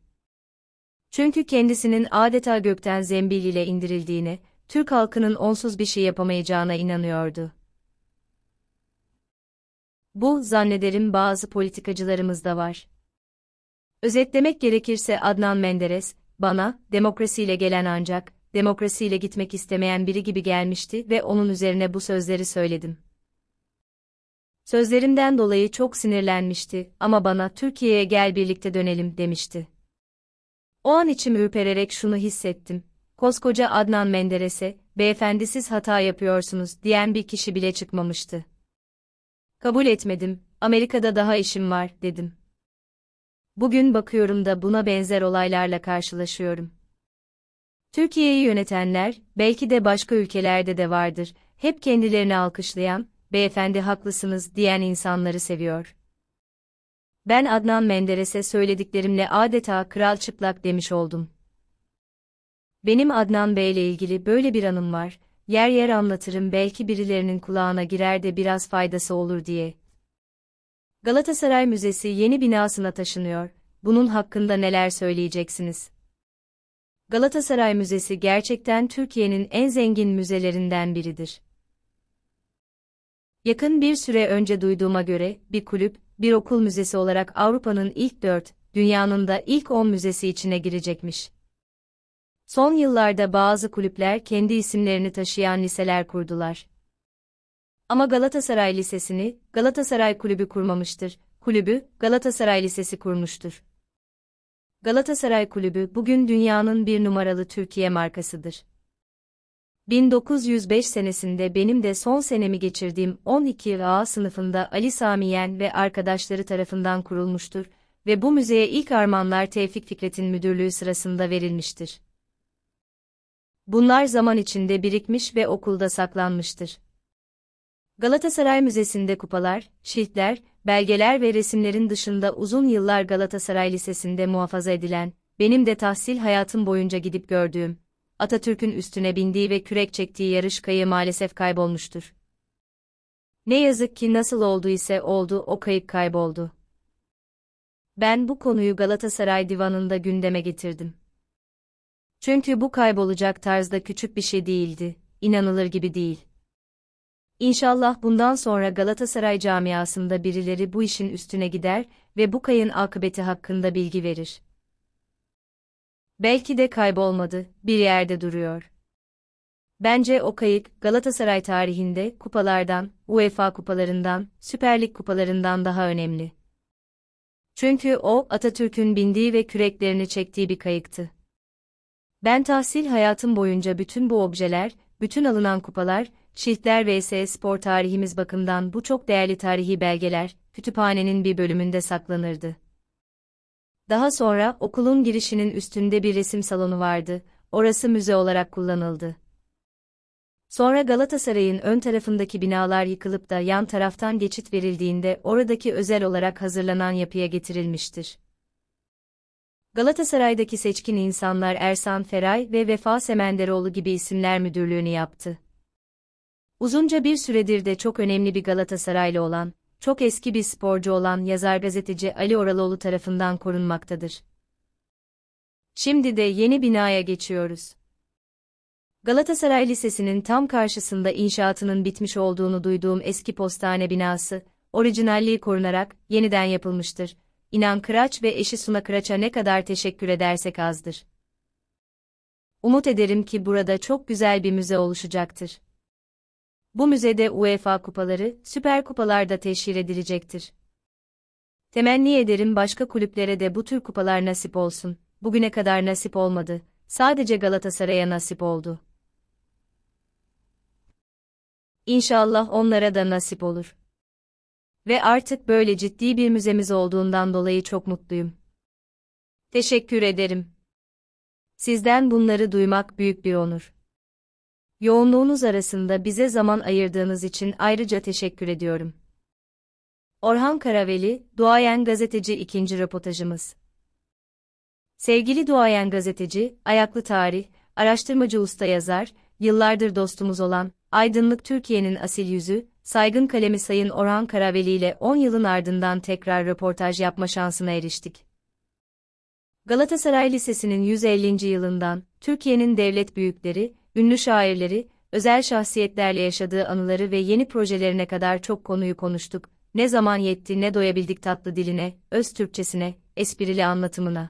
Çünkü kendisinin adeta gökten zembil ile indirildiğine, Türk halkının onsuz bir şey yapamayacağına inanıyordu. Bu, zannederim bazı politikacılarımızda var. Özetlemek gerekirse Adnan Menderes, bana, demokrasiyle gelen ancak, demokrasiyle gitmek istemeyen biri gibi gelmişti ve onun üzerine bu sözleri söyledim. Sözlerimden dolayı çok sinirlenmişti ama bana Türkiye'ye gel birlikte dönelim demişti. O an içim ürpererek şunu hissettim. Koskoca Adnan Menderes'e, beyefendisiz hata yapıyorsunuz diyen bir kişi bile çıkmamıştı. Kabul etmedim, Amerika'da daha işim var, dedim. Bugün bakıyorum da buna benzer olaylarla karşılaşıyorum. Türkiye'yi yönetenler, belki de başka ülkelerde de vardır, hep kendilerini alkışlayan, beyefendi haklısınız diyen insanları seviyor ben Adnan Menderes'e söylediklerimle adeta kral çıplak demiş oldum. Benim Adnan Bey ile ilgili böyle bir anım var, yer yer anlatırım belki birilerinin kulağına girer de biraz faydası olur diye. Galatasaray Müzesi yeni binasına taşınıyor, bunun hakkında neler söyleyeceksiniz? Galatasaray Müzesi gerçekten Türkiye'nin en zengin müzelerinden biridir. Yakın bir süre önce duyduğuma göre, bir kulüp, bir okul müzesi olarak Avrupa'nın ilk dört, dünyanın da ilk on müzesi içine girecekmiş. Son yıllarda bazı kulüpler kendi isimlerini taşıyan liseler kurdular. Ama Galatasaray Lisesi'ni Galatasaray Kulübü kurmamıştır. Kulübü Galatasaray Lisesi kurmuştur. Galatasaray Kulübü bugün dünyanın bir numaralı Türkiye markasıdır. 1905 senesinde benim de son senemi geçirdiğim 12A sınıfında Ali Samiyen ve arkadaşları tarafından kurulmuştur ve bu müzeye ilk armağanlar Tevfik Fikret'in müdürlüğü sırasında verilmiştir. Bunlar zaman içinde birikmiş ve okulda saklanmıştır. Galatasaray Müzesi'nde kupalar, şiltler, belgeler ve resimlerin dışında uzun yıllar Galatasaray Lisesi'nde muhafaza edilen, benim de tahsil hayatım boyunca gidip gördüğüm, Atatürk'ün üstüne bindiği ve kürek çektiği yarış kayı, maalesef kaybolmuştur. Ne yazık ki nasıl oldu ise oldu o kayık kayboldu. Ben bu konuyu Galatasaray divanında gündeme getirdim. Çünkü bu kaybolacak tarzda küçük bir şey değildi, inanılır gibi değil. İnşallah bundan sonra Galatasaray camiasında birileri bu işin üstüne gider ve bu kayın akıbeti hakkında bilgi verir. Belki de kaybolmadı, bir yerde duruyor. Bence o kayık Galatasaray tarihinde kupalardan, UEFA kupalarından, Süper Lig kupalarından daha önemli. Çünkü o Atatürk'ün bindiği ve küreklerini çektiği bir kayıktı. Ben tahsil hayatım boyunca bütün bu objeler, bütün alınan kupalar, çiftler ve vs spor tarihimiz bakımından bu çok değerli tarihi belgeler, kütüphanenin bir bölümünde saklanırdı. Daha sonra okulun girişinin üstünde bir resim salonu vardı, orası müze olarak kullanıldı. Sonra Galatasaray'ın ön tarafındaki binalar yıkılıp da yan taraftan geçit verildiğinde oradaki özel olarak hazırlanan yapıya getirilmiştir. Galatasaray'daki seçkin insanlar Ersan Feray ve Vefa Semenderoğlu gibi isimler müdürlüğünü yaptı. Uzunca bir süredir de çok önemli bir Galatasaraylı olan, çok eski bir sporcu olan yazar gazeteci Ali Oraloğlu tarafından korunmaktadır. Şimdi de yeni binaya geçiyoruz. Galatasaray Lisesi'nin tam karşısında inşaatının bitmiş olduğunu duyduğum eski postane binası, orijinalliği korunarak yeniden yapılmıştır. İnan Kıraç ve eşi Suna Kıraç'a ne kadar teşekkür edersek azdır. Umut ederim ki burada çok güzel bir müze oluşacaktır. Bu müzede UEFA kupaları, süper kupalar da teşhir edilecektir. Temenni ederim başka kulüplere de bu tür kupalar nasip olsun. Bugüne kadar nasip olmadı. Sadece Galatasaray'a nasip oldu. İnşallah onlara da nasip olur. Ve artık böyle ciddi bir müzemiz olduğundan dolayı çok mutluyum. Teşekkür ederim. Sizden bunları duymak büyük bir onur. Yoğunluğunuz arasında bize zaman ayırdığınız için ayrıca teşekkür ediyorum. Orhan Karaveli, Duayen Gazeteci 2. Röportajımız Sevgili Duayen Gazeteci, ayaklı tarih, araştırmacı usta yazar, yıllardır dostumuz olan, aydınlık Türkiye'nin asil yüzü, saygın kalemi Sayın Orhan Karaveli ile 10 yılın ardından tekrar röportaj yapma şansına eriştik. Galatasaray Lisesi'nin 150. yılından, Türkiye'nin devlet büyükleri, ünlü şairleri, özel şahsiyetlerle yaşadığı anıları ve yeni projelerine kadar çok konuyu konuştuk. Ne zaman yetti ne doyabildik tatlı diline, öz Türkçesine, esprili anlatımına.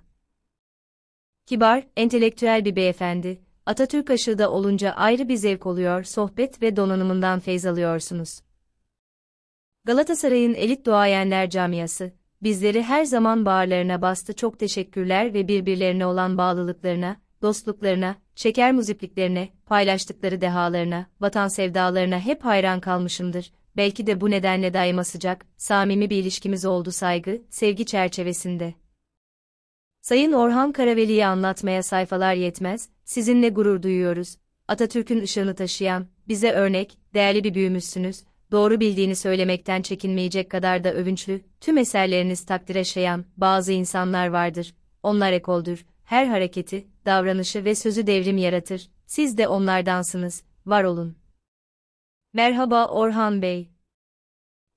Kibar, entelektüel bir beyefendi, Atatürk aşığı da olunca ayrı bir zevk oluyor, sohbet ve donanımından feyz alıyorsunuz. Galatasaray'ın elit doğayenler camiası, bizleri her zaman bağırlarına bastı çok teşekkürler ve birbirlerine olan bağlılıklarına, dostluklarına, çeker muzipliklerine, paylaştıkları dehalarına, vatan sevdalarına hep hayran kalmışımdır. Belki de bu nedenle daima sıcak, samimi bir ilişkimiz oldu saygı, sevgi çerçevesinde. Sayın Orhan Karaveli'yi anlatmaya sayfalar yetmez, sizinle gurur duyuyoruz. Atatürk'ün ışığını taşıyan, bize örnek, değerli bir büyümüşsünüz, doğru bildiğini söylemekten çekinmeyecek kadar da övünçlü, tüm eserleriniz takdire şayan, bazı insanlar vardır, onlar ekoldür, her hareketi, davranışı ve sözü devrim yaratır. Siz de onlardansınız, var olun. Merhaba Orhan Bey.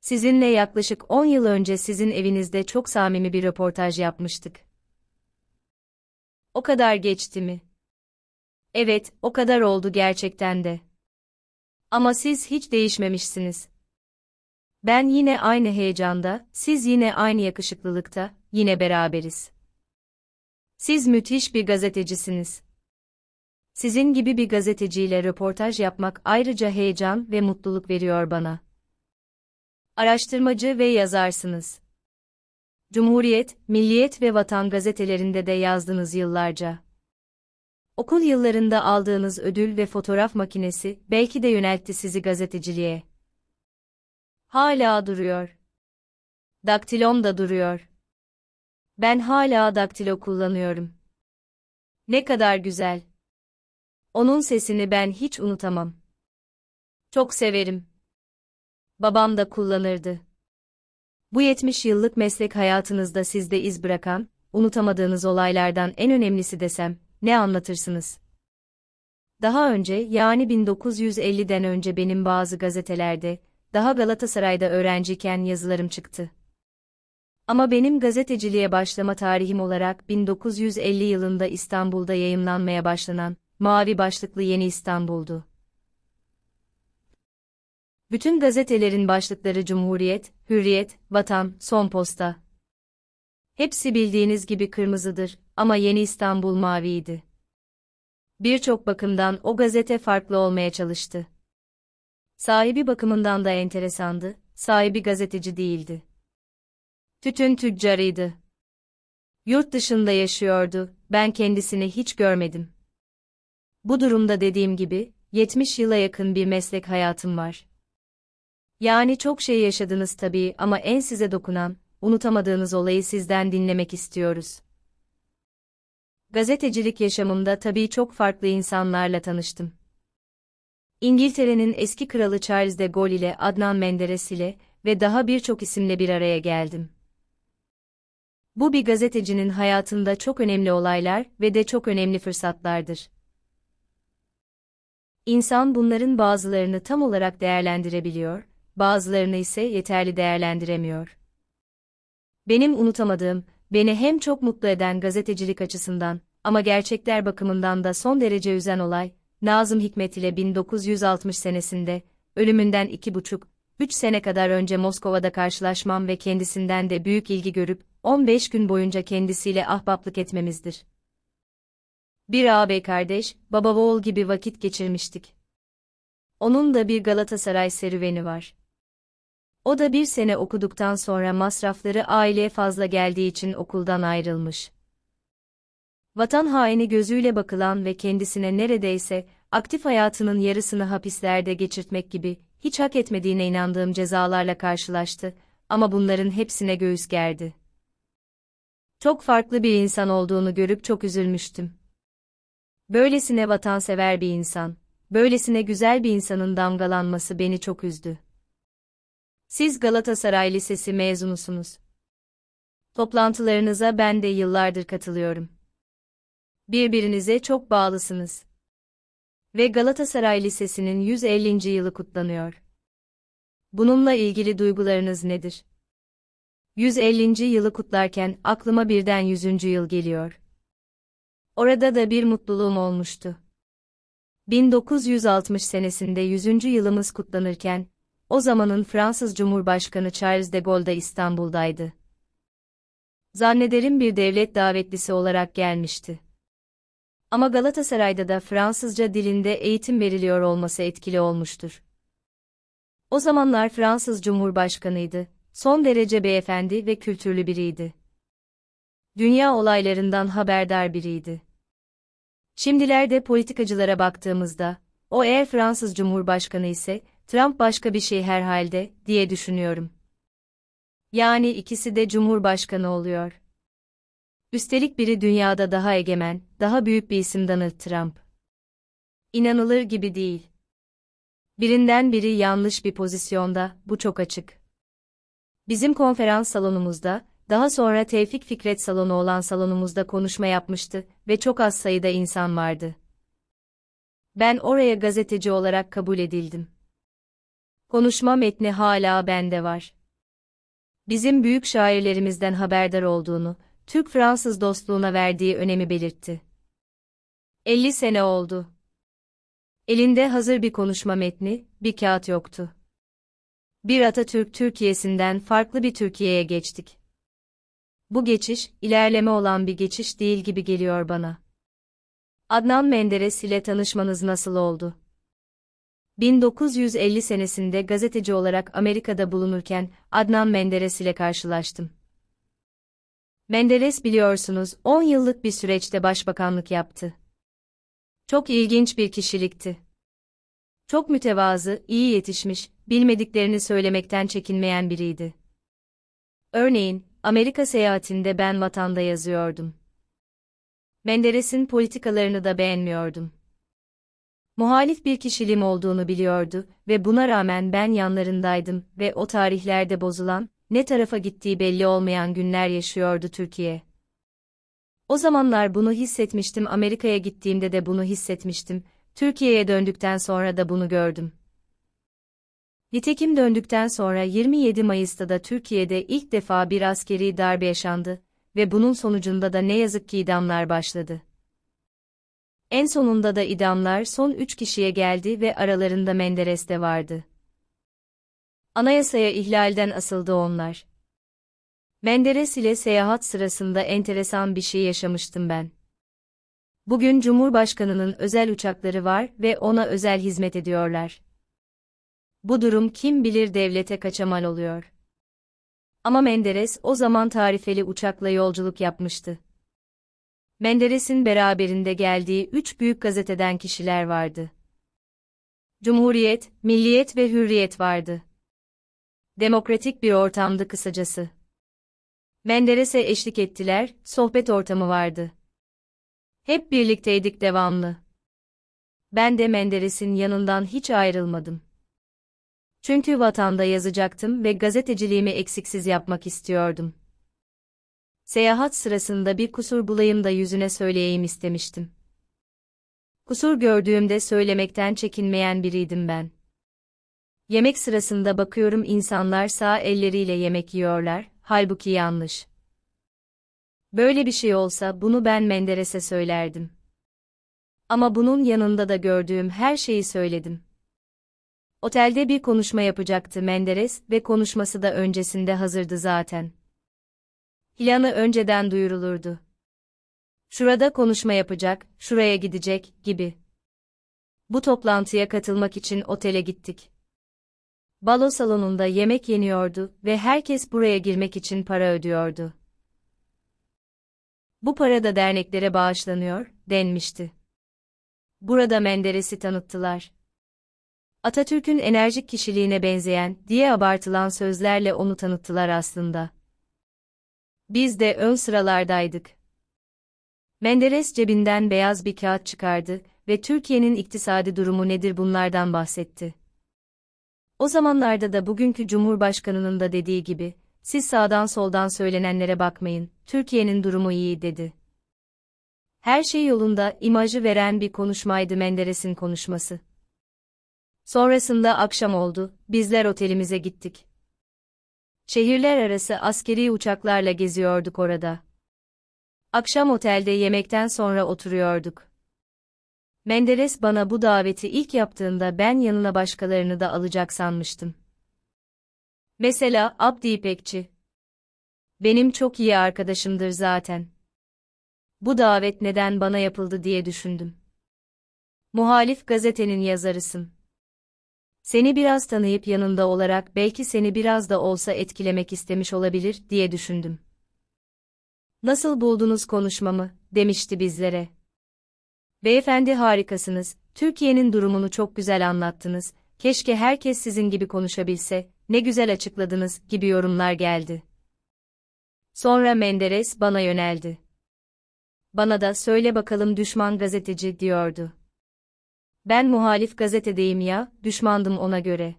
Sizinle yaklaşık 10 yıl önce sizin evinizde çok samimi bir röportaj yapmıştık. O kadar geçti mi? Evet, o kadar oldu gerçekten de. Ama siz hiç değişmemişsiniz. Ben yine aynı heyecanda, siz yine aynı yakışıklılıkta, yine beraberiz. Siz müthiş bir gazetecisiniz. Sizin gibi bir gazeteciyle röportaj yapmak ayrıca heyecan ve mutluluk veriyor bana. Araştırmacı ve yazarsınız. Cumhuriyet, Milliyet ve Vatan gazetelerinde de yazdınız yıllarca. Okul yıllarında aldığınız ödül ve fotoğraf makinesi belki de yöneltti sizi gazeteciliğe. Hala duruyor. Daktilom da duruyor. Ben hala daktilo kullanıyorum. Ne kadar güzel. Onun sesini ben hiç unutamam. Çok severim. Babam da kullanırdı. Bu 70 yıllık meslek hayatınızda sizde iz bırakan, unutamadığınız olaylardan en önemlisi desem, ne anlatırsınız? Daha önce yani 1950'den önce benim bazı gazetelerde, daha Galatasaray'da öğrenciyken yazılarım çıktı. Ama benim gazeteciliğe başlama tarihim olarak 1950 yılında İstanbul'da yayımlanmaya başlanan Mavi başlıklı Yeni İstanbul'du. Bütün gazetelerin başlıkları Cumhuriyet, Hürriyet, Vatan, Son Posta. Hepsi bildiğiniz gibi kırmızıdır ama Yeni İstanbul maviydi. Birçok bakımdan o gazete farklı olmaya çalıştı. Sahibi bakımından da enteresandı, sahibi gazeteci değildi. Tütün tüccarıydı. Yurt dışında yaşıyordu, ben kendisini hiç görmedim. Bu durumda dediğim gibi, 70 yıla yakın bir meslek hayatım var. Yani çok şey yaşadınız tabii ama en size dokunan, unutamadığınız olayı sizden dinlemek istiyoruz. Gazetecilik yaşamımda tabii çok farklı insanlarla tanıştım. İngiltere'nin eski kralı Charles de Gaulle ile Adnan Menderes ile ve daha birçok isimle bir araya geldim. Bu bir gazetecinin hayatında çok önemli olaylar ve de çok önemli fırsatlardır. İnsan bunların bazılarını tam olarak değerlendirebiliyor, bazılarını ise yeterli değerlendiremiyor. Benim unutamadığım, beni hem çok mutlu eden gazetecilik açısından ama gerçekler bakımından da son derece üzen olay, Nazım Hikmet ile 1960 senesinde, ölümünden iki buçuk, üç sene kadar önce Moskova'da karşılaşmam ve kendisinden de büyük ilgi görüp, 15 gün boyunca kendisiyle ahbaplık etmemizdir. Bir ağabey kardeş, baba oğul gibi vakit geçirmiştik. Onun da bir Galatasaray serüveni var. O da bir sene okuduktan sonra masrafları aileye fazla geldiği için okuldan ayrılmış. Vatan haini gözüyle bakılan ve kendisine neredeyse aktif hayatının yarısını hapislerde geçirtmek gibi hiç hak etmediğine inandığım cezalarla karşılaştı ama bunların hepsine göğüs gerdi. Çok farklı bir insan olduğunu görüp çok üzülmüştüm. Böylesine vatansever bir insan, böylesine güzel bir insanın damgalanması beni çok üzdü. Siz Galatasaray Lisesi mezunusunuz. Toplantılarınıza ben de yıllardır katılıyorum. Birbirinize çok bağlısınız. Ve Galatasaray Lisesi'nin 150. yılı kutlanıyor. Bununla ilgili duygularınız nedir? 150. yılı kutlarken aklıma birden 100. yıl geliyor. Orada da bir mutluluğum olmuştu. 1960 senesinde 100. yılımız kutlanırken, o zamanın Fransız Cumhurbaşkanı Charles de Gaulle da İstanbul'daydı. Zannederim bir devlet davetlisi olarak gelmişti. Ama Galatasaray'da da Fransızca dilinde eğitim veriliyor olması etkili olmuştur. O zamanlar Fransız Cumhurbaşkanıydı son derece beyefendi ve kültürlü biriydi. Dünya olaylarından haberdar biriydi. Şimdilerde politikacılara baktığımızda, o eğer Fransız Cumhurbaşkanı ise, Trump başka bir şey herhalde, diye düşünüyorum. Yani ikisi de Cumhurbaşkanı oluyor. Üstelik biri dünyada daha egemen, daha büyük bir isim Donald Trump. İnanılır gibi değil. Birinden biri yanlış bir pozisyonda, bu çok açık. Bizim konferans salonumuzda, daha sonra Tevfik Fikret salonu olan salonumuzda konuşma yapmıştı ve çok az sayıda insan vardı. Ben oraya gazeteci olarak kabul edildim. Konuşma metni hala bende var. Bizim büyük şairlerimizden haberdar olduğunu, Türk-Fransız dostluğuna verdiği önemi belirtti. 50 sene oldu. Elinde hazır bir konuşma metni, bir kağıt yoktu. Bir Atatürk Türkiye'sinden farklı bir Türkiye'ye geçtik. Bu geçiş, ilerleme olan bir geçiş değil gibi geliyor bana. Adnan Menderes ile tanışmanız nasıl oldu? 1950 senesinde gazeteci olarak Amerika'da bulunurken Adnan Menderes ile karşılaştım. Menderes biliyorsunuz 10 yıllık bir süreçte başbakanlık yaptı. Çok ilginç bir kişilikti. Çok mütevazı, iyi yetişmiş, bilmediklerini söylemekten çekinmeyen biriydi. Örneğin, Amerika seyahatinde ben vatanda yazıyordum. Menderes'in politikalarını da beğenmiyordum. Muhalif bir kişiliğim olduğunu biliyordu ve buna rağmen ben yanlarındaydım ve o tarihlerde bozulan, ne tarafa gittiği belli olmayan günler yaşıyordu Türkiye. O zamanlar bunu hissetmiştim Amerika'ya gittiğimde de bunu hissetmiştim Türkiye'ye döndükten sonra da bunu gördüm. Nitekim döndükten sonra 27 Mayıs'ta da Türkiye'de ilk defa bir askeri darbe yaşandı ve bunun sonucunda da ne yazık ki idamlar başladı. En sonunda da idamlar son 3 kişiye geldi ve aralarında Menderes de vardı. Anayasaya ihlalden asıldı onlar. Menderes ile seyahat sırasında enteresan bir şey yaşamıştım ben. Bugün Cumhurbaşkanının özel uçakları var ve ona özel hizmet ediyorlar. Bu durum kim bilir devlete kaça mal oluyor. Ama Menderes o zaman tarifeli uçakla yolculuk yapmıştı. Menderes'in beraberinde geldiği üç büyük gazeteden kişiler vardı. Cumhuriyet, Milliyet ve Hürriyet vardı. Demokratik bir ortamdı kısacası. Menderes'e eşlik ettiler, sohbet ortamı vardı. Hep birlikteydik devamlı. Ben de Menderes'in yanından hiç ayrılmadım. Çünkü vatanda yazacaktım ve gazeteciliğimi eksiksiz yapmak istiyordum. Seyahat sırasında bir kusur bulayım da yüzüne söyleyeyim istemiştim. Kusur gördüğümde söylemekten çekinmeyen biriydim ben. Yemek sırasında bakıyorum insanlar sağ elleriyle yemek yiyorlar, halbuki yanlış. Böyle bir şey olsa bunu ben Menderes'e söylerdim. Ama bunun yanında da gördüğüm her şeyi söyledim. Otelde bir konuşma yapacaktı Menderes ve konuşması da öncesinde hazırdı zaten. Planı önceden duyurulurdu. Şurada konuşma yapacak, şuraya gidecek gibi. Bu toplantıya katılmak için otele gittik. Balo salonunda yemek yeniyordu ve herkes buraya girmek için para ödüyordu. Bu para da derneklere bağışlanıyor, denmişti. Burada Menderes'i tanıttılar. Atatürk'ün enerjik kişiliğine benzeyen diye abartılan sözlerle onu tanıttılar aslında. Biz de ön sıralardaydık. Menderes cebinden beyaz bir kağıt çıkardı ve Türkiye'nin iktisadi durumu nedir bunlardan bahsetti. O zamanlarda da bugünkü Cumhurbaşkanının da dediği gibi, siz sağdan soldan söylenenlere bakmayın, Türkiye'nin durumu iyi dedi. Her şey yolunda imajı veren bir konuşmaydı Menderes'in konuşması. Sonrasında akşam oldu, bizler otelimize gittik. Şehirler arası askeri uçaklarla geziyorduk orada. Akşam otelde yemekten sonra oturuyorduk. Menderes bana bu daveti ilk yaptığında ben yanına başkalarını da alacak sanmıştım. Mesela Abdi İpekçi. Benim çok iyi arkadaşımdır zaten. Bu davet neden bana yapıldı diye düşündüm. Muhalif gazetenin yazarısın. Seni biraz tanıyıp yanında olarak belki seni biraz da olsa etkilemek istemiş olabilir diye düşündüm. Nasıl buldunuz konuşmamı demişti bizlere. Beyefendi harikasınız. Türkiye'nin durumunu çok güzel anlattınız. Keşke herkes sizin gibi konuşabilse ne güzel açıkladınız gibi yorumlar geldi. Sonra Menderes bana yöneldi. Bana da söyle bakalım düşman gazeteci diyordu. Ben muhalif gazetedeyim ya, düşmandım ona göre.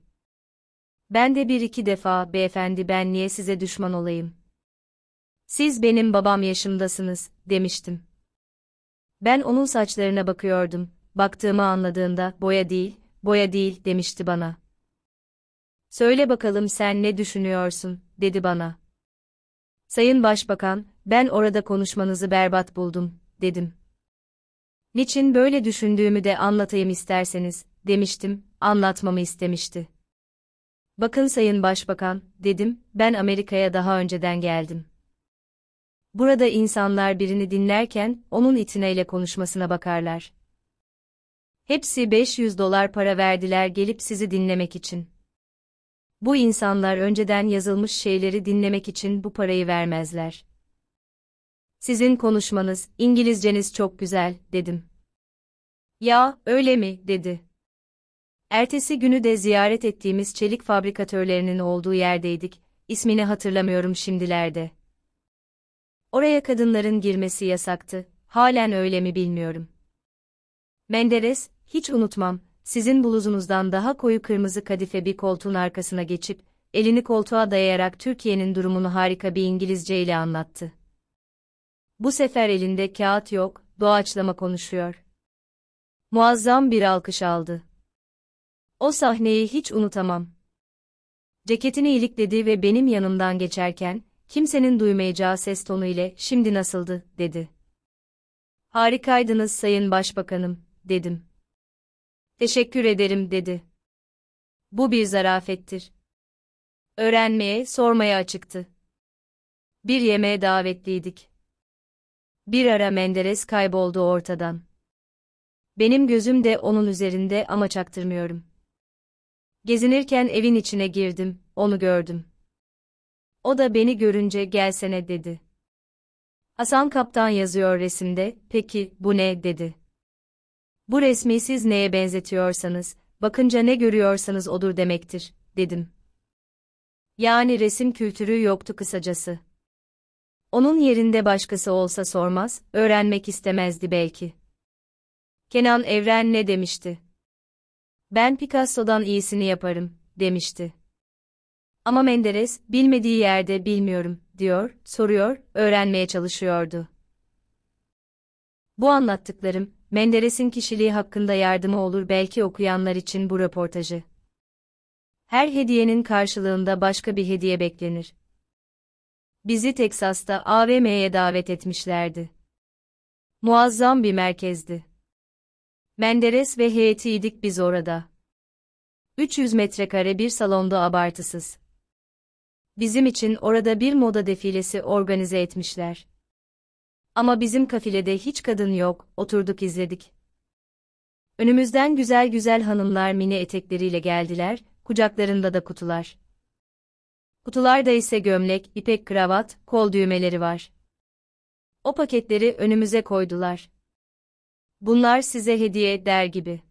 Ben de bir iki defa beyefendi ben niye size düşman olayım? Siz benim babam yaşımdasınız, demiştim. Ben onun saçlarına bakıyordum, baktığımı anladığında boya değil, boya değil demişti bana. Söyle bakalım sen ne düşünüyorsun, dedi bana. Sayın Başbakan, ben orada konuşmanızı berbat buldum, dedim. Niçin böyle düşündüğümü de anlatayım isterseniz, demiştim, anlatmamı istemişti. Bakın Sayın Başbakan, dedim, ben Amerika'ya daha önceden geldim. Burada insanlar birini dinlerken, onun itineyle konuşmasına bakarlar. Hepsi 500 dolar para verdiler gelip sizi dinlemek için. Bu insanlar önceden yazılmış şeyleri dinlemek için bu parayı vermezler. Sizin konuşmanız, İngilizceniz çok güzel, dedim. Ya, öyle mi, dedi. Ertesi günü de ziyaret ettiğimiz çelik fabrikatörlerinin olduğu yerdeydik, ismini hatırlamıyorum şimdilerde. Oraya kadınların girmesi yasaktı, halen öyle mi bilmiyorum. Menderes, hiç unutmam, sizin bluzunuzdan daha koyu kırmızı kadife bir koltuğun arkasına geçip, elini koltuğa dayayarak Türkiye'nin durumunu harika bir İngilizce ile anlattı. Bu sefer elinde kağıt yok, doğaçlama konuşuyor. Muazzam bir alkış aldı. O sahneyi hiç unutamam. Ceketini ilikledi ve benim yanımdan geçerken, kimsenin duymayacağı ses tonu ile şimdi nasıldı, dedi. Harikaydınız Sayın Başbakanım, dedim teşekkür ederim dedi. Bu bir zarafettir. Öğrenmeye, sormaya açıktı. Bir yemeğe davetliydik. Bir ara Menderes kayboldu ortadan. Benim gözüm de onun üzerinde ama çaktırmıyorum. Gezinirken evin içine girdim, onu gördüm. O da beni görünce gelsene dedi. Hasan kaptan yazıyor resimde, peki bu ne dedi. Bu resmi siz neye benzetiyorsanız, bakınca ne görüyorsanız odur demektir, dedim. Yani resim kültürü yoktu kısacası. Onun yerinde başkası olsa sormaz, öğrenmek istemezdi belki. Kenan Evren ne demişti? Ben Picasso'dan iyisini yaparım, demişti. Ama Menderes, bilmediği yerde bilmiyorum, diyor, soruyor, öğrenmeye çalışıyordu. Bu anlattıklarım, Menderes'in kişiliği hakkında yardımı olur belki okuyanlar için bu röportajı. Her hediyenin karşılığında başka bir hediye beklenir. Bizi Teksas'ta AVM'ye davet etmişlerdi. Muazzam bir merkezdi. Menderes ve heyetiydik biz orada. 300 metrekare bir salonda abartısız. Bizim için orada bir moda defilesi organize etmişler. Ama bizim kafilede hiç kadın yok, oturduk izledik. Önümüzden güzel güzel hanımlar mini etekleriyle geldiler, kucaklarında da kutular. Kutularda ise gömlek, ipek kravat, kol düğmeleri var. O paketleri önümüze koydular. Bunlar size hediye der gibi.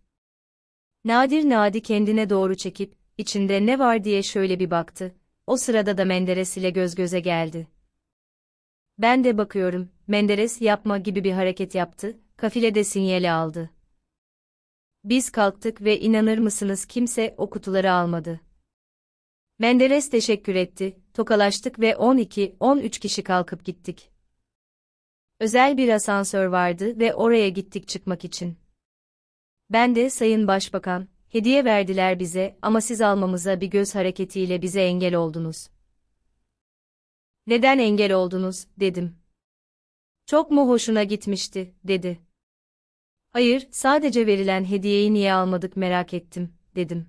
Nadir Nadi kendine doğru çekip, içinde ne var diye şöyle bir baktı. O sırada da Menderes ile göz göze geldi. Ben de bakıyorum, Menderes yapma gibi bir hareket yaptı, kafile de sinyali aldı. Biz kalktık ve inanır mısınız kimse o kutuları almadı. Menderes teşekkür etti, tokalaştık ve 12-13 kişi kalkıp gittik. Özel bir asansör vardı ve oraya gittik çıkmak için. Ben de Sayın Başbakan, hediye verdiler bize ama siz almamıza bir göz hareketiyle bize engel oldunuz. Neden engel oldunuz, dedim. Çok mu hoşuna gitmişti, dedi. Hayır, sadece verilen hediyeyi niye almadık merak ettim, dedim.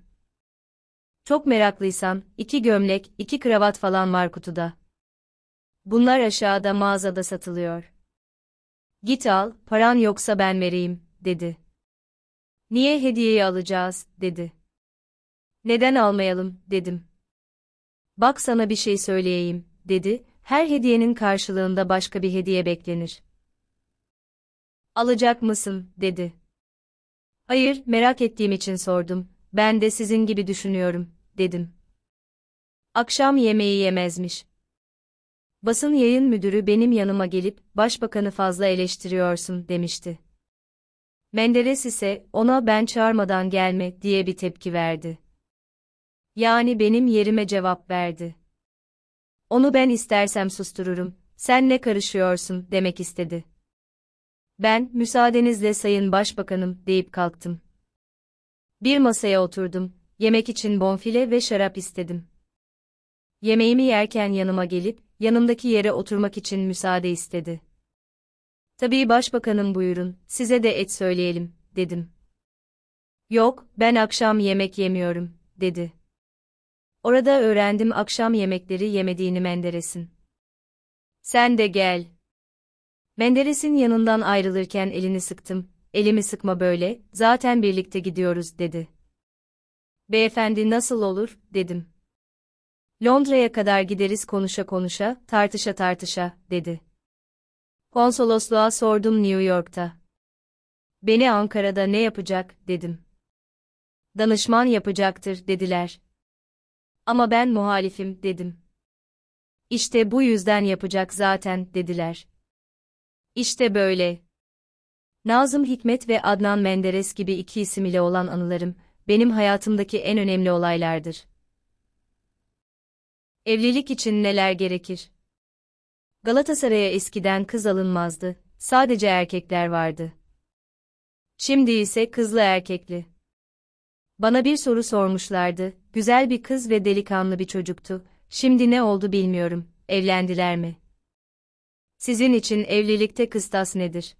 Çok meraklıysan, iki gömlek, iki kravat falan var kutuda. Bunlar aşağıda mağazada satılıyor. Git al, paran yoksa ben vereyim, dedi. Niye hediyeyi alacağız, dedi. Neden almayalım, dedim. Bak sana bir şey söyleyeyim, dedi, her hediyenin karşılığında başka bir hediye beklenir. Alacak mısın, dedi. Hayır, merak ettiğim için sordum, ben de sizin gibi düşünüyorum, dedim. Akşam yemeği yemezmiş. Basın yayın müdürü benim yanıma gelip, başbakanı fazla eleştiriyorsun, demişti. Menderes ise, ona ben çağırmadan gelme, diye bir tepki verdi. Yani benim yerime cevap verdi. Onu ben istersem sustururum, sen ne karışıyorsun demek istedi. Ben, müsaadenizle sayın başbakanım deyip kalktım. Bir masaya oturdum, yemek için bonfile ve şarap istedim. Yemeğimi yerken yanıma gelip, yanımdaki yere oturmak için müsaade istedi. Tabii başbakanım buyurun, size de et söyleyelim, dedim. Yok, ben akşam yemek yemiyorum, dedi. Orada öğrendim akşam yemekleri yemediğini Menderes'in. Sen de gel. Menderes'in yanından ayrılırken elini sıktım. Elimi sıkma böyle, zaten birlikte gidiyoruz dedi. Beyefendi nasıl olur, dedim. Londra'ya kadar gideriz konuşa konuşa, tartışa tartışa, dedi. Konsolosluğa sordum New York'ta. Beni Ankara'da ne yapacak, dedim. Danışman yapacaktır, dediler, ama ben muhalifim dedim. İşte bu yüzden yapacak zaten dediler. İşte böyle. Nazım Hikmet ve Adnan Menderes gibi iki isim ile olan anılarım, benim hayatımdaki en önemli olaylardır. Evlilik için neler gerekir? Galatasaray'a eskiden kız alınmazdı, sadece erkekler vardı. Şimdi ise kızlı erkekli. Bana bir soru sormuşlardı, güzel bir kız ve delikanlı bir çocuktu, şimdi ne oldu bilmiyorum, evlendiler mi? Sizin için evlilikte kıstas nedir?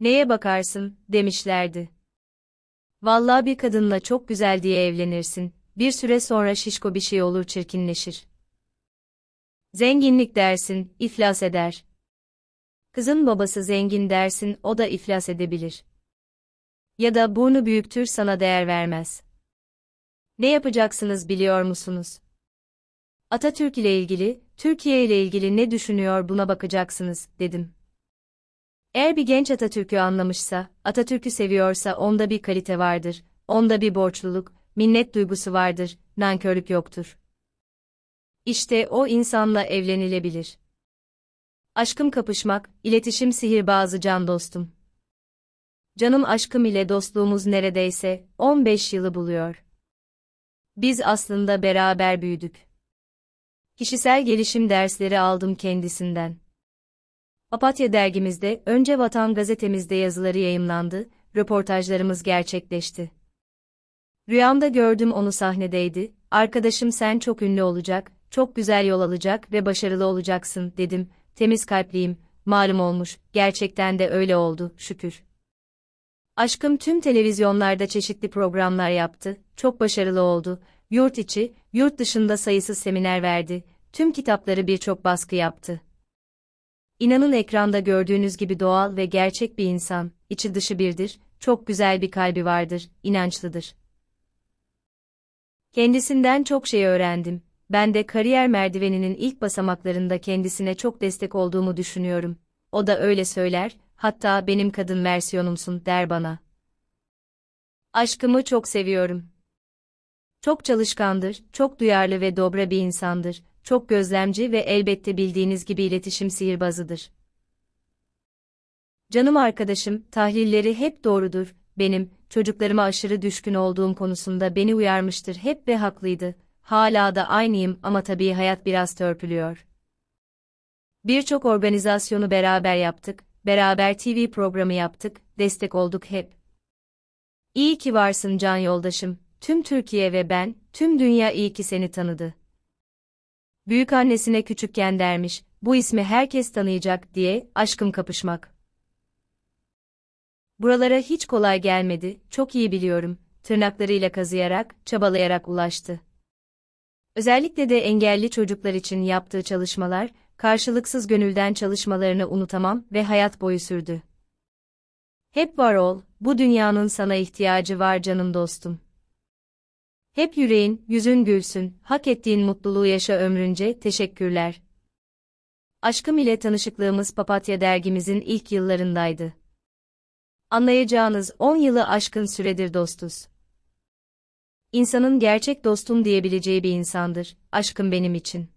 Neye bakarsın, demişlerdi. Vallahi bir kadınla çok güzel diye evlenirsin, bir süre sonra şişko bir şey olur çirkinleşir. Zenginlik dersin, iflas eder. Kızın babası zengin dersin, o da iflas edebilir.'' Ya da burnu büyüktür sana değer vermez. Ne yapacaksınız biliyor musunuz? Atatürk ile ilgili, Türkiye ile ilgili ne düşünüyor buna bakacaksınız, dedim. Eğer bir genç Atatürk'ü anlamışsa, Atatürk'ü seviyorsa onda bir kalite vardır, onda bir borçluluk, minnet duygusu vardır, nankörlük yoktur. İşte o insanla evlenilebilir. Aşkım kapışmak, iletişim sihir bazı can dostum canım aşkım ile dostluğumuz neredeyse 15 yılı buluyor. Biz aslında beraber büyüdük. Kişisel gelişim dersleri aldım kendisinden. Papatya dergimizde, önce Vatan gazetemizde yazıları yayınlandı, röportajlarımız gerçekleşti. Rüyamda gördüm onu sahnedeydi, arkadaşım sen çok ünlü olacak, çok güzel yol alacak ve başarılı olacaksın dedim, temiz kalpliyim, malum olmuş, gerçekten de öyle oldu, şükür. Aşkım tüm televizyonlarda çeşitli programlar yaptı, çok başarılı oldu, yurt içi, yurt dışında sayısız seminer verdi, tüm kitapları birçok baskı yaptı. İnanın ekranda gördüğünüz gibi doğal ve gerçek bir insan, içi dışı birdir, çok güzel bir kalbi vardır, inançlıdır. Kendisinden çok şey öğrendim. Ben de kariyer merdiveninin ilk basamaklarında kendisine çok destek olduğumu düşünüyorum. O da öyle söyler, hatta benim kadın versiyonumsun der bana. Aşkımı çok seviyorum. Çok çalışkandır, çok duyarlı ve dobra bir insandır, çok gözlemci ve elbette bildiğiniz gibi iletişim sihirbazıdır. Canım arkadaşım, tahlilleri hep doğrudur, benim, çocuklarıma aşırı düşkün olduğum konusunda beni uyarmıştır hep ve haklıydı, hala da aynıyım ama tabii hayat biraz törpülüyor. Birçok organizasyonu beraber yaptık, beraber TV programı yaptık, destek olduk hep. İyi ki varsın can yoldaşım, tüm Türkiye ve ben, tüm dünya iyi ki seni tanıdı. Büyük annesine küçükken dermiş, bu ismi herkes tanıyacak diye, aşkım kapışmak. Buralara hiç kolay gelmedi, çok iyi biliyorum, tırnaklarıyla kazıyarak, çabalayarak ulaştı. Özellikle de engelli çocuklar için yaptığı çalışmalar, karşılıksız gönülden çalışmalarını unutamam ve hayat boyu sürdü. Hep var ol, bu dünyanın sana ihtiyacı var canım dostum. Hep yüreğin, yüzün gülsün, hak ettiğin mutluluğu yaşa ömrünce, teşekkürler. Aşkım ile tanışıklığımız Papatya dergimizin ilk yıllarındaydı. Anlayacağınız 10 yılı aşkın süredir dostuz. İnsanın gerçek dostum diyebileceği bir insandır, aşkım benim için.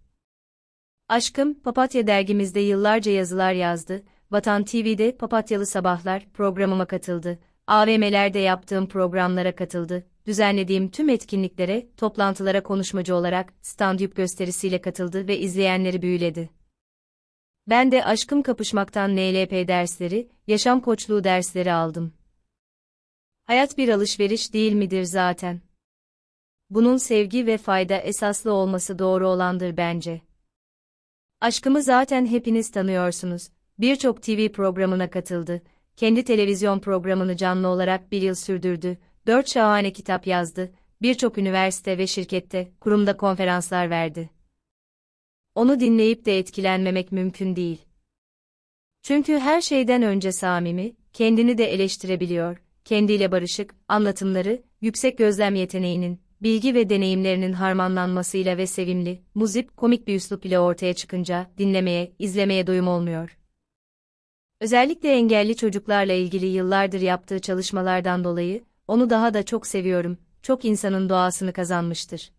Aşkım, Papatya dergimizde yıllarca yazılar yazdı, Vatan TV'de Papatyalı Sabahlar programıma katıldı, AVM'lerde yaptığım programlara katıldı, düzenlediğim tüm etkinliklere, toplantılara konuşmacı olarak stand-up gösterisiyle katıldı ve izleyenleri büyüledi. Ben de aşkım kapışmaktan NLP dersleri, yaşam koçluğu dersleri aldım. Hayat bir alışveriş değil midir zaten? Bunun sevgi ve fayda esaslı olması doğru olandır bence. Aşkımı zaten hepiniz tanıyorsunuz. Birçok TV programına katıldı. Kendi televizyon programını canlı olarak bir yıl sürdürdü. Dört şahane kitap yazdı. Birçok üniversite ve şirkette, kurumda konferanslar verdi. Onu dinleyip de etkilenmemek mümkün değil. Çünkü her şeyden önce Samimi, kendini de eleştirebiliyor, kendiyle barışık, anlatımları, yüksek gözlem yeteneğinin, bilgi ve deneyimlerinin harmanlanmasıyla ve sevimli, muzip, komik bir üslup ile ortaya çıkınca dinlemeye, izlemeye doyum olmuyor. Özellikle engelli çocuklarla ilgili yıllardır yaptığı çalışmalardan dolayı onu daha da çok seviyorum. Çok insanın doğasını kazanmıştır.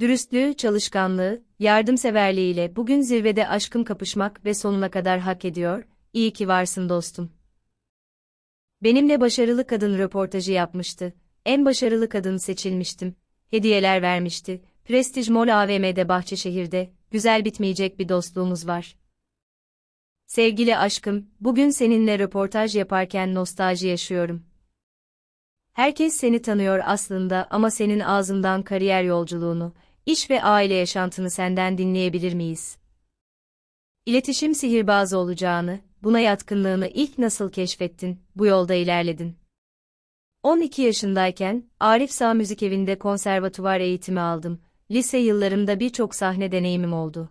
Dürüstlüğü, çalışkanlığı, yardımseverliğiyle bugün zirvede aşkım kapışmak ve sonuna kadar hak ediyor. İyi ki varsın dostum. Benimle başarılı kadın röportajı yapmıştı en başarılı kadın seçilmiştim. Hediyeler vermişti. Prestij Mall AVM'de Bahçeşehir'de, güzel bitmeyecek bir dostluğumuz var. Sevgili aşkım, bugün seninle röportaj yaparken nostalji yaşıyorum. Herkes seni tanıyor aslında ama senin ağzından kariyer yolculuğunu, iş ve aile yaşantını senden dinleyebilir miyiz? İletişim sihirbazı olacağını, buna yatkınlığını ilk nasıl keşfettin, bu yolda ilerledin? 12 yaşındayken Arif Sağ Müzik Evi'nde konservatuvar eğitimi aldım. Lise yıllarımda birçok sahne deneyimim oldu.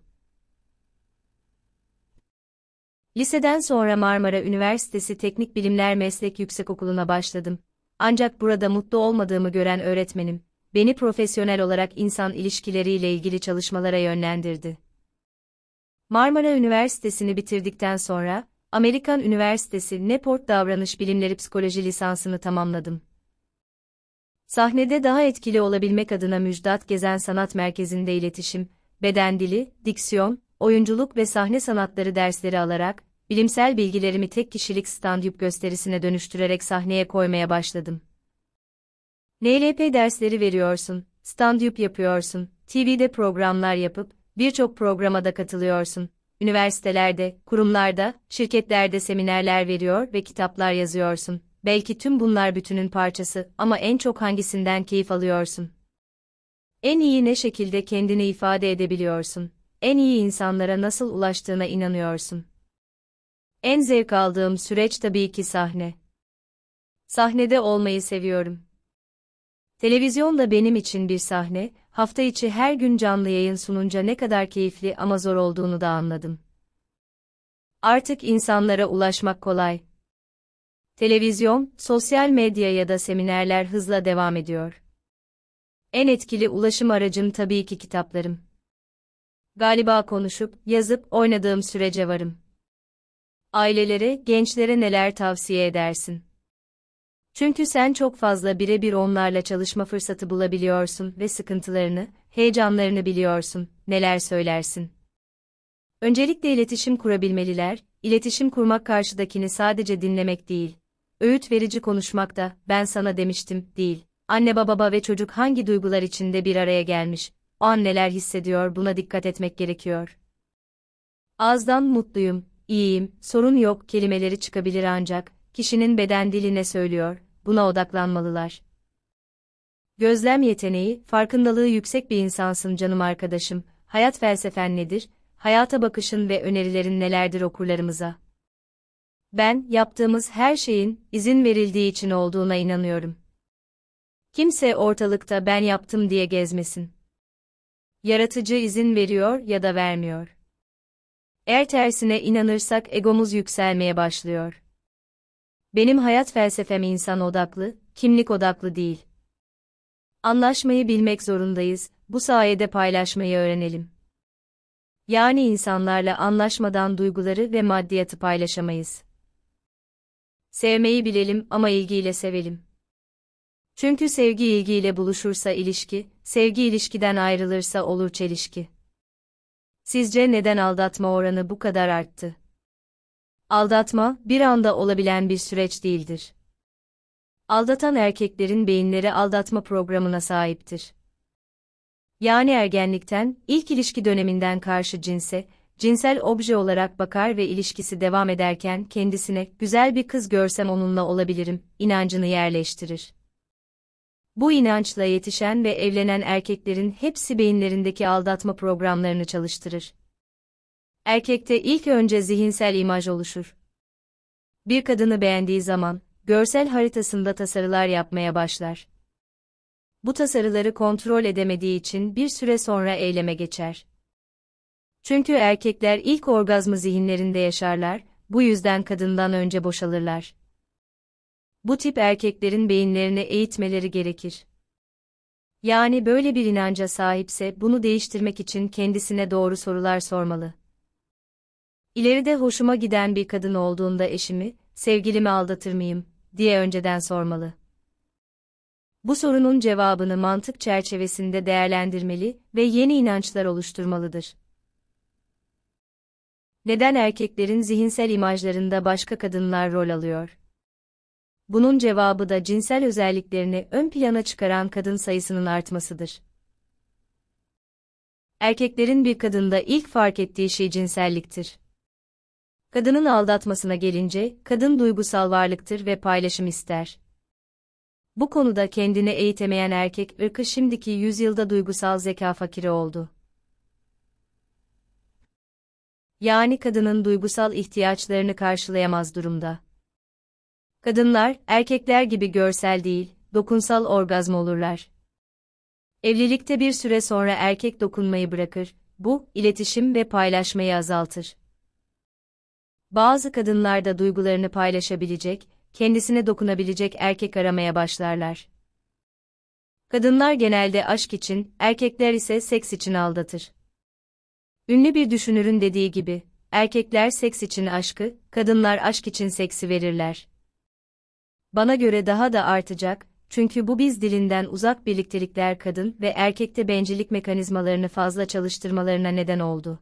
Liseden sonra Marmara Üniversitesi Teknik Bilimler Meslek Yüksekokulu'na başladım. Ancak burada mutlu olmadığımı gören öğretmenim, beni profesyonel olarak insan ilişkileriyle ilgili çalışmalara yönlendirdi. Marmara Üniversitesi'ni bitirdikten sonra, Amerikan Üniversitesi Newport Davranış Bilimleri Psikoloji lisansını tamamladım. Sahnede daha etkili olabilmek adına Müjdat Gezen Sanat Merkezi'nde iletişim, beden dili, diksiyon, oyunculuk ve sahne sanatları dersleri alarak, bilimsel bilgilerimi tek kişilik stand-up gösterisine dönüştürerek sahneye koymaya başladım. NLP dersleri veriyorsun, stand-up yapıyorsun, TV'de programlar yapıp, birçok programa da katılıyorsun, üniversitelerde, kurumlarda, şirketlerde seminerler veriyor ve kitaplar yazıyorsun. Belki tüm bunlar bütünün parçası ama en çok hangisinden keyif alıyorsun? En iyi ne şekilde kendini ifade edebiliyorsun? En iyi insanlara nasıl ulaştığına inanıyorsun? En zevk aldığım süreç tabii ki sahne. Sahnede olmayı seviyorum. Televizyon da benim için bir sahne, hafta içi her gün canlı yayın sununca ne kadar keyifli ama zor olduğunu da anladım. Artık insanlara ulaşmak kolay. Televizyon, sosyal medya ya da seminerler hızla devam ediyor. En etkili ulaşım aracım tabii ki kitaplarım. Galiba konuşup, yazıp, oynadığım sürece varım. Ailelere, gençlere neler tavsiye edersin? Çünkü sen çok fazla birebir onlarla çalışma fırsatı bulabiliyorsun ve sıkıntılarını, heyecanlarını biliyorsun. Neler söylersin? Öncelikle iletişim kurabilmeliler. iletişim kurmak karşıdakini sadece dinlemek değil. Öğüt verici konuşmak da ben sana demiştim değil. Anne baba ve çocuk hangi duygular içinde bir araya gelmiş? O an neler hissediyor buna dikkat etmek gerekiyor. Ağızdan mutluyum, iyiyim, sorun yok kelimeleri çıkabilir ancak kişinin beden dili ne söylüyor? buna odaklanmalılar. Gözlem yeteneği, farkındalığı yüksek bir insansın canım arkadaşım. Hayat felsefen nedir? Hayata bakışın ve önerilerin nelerdir okurlarımıza? Ben, yaptığımız her şeyin izin verildiği için olduğuna inanıyorum. Kimse ortalıkta ben yaptım diye gezmesin. Yaratıcı izin veriyor ya da vermiyor. Eğer tersine inanırsak egomuz yükselmeye başlıyor. Benim hayat felsefem insan odaklı, kimlik odaklı değil. Anlaşmayı bilmek zorundayız, bu sayede paylaşmayı öğrenelim. Yani insanlarla anlaşmadan duyguları ve maddiyatı paylaşamayız. Sevmeyi bilelim ama ilgiyle sevelim. Çünkü sevgi ilgiyle buluşursa ilişki, sevgi ilişkiden ayrılırsa olur çelişki. Sizce neden aldatma oranı bu kadar arttı? Aldatma, bir anda olabilen bir süreç değildir. Aldatan erkeklerin beyinleri aldatma programına sahiptir. Yani ergenlikten, ilk ilişki döneminden karşı cinse, cinsel obje olarak bakar ve ilişkisi devam ederken kendisine güzel bir kız görsem onunla olabilirim inancını yerleştirir. Bu inançla yetişen ve evlenen erkeklerin hepsi beyinlerindeki aldatma programlarını çalıştırır. Erkekte ilk önce zihinsel imaj oluşur. Bir kadını beğendiği zaman, görsel haritasında tasarılar yapmaya başlar. Bu tasarıları kontrol edemediği için bir süre sonra eyleme geçer. Çünkü erkekler ilk orgazmı zihinlerinde yaşarlar, bu yüzden kadından önce boşalırlar. Bu tip erkeklerin beyinlerini eğitmeleri gerekir. Yani böyle bir inanca sahipse bunu değiştirmek için kendisine doğru sorular sormalı. İleride hoşuma giden bir kadın olduğunda eşimi, sevgilimi aldatır mıyım, diye önceden sormalı. Bu sorunun cevabını mantık çerçevesinde değerlendirmeli ve yeni inançlar oluşturmalıdır. Neden erkeklerin zihinsel imajlarında başka kadınlar rol alıyor? Bunun cevabı da cinsel özelliklerini ön plana çıkaran kadın sayısının artmasıdır. Erkeklerin bir kadında ilk fark ettiği şey cinselliktir. Kadının aldatmasına gelince, kadın duygusal varlıktır ve paylaşım ister. Bu konuda kendini eğitemeyen erkek ırkı şimdiki yüzyılda duygusal zeka fakiri oldu. Yani kadının duygusal ihtiyaçlarını karşılayamaz durumda. Kadınlar, erkekler gibi görsel değil, dokunsal orgazm olurlar. Evlilikte bir süre sonra erkek dokunmayı bırakır, bu, iletişim ve paylaşmayı azaltır. Bazı kadınlar da duygularını paylaşabilecek, kendisine dokunabilecek erkek aramaya başlarlar. Kadınlar genelde aşk için, erkekler ise seks için aldatır. Ünlü bir düşünürün dediği gibi, erkekler seks için aşkı, kadınlar aşk için seksi verirler. Bana göre daha da artacak, çünkü bu biz dilinden uzak birliktelikler kadın ve erkekte bencillik mekanizmalarını fazla çalıştırmalarına neden oldu.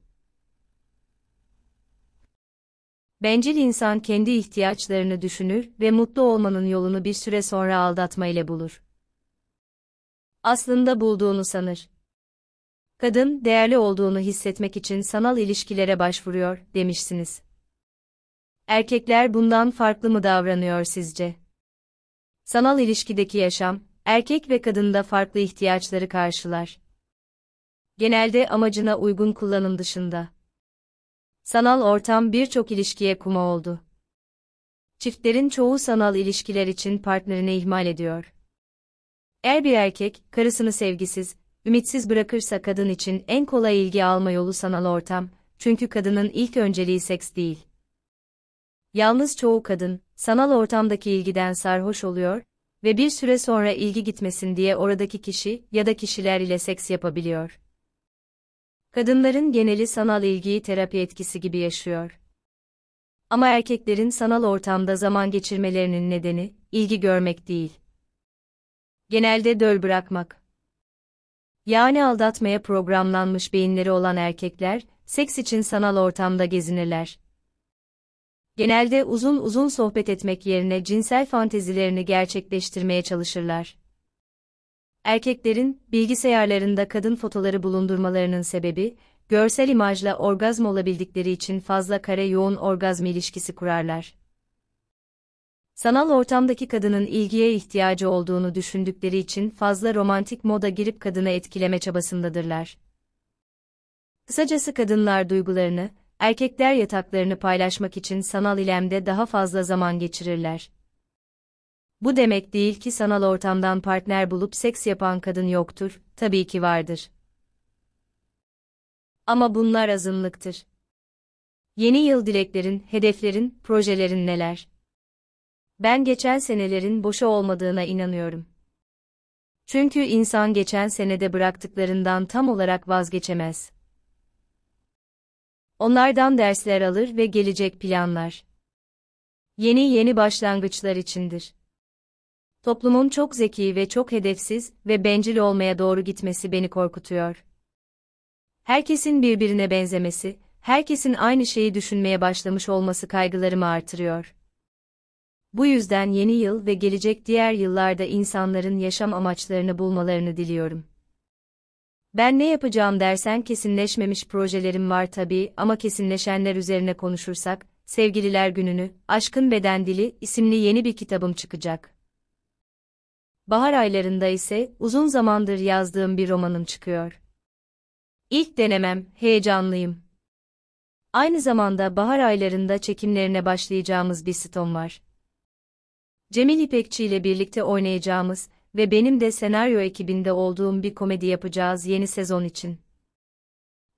Bencil insan kendi ihtiyaçlarını düşünür ve mutlu olmanın yolunu bir süre sonra aldatma ile bulur. Aslında bulduğunu sanır. Kadın, değerli olduğunu hissetmek için sanal ilişkilere başvuruyor, demişsiniz. Erkekler bundan farklı mı davranıyor sizce? Sanal ilişkideki yaşam, erkek ve kadında farklı ihtiyaçları karşılar. Genelde amacına uygun kullanım dışında. Sanal ortam birçok ilişkiye kuma oldu. Çiftlerin çoğu sanal ilişkiler için partnerini ihmal ediyor. Eğer bir erkek, karısını sevgisiz, ümitsiz bırakırsa kadın için en kolay ilgi alma yolu sanal ortam, çünkü kadının ilk önceliği seks değil. Yalnız çoğu kadın, sanal ortamdaki ilgiden sarhoş oluyor ve bir süre sonra ilgi gitmesin diye oradaki kişi ya da kişiler ile seks yapabiliyor. Kadınların geneli sanal ilgiyi terapi etkisi gibi yaşıyor. Ama erkeklerin sanal ortamda zaman geçirmelerinin nedeni, ilgi görmek değil. Genelde döl bırakmak. Yani aldatmaya programlanmış beyinleri olan erkekler, seks için sanal ortamda gezinirler. Genelde uzun uzun sohbet etmek yerine cinsel fantezilerini gerçekleştirmeye çalışırlar. Erkeklerin bilgisayarlarında kadın fotoları bulundurmalarının sebebi, görsel imajla orgazm olabildikleri için fazla kare yoğun orgazm ilişkisi kurarlar. Sanal ortamdaki kadının ilgiye ihtiyacı olduğunu düşündükleri için fazla romantik moda girip kadını etkileme çabasındadırlar. Kısacası kadınlar duygularını, erkekler yataklarını paylaşmak için sanal ilemde daha fazla zaman geçirirler. Bu demek değil ki sanal ortamdan partner bulup seks yapan kadın yoktur, tabii ki vardır. Ama bunlar azınlıktır. Yeni yıl dileklerin, hedeflerin, projelerin neler? Ben geçen senelerin boşa olmadığına inanıyorum. Çünkü insan geçen senede bıraktıklarından tam olarak vazgeçemez. Onlardan dersler alır ve gelecek planlar. Yeni yeni başlangıçlar içindir. Toplumun çok zeki ve çok hedefsiz ve bencil olmaya doğru gitmesi beni korkutuyor. Herkesin birbirine benzemesi, herkesin aynı şeyi düşünmeye başlamış olması kaygılarımı artırıyor. Bu yüzden yeni yıl ve gelecek diğer yıllarda insanların yaşam amaçlarını bulmalarını diliyorum. Ben ne yapacağım dersen kesinleşmemiş projelerim var tabii ama kesinleşenler üzerine konuşursak, Sevgililer Gününü, Aşkın Beden Dili isimli yeni bir kitabım çıkacak bahar aylarında ise uzun zamandır yazdığım bir romanım çıkıyor. İlk denemem, heyecanlıyım. Aynı zamanda bahar aylarında çekimlerine başlayacağımız bir sitom var. Cemil İpekçi ile birlikte oynayacağımız ve benim de senaryo ekibinde olduğum bir komedi yapacağız yeni sezon için.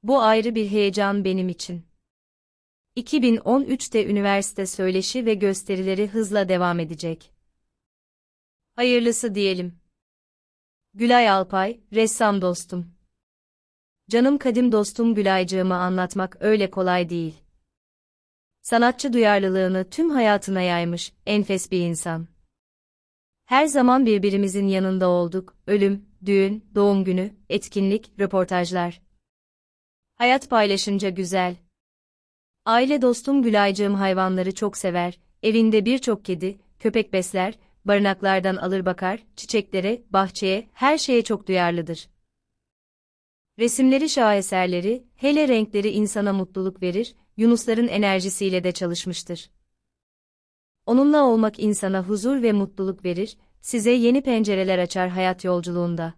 Bu ayrı bir heyecan benim için. 2013'te üniversite söyleşi ve gösterileri hızla devam edecek. Hayırlısı diyelim. Gülay Alpay, ressam dostum. Canım kadim dostum Gülaycığımı anlatmak öyle kolay değil. Sanatçı duyarlılığını tüm hayatına yaymış, enfes bir insan. Her zaman birbirimizin yanında olduk, ölüm, düğün, doğum günü, etkinlik, röportajlar. Hayat paylaşınca güzel. Aile dostum Gülaycığım hayvanları çok sever, evinde birçok kedi, köpek besler, barınaklardan alır bakar, çiçeklere, bahçeye, her şeye çok duyarlıdır. Resimleri şaheserleri, hele renkleri insana mutluluk verir, Yunusların enerjisiyle de çalışmıştır. Onunla olmak insana huzur ve mutluluk verir, size yeni pencereler açar hayat yolculuğunda.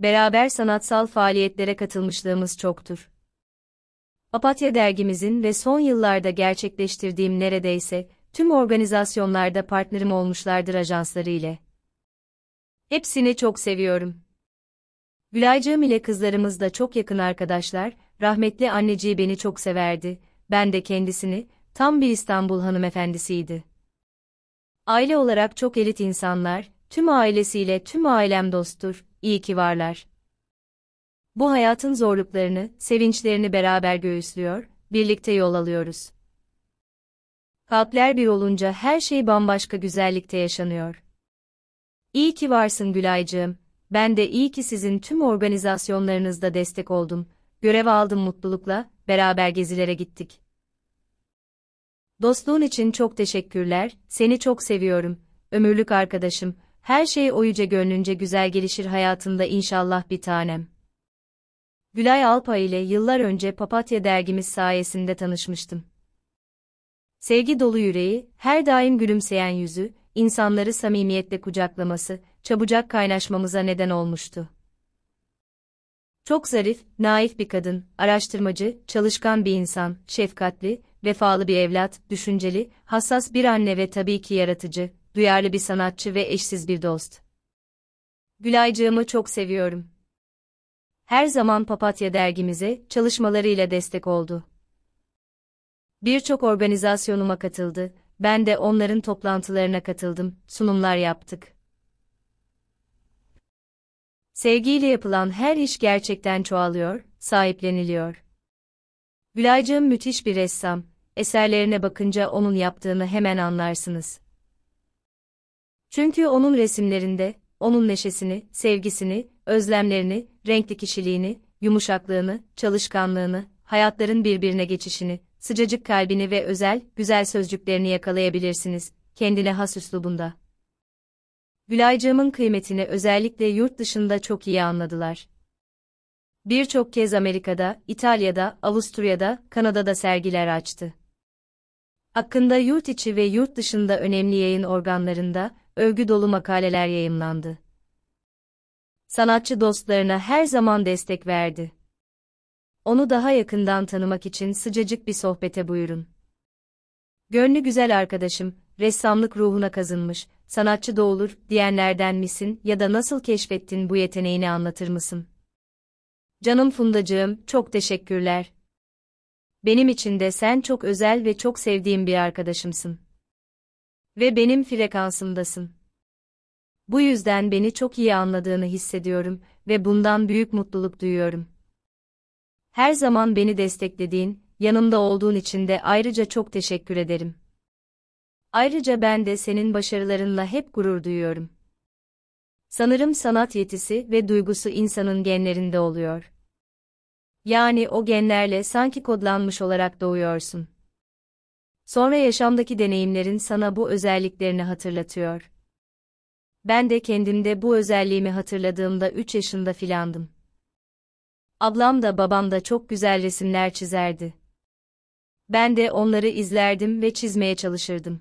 Beraber sanatsal faaliyetlere katılmışlığımız çoktur. Papatya dergimizin ve son yıllarda gerçekleştirdiğim neredeyse Tüm organizasyonlarda partnerim olmuşlardır ajansları ile. Hepsini çok seviyorum. Gülaycığım ile kızlarımız da çok yakın arkadaşlar, rahmetli anneciği beni çok severdi, ben de kendisini, tam bir İstanbul hanımefendisiydi. Aile olarak çok elit insanlar, tüm ailesiyle tüm ailem dosttur, iyi ki varlar. Bu hayatın zorluklarını, sevinçlerini beraber göğüslüyor, birlikte yol alıyoruz. Kalpler bir olunca her şey bambaşka güzellikte yaşanıyor. İyi ki varsın Gülaycığım, ben de iyi ki sizin tüm organizasyonlarınızda destek oldum, görev aldım mutlulukla, beraber gezilere gittik. Dostluğun için çok teşekkürler, seni çok seviyorum, ömürlük arkadaşım, her şey o yüce gönlünce güzel gelişir hayatında inşallah bir tanem. Gülay Alpa ile yıllar önce Papatya dergimiz sayesinde tanışmıştım. Sevgi dolu yüreği, her daim gülümseyen yüzü, insanları samimiyetle kucaklaması, çabucak kaynaşmamıza neden olmuştu. Çok zarif, naif bir kadın, araştırmacı, çalışkan bir insan, şefkatli, vefalı bir evlat, düşünceli, hassas bir anne ve tabii ki yaratıcı, duyarlı bir sanatçı ve eşsiz bir dost. Gülaycığımı çok seviyorum. Her zaman Papatya dergimize çalışmalarıyla destek oldu. Birçok organizasyonuma katıldı, ben de onların toplantılarına katıldım, sunumlar yaptık. Sevgiyle yapılan her iş gerçekten çoğalıyor, sahipleniliyor. Gülaycığım müthiş bir ressam, eserlerine bakınca onun yaptığını hemen anlarsınız. Çünkü onun resimlerinde, onun neşesini, sevgisini, özlemlerini, renkli kişiliğini, yumuşaklığını, çalışkanlığını, hayatların birbirine geçişini, sıcacık kalbini ve özel, güzel sözcüklerini yakalayabilirsiniz, kendine has üslubunda. Gülaycığımın kıymetini özellikle yurt dışında çok iyi anladılar. Birçok kez Amerika'da, İtalya'da, Avusturya'da, Kanada'da sergiler açtı. Hakkında yurt içi ve yurt dışında önemli yayın organlarında övgü dolu makaleler yayınlandı. Sanatçı dostlarına her zaman destek verdi. Onu daha yakından tanımak için sıcacık bir sohbete buyurun. Gönlü güzel arkadaşım, ressamlık ruhuna kazınmış, sanatçı da olur diyenlerden misin ya da nasıl keşfettin bu yeteneğini anlatır mısın? Canım Fundacığım, çok teşekkürler. Benim için de sen çok özel ve çok sevdiğim bir arkadaşımsın. Ve benim frekansımdasın. Bu yüzden beni çok iyi anladığını hissediyorum ve bundan büyük mutluluk duyuyorum. Her zaman beni desteklediğin, yanımda olduğun için de ayrıca çok teşekkür ederim. Ayrıca ben de senin başarılarınla hep gurur duyuyorum. Sanırım sanat yetisi ve duygusu insanın genlerinde oluyor. Yani o genlerle sanki kodlanmış olarak doğuyorsun. Sonra yaşamdaki deneyimlerin sana bu özelliklerini hatırlatıyor. Ben de kendimde bu özelliğimi hatırladığımda 3 yaşında filandım. Ablam da babam da çok güzel resimler çizerdi. Ben de onları izlerdim ve çizmeye çalışırdım.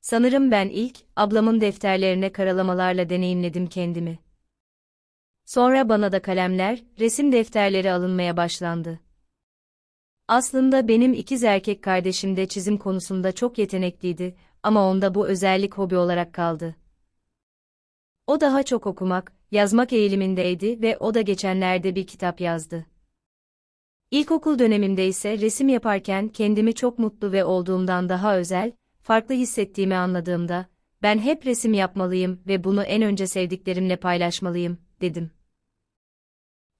Sanırım ben ilk ablamın defterlerine karalamalarla deneyimledim kendimi. Sonra bana da kalemler, resim defterleri alınmaya başlandı. Aslında benim ikiz erkek kardeşim de çizim konusunda çok yetenekliydi ama onda bu özellik hobi olarak kaldı. O daha çok okumak, yazmak eğilimindeydi ve o da geçenlerde bir kitap yazdı. İlkokul dönemimde ise resim yaparken kendimi çok mutlu ve olduğumdan daha özel, farklı hissettiğimi anladığımda, ben hep resim yapmalıyım ve bunu en önce sevdiklerimle paylaşmalıyım, dedim.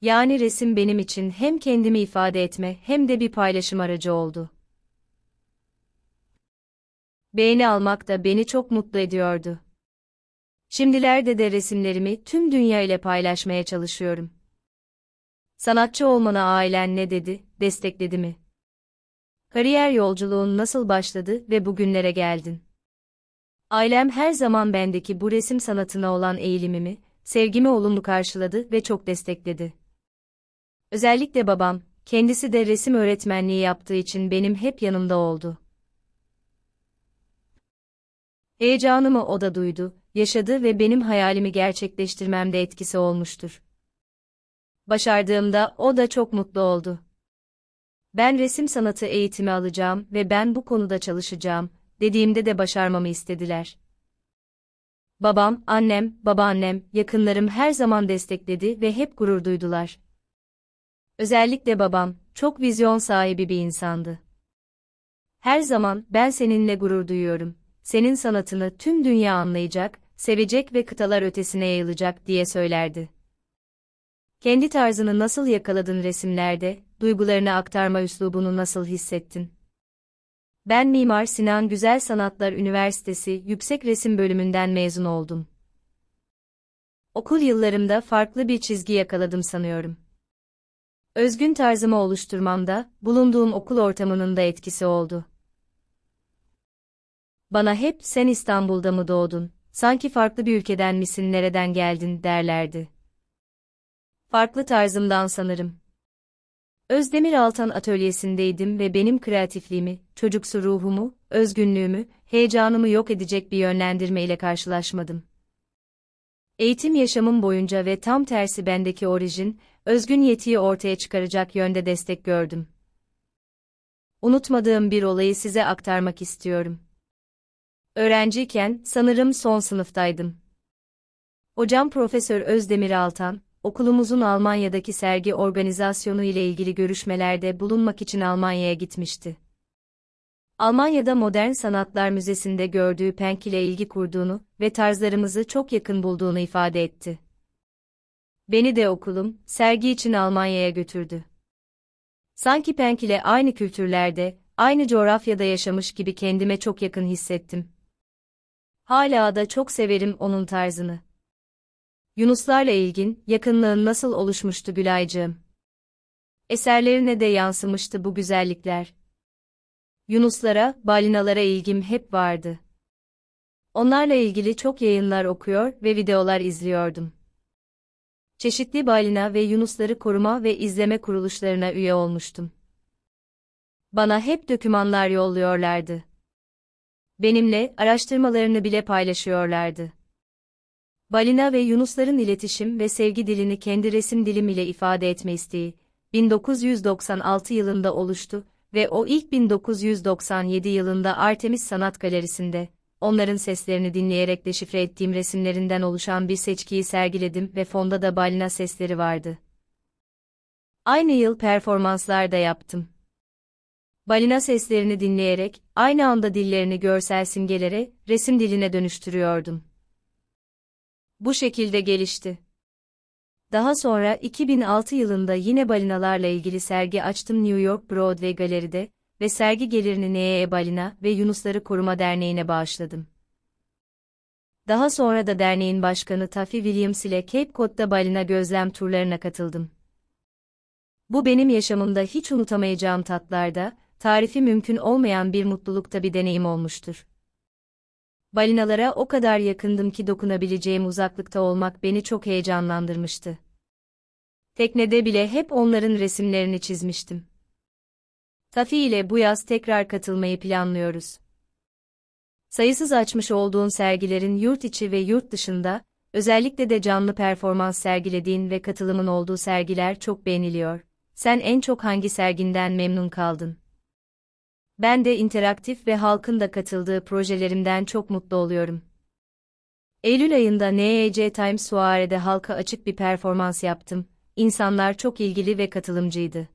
Yani resim benim için hem kendimi ifade etme hem de bir paylaşım aracı oldu. Beğeni almak da beni çok mutlu ediyordu. Şimdilerde de resimlerimi tüm dünya ile paylaşmaya çalışıyorum. Sanatçı olmana ailen ne dedi, destekledi mi? Kariyer yolculuğun nasıl başladı ve bugünlere geldin? Ailem her zaman bendeki bu resim sanatına olan eğilimimi, sevgimi olumlu karşıladı ve çok destekledi. Özellikle babam, kendisi de resim öğretmenliği yaptığı için benim hep yanımda oldu. Heyecanımı o da duydu yaşadı ve benim hayalimi gerçekleştirmemde etkisi olmuştur. Başardığımda o da çok mutlu oldu. Ben resim sanatı eğitimi alacağım ve ben bu konuda çalışacağım dediğimde de başarmamı istediler. Babam, annem, babaannem, yakınlarım her zaman destekledi ve hep gurur duydular. Özellikle babam, çok vizyon sahibi bir insandı. Her zaman ben seninle gurur duyuyorum. Senin sanatını tüm dünya anlayacak sevecek ve kıtalar ötesine yayılacak diye söylerdi. Kendi tarzını nasıl yakaladın resimlerde, duygularını aktarma üslubunu nasıl hissettin? Ben Mimar Sinan Güzel Sanatlar Üniversitesi Yüksek Resim Bölümünden mezun oldum. Okul yıllarımda farklı bir çizgi yakaladım sanıyorum. Özgün tarzımı oluşturmamda, bulunduğum okul ortamının da etkisi oldu. Bana hep sen İstanbul'da mı doğdun, Sanki farklı bir ülkeden misin nereden geldin derlerdi. Farklı tarzımdan sanırım. Özdemir Altan atölyesindeydim ve benim kreatifliğimi, çocuksu ruhumu, özgünlüğümü, heyecanımı yok edecek bir yönlendirme ile karşılaşmadım. Eğitim yaşamım boyunca ve tam tersi bendeki orijin, özgün yetiyi ortaya çıkaracak yönde destek gördüm. Unutmadığım bir olayı size aktarmak istiyorum. Öğrenciyken sanırım son sınıftaydım. Hocam Profesör Özdemir Altan, okulumuzun Almanya'daki sergi organizasyonu ile ilgili görüşmelerde bulunmak için Almanya'ya gitmişti. Almanya'da Modern Sanatlar Müzesi'nde gördüğü Penk ile ilgi kurduğunu ve tarzlarımızı çok yakın bulduğunu ifade etti. Beni de okulum, sergi için Almanya'ya götürdü. Sanki Penk ile aynı kültürlerde, aynı coğrafyada yaşamış gibi kendime çok yakın hissettim. Hala da çok severim onun tarzını. Yunuslarla ilgin, yakınlığın nasıl oluşmuştu Gülaycığım? Eserlerine de yansımıştı bu güzellikler. Yunuslara, balinalara ilgim hep vardı. Onlarla ilgili çok yayınlar okuyor ve videolar izliyordum. Çeşitli balina ve yunusları koruma ve izleme kuruluşlarına üye olmuştum. Bana hep dökümanlar yolluyorlardı benimle araştırmalarını bile paylaşıyorlardı. Balina ve yunusların iletişim ve sevgi dilini kendi resim dilim ile ifade etme isteği, 1996 yılında oluştu ve o ilk 1997 yılında Artemis Sanat Galerisi'nde, onların seslerini dinleyerek deşifre ettiğim resimlerinden oluşan bir seçkiyi sergiledim ve fonda da balina sesleri vardı. Aynı yıl performanslar da yaptım balina seslerini dinleyerek, aynı anda dillerini görsel simgelere, resim diline dönüştürüyordum. Bu şekilde gelişti. Daha sonra 2006 yılında yine balinalarla ilgili sergi açtım New York Broadway Galeri'de ve sergi gelirini NEE e Balina ve Yunusları Koruma Derneği'ne bağışladım. Daha sonra da derneğin başkanı Taffy Williams ile Cape Cod'da balina gözlem turlarına katıldım. Bu benim yaşamımda hiç unutamayacağım tatlarda tarifi mümkün olmayan bir mutlulukta bir deneyim olmuştur. Balinalara o kadar yakındım ki dokunabileceğim uzaklıkta olmak beni çok heyecanlandırmıştı. Teknede bile hep onların resimlerini çizmiştim. Tafi ile bu yaz tekrar katılmayı planlıyoruz. Sayısız açmış olduğun sergilerin yurt içi ve yurt dışında, özellikle de canlı performans sergilediğin ve katılımın olduğu sergiler çok beğeniliyor. Sen en çok hangi serginden memnun kaldın? Ben de interaktif ve halkın da katıldığı projelerimden çok mutlu oluyorum. Eylül ayında NEC Times Suare'de halka açık bir performans yaptım. İnsanlar çok ilgili ve katılımcıydı.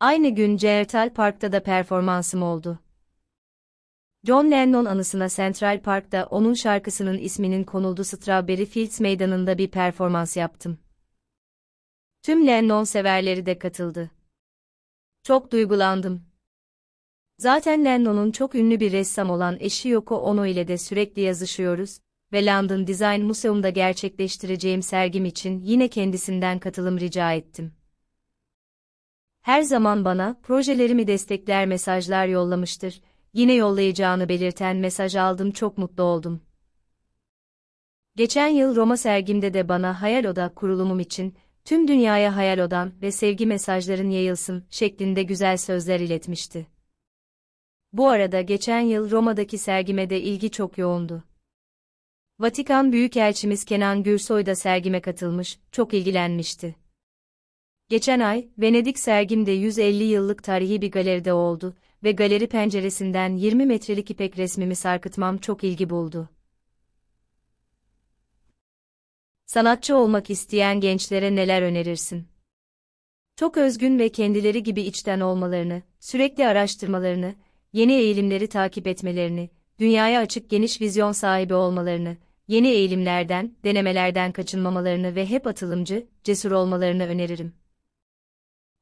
Aynı gün Certal Park'ta da performansım oldu. John Lennon anısına Central Park'ta onun şarkısının isminin konulduğu Strawberry Fields Meydanı'nda bir performans yaptım. Tüm Lennon severleri de katıldı. Çok duygulandım. Zaten Lennon'un çok ünlü bir ressam olan eşi Yoko Ono ile de sürekli yazışıyoruz ve London Design Museum'da gerçekleştireceğim sergim için yine kendisinden katılım rica ettim. Her zaman bana projelerimi destekler mesajlar yollamıştır. Yine yollayacağını belirten mesaj aldım çok mutlu oldum. Geçen yıl Roma sergimde de bana Hayal Oda kurulumum için tüm dünyaya hayal odan ve sevgi mesajların yayılsın şeklinde güzel sözler iletmişti. Bu arada geçen yıl Roma'daki sergime de ilgi çok yoğundu. Vatikan Büyükelçimiz Kenan Gürsoy da sergime katılmış, çok ilgilenmişti. Geçen ay, Venedik sergimde 150 yıllık tarihi bir galeride oldu ve galeri penceresinden 20 metrelik ipek resmimi sarkıtmam çok ilgi buldu. Sanatçı olmak isteyen gençlere neler önerirsin? Çok özgün ve kendileri gibi içten olmalarını, sürekli araştırmalarını, yeni eğilimleri takip etmelerini, dünyaya açık geniş vizyon sahibi olmalarını, yeni eğilimlerden, denemelerden kaçınmamalarını ve hep atılımcı, cesur olmalarını öneririm.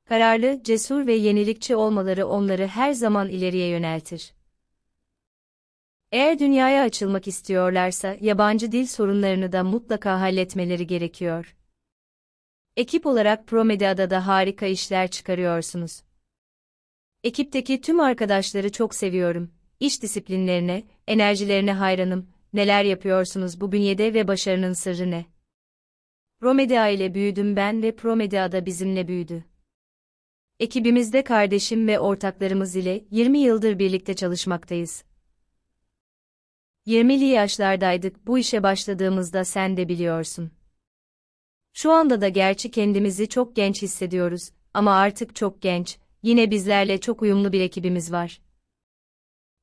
Kararlı, cesur ve yenilikçi olmaları onları her zaman ileriye yöneltir. Eğer dünyaya açılmak istiyorlarsa yabancı dil sorunlarını da mutlaka halletmeleri gerekiyor. Ekip olarak Promedia'da da harika işler çıkarıyorsunuz. Ekipteki tüm arkadaşları çok seviyorum. İş disiplinlerine, enerjilerine hayranım. Neler yapıyorsunuz bu bünyede ve başarının sırrı ne? Promedia ile büyüdüm ben ve Promedia da bizimle büyüdü. Ekibimizde kardeşim ve ortaklarımız ile 20 yıldır birlikte çalışmaktayız. 20'li yaşlardaydık bu işe başladığımızda sen de biliyorsun. Şu anda da gerçi kendimizi çok genç hissediyoruz ama artık çok genç, Yine bizlerle çok uyumlu bir ekibimiz var.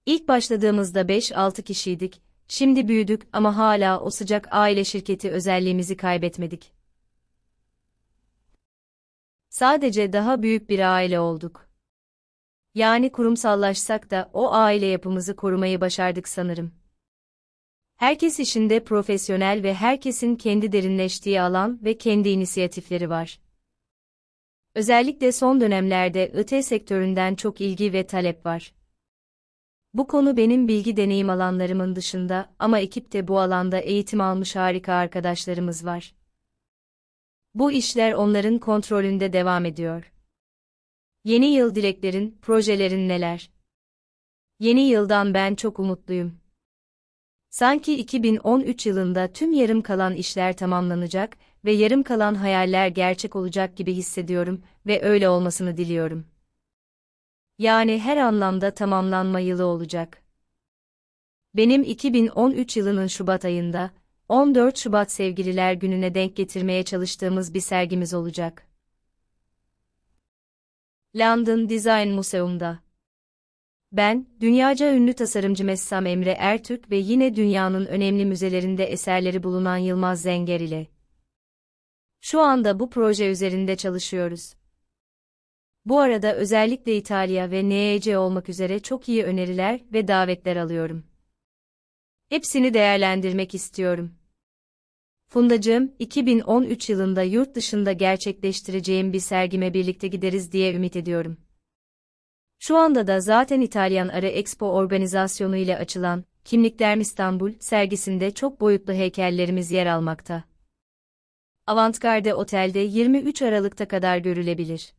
İlk başladığımızda 5-6 kişiydik, şimdi büyüdük ama hala o sıcak aile şirketi özelliğimizi kaybetmedik. Sadece daha büyük bir aile olduk. Yani kurumsallaşsak da o aile yapımızı korumayı başardık sanırım. Herkes işinde profesyonel ve herkesin kendi derinleştiği alan ve kendi inisiyatifleri var. Özellikle son dönemlerde IT sektöründen çok ilgi ve talep var. Bu konu benim bilgi deneyim alanlarımın dışında ama ekipte bu alanda eğitim almış harika arkadaşlarımız var. Bu işler onların kontrolünde devam ediyor. Yeni yıl dileklerin, projelerin neler? Yeni yıldan ben çok umutluyum. Sanki 2013 yılında tüm yarım kalan işler tamamlanacak ve yarım kalan hayaller gerçek olacak gibi hissediyorum ve öyle olmasını diliyorum. Yani her anlamda tamamlanma yılı olacak. Benim 2013 yılının Şubat ayında 14 Şubat Sevgililer Günü'ne denk getirmeye çalıştığımız bir sergimiz olacak. London Design Museum'da. Ben, dünyaca ünlü tasarımcı Messam Emre Ertürk ve yine dünyanın önemli müzelerinde eserleri bulunan Yılmaz Zenger ile şu anda bu proje üzerinde çalışıyoruz. Bu arada özellikle İtalya ve NEC olmak üzere çok iyi öneriler ve davetler alıyorum. Hepsini değerlendirmek istiyorum. Fundacığım, 2013 yılında yurt dışında gerçekleştireceğim bir sergime birlikte gideriz diye ümit ediyorum. Şu anda da zaten İtalyan Ara Expo organizasyonu ile açılan Kimlikler İstanbul sergisinde çok boyutlu heykellerimiz yer almakta. Avantgarde Otel'de 23 Aralık'ta kadar görülebilir.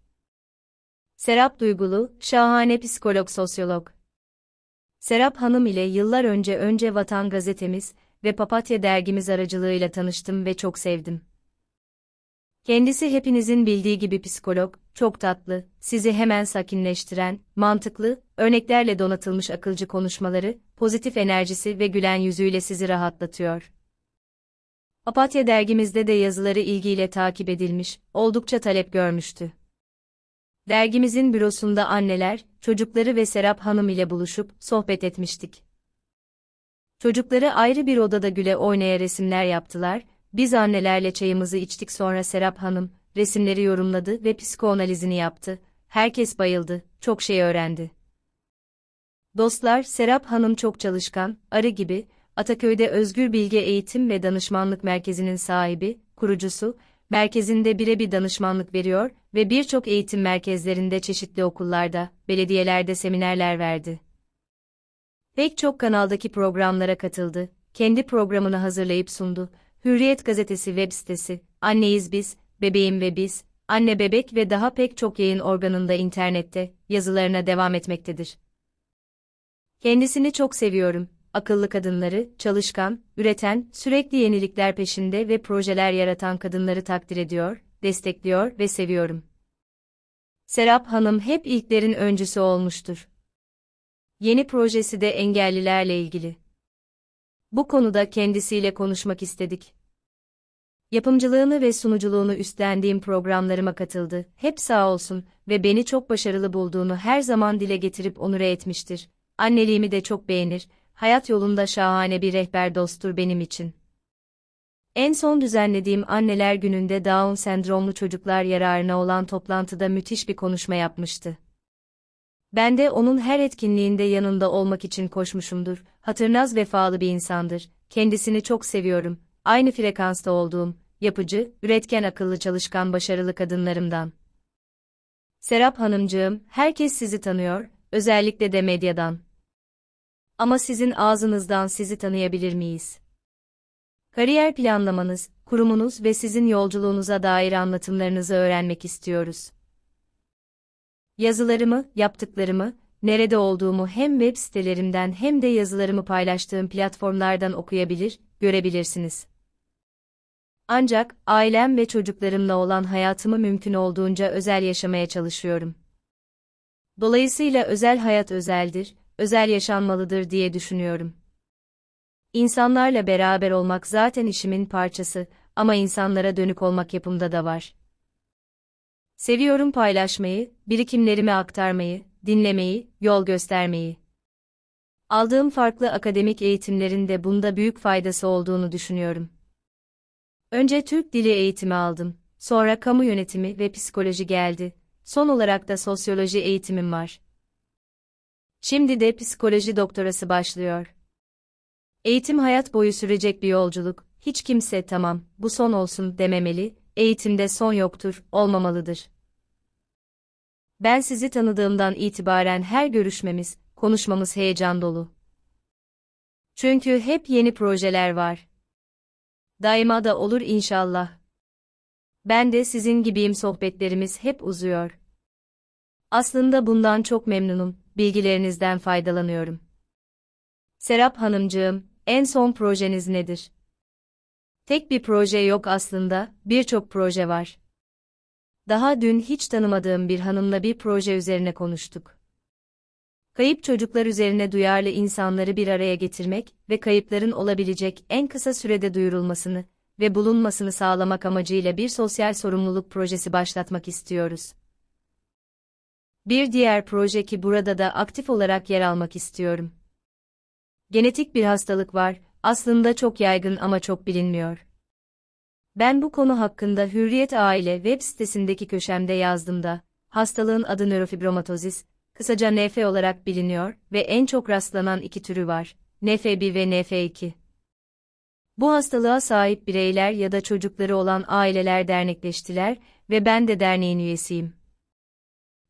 Serap Duygulu, şahane psikolog-sosyolog. Serap Hanım ile yıllar önce Önce Vatan gazetemiz ve Papatya dergimiz aracılığıyla tanıştım ve çok sevdim. Kendisi hepinizin bildiği gibi psikolog, çok tatlı, sizi hemen sakinleştiren, mantıklı, örneklerle donatılmış akılcı konuşmaları, pozitif enerjisi ve gülen yüzüyle sizi rahatlatıyor. Apatya dergimizde de yazıları ilgiyle takip edilmiş, oldukça talep görmüştü. Dergimizin bürosunda anneler, çocukları ve Serap Hanım ile buluşup sohbet etmiştik. Çocukları ayrı bir odada güle oynaya resimler yaptılar, biz annelerle çayımızı içtik sonra Serap Hanım, resimleri yorumladı ve psikoanalizini yaptı, herkes bayıldı, çok şey öğrendi. Dostlar, Serap Hanım çok çalışkan, arı gibi, Ataköy'de Özgür Bilge Eğitim ve Danışmanlık Merkezi'nin sahibi, kurucusu, merkezinde birebir danışmanlık veriyor ve birçok eğitim merkezlerinde çeşitli okullarda, belediyelerde seminerler verdi. Pek çok kanaldaki programlara katıldı, kendi programını hazırlayıp sundu. Hürriyet Gazetesi web sitesi, Anneyiz Biz, Bebeğim ve Biz, Anne Bebek ve daha pek çok yayın organında internette yazılarına devam etmektedir. Kendisini çok seviyorum akıllı kadınları, çalışkan, üreten, sürekli yenilikler peşinde ve projeler yaratan kadınları takdir ediyor, destekliyor ve seviyorum. Serap Hanım hep ilklerin öncüsü olmuştur. Yeni projesi de engellilerle ilgili. Bu konuda kendisiyle konuşmak istedik. Yapımcılığını ve sunuculuğunu üstlendiğim programlarıma katıldı. Hep sağ olsun ve beni çok başarılı bulduğunu her zaman dile getirip onure etmiştir. Anneliğimi de çok beğenir hayat yolunda şahane bir rehber dosttur benim için. En son düzenlediğim anneler gününde Down sendromlu çocuklar yararına olan toplantıda müthiş bir konuşma yapmıştı. Ben de onun her etkinliğinde yanında olmak için koşmuşumdur. Hatırnaz vefalı bir insandır. Kendisini çok seviyorum. Aynı frekansta olduğum, yapıcı, üretken akıllı çalışkan başarılı kadınlarımdan. Serap Hanımcığım, herkes sizi tanıyor, özellikle de medyadan. Ama sizin ağzınızdan sizi tanıyabilir miyiz? Kariyer planlamanız, kurumunuz ve sizin yolculuğunuza dair anlatımlarınızı öğrenmek istiyoruz. Yazılarımı, yaptıklarımı, nerede olduğumu hem web sitelerimden hem de yazılarımı paylaştığım platformlardan okuyabilir, görebilirsiniz. Ancak ailem ve çocuklarımla olan hayatımı mümkün olduğunca özel yaşamaya çalışıyorum. Dolayısıyla özel hayat özeldir özel yaşanmalıdır diye düşünüyorum. İnsanlarla beraber olmak zaten işimin parçası ama insanlara dönük olmak yapımda da var. Seviyorum paylaşmayı, birikimlerimi aktarmayı, dinlemeyi, yol göstermeyi. Aldığım farklı akademik eğitimlerin de bunda büyük faydası olduğunu düşünüyorum. Önce Türk dili eğitimi aldım, sonra kamu yönetimi ve psikoloji geldi. Son olarak da sosyoloji eğitimim var. Şimdi de psikoloji doktorası başlıyor. Eğitim hayat boyu sürecek bir yolculuk. Hiç kimse tamam, bu son olsun dememeli. Eğitimde son yoktur, olmamalıdır. Ben sizi tanıdığımdan itibaren her görüşmemiz, konuşmamız heyecan dolu. Çünkü hep yeni projeler var. Daima da olur inşallah. Ben de sizin gibiyim sohbetlerimiz hep uzuyor. Aslında bundan çok memnunum bilgilerinizden faydalanıyorum. Serap Hanımcığım, en son projeniz nedir? Tek bir proje yok aslında, birçok proje var. Daha dün hiç tanımadığım bir hanımla bir proje üzerine konuştuk. Kayıp çocuklar üzerine duyarlı insanları bir araya getirmek ve kayıpların olabilecek en kısa sürede duyurulmasını ve bulunmasını sağlamak amacıyla bir sosyal sorumluluk projesi başlatmak istiyoruz. Bir diğer proje ki burada da aktif olarak yer almak istiyorum. Genetik bir hastalık var, aslında çok yaygın ama çok bilinmiyor. Ben bu konu hakkında Hürriyet Aile web sitesindeki köşemde yazdım da, hastalığın adı nörofibromatozis, kısaca NF olarak biliniyor ve en çok rastlanan iki türü var, NF1 ve NF2. Bu hastalığa sahip bireyler ya da çocukları olan aileler dernekleştiler ve ben de derneğin üyesiyim.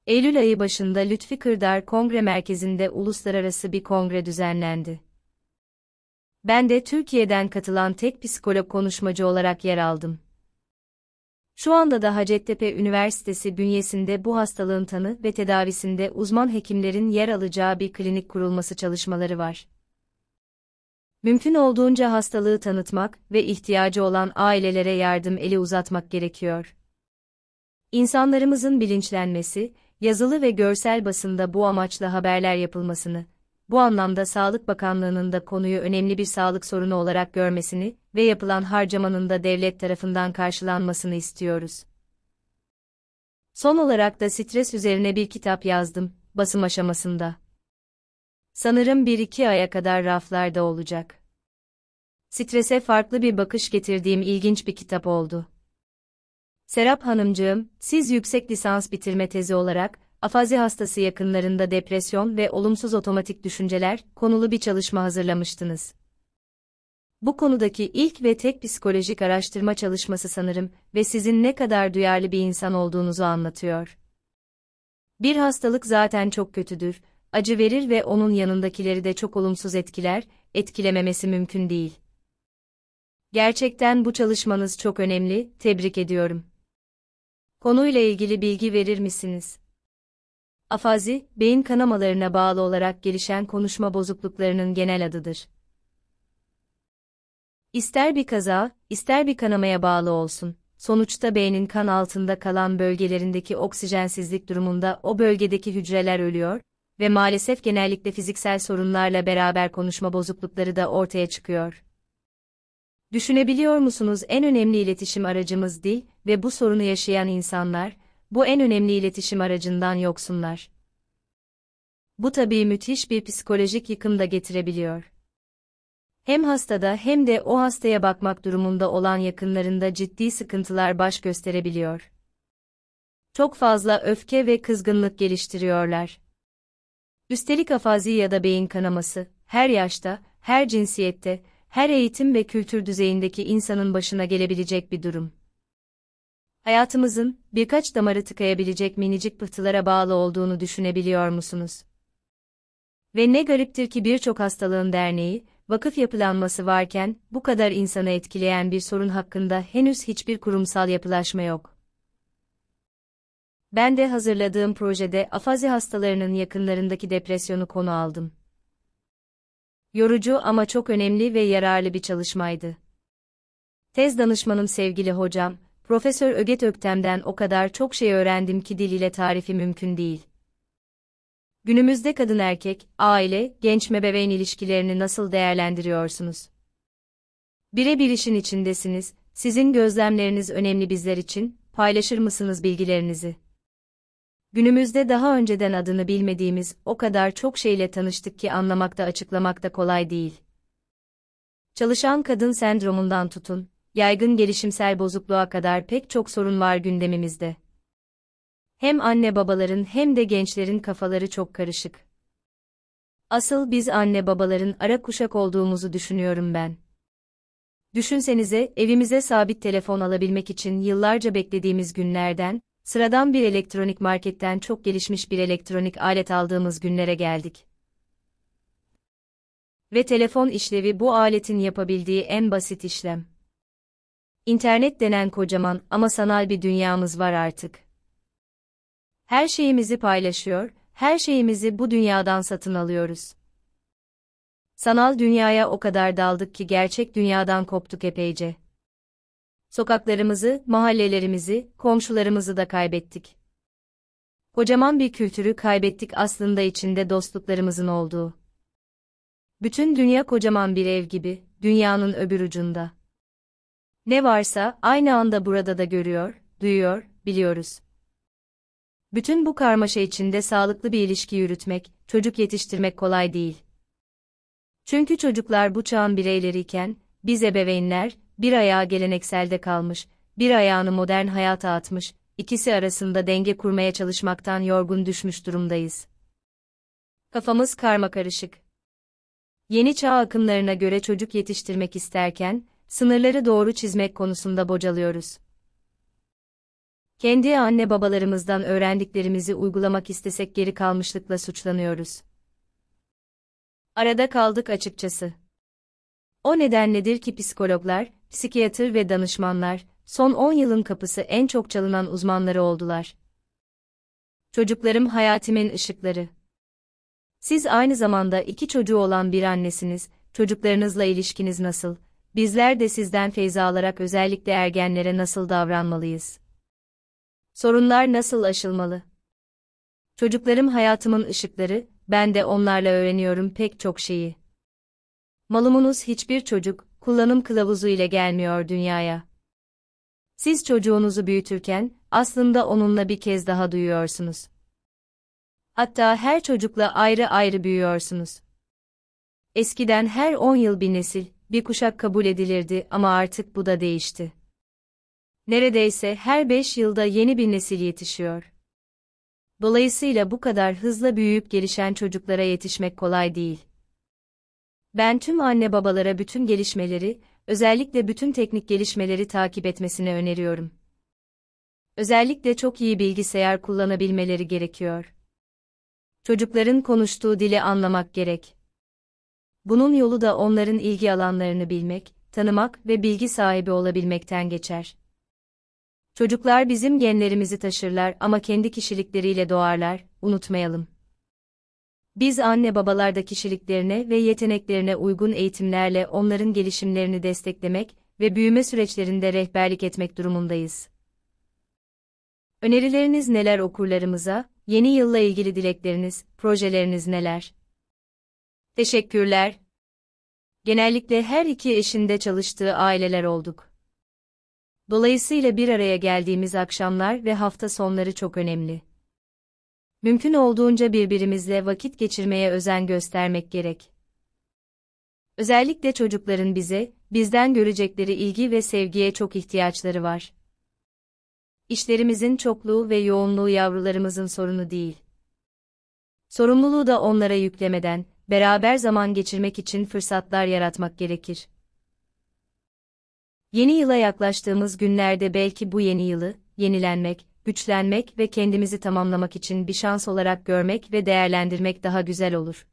Eylül ayı başında Lütfi Kırdar Kongre Merkezi'nde uluslararası bir kongre düzenlendi. Ben de Türkiye'den katılan tek psikolog konuşmacı olarak yer aldım. Şu anda da Hacettepe Üniversitesi bünyesinde bu hastalığın tanı ve tedavisinde uzman hekimlerin yer alacağı bir klinik kurulması çalışmaları var. Mümkün olduğunca hastalığı tanıtmak ve ihtiyacı olan ailelere yardım eli uzatmak gerekiyor. İnsanlarımızın bilinçlenmesi yazılı ve görsel basında bu amaçla haberler yapılmasını, bu anlamda Sağlık Bakanlığı'nın da konuyu önemli bir sağlık sorunu olarak görmesini ve yapılan harcamanın da devlet tarafından karşılanmasını istiyoruz. Son olarak da stres üzerine bir kitap yazdım, basım aşamasında. Sanırım bir iki aya kadar raflarda olacak. Strese farklı bir bakış getirdiğim ilginç bir kitap oldu. Serap Hanımcığım, siz yüksek lisans bitirme tezi olarak, afazi hastası yakınlarında depresyon ve olumsuz otomatik düşünceler konulu bir çalışma hazırlamıştınız. Bu konudaki ilk ve tek psikolojik araştırma çalışması sanırım ve sizin ne kadar duyarlı bir insan olduğunuzu anlatıyor. Bir hastalık zaten çok kötüdür, acı verir ve onun yanındakileri de çok olumsuz etkiler, etkilememesi mümkün değil. Gerçekten bu çalışmanız çok önemli, tebrik ediyorum. Konuyla ilgili bilgi verir misiniz? Afazi, beyin kanamalarına bağlı olarak gelişen konuşma bozukluklarının genel adıdır. İster bir kaza, ister bir kanamaya bağlı olsun, sonuçta beynin kan altında kalan bölgelerindeki oksijensizlik durumunda o bölgedeki hücreler ölüyor ve maalesef genellikle fiziksel sorunlarla beraber konuşma bozuklukları da ortaya çıkıyor. Düşünebiliyor musunuz en önemli iletişim aracımız dil ve bu sorunu yaşayan insanlar, bu en önemli iletişim aracından yoksunlar. Bu tabii müthiş bir psikolojik yıkım da getirebiliyor. Hem hastada hem de o hastaya bakmak durumunda olan yakınlarında ciddi sıkıntılar baş gösterebiliyor. Çok fazla öfke ve kızgınlık geliştiriyorlar. Üstelik afazi ya da beyin kanaması, her yaşta, her cinsiyette, her eğitim ve kültür düzeyindeki insanın başına gelebilecek bir durum hayatımızın birkaç damarı tıkayabilecek minicik pıhtılara bağlı olduğunu düşünebiliyor musunuz? Ve ne gariptir ki birçok hastalığın derneği, vakıf yapılanması varken bu kadar insanı etkileyen bir sorun hakkında henüz hiçbir kurumsal yapılaşma yok. Ben de hazırladığım projede afazi hastalarının yakınlarındaki depresyonu konu aldım. Yorucu ama çok önemli ve yararlı bir çalışmaydı. Tez danışmanım sevgili hocam, Profesör Öget Öktem'den o kadar çok şey öğrendim ki diliyle tarifi mümkün değil. Günümüzde kadın erkek, aile, genç bebeğin ilişkilerini nasıl değerlendiriyorsunuz? Birebir işin içindesiniz, sizin gözlemleriniz önemli bizler için, paylaşır mısınız bilgilerinizi? Günümüzde daha önceden adını bilmediğimiz o kadar çok şeyle tanıştık ki anlamakta açıklamakta kolay değil. Çalışan kadın sendromundan tutun, yaygın gelişimsel bozukluğa kadar pek çok sorun var gündemimizde. Hem anne babaların hem de gençlerin kafaları çok karışık. Asıl biz anne babaların ara kuşak olduğumuzu düşünüyorum ben. Düşünsenize, evimize sabit telefon alabilmek için yıllarca beklediğimiz günlerden, sıradan bir elektronik marketten çok gelişmiş bir elektronik alet aldığımız günlere geldik. Ve telefon işlevi bu aletin yapabildiği en basit işlem. İnternet denen kocaman ama sanal bir dünyamız var artık. Her şeyimizi paylaşıyor, her şeyimizi bu dünyadan satın alıyoruz. Sanal dünyaya o kadar daldık ki gerçek dünyadan koptuk epeyce. Sokaklarımızı, mahallelerimizi, komşularımızı da kaybettik. Kocaman bir kültürü kaybettik aslında içinde dostluklarımızın olduğu. Bütün dünya kocaman bir ev gibi, dünyanın öbür ucunda. Ne varsa aynı anda burada da görüyor, duyuyor, biliyoruz. Bütün bu karmaşa içinde sağlıklı bir ilişki yürütmek, çocuk yetiştirmek kolay değil. Çünkü çocuklar bu çağın bireyleriyken, biz ebeveynler, bir ayağı gelenekselde kalmış, bir ayağını modern hayata atmış, ikisi arasında denge kurmaya çalışmaktan yorgun düşmüş durumdayız. Kafamız karma karışık. Yeni çağ akımlarına göre çocuk yetiştirmek isterken, sınırları doğru çizmek konusunda bocalıyoruz. Kendi anne babalarımızdan öğrendiklerimizi uygulamak istesek geri kalmışlıkla suçlanıyoruz. Arada kaldık açıkçası. O nedenledir ki psikologlar, psikiyatır ve danışmanlar, son 10 yılın kapısı en çok çalınan uzmanları oldular. Çocuklarım hayatimin ışıkları. Siz aynı zamanda iki çocuğu olan bir annesiniz, çocuklarınızla ilişkiniz nasıl, Bizler de sizden feyz alarak özellikle ergenlere nasıl davranmalıyız? Sorunlar nasıl aşılmalı? Çocuklarım hayatımın ışıkları, ben de onlarla öğreniyorum pek çok şeyi. Malumunuz hiçbir çocuk, kullanım kılavuzu ile gelmiyor dünyaya. Siz çocuğunuzu büyütürken, aslında onunla bir kez daha duyuyorsunuz. Hatta her çocukla ayrı ayrı büyüyorsunuz. Eskiden her 10 yıl bir nesil, bir kuşak kabul edilirdi ama artık bu da değişti. Neredeyse her beş yılda yeni bir nesil yetişiyor. Dolayısıyla bu kadar hızla büyüyüp gelişen çocuklara yetişmek kolay değil. Ben tüm anne babalara bütün gelişmeleri, özellikle bütün teknik gelişmeleri takip etmesini öneriyorum. Özellikle çok iyi bilgisayar kullanabilmeleri gerekiyor. Çocukların konuştuğu dili anlamak gerek. Bunun yolu da onların ilgi alanlarını bilmek, tanımak ve bilgi sahibi olabilmekten geçer. Çocuklar bizim genlerimizi taşırlar ama kendi kişilikleriyle doğarlar, unutmayalım. Biz anne babalarda kişiliklerine ve yeteneklerine uygun eğitimlerle onların gelişimlerini desteklemek ve büyüme süreçlerinde rehberlik etmek durumundayız. Önerileriniz neler okurlarımıza, yeni yılla ilgili dilekleriniz, projeleriniz neler? Teşekkürler. Genellikle her iki eşin de çalıştığı aileler olduk. Dolayısıyla bir araya geldiğimiz akşamlar ve hafta sonları çok önemli. Mümkün olduğunca birbirimizle vakit geçirmeye özen göstermek gerek. Özellikle çocukların bize, bizden görecekleri ilgi ve sevgiye çok ihtiyaçları var. İşlerimizin çokluğu ve yoğunluğu yavrularımızın sorunu değil. Sorumluluğu da onlara yüklemeden, beraber zaman geçirmek için fırsatlar yaratmak gerekir. Yeni yıla yaklaştığımız günlerde belki bu yeni yılı, yenilenmek, güçlenmek ve kendimizi tamamlamak için bir şans olarak görmek ve değerlendirmek daha güzel olur.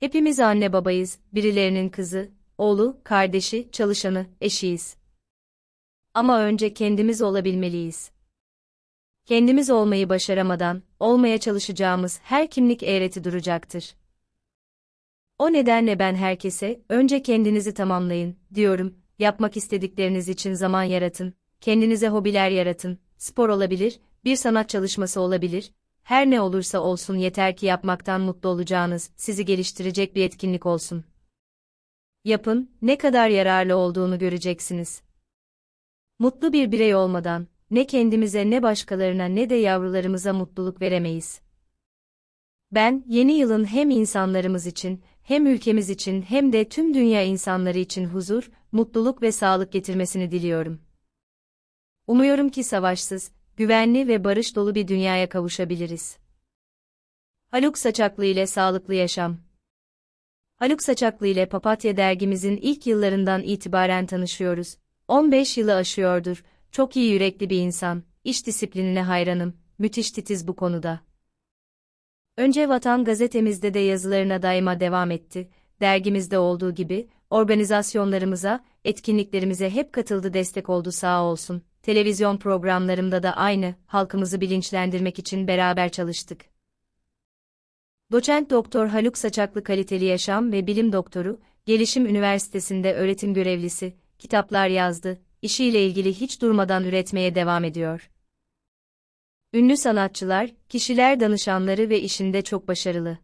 Hepimiz anne babayız, birilerinin kızı, oğlu, kardeşi, çalışanı, eşiyiz. Ama önce kendimiz olabilmeliyiz kendimiz olmayı başaramadan, olmaya çalışacağımız her kimlik eğreti duracaktır. O nedenle ben herkese, önce kendinizi tamamlayın, diyorum, yapmak istedikleriniz için zaman yaratın, kendinize hobiler yaratın, spor olabilir, bir sanat çalışması olabilir, her ne olursa olsun yeter ki yapmaktan mutlu olacağınız, sizi geliştirecek bir etkinlik olsun. Yapın, ne kadar yararlı olduğunu göreceksiniz. Mutlu bir birey olmadan, ne kendimize ne başkalarına ne de yavrularımıza mutluluk veremeyiz. Ben, yeni yılın hem insanlarımız için, hem ülkemiz için hem de tüm dünya insanları için huzur, mutluluk ve sağlık getirmesini diliyorum. Umuyorum ki savaşsız, güvenli ve barış dolu bir dünyaya kavuşabiliriz. Haluk Saçaklı ile Sağlıklı Yaşam Haluk Saçaklı ile Papatya dergimizin ilk yıllarından itibaren tanışıyoruz. 15 yılı aşıyordur çok iyi yürekli bir insan, iş disiplinine hayranım, müthiş titiz bu konuda. Önce Vatan gazetemizde de yazılarına daima devam etti, dergimizde olduğu gibi, organizasyonlarımıza, etkinliklerimize hep katıldı destek oldu sağ olsun. Televizyon programlarımda da aynı, halkımızı bilinçlendirmek için beraber çalıştık. Doçent Doktor Haluk Saçaklı Kaliteli Yaşam ve Bilim Doktoru, Gelişim Üniversitesi'nde öğretim görevlisi, kitaplar yazdı, işiyle ilgili hiç durmadan üretmeye devam ediyor. Ünlü sanatçılar, kişiler danışanları ve işinde çok başarılı.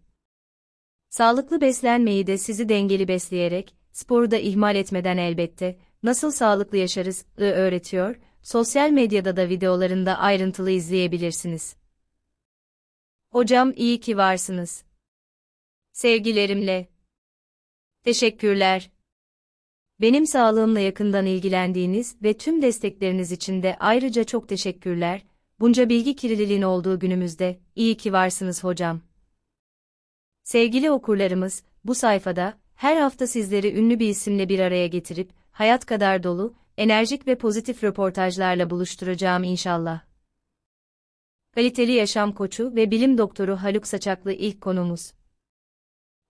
Sağlıklı beslenmeyi de sizi dengeli besleyerek, sporu da ihmal etmeden elbette, nasıl sağlıklı yaşarız, öğretiyor, sosyal medyada da videolarında ayrıntılı izleyebilirsiniz. Hocam iyi ki varsınız. Sevgilerimle. Teşekkürler. Benim sağlığımla yakından ilgilendiğiniz ve tüm destekleriniz için de ayrıca çok teşekkürler. Bunca bilgi kirliliğin olduğu günümüzde iyi ki varsınız hocam. Sevgili okurlarımız, bu sayfada her hafta sizleri ünlü bir isimle bir araya getirip hayat kadar dolu, enerjik ve pozitif röportajlarla buluşturacağım inşallah. Kaliteli yaşam koçu ve bilim doktoru Haluk Saçaklı ilk konumuz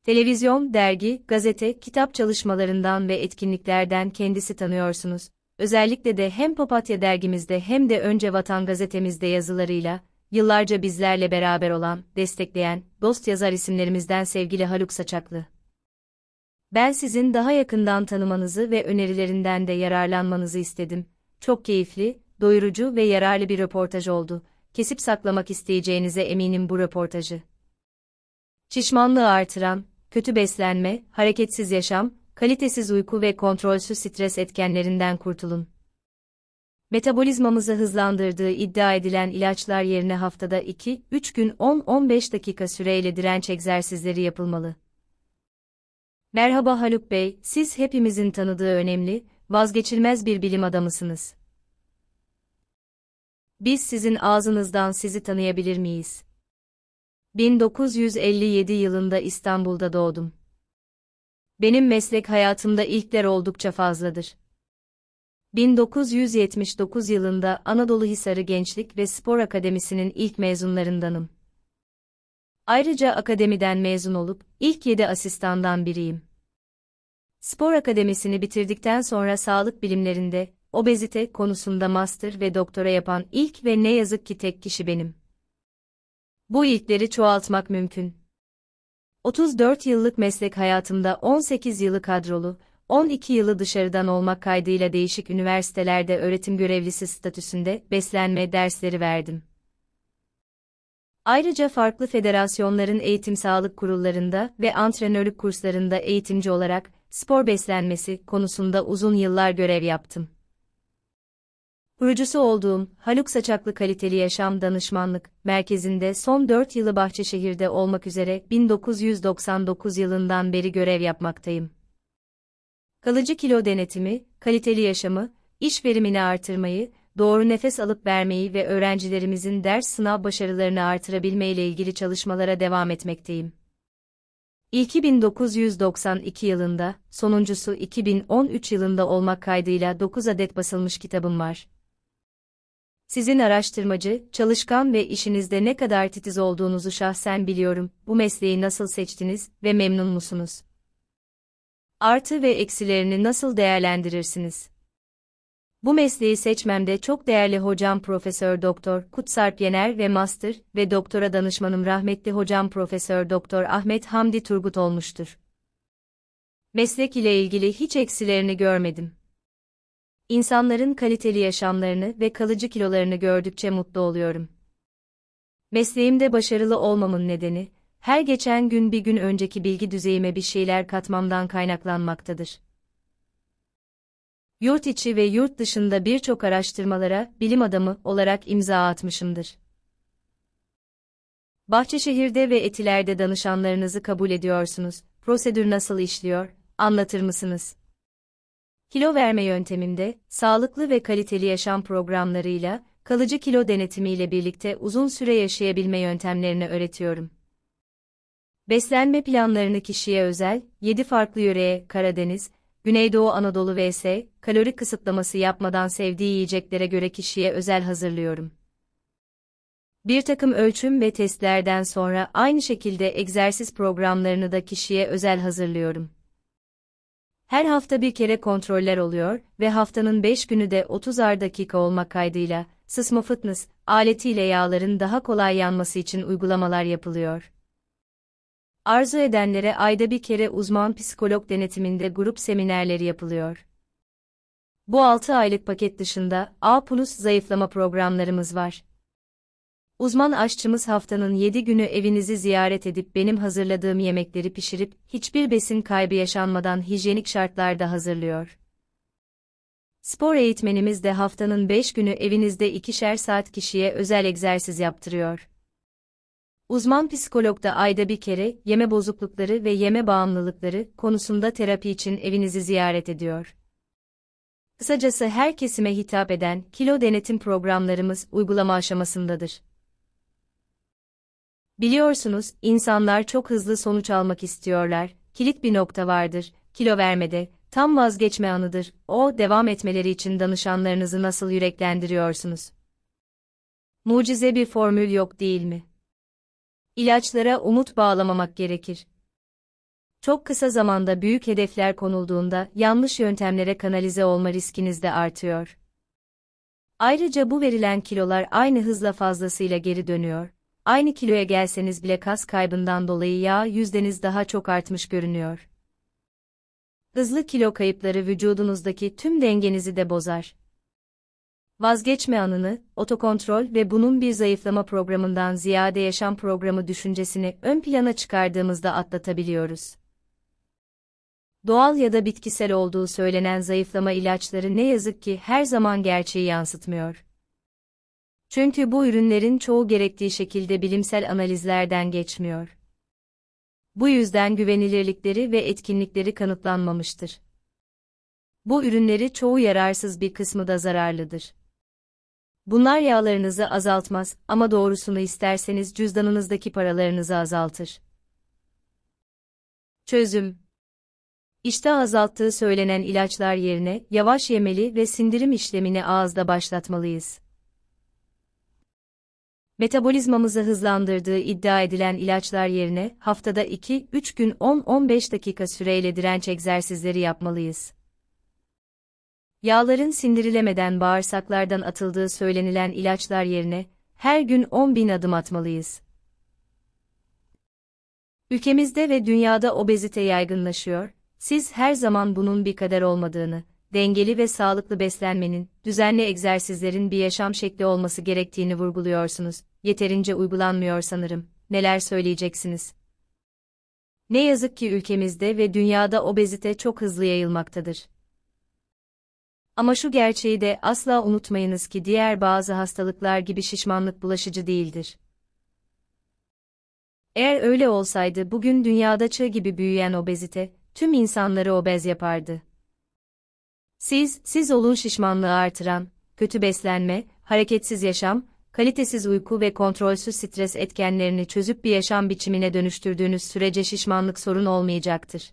televizyon, dergi, gazete, kitap çalışmalarından ve etkinliklerden kendisi tanıyorsunuz. Özellikle de hem Papatya dergimizde hem de Önce Vatan gazetemizde yazılarıyla, yıllarca bizlerle beraber olan, destekleyen, dost yazar isimlerimizden sevgili Haluk Saçaklı. Ben sizin daha yakından tanımanızı ve önerilerinden de yararlanmanızı istedim. Çok keyifli, doyurucu ve yararlı bir röportaj oldu. Kesip saklamak isteyeceğinize eminim bu röportajı. Şişmanlığı artıran, kötü beslenme, hareketsiz yaşam, kalitesiz uyku ve kontrolsüz stres etkenlerinden kurtulun. Metabolizmamızı hızlandırdığı iddia edilen ilaçlar yerine haftada 2-3 gün 10-15 dakika süreyle direnç egzersizleri yapılmalı. Merhaba Haluk Bey, siz hepimizin tanıdığı önemli, vazgeçilmez bir bilim adamısınız. Biz sizin ağzınızdan sizi tanıyabilir miyiz? 1957 yılında İstanbul'da doğdum. Benim meslek hayatımda ilkler oldukça fazladır. 1979 yılında Anadolu Hisarı Gençlik ve Spor Akademisi'nin ilk mezunlarındanım. Ayrıca akademiden mezun olup ilk 7 asistandan biriyim. Spor Akademisi'ni bitirdikten sonra sağlık bilimlerinde obezite konusunda master ve doktora yapan ilk ve ne yazık ki tek kişi benim. Bu ilkleri çoğaltmak mümkün. 34 yıllık meslek hayatımda 18 yılı kadrolu, 12 yılı dışarıdan olmak kaydıyla değişik üniversitelerde öğretim görevlisi statüsünde beslenme dersleri verdim. Ayrıca farklı federasyonların eğitim sağlık kurullarında ve antrenörlük kurslarında eğitimci olarak spor beslenmesi konusunda uzun yıllar görev yaptım. Kurucusu olduğum Haluk Saçaklı Kaliteli Yaşam Danışmanlık Merkezi'nde son 4 yılı Bahçeşehir'de olmak üzere 1999 yılından beri görev yapmaktayım. Kalıcı kilo denetimi, kaliteli yaşamı, iş verimini artırmayı, doğru nefes alıp vermeyi ve öğrencilerimizin ders sınav başarılarını artırabilme ile ilgili çalışmalara devam etmekteyim. 2992 yılında, sonuncusu 2013 yılında olmak kaydıyla 9 adet basılmış kitabım var. Sizin araştırmacı, çalışkan ve işinizde ne kadar titiz olduğunuzu şahsen biliyorum. Bu mesleği nasıl seçtiniz ve memnun musunuz? Artı ve eksilerini nasıl değerlendirirsiniz? Bu mesleği seçmemde çok değerli hocam Profesör Doktor Kutsarp Yener ve master ve doktora danışmanım rahmetli hocam Profesör Doktor Ahmet Hamdi Turgut olmuştur. Meslek ile ilgili hiç eksilerini görmedim. İnsanların kaliteli yaşamlarını ve kalıcı kilolarını gördükçe mutlu oluyorum. Mesleğimde başarılı olmamın nedeni, her geçen gün bir gün önceki bilgi düzeyime bir şeyler katmamdan kaynaklanmaktadır. Yurt içi ve yurt dışında birçok araştırmalara bilim adamı olarak imza atmışımdır. Bahçeşehir'de ve Etiler'de danışanlarınızı kabul ediyorsunuz. Prosedür nasıl işliyor? Anlatır mısınız? Kilo verme yöntemimde, sağlıklı ve kaliteli yaşam programlarıyla, kalıcı kilo denetimiyle birlikte uzun süre yaşayabilme yöntemlerini öğretiyorum. Beslenme planlarını kişiye özel, 7 farklı yöreye, Karadeniz, Güneydoğu Anadolu vs. kalori kısıtlaması yapmadan sevdiği yiyeceklere göre kişiye özel hazırlıyorum. Bir takım ölçüm ve testlerden sonra aynı şekilde egzersiz programlarını da kişiye özel hazırlıyorum. Her hafta bir kere kontroller oluyor ve haftanın 5 günü de 30 ar dakika olmak kaydıyla, Sısma Fitness aletiyle yağların daha kolay yanması için uygulamalar yapılıyor. Arzu edenlere ayda bir kere uzman psikolog denetiminde grup seminerleri yapılıyor. Bu 6 aylık paket dışında A+ zayıflama programlarımız var. Uzman aşçımız haftanın 7 günü evinizi ziyaret edip benim hazırladığım yemekleri pişirip hiçbir besin kaybı yaşanmadan hijyenik şartlarda hazırlıyor. Spor eğitmenimiz de haftanın 5 günü evinizde ikişer saat kişiye özel egzersiz yaptırıyor. Uzman psikolog da ayda bir kere yeme bozuklukları ve yeme bağımlılıkları konusunda terapi için evinizi ziyaret ediyor. Kısacası her kesime hitap eden kilo denetim programlarımız uygulama aşamasındadır. Biliyorsunuz, insanlar çok hızlı sonuç almak istiyorlar, kilit bir nokta vardır, kilo vermede, tam vazgeçme anıdır, o devam etmeleri için danışanlarınızı nasıl yüreklendiriyorsunuz? Mucize bir formül yok değil mi? İlaçlara umut bağlamamak gerekir. Çok kısa zamanda büyük hedefler konulduğunda yanlış yöntemlere kanalize olma riskiniz de artıyor. Ayrıca bu verilen kilolar aynı hızla fazlasıyla geri dönüyor. Aynı kiloya gelseniz bile kas kaybından dolayı yağ yüzdeniz daha çok artmış görünüyor. Hızlı kilo kayıpları vücudunuzdaki tüm dengenizi de bozar. Vazgeçme anını, otokontrol ve bunun bir zayıflama programından ziyade yaşam programı düşüncesini ön plana çıkardığımızda atlatabiliyoruz. Doğal ya da bitkisel olduğu söylenen zayıflama ilaçları ne yazık ki her zaman gerçeği yansıtmıyor. Çünkü bu ürünlerin çoğu gerektiği şekilde bilimsel analizlerden geçmiyor. Bu yüzden güvenilirlikleri ve etkinlikleri kanıtlanmamıştır. Bu ürünleri çoğu yararsız bir kısmı da zararlıdır. Bunlar yağlarınızı azaltmaz ama doğrusunu isterseniz cüzdanınızdaki paralarınızı azaltır. Çözüm İştah azalttığı söylenen ilaçlar yerine yavaş yemeli ve sindirim işlemini ağızda başlatmalıyız metabolizmamızı hızlandırdığı iddia edilen ilaçlar yerine haftada 2-3 gün 10-15 dakika süreyle direnç egzersizleri yapmalıyız. Yağların sindirilemeden bağırsaklardan atıldığı söylenilen ilaçlar yerine her gün 10 bin adım atmalıyız. Ülkemizde ve dünyada obezite yaygınlaşıyor, siz her zaman bunun bir kader olmadığını, dengeli ve sağlıklı beslenmenin, düzenli egzersizlerin bir yaşam şekli olması gerektiğini vurguluyorsunuz yeterince uygulanmıyor sanırım. Neler söyleyeceksiniz? Ne yazık ki ülkemizde ve dünyada obezite çok hızlı yayılmaktadır. Ama şu gerçeği de asla unutmayınız ki diğer bazı hastalıklar gibi şişmanlık bulaşıcı değildir. Eğer öyle olsaydı bugün dünyada çığ gibi büyüyen obezite, tüm insanları obez yapardı. Siz, siz olun şişmanlığı artıran, kötü beslenme, hareketsiz yaşam, kalitesiz uyku ve kontrolsüz stres etkenlerini çözüp bir yaşam biçimine dönüştürdüğünüz sürece şişmanlık sorun olmayacaktır.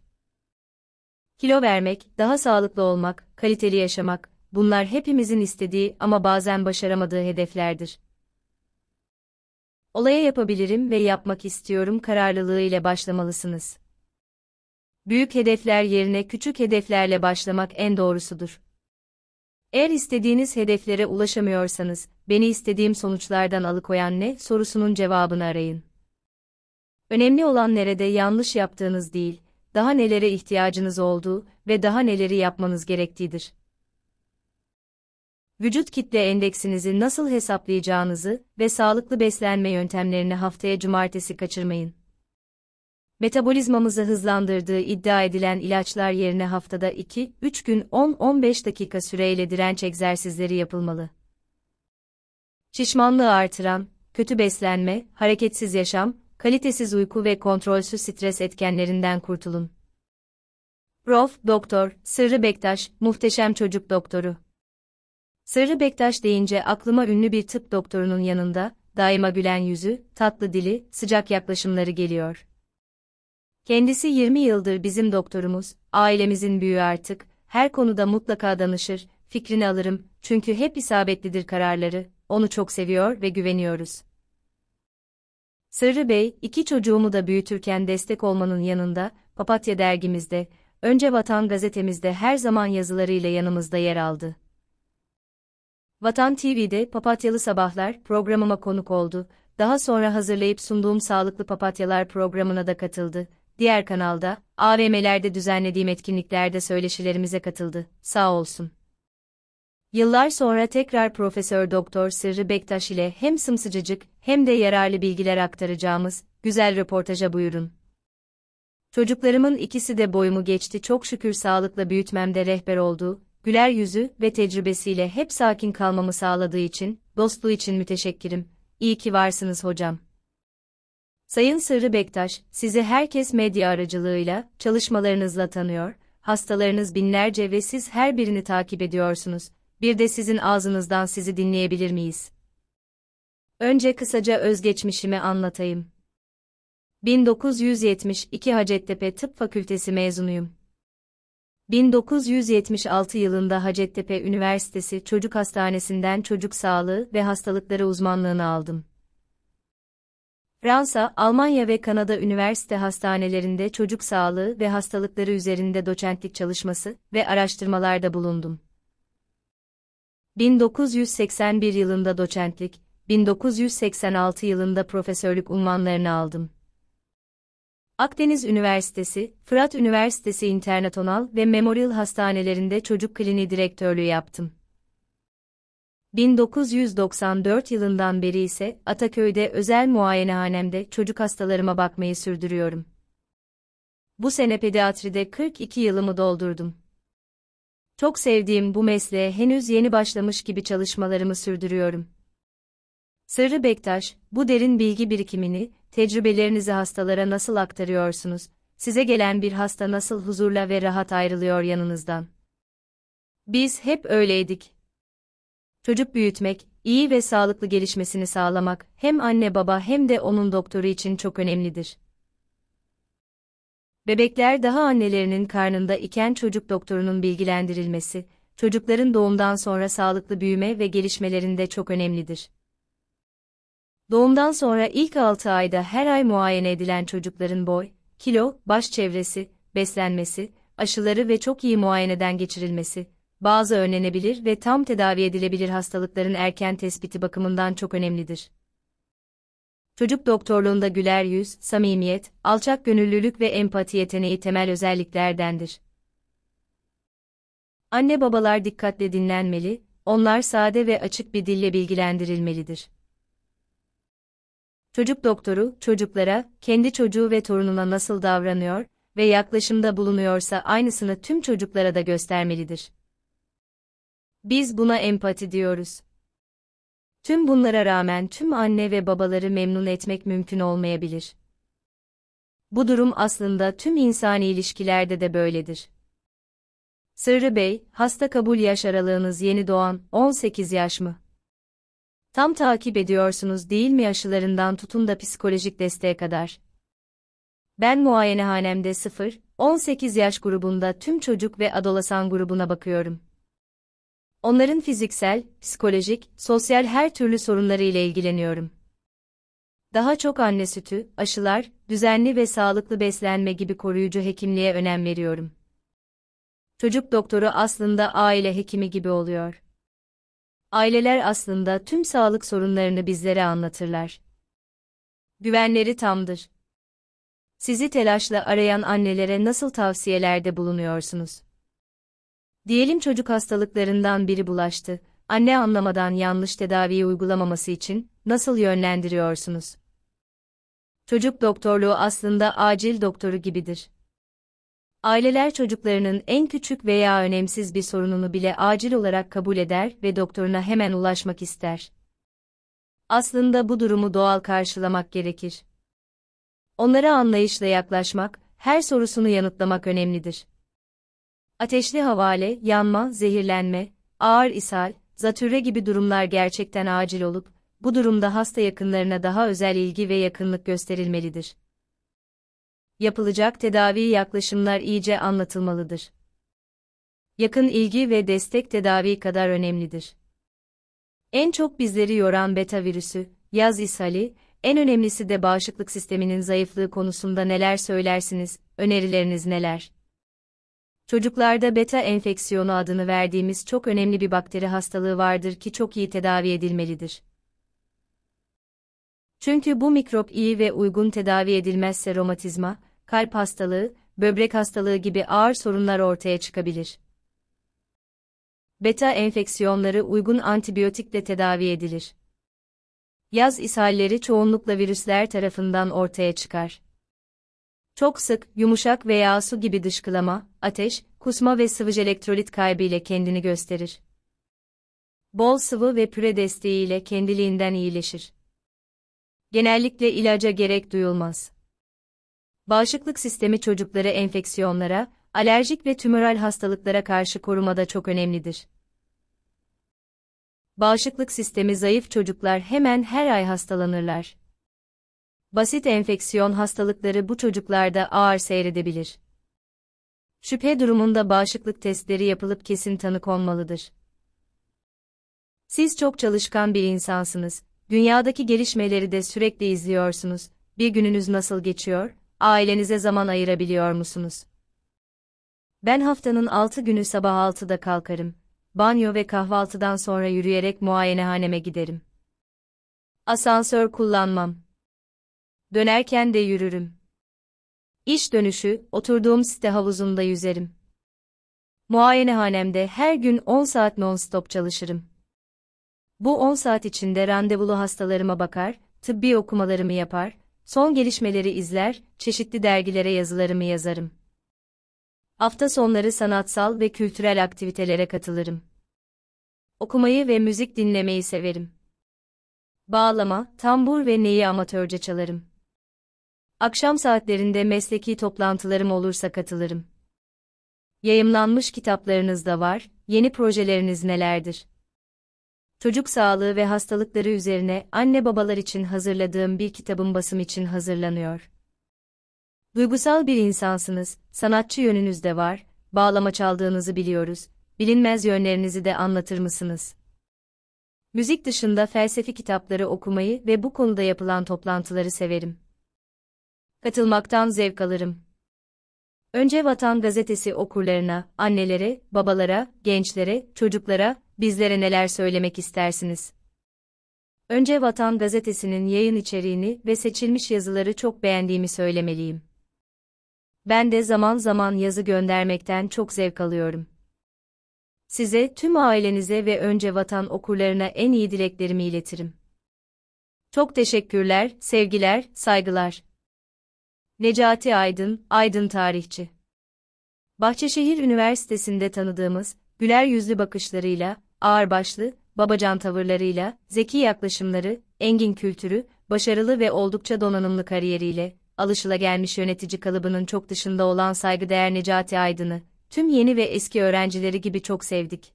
Kilo vermek, daha sağlıklı olmak, kaliteli yaşamak, bunlar hepimizin istediği ama bazen başaramadığı hedeflerdir. Olaya yapabilirim ve yapmak istiyorum kararlılığı ile başlamalısınız. Büyük hedefler yerine küçük hedeflerle başlamak en doğrusudur. Eğer istediğiniz hedeflere ulaşamıyorsanız, beni istediğim sonuçlardan alıkoyan ne sorusunun cevabını arayın. Önemli olan nerede yanlış yaptığınız değil, daha nelere ihtiyacınız olduğu ve daha neleri yapmanız gerektiğidir. Vücut kitle endeksinizi nasıl hesaplayacağınızı ve sağlıklı beslenme yöntemlerini haftaya cumartesi kaçırmayın. Metabolizmamızı hızlandırdığı iddia edilen ilaçlar yerine haftada 2-3 gün 10-15 dakika süreyle direnç egzersizleri yapılmalı şişmanlığı artıran, kötü beslenme, hareketsiz yaşam, kalitesiz uyku ve kontrolsüz stres etkenlerinden kurtulun. Prof. Doktor Sırrı Bektaş, muhteşem çocuk doktoru. Sırrı Bektaş deyince aklıma ünlü bir tıp doktorunun yanında daima gülen yüzü, tatlı dili, sıcak yaklaşımları geliyor. Kendisi 20 yıldır bizim doktorumuz, ailemizin büyüğü artık, her konuda mutlaka danışır, fikrini alırım, çünkü hep isabetlidir kararları, onu çok seviyor ve güveniyoruz. Sırrı Bey, iki çocuğumu da büyütürken destek olmanın yanında, Papatya dergimizde, Önce Vatan gazetemizde her zaman yazılarıyla yanımızda yer aldı. Vatan TV'de Papatyalı Sabahlar programıma konuk oldu, daha sonra hazırlayıp sunduğum Sağlıklı Papatyalar programına da katıldı. Diğer kanalda, AVM'lerde düzenlediğim etkinliklerde söyleşilerimize katıldı. Sağ olsun. Yıllar sonra tekrar Profesör Doktor Sırrı Bektaş ile hem sımsıcacık hem de yararlı bilgiler aktaracağımız güzel röportaja buyurun. Çocuklarımın ikisi de boyumu geçti çok şükür sağlıkla büyütmemde rehber oldu, güler yüzü ve tecrübesiyle hep sakin kalmamı sağladığı için, dostluğu için müteşekkirim. İyi ki varsınız hocam. Sayın Sırrı Bektaş, sizi herkes medya aracılığıyla, çalışmalarınızla tanıyor, hastalarınız binlerce ve siz her birini takip ediyorsunuz bir de sizin ağzınızdan sizi dinleyebilir miyiz? Önce kısaca özgeçmişimi anlatayım. 1972 Hacettepe Tıp Fakültesi mezunuyum. 1976 yılında Hacettepe Üniversitesi Çocuk Hastanesi'nden çocuk sağlığı ve hastalıkları uzmanlığını aldım. Fransa, Almanya ve Kanada üniversite hastanelerinde çocuk sağlığı ve hastalıkları üzerinde doçentlik çalışması ve araştırmalarda bulundum. 1981 yılında doçentlik, 1986 yılında profesörlük unvanlarını aldım. Akdeniz Üniversitesi, Fırat Üniversitesi İnternatonal ve Memorial Hastanelerinde çocuk kliniği direktörlüğü yaptım. 1994 yılından beri ise Ataköy'de özel muayenehanemde çocuk hastalarıma bakmayı sürdürüyorum. Bu sene pediatride 42 yılımı doldurdum. Çok sevdiğim bu mesleğe henüz yeni başlamış gibi çalışmalarımı sürdürüyorum. Sırrı Bektaş, bu derin bilgi birikimini, tecrübelerinizi hastalara nasıl aktarıyorsunuz? Size gelen bir hasta nasıl huzurla ve rahat ayrılıyor yanınızdan? Biz hep öyleydik. Çocuk büyütmek, iyi ve sağlıklı gelişmesini sağlamak hem anne baba hem de onun doktoru için çok önemlidir. Bebekler daha annelerinin karnında iken çocuk doktorunun bilgilendirilmesi, çocukların doğumdan sonra sağlıklı büyüme ve gelişmelerinde çok önemlidir. Doğumdan sonra ilk 6 ayda her ay muayene edilen çocukların boy, kilo, baş çevresi, beslenmesi, aşıları ve çok iyi muayeneden geçirilmesi, bazı önlenebilir ve tam tedavi edilebilir hastalıkların erken tespiti bakımından çok önemlidir çocuk doktorluğunda güler yüz, samimiyet, alçak gönüllülük ve empati yeteneği temel özelliklerdendir. Anne babalar dikkatle dinlenmeli, onlar sade ve açık bir dille bilgilendirilmelidir. Çocuk doktoru, çocuklara, kendi çocuğu ve torununa nasıl davranıyor ve yaklaşımda bulunuyorsa aynısını tüm çocuklara da göstermelidir. Biz buna empati diyoruz. Tüm bunlara rağmen tüm anne ve babaları memnun etmek mümkün olmayabilir. Bu durum aslında tüm insani ilişkilerde de böyledir. Sırrı Bey, hasta kabul yaş aralığınız yeni doğan 18 yaş mı? Tam takip ediyorsunuz değil mi Aşılarından tutun da psikolojik desteğe kadar? Ben muayenehanemde 0, 18 yaş grubunda tüm çocuk ve adolasan grubuna bakıyorum. Onların fiziksel, psikolojik, sosyal her türlü sorunları ile ilgileniyorum. Daha çok anne sütü, aşılar, düzenli ve sağlıklı beslenme gibi koruyucu hekimliğe önem veriyorum. Çocuk doktoru aslında aile hekimi gibi oluyor. Aileler aslında tüm sağlık sorunlarını bizlere anlatırlar. Güvenleri tamdır. Sizi telaşla arayan annelere nasıl tavsiyelerde bulunuyorsunuz? Diyelim çocuk hastalıklarından biri bulaştı. Anne anlamadan yanlış tedaviyi uygulamaması için nasıl yönlendiriyorsunuz? Çocuk doktorluğu aslında acil doktoru gibidir. Aileler çocuklarının en küçük veya önemsiz bir sorununu bile acil olarak kabul eder ve doktoruna hemen ulaşmak ister. Aslında bu durumu doğal karşılamak gerekir. Onlara anlayışla yaklaşmak, her sorusunu yanıtlamak önemlidir. Ateşli havale, yanma, zehirlenme, ağır ishal, zatürre gibi durumlar gerçekten acil olup, bu durumda hasta yakınlarına daha özel ilgi ve yakınlık gösterilmelidir. Yapılacak tedavi yaklaşımlar iyice anlatılmalıdır. Yakın ilgi ve destek tedavi kadar önemlidir. En çok bizleri yoran beta virüsü, yaz ishali, en önemlisi de bağışıklık sisteminin zayıflığı konusunda neler söylersiniz, önerileriniz neler? Çocuklarda beta enfeksiyonu adını verdiğimiz çok önemli bir bakteri hastalığı vardır ki çok iyi tedavi edilmelidir. Çünkü bu mikrop iyi ve uygun tedavi edilmezse romatizma, kalp hastalığı, böbrek hastalığı gibi ağır sorunlar ortaya çıkabilir. Beta enfeksiyonları uygun antibiyotikle tedavi edilir. Yaz ishalleri çoğunlukla virüsler tarafından ortaya çıkar. Çok sık, yumuşak veya su gibi dışkılama, ateş, kusma ve sıvıcı elektrolit kaybı ile kendini gösterir. Bol sıvı ve püre desteğiyle kendiliğinden iyileşir. Genellikle ilaca gerek duyulmaz. Bağışıklık sistemi çocukları enfeksiyonlara, alerjik ve tümöral hastalıklara karşı korumada çok önemlidir. Bağışıklık sistemi zayıf çocuklar hemen her ay hastalanırlar. Basit enfeksiyon hastalıkları bu çocuklarda ağır seyredebilir. Şüphe durumunda bağışıklık testleri yapılıp kesin tanı konmalıdır. Siz çok çalışkan bir insansınız. Dünyadaki gelişmeleri de sürekli izliyorsunuz. Bir gününüz nasıl geçiyor? Ailenize zaman ayırabiliyor musunuz? Ben haftanın 6 günü sabah 6'da kalkarım. Banyo ve kahvaltıdan sonra yürüyerek muayenehaneme giderim. Asansör kullanmam dönerken de yürürüm. İş dönüşü, oturduğum site havuzunda yüzerim. Muayenehanemde her gün 10 saat non-stop çalışırım. Bu 10 saat içinde randevulu hastalarıma bakar, tıbbi okumalarımı yapar, son gelişmeleri izler, çeşitli dergilere yazılarımı yazarım. Hafta sonları sanatsal ve kültürel aktivitelere katılırım. Okumayı ve müzik dinlemeyi severim. Bağlama, tambur ve neyi amatörce çalarım. Akşam saatlerinde mesleki toplantılarım olursa katılırım. Yayımlanmış kitaplarınız da var, yeni projeleriniz nelerdir? Çocuk sağlığı ve hastalıkları üzerine anne babalar için hazırladığım bir kitabın basım için hazırlanıyor. Duygusal bir insansınız, sanatçı yönünüz de var, bağlama çaldığınızı biliyoruz, bilinmez yönlerinizi de anlatır mısınız? Müzik dışında felsefi kitapları okumayı ve bu konuda yapılan toplantıları severim. Katılmaktan zevk alırım. Önce Vatan Gazetesi okurlarına, annelere, babalara, gençlere, çocuklara, bizlere neler söylemek istersiniz? Önce Vatan Gazetesi'nin yayın içeriğini ve seçilmiş yazıları çok beğendiğimi söylemeliyim. Ben de zaman zaman yazı göndermekten çok zevk alıyorum. Size, tüm ailenize ve önce vatan okurlarına en iyi dileklerimi iletirim. Çok teşekkürler, sevgiler, saygılar. Necati Aydın, Aydın tarihçi. Bahçeşehir Üniversitesi'nde tanıdığımız, güler yüzlü bakışlarıyla, ağır başlı, babacan tavırlarıyla, zeki yaklaşımları, engin kültürü, başarılı ve oldukça donanımlı kariyeriyle, alışılagelmiş yönetici kalıbının çok dışında olan saygıdeğer Necati Aydın'ı, tüm yeni ve eski öğrencileri gibi çok sevdik.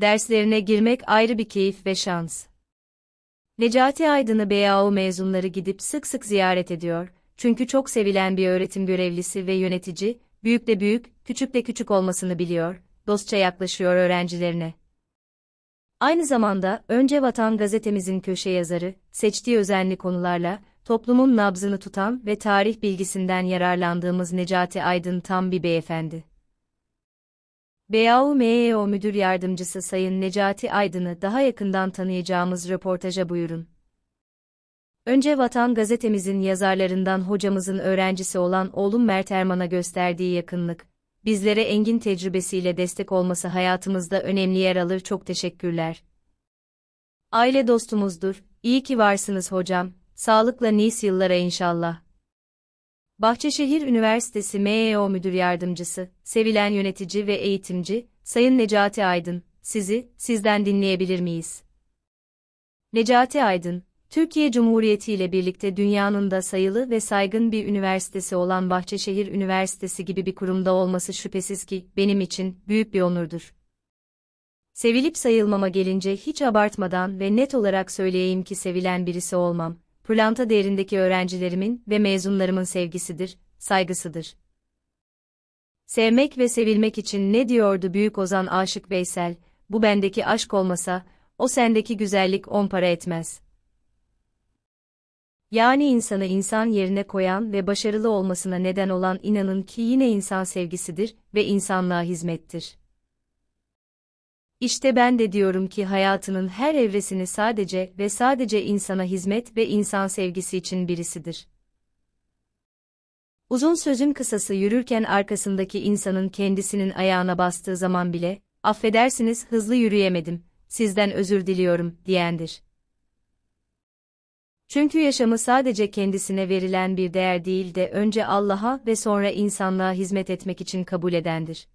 Derslerine girmek ayrı bir keyif ve şans. Necati Aydın'ı BAO mezunları gidip sık sık ziyaret ediyor, çünkü çok sevilen bir öğretim görevlisi ve yönetici, büyük de büyük, küçük de küçük olmasını biliyor, dostça yaklaşıyor öğrencilerine. Aynı zamanda önce Vatan gazetemizin köşe yazarı, seçtiği özenli konularla, toplumun nabzını tutan ve tarih bilgisinden yararlandığımız Necati Aydın tam bir beyefendi. BAU-MEO Müdür Yardımcısı Sayın Necati Aydın'ı daha yakından tanıyacağımız röportaja buyurun. Önce Vatan gazetemizin yazarlarından hocamızın öğrencisi olan oğlum Mert Erman'a gösterdiği yakınlık, bizlere engin tecrübesiyle destek olması hayatımızda önemli yer alır çok teşekkürler. Aile dostumuzdur, iyi ki varsınız hocam, sağlıkla nice yıllara inşallah. Bahçeşehir Üniversitesi MEO Müdür Yardımcısı, sevilen yönetici ve eğitimci, Sayın Necati Aydın, sizi, sizden dinleyebilir miyiz? Necati Aydın, Türkiye Cumhuriyeti ile birlikte dünyanın da sayılı ve saygın bir üniversitesi olan Bahçeşehir Üniversitesi gibi bir kurumda olması şüphesiz ki benim için büyük bir onurdur. Sevilip sayılmama gelince hiç abartmadan ve net olarak söyleyeyim ki sevilen birisi olmam, Planta değerindeki öğrencilerimin ve mezunlarımın sevgisidir, saygısıdır. Sevmek ve sevilmek için ne diyordu Büyük Ozan Aşık Veysel, bu bendeki aşk olmasa, o sendeki güzellik on para etmez.'' Yani insanı insan yerine koyan ve başarılı olmasına neden olan inanın ki yine insan sevgisidir ve insanlığa hizmettir. İşte ben de diyorum ki hayatının her evresini sadece ve sadece insana hizmet ve insan sevgisi için birisidir. Uzun sözün kısası yürürken arkasındaki insanın kendisinin ayağına bastığı zaman bile, affedersiniz hızlı yürüyemedim, sizden özür diliyorum, diyendir. Çünkü yaşamı sadece kendisine verilen bir değer değil de önce Allah'a ve sonra insanlığa hizmet etmek için kabul edendir.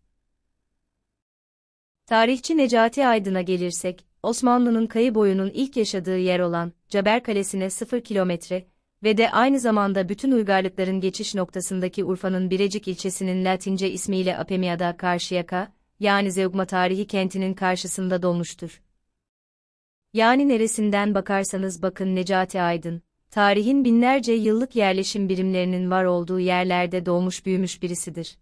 Tarihçi Necati Aydın'a gelirsek, Osmanlı'nın kayı boyunun ilk yaşadığı yer olan Caber Kalesi'ne 0 kilometre ve de aynı zamanda bütün uygarlıkların geçiş noktasındaki Urfa'nın Birecik ilçesinin Latince ismiyle Apemia'da Karşıyaka, yani Zeugma tarihi kentinin karşısında dolmuştur. Yani neresinden bakarsanız bakın Necati Aydın, tarihin binlerce yıllık yerleşim birimlerinin var olduğu yerlerde doğmuş büyümüş birisidir.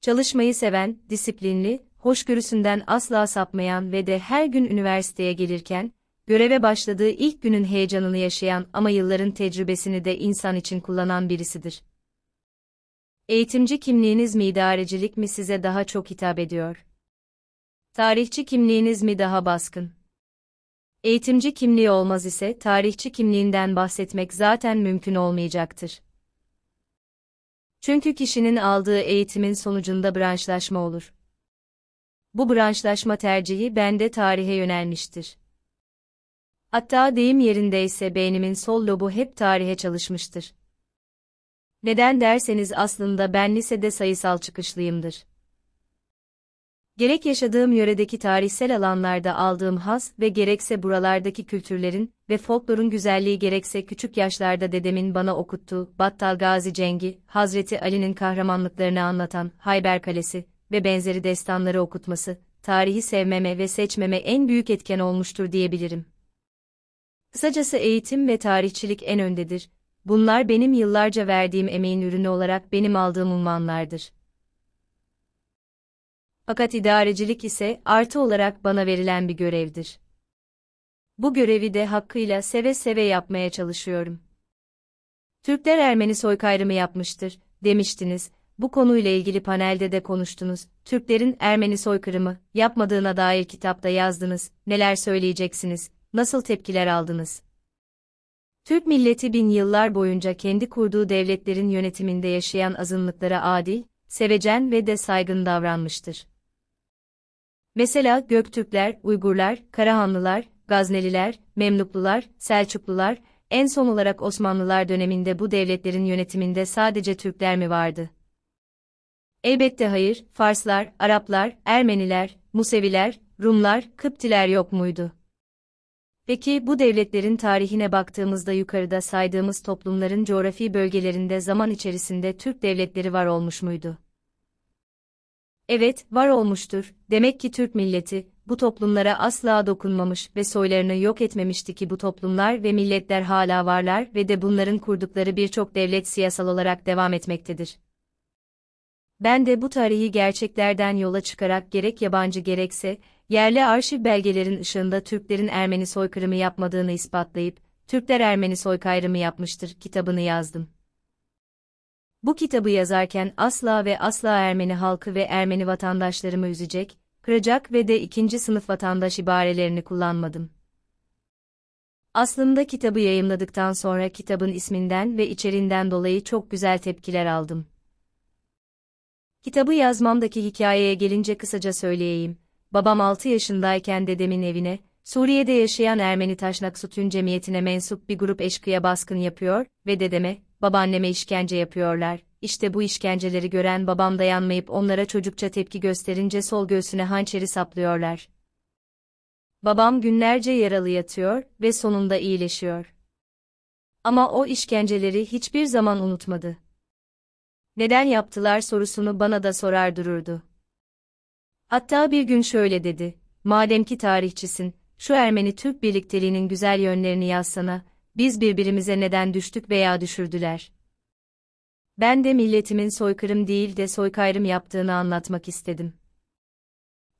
Çalışmayı seven, disiplinli, hoşgörüsünden asla sapmayan ve de her gün üniversiteye gelirken, göreve başladığı ilk günün heyecanını yaşayan ama yılların tecrübesini de insan için kullanan birisidir. Eğitimci kimliğiniz mi idarecilik mi size daha çok hitap ediyor? Tarihçi kimliğiniz mi daha baskın? Eğitimci kimliği olmaz ise tarihçi kimliğinden bahsetmek zaten mümkün olmayacaktır. Çünkü kişinin aldığı eğitimin sonucunda branşlaşma olur. Bu branşlaşma tercihi bende tarihe yönelmiştir. Hatta deyim yerindeyse beynimin sol lobu hep tarihe çalışmıştır. Neden derseniz aslında ben lisede sayısal çıkışlıyımdır. Gerek yaşadığım yöredeki tarihsel alanlarda aldığım haz ve gerekse buralardaki kültürlerin ve folklorun güzelliği gerekse küçük yaşlarda dedemin bana okuttuğu Battal Gazi Cengi, Hazreti Ali'nin kahramanlıklarını anlatan Hayber Kalesi ve benzeri destanları okutması, tarihi sevmeme ve seçmeme en büyük etken olmuştur diyebilirim. Kısacası eğitim ve tarihçilik en öndedir. Bunlar benim yıllarca verdiğim emeğin ürünü olarak benim aldığım unvanlardır. Fakat idarecilik ise artı olarak bana verilen bir görevdir. Bu görevi de hakkıyla seve seve yapmaya çalışıyorum. Türkler Ermeni soykayırımı yapmıştır, demiştiniz, bu konuyla ilgili panelde de konuştunuz, Türklerin Ermeni soykırımı yapmadığına dair kitapta yazdınız, neler söyleyeceksiniz, nasıl tepkiler aldınız? Türk milleti bin yıllar boyunca kendi kurduğu devletlerin yönetiminde yaşayan azınlıklara adil, sevecen ve de saygın davranmıştır. Mesela Göktürkler, Uygurlar, Karahanlılar, Gazneliler, Memluklular, Selçuklular, en son olarak Osmanlılar döneminde bu devletlerin yönetiminde sadece Türkler mi vardı? Elbette hayır, Farslar, Araplar, Ermeniler, Museviler, Rumlar, Kıptiler yok muydu? Peki bu devletlerin tarihine baktığımızda yukarıda saydığımız toplumların coğrafi bölgelerinde zaman içerisinde Türk devletleri var olmuş muydu? Evet, var olmuştur. Demek ki Türk milleti, bu toplumlara asla dokunmamış ve soylarını yok etmemişti ki bu toplumlar ve milletler hala varlar ve de bunların kurdukları birçok devlet siyasal olarak devam etmektedir. Ben de bu tarihi gerçeklerden yola çıkarak gerek yabancı gerekse, yerli arşiv belgelerin ışığında Türklerin Ermeni soykırımı yapmadığını ispatlayıp, Türkler Ermeni soykırımı yapmıştır kitabını yazdım. Bu kitabı yazarken asla ve asla Ermeni halkı ve Ermeni vatandaşlarımı üzecek, kıracak ve de ikinci sınıf vatandaş ibarelerini kullanmadım. Aslında kitabı yayımladıktan sonra kitabın isminden ve içerinden dolayı çok güzel tepkiler aldım. Kitabı yazmamdaki hikayeye gelince kısaca söyleyeyim. Babam 6 yaşındayken dedemin evine, Suriye'de yaşayan Ermeni Taşnak Sütün Cemiyeti'ne mensup bir grup eşkıya baskın yapıyor ve dedeme, babaanneme işkence yapıyorlar. İşte bu işkenceleri gören babam dayanmayıp onlara çocukça tepki gösterince sol göğsüne hançeri saplıyorlar. Babam günlerce yaralı yatıyor ve sonunda iyileşiyor. Ama o işkenceleri hiçbir zaman unutmadı. Neden yaptılar sorusunu bana da sorar dururdu. Hatta bir gün şöyle dedi, madem ki tarihçisin, şu Ermeni-Türk birlikteliğinin güzel yönlerini yazsana, biz birbirimize neden düştük veya düşürdüler. Ben de milletimin soykırım değil de soykayrım yaptığını anlatmak istedim.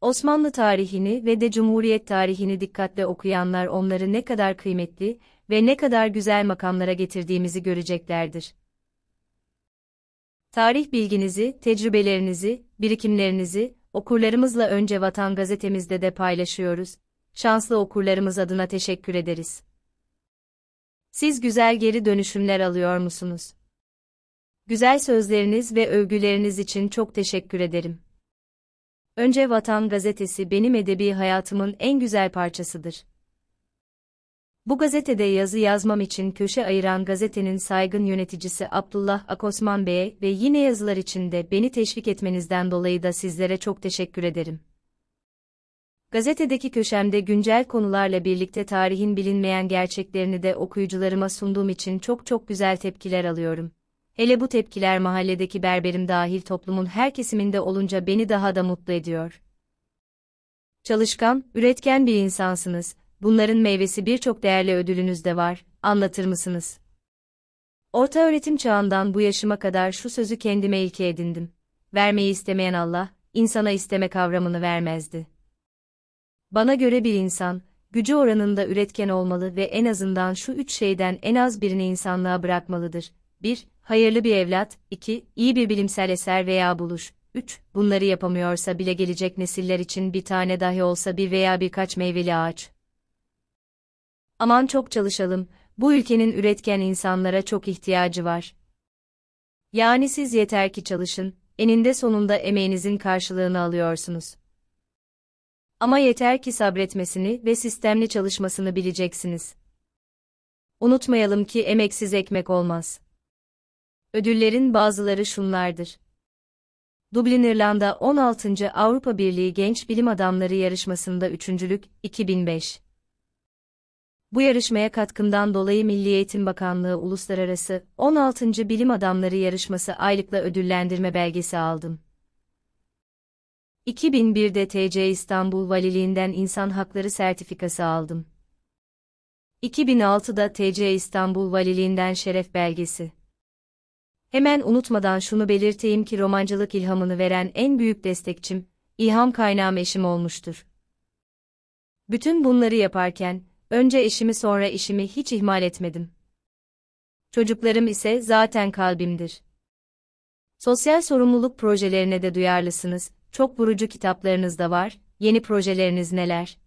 Osmanlı tarihini ve de Cumhuriyet tarihini dikkatle okuyanlar onları ne kadar kıymetli ve ne kadar güzel makamlara getirdiğimizi göreceklerdir. Tarih bilginizi, tecrübelerinizi, birikimlerinizi okurlarımızla önce Vatan gazetemizde de paylaşıyoruz. Şanslı okurlarımız adına teşekkür ederiz. Siz güzel geri dönüşümler alıyor musunuz? Güzel sözleriniz ve övgüleriniz için çok teşekkür ederim. Önce Vatan gazetesi benim edebi hayatımın en güzel parçasıdır. Bu gazetede yazı yazmam için köşe ayıran gazetenin saygın yöneticisi Abdullah Akosman Bey'e ve yine yazılar için de beni teşvik etmenizden dolayı da sizlere çok teşekkür ederim. Gazetedeki köşemde güncel konularla birlikte tarihin bilinmeyen gerçeklerini de okuyucularıma sunduğum için çok çok güzel tepkiler alıyorum. Hele bu tepkiler mahalledeki berberim dahil toplumun her kesiminde olunca beni daha da mutlu ediyor. Çalışkan, üretken bir insansınız. Bunların meyvesi birçok değerli ödülünüz de var. Anlatır mısınız? Orta öğretim çağından bu yaşıma kadar şu sözü kendime ilke edindim. Vermeyi istemeyen Allah, insana isteme kavramını vermezdi. Bana göre bir insan, gücü oranında üretken olmalı ve en azından şu üç şeyden en az birini insanlığa bırakmalıdır. 1. Hayırlı bir evlat, 2. iyi bir bilimsel eser veya buluş, 3. Bunları yapamıyorsa bile gelecek nesiller için bir tane dahi olsa bir veya birkaç meyveli ağaç. Aman çok çalışalım, bu ülkenin üretken insanlara çok ihtiyacı var. Yani siz yeter ki çalışın, eninde sonunda emeğinizin karşılığını alıyorsunuz. Ama yeter ki sabretmesini ve sistemli çalışmasını bileceksiniz. Unutmayalım ki emeksiz ekmek olmaz. Ödüllerin bazıları şunlardır. Dublin İrlanda 16. Avrupa Birliği Genç Bilim Adamları yarışmasında üçüncülük 2005. Bu yarışmaya katkımdan dolayı Milli Eğitim Bakanlığı Uluslararası 16. Bilim Adamları Yarışması aylıkla ödüllendirme belgesi aldım. 2001'de TC İstanbul Valiliğinden İnsan Hakları Sertifikası aldım. 2006'da TC İstanbul Valiliğinden Şeref Belgesi. Hemen unutmadan şunu belirteyim ki romancılık ilhamını veren en büyük destekçim, ilham kaynağım eşim olmuştur. Bütün bunları yaparken, önce eşimi sonra işimi hiç ihmal etmedim. Çocuklarım ise zaten kalbimdir. Sosyal sorumluluk projelerine de duyarlısınız, çok vurucu kitaplarınız da var, yeni projeleriniz neler?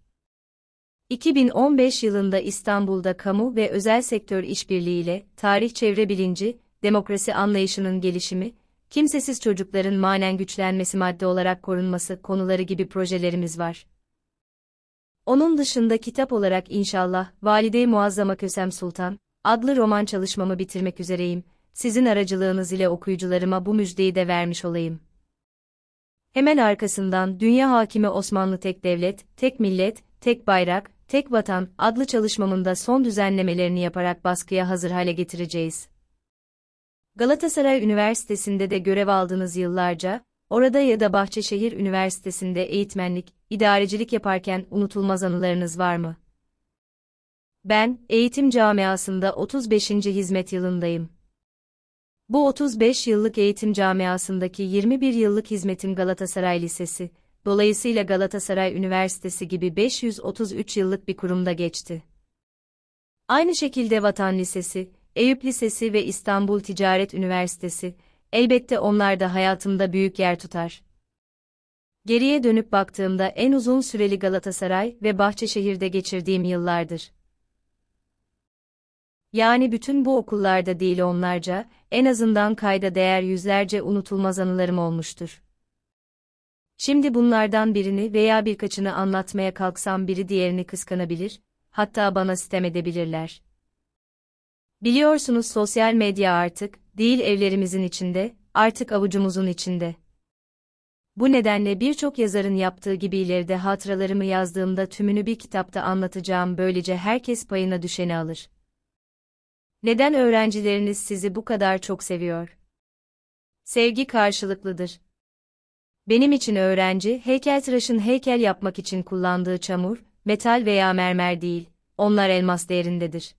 2015 yılında İstanbul'da kamu ve özel sektör işbirliğiyle tarih çevre bilinci, demokrasi anlayışının gelişimi, kimsesiz çocukların manen güçlenmesi madde olarak korunması konuları gibi projelerimiz var. Onun dışında kitap olarak inşallah Valide-i Muazzama Kösem Sultan adlı roman çalışmamı bitirmek üzereyim. Sizin aracılığınız ile okuyucularıma bu müjdeyi de vermiş olayım. Hemen arkasından Dünya Hakimi Osmanlı Tek Devlet, Tek Millet, Tek Bayrak, Tek Vatan adlı çalışmamında son düzenlemelerini yaparak baskıya hazır hale getireceğiz. Galatasaray Üniversitesi'nde de görev aldınız yıllarca, orada ya da Bahçeşehir Üniversitesi'nde eğitmenlik, idarecilik yaparken unutulmaz anılarınız var mı? Ben, eğitim camiasında 35. hizmet yılındayım. Bu 35 yıllık eğitim camiasındaki 21 yıllık hizmetim Galatasaray Lisesi, dolayısıyla Galatasaray Üniversitesi gibi 533 yıllık bir kurumda geçti. Aynı şekilde Vatan Lisesi, Eyüp Lisesi ve İstanbul Ticaret Üniversitesi, elbette onlar da hayatımda büyük yer tutar. Geriye dönüp baktığımda en uzun süreli Galatasaray ve Bahçeşehir'de geçirdiğim yıllardır yani bütün bu okullarda değil onlarca, en azından kayda değer yüzlerce unutulmaz anılarım olmuştur. Şimdi bunlardan birini veya birkaçını anlatmaya kalksam biri diğerini kıskanabilir, hatta bana sitem edebilirler. Biliyorsunuz sosyal medya artık, değil evlerimizin içinde, artık avucumuzun içinde. Bu nedenle birçok yazarın yaptığı gibi ileride hatıralarımı yazdığımda tümünü bir kitapta anlatacağım böylece herkes payına düşeni alır. Neden öğrencileriniz sizi bu kadar çok seviyor? Sevgi karşılıklıdır. Benim için öğrenci, heykeltıraşın heykel yapmak için kullandığı çamur, metal veya mermer değil, onlar elmas değerindedir.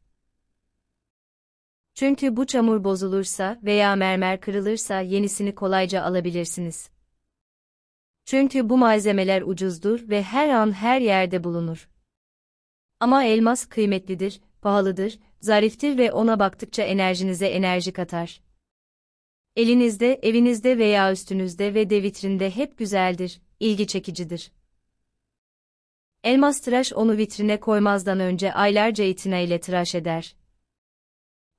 Çünkü bu çamur bozulursa veya mermer kırılırsa yenisini kolayca alabilirsiniz. Çünkü bu malzemeler ucuzdur ve her an her yerde bulunur. Ama elmas kıymetlidir pahalıdır, zariftir ve ona baktıkça enerjinize enerji katar. Elinizde, evinizde veya üstünüzde ve de vitrinde hep güzeldir, ilgi çekicidir. Elmas tıraş onu vitrine koymazdan önce aylarca itina ile tıraş eder.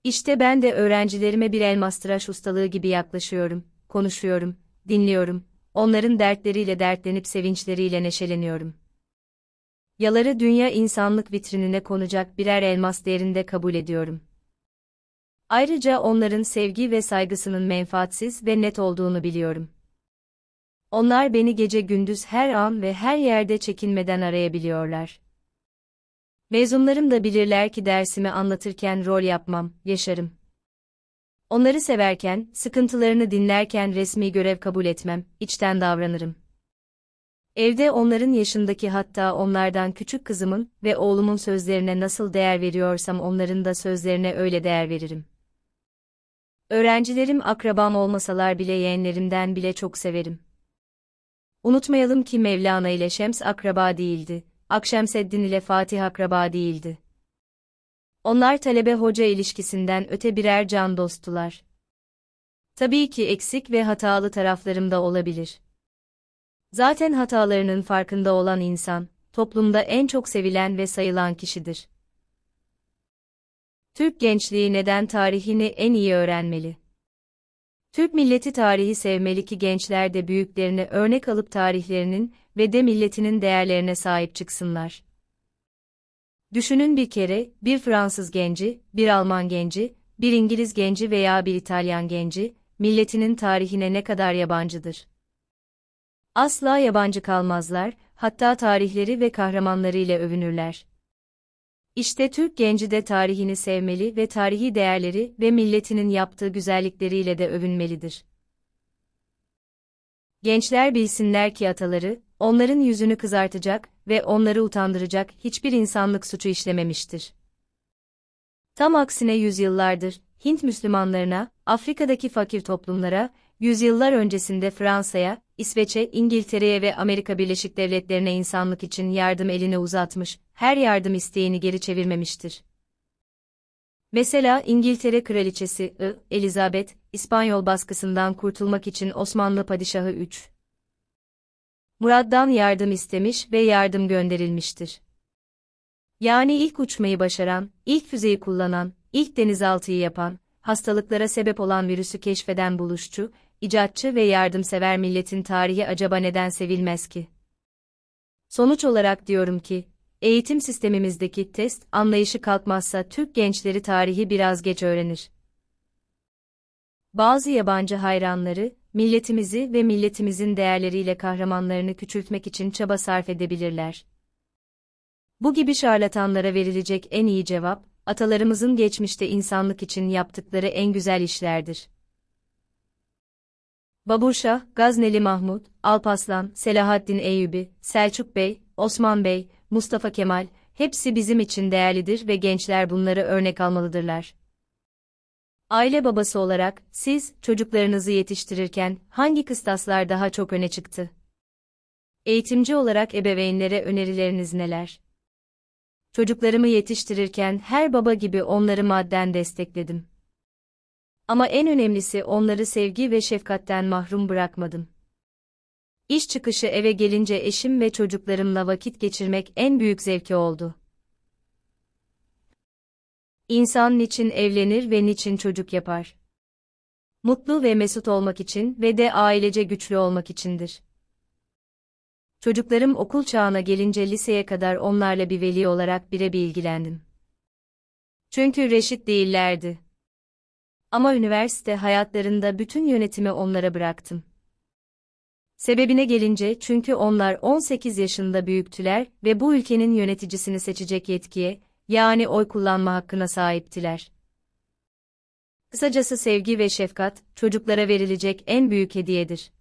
İşte ben de öğrencilerime bir elmas tıraş ustalığı gibi yaklaşıyorum, konuşuyorum, dinliyorum, onların dertleriyle dertlenip sevinçleriyle neşeleniyorum.'' Yaları dünya insanlık vitrinine konacak birer elmas değerinde kabul ediyorum. Ayrıca onların sevgi ve saygısının menfaatsiz ve net olduğunu biliyorum. Onlar beni gece gündüz her an ve her yerde çekinmeden arayabiliyorlar. Mezunlarım da bilirler ki dersimi anlatırken rol yapmam, yaşarım. Onları severken, sıkıntılarını dinlerken resmi görev kabul etmem, içten davranırım. Evde onların yaşındaki hatta onlardan küçük kızımın ve oğlumun sözlerine nasıl değer veriyorsam onların da sözlerine öyle değer veririm. Öğrencilerim akrabam olmasalar bile yeğenlerimden bile çok severim. Unutmayalım ki Mevlana ile Şems akraba değildi, Akşemseddin ile Fatih akraba değildi. Onlar talebe hoca ilişkisinden öte birer can dostular. Tabii ki eksik ve hatalı taraflarım da olabilir. Zaten hatalarının farkında olan insan, toplumda en çok sevilen ve sayılan kişidir. Türk gençliği neden tarihini en iyi öğrenmeli? Türk milleti tarihi sevmeli ki gençler de büyüklerine örnek alıp tarihlerinin ve de milletinin değerlerine sahip çıksınlar. Düşünün bir kere, bir Fransız genci, bir Alman genci, bir İngiliz genci veya bir İtalyan genci, milletinin tarihine ne kadar yabancıdır. Asla yabancı kalmazlar, hatta tarihleri ve kahramanlarıyla övünürler. İşte Türk genci de tarihini sevmeli ve tarihi değerleri ve milletinin yaptığı güzellikleriyle de övünmelidir. Gençler bilsinler ki ataları, onların yüzünü kızartacak ve onları utandıracak hiçbir insanlık suçu işlememiştir. Tam aksine yüzyıllardır, Hint Müslümanlarına, Afrika'daki fakir toplumlara yüzyıllar öncesinde Fransa'ya, İsveç'e, İngiltere'ye ve Amerika Birleşik Devletleri'ne insanlık için yardım elini uzatmış, her yardım isteğini geri çevirmemiştir. Mesela İngiltere Kraliçesi I. Elizabeth, İspanyol baskısından kurtulmak için Osmanlı Padişahı 3. Murad'dan yardım istemiş ve yardım gönderilmiştir. Yani ilk uçmayı başaran, ilk füzeyi kullanan, ilk denizaltıyı yapan, hastalıklara sebep olan virüsü keşfeden buluşçu, icatçı ve yardımsever milletin tarihi acaba neden sevilmez ki? Sonuç olarak diyorum ki, eğitim sistemimizdeki test anlayışı kalkmazsa Türk gençleri tarihi biraz geç öğrenir. Bazı yabancı hayranları, milletimizi ve milletimizin değerleriyle kahramanlarını küçültmek için çaba sarf edebilirler. Bu gibi şarlatanlara verilecek en iyi cevap, atalarımızın geçmişte insanlık için yaptıkları en güzel işlerdir. Baburşah, Gazneli Mahmud, Alpaslan, Selahaddin Eyyubi, Selçuk Bey, Osman Bey, Mustafa Kemal, hepsi bizim için değerlidir ve gençler bunları örnek almalıdırlar. Aile babası olarak, siz, çocuklarınızı yetiştirirken, hangi kıstaslar daha çok öne çıktı? Eğitimci olarak ebeveynlere önerileriniz neler? Çocuklarımı yetiştirirken her baba gibi onları madden destekledim. Ama en önemlisi onları sevgi ve şefkatten mahrum bırakmadım. İş çıkışı eve gelince eşim ve çocuklarımla vakit geçirmek en büyük zevki oldu. İnsan niçin evlenir ve niçin çocuk yapar? Mutlu ve mesut olmak için ve de ailece güçlü olmak içindir. Çocuklarım okul çağına gelince liseye kadar onlarla bir veli olarak birebir ilgilendim. Çünkü reşit değillerdi. Ama üniversite hayatlarında bütün yönetimi onlara bıraktım. Sebebine gelince çünkü onlar 18 yaşında büyüktüler ve bu ülkenin yöneticisini seçecek yetkiye, yani oy kullanma hakkına sahiptiler. Kısacası sevgi ve şefkat, çocuklara verilecek en büyük hediyedir.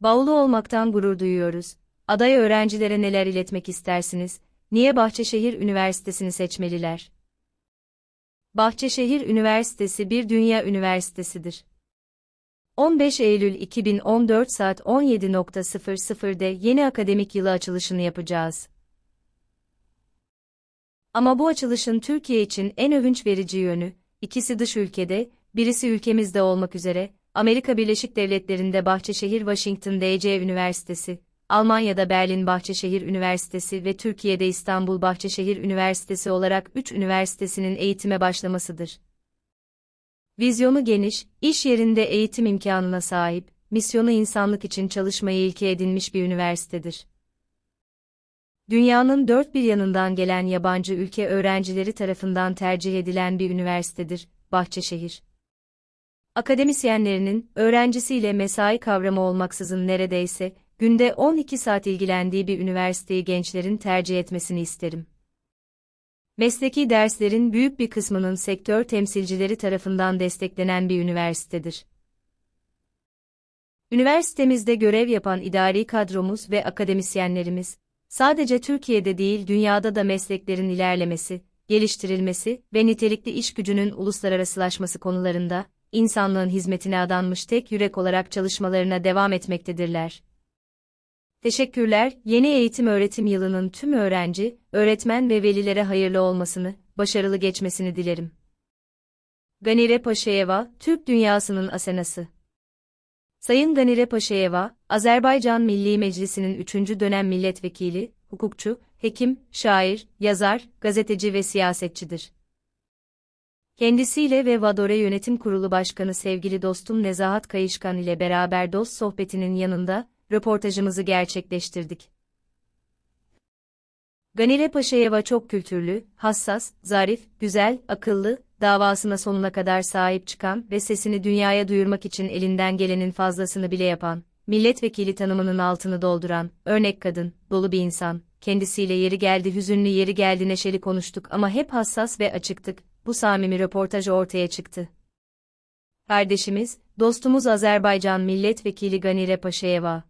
Bağlı olmaktan gurur duyuyoruz. Aday öğrencilere neler iletmek istersiniz? Niye Bahçeşehir Üniversitesi'ni seçmeliler? Bahçeşehir Üniversitesi bir dünya üniversitesidir. 15 Eylül 2014 saat 17.00'de yeni akademik yılı açılışını yapacağız. Ama bu açılışın Türkiye için en övünç verici yönü, ikisi dış ülkede, birisi ülkemizde olmak üzere, Amerika Birleşik Devletleri'nde Bahçeşehir Washington DC Üniversitesi, Almanya'da Berlin Bahçeşehir Üniversitesi ve Türkiye'de İstanbul Bahçeşehir Üniversitesi olarak 3 üniversitesinin eğitime başlamasıdır. Vizyonu geniş, iş yerinde eğitim imkanına sahip, misyonu insanlık için çalışmayı ilke edinmiş bir üniversitedir. Dünyanın dört bir yanından gelen yabancı ülke öğrencileri tarafından tercih edilen bir üniversitedir, Bahçeşehir. Akademisyenlerinin, öğrencisiyle mesai kavramı olmaksızın neredeyse, günde 12 saat ilgilendiği bir üniversiteyi gençlerin tercih etmesini isterim. Mesleki derslerin büyük bir kısmının sektör temsilcileri tarafından desteklenen bir üniversitedir. Üniversitemizde görev yapan idari kadromuz ve akademisyenlerimiz, sadece Türkiye'de değil dünyada da mesleklerin ilerlemesi, geliştirilmesi ve nitelikli iş gücünün uluslararasılaşması konularında, insanlığın hizmetine adanmış tek yürek olarak çalışmalarına devam etmektedirler. Teşekkürler, yeni eğitim öğretim yılının tüm öğrenci, öğretmen ve velilere hayırlı olmasını, başarılı geçmesini dilerim. Ganire Paşayeva, Türk Dünyası'nın Asenası Sayın Ganire Paşayeva, Azerbaycan Milli Meclisi'nin 3. dönem milletvekili, hukukçu, hekim, şair, yazar, gazeteci ve siyasetçidir. Kendisiyle ve Vadore Yönetim Kurulu Başkanı sevgili dostum Nezahat Kayışkan ile beraber dost sohbetinin yanında, röportajımızı gerçekleştirdik. Ganire Paşayeva çok kültürlü, hassas, zarif, güzel, akıllı, davasına sonuna kadar sahip çıkan ve sesini dünyaya duyurmak için elinden gelenin fazlasını bile yapan, milletvekili tanımının altını dolduran, örnek kadın, dolu bir insan, kendisiyle yeri geldi hüzünlü yeri geldi neşeli konuştuk ama hep hassas ve açıktık, bu samimi röportaj ortaya çıktı. Kardeşimiz, dostumuz Azerbaycan Milletvekili Ganire Paşayeva,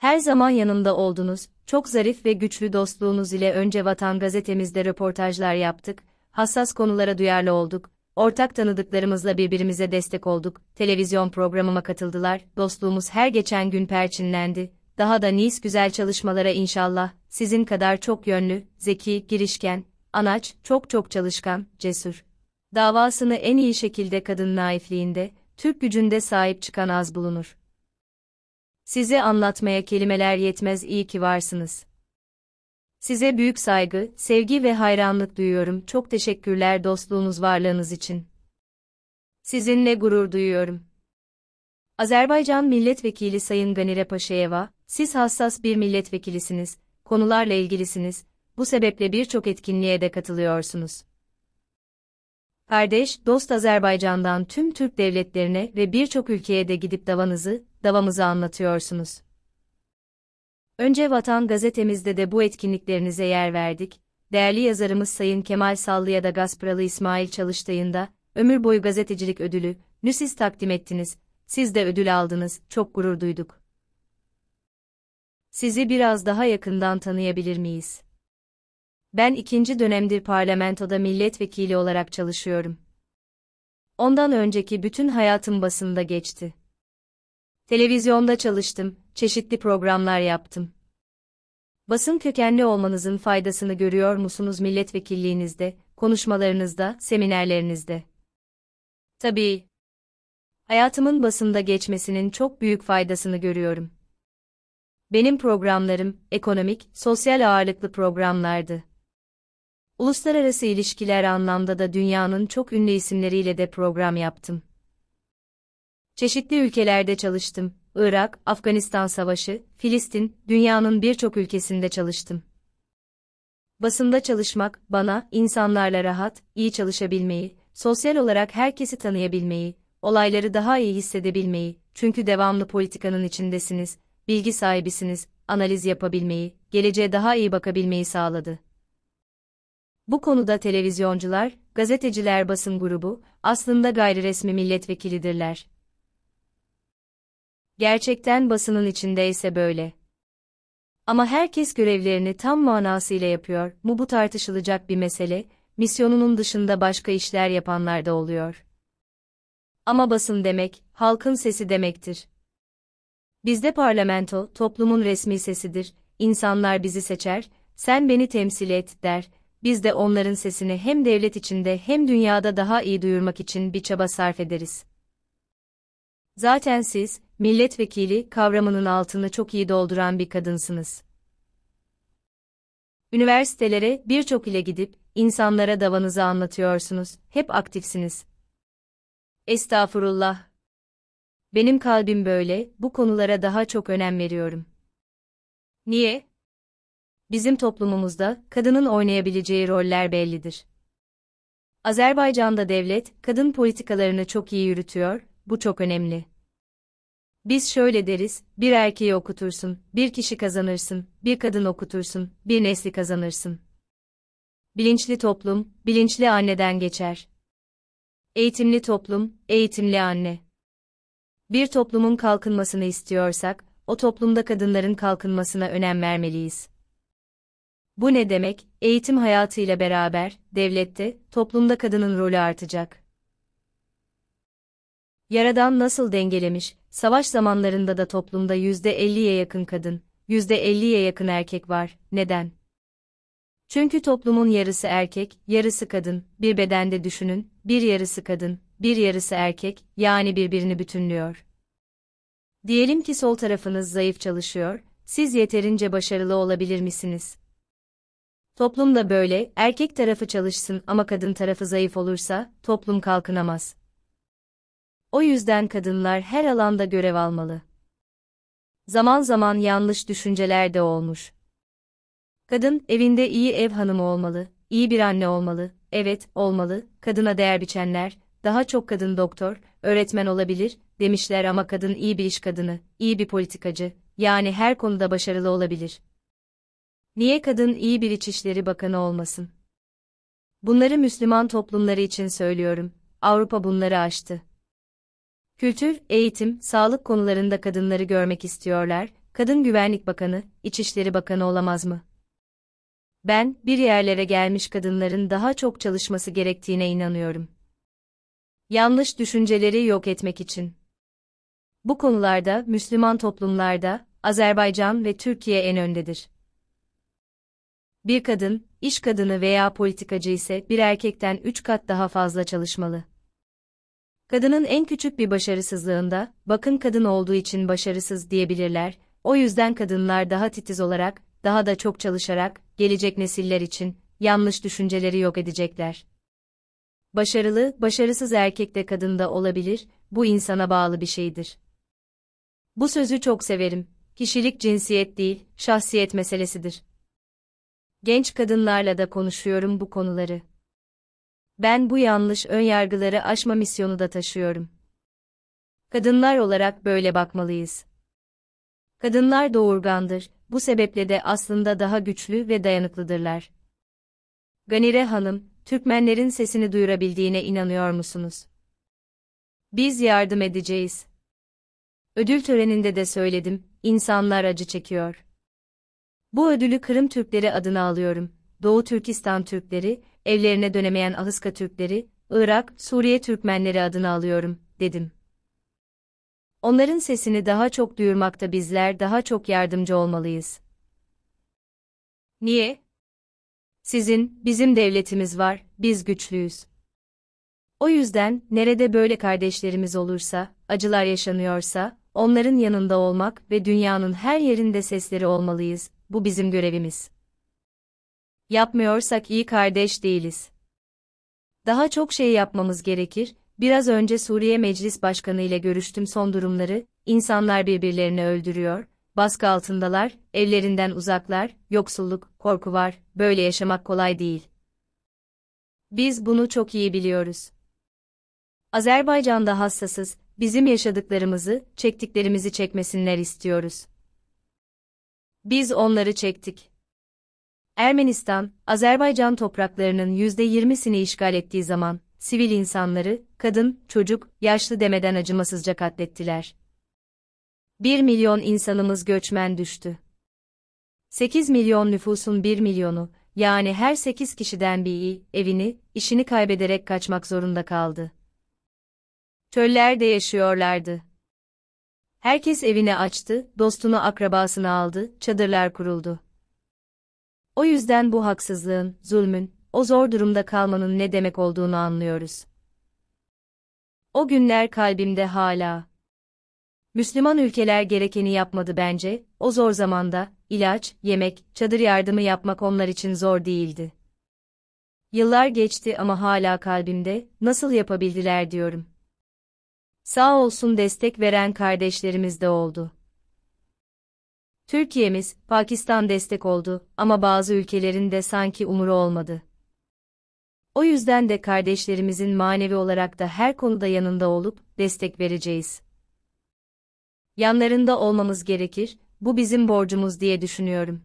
her zaman yanımda oldunuz, çok zarif ve güçlü dostluğunuz ile önce Vatan gazetemizde röportajlar yaptık, hassas konulara duyarlı olduk, ortak tanıdıklarımızla birbirimize destek olduk, televizyon programıma katıldılar, dostluğumuz her geçen gün perçinlendi, daha da nice güzel çalışmalara inşallah, sizin kadar çok yönlü, zeki, girişken, anaç, çok çok çalışkan, cesur. Davasını en iyi şekilde kadın naifliğinde, Türk gücünde sahip çıkan az bulunur. Size anlatmaya kelimeler yetmez iyi ki varsınız. Size büyük saygı, sevgi ve hayranlık duyuyorum. Çok teşekkürler dostluğunuz varlığınız için. Sizinle gurur duyuyorum. Azerbaycan Milletvekili Sayın Ganire Paşayeva, siz hassas bir milletvekilisiniz, konularla ilgilisiniz, bu sebeple birçok etkinliğe de katılıyorsunuz. Kardeş, dost Azerbaycan'dan tüm Türk devletlerine ve birçok ülkeye de gidip davanızı, davamızı anlatıyorsunuz. Önce Vatan gazetemizde de bu etkinliklerinize yer verdik. Değerli yazarımız Sayın Kemal Sallı'ya da Gaspralı İsmail Çalıştay'ında ömür boyu gazetecilik ödülü, nüsiz takdim ettiniz, siz de ödül aldınız, çok gurur duyduk. Sizi biraz daha yakından tanıyabilir miyiz? Ben ikinci dönemdir parlamentoda milletvekili olarak çalışıyorum. Ondan önceki bütün hayatım basında geçti. Televizyonda çalıştım, çeşitli programlar yaptım. Basın kökenli olmanızın faydasını görüyor musunuz milletvekilliğinizde, konuşmalarınızda, seminerlerinizde? Tabii. Hayatımın basında geçmesinin çok büyük faydasını görüyorum. Benim programlarım ekonomik, sosyal ağırlıklı programlardı. Uluslararası ilişkiler anlamda da dünyanın çok ünlü isimleriyle de program yaptım. Çeşitli ülkelerde çalıştım. Irak, Afganistan Savaşı, Filistin, dünyanın birçok ülkesinde çalıştım. Basında çalışmak bana insanlarla rahat, iyi çalışabilmeyi, sosyal olarak herkesi tanıyabilmeyi, olayları daha iyi hissedebilmeyi, çünkü devamlı politikanın içindesiniz, bilgi sahibisiniz, analiz yapabilmeyi, geleceğe daha iyi bakabilmeyi sağladı. Bu konuda televizyoncular, gazeteciler basın grubu, aslında gayri resmi milletvekilidirler. Gerçekten basının içinde ise böyle. Ama herkes görevlerini tam manasıyla yapıyor mu bu tartışılacak bir mesele, misyonunun dışında başka işler yapanlar da oluyor. Ama basın demek, halkın sesi demektir. Bizde parlamento, toplumun resmi sesidir, insanlar bizi seçer, sen beni temsil et, der, biz de onların sesini hem devlet içinde hem dünyada daha iyi duyurmak için bir çaba sarf ederiz. Zaten siz, milletvekili kavramının altını çok iyi dolduran bir kadınsınız. Üniversitelere birçok ile gidip, insanlara davanızı anlatıyorsunuz, hep aktifsiniz. Estağfurullah. Benim kalbim böyle, bu konulara daha çok önem veriyorum. Niye? bizim toplumumuzda kadının oynayabileceği roller bellidir. Azerbaycan'da devlet kadın politikalarını çok iyi yürütüyor, bu çok önemli. Biz şöyle deriz, bir erkeği okutursun, bir kişi kazanırsın, bir kadın okutursun, bir nesli kazanırsın. Bilinçli toplum, bilinçli anneden geçer. Eğitimli toplum, eğitimli anne. Bir toplumun kalkınmasını istiyorsak, o toplumda kadınların kalkınmasına önem vermeliyiz. Bu ne demek? Eğitim hayatıyla beraber devlette, toplumda kadının rolü artacak. Yaradan nasıl dengelemiş? Savaş zamanlarında da toplumda %50'ye yakın kadın, %50'ye yakın erkek var. Neden? Çünkü toplumun yarısı erkek, yarısı kadın. Bir bedende düşünün, bir yarısı kadın, bir yarısı erkek, yani birbirini bütünlüyor. Diyelim ki sol tarafınız zayıf çalışıyor, siz yeterince başarılı olabilir misiniz? Toplumda böyle, erkek tarafı çalışsın ama kadın tarafı zayıf olursa, toplum kalkınamaz. O yüzden kadınlar her alanda görev almalı. Zaman zaman yanlış düşünceler de olmuş. Kadın, evinde iyi ev hanımı olmalı, iyi bir anne olmalı, evet, olmalı, kadına değer biçenler, daha çok kadın doktor, öğretmen olabilir, demişler ama kadın iyi bir iş kadını, iyi bir politikacı, yani her konuda başarılı olabilir. Niye kadın iyi bir İçişleri Bakanı olmasın? Bunları Müslüman toplumları için söylüyorum. Avrupa bunları aştı. Kültür, eğitim, sağlık konularında kadınları görmek istiyorlar. Kadın Güvenlik Bakanı, İçişleri Bakanı olamaz mı? Ben, bir yerlere gelmiş kadınların daha çok çalışması gerektiğine inanıyorum. Yanlış düşünceleri yok etmek için. Bu konularda Müslüman toplumlarda Azerbaycan ve Türkiye en öndedir. Bir kadın, iş kadını veya politikacı ise bir erkekten üç kat daha fazla çalışmalı. Kadının en küçük bir başarısızlığında, bakın kadın olduğu için başarısız diyebilirler, o yüzden kadınlar daha titiz olarak, daha da çok çalışarak, gelecek nesiller için, yanlış düşünceleri yok edecekler. Başarılı, başarısız erkek de kadın da olabilir, bu insana bağlı bir şeydir. Bu sözü çok severim, kişilik cinsiyet değil, şahsiyet meselesidir genç kadınlarla da konuşuyorum bu konuları. Ben bu yanlış önyargıları aşma misyonu da taşıyorum. Kadınlar olarak böyle bakmalıyız. Kadınlar doğurgandır, bu sebeple de aslında daha güçlü ve dayanıklıdırlar. Ganire Hanım, Türkmenlerin sesini duyurabildiğine inanıyor musunuz? Biz yardım edeceğiz. Ödül töreninde de söyledim, insanlar acı çekiyor. Bu ödülü Kırım Türkleri adına alıyorum. Doğu Türkistan Türkleri, evlerine dönemeyen Ahıska Türkleri, Irak, Suriye Türkmenleri adına alıyorum, dedim. Onların sesini daha çok duyurmakta bizler daha çok yardımcı olmalıyız. Niye? Sizin, bizim devletimiz var, biz güçlüyüz. O yüzden, nerede böyle kardeşlerimiz olursa, acılar yaşanıyorsa, onların yanında olmak ve dünyanın her yerinde sesleri olmalıyız, bu bizim görevimiz. Yapmıyorsak iyi kardeş değiliz. Daha çok şey yapmamız gerekir, biraz önce Suriye Meclis Başkanı ile görüştüm son durumları, insanlar birbirlerini öldürüyor, baskı altındalar, evlerinden uzaklar, yoksulluk, korku var, böyle yaşamak kolay değil. Biz bunu çok iyi biliyoruz. Azerbaycan'da hassasız, bizim yaşadıklarımızı, çektiklerimizi çekmesinler istiyoruz. Biz onları çektik. Ermenistan, Azerbaycan topraklarının %20'sini işgal ettiği zaman, sivil insanları, kadın, çocuk, yaşlı demeden acımasızca katlettiler. 1 milyon insanımız göçmen düştü. 8 milyon nüfusun 1 milyonu, yani her 8 kişiden biri, evini, işini kaybederek kaçmak zorunda kaldı. Çöllerde yaşıyorlardı. Herkes evini açtı, dostunu akrabasını aldı, çadırlar kuruldu. O yüzden bu haksızlığın, zulmün, o zor durumda kalmanın ne demek olduğunu anlıyoruz. O günler kalbimde hala. Müslüman ülkeler gerekeni yapmadı bence, o zor zamanda, ilaç, yemek, çadır yardımı yapmak onlar için zor değildi. Yıllar geçti ama hala kalbimde, nasıl yapabildiler diyorum sağ olsun destek veren kardeşlerimiz de oldu. Türkiye'miz, Pakistan destek oldu ama bazı ülkelerin de sanki umuru olmadı. O yüzden de kardeşlerimizin manevi olarak da her konuda yanında olup destek vereceğiz. Yanlarında olmamız gerekir, bu bizim borcumuz diye düşünüyorum.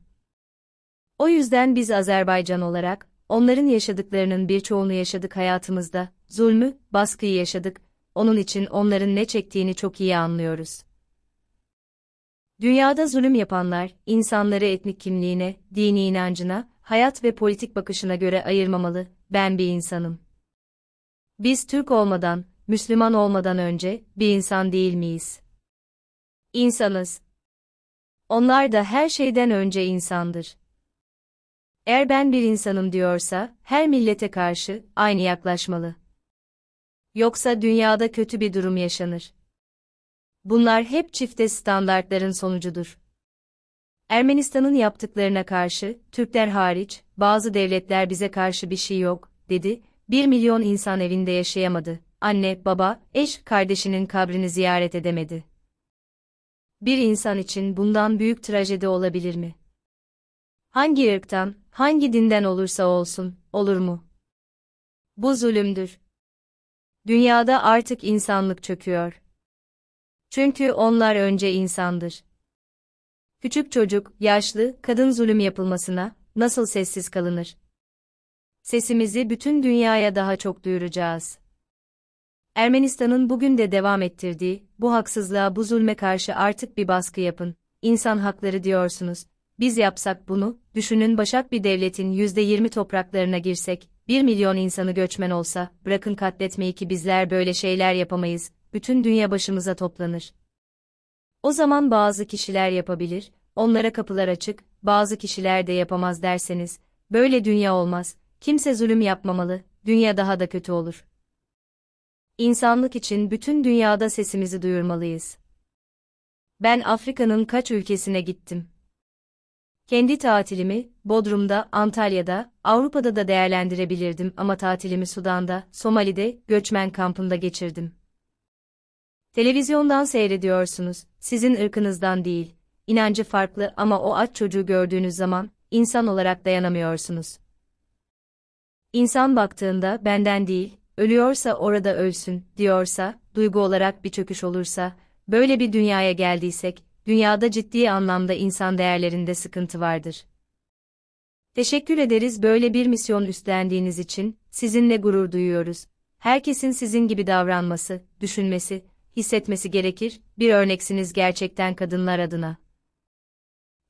O yüzden biz Azerbaycan olarak, onların yaşadıklarının birçoğunu yaşadık hayatımızda, zulmü, baskıyı yaşadık, onun için onların ne çektiğini çok iyi anlıyoruz. Dünyada zulüm yapanlar, insanları etnik kimliğine, dini inancına, hayat ve politik bakışına göre ayırmamalı, ben bir insanım. Biz Türk olmadan, Müslüman olmadan önce, bir insan değil miyiz? İnsanız. Onlar da her şeyden önce insandır. Eğer ben bir insanım diyorsa, her millete karşı, aynı yaklaşmalı. Yoksa dünyada kötü bir durum yaşanır. Bunlar hep çifte standartların sonucudur. Ermenistan'ın yaptıklarına karşı, Türkler hariç, bazı devletler bize karşı bir şey yok, dedi, bir milyon insan evinde yaşayamadı, anne, baba, eş, kardeşinin kabrini ziyaret edemedi. Bir insan için bundan büyük trajedi olabilir mi? Hangi ırktan, hangi dinden olursa olsun, olur mu? Bu zulümdür. Dünyada artık insanlık çöküyor. Çünkü onlar önce insandır. Küçük çocuk, yaşlı, kadın zulüm yapılmasına nasıl sessiz kalınır? Sesimizi bütün dünyaya daha çok duyuracağız. Ermenistan'ın bugün de devam ettirdiği bu haksızlığa, bu zulme karşı artık bir baskı yapın. İnsan hakları diyorsunuz. Biz yapsak bunu, düşünün Başak bir devletin %20 topraklarına girsek, bir milyon insanı göçmen olsa, bırakın katletmeyi ki bizler böyle şeyler yapamayız, bütün dünya başımıza toplanır. O zaman bazı kişiler yapabilir, onlara kapılar açık, bazı kişiler de yapamaz derseniz, böyle dünya olmaz, kimse zulüm yapmamalı, dünya daha da kötü olur. İnsanlık için bütün dünyada sesimizi duyurmalıyız. Ben Afrika'nın kaç ülkesine gittim. Kendi tatilimi Bodrum'da, Antalya'da, Avrupa'da da değerlendirebilirdim ama tatilimi Sudan'da, Somali'de, göçmen kampında geçirdim. Televizyondan seyrediyorsunuz, sizin ırkınızdan değil, inancı farklı ama o aç çocuğu gördüğünüz zaman, insan olarak dayanamıyorsunuz. İnsan baktığında benden değil, ölüyorsa orada ölsün, diyorsa, duygu olarak bir çöküş olursa, böyle bir dünyaya geldiysek, dünyada ciddi anlamda insan değerlerinde sıkıntı vardır. Teşekkür ederiz böyle bir misyon üstlendiğiniz için, sizinle gurur duyuyoruz. Herkesin sizin gibi davranması, düşünmesi, hissetmesi gerekir, bir örneksiniz gerçekten kadınlar adına.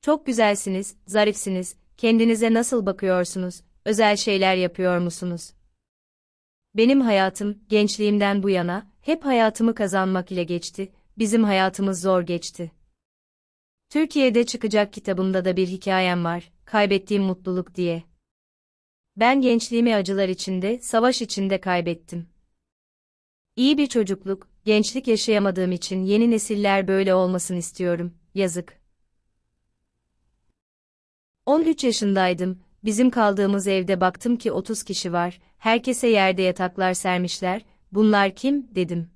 Çok güzelsiniz, zarifsiniz, kendinize nasıl bakıyorsunuz, özel şeyler yapıyor musunuz? Benim hayatım, gençliğimden bu yana, hep hayatımı kazanmak ile geçti, bizim hayatımız zor geçti. Türkiye'de çıkacak kitabımda da bir hikayem var, kaybettiğim mutluluk diye. Ben gençliğimi acılar içinde, savaş içinde kaybettim. İyi bir çocukluk, gençlik yaşayamadığım için yeni nesiller böyle olmasın istiyorum, yazık. 13 yaşındaydım, bizim kaldığımız evde baktım ki 30 kişi var, herkese yerde yataklar sermişler, bunlar kim, dedim.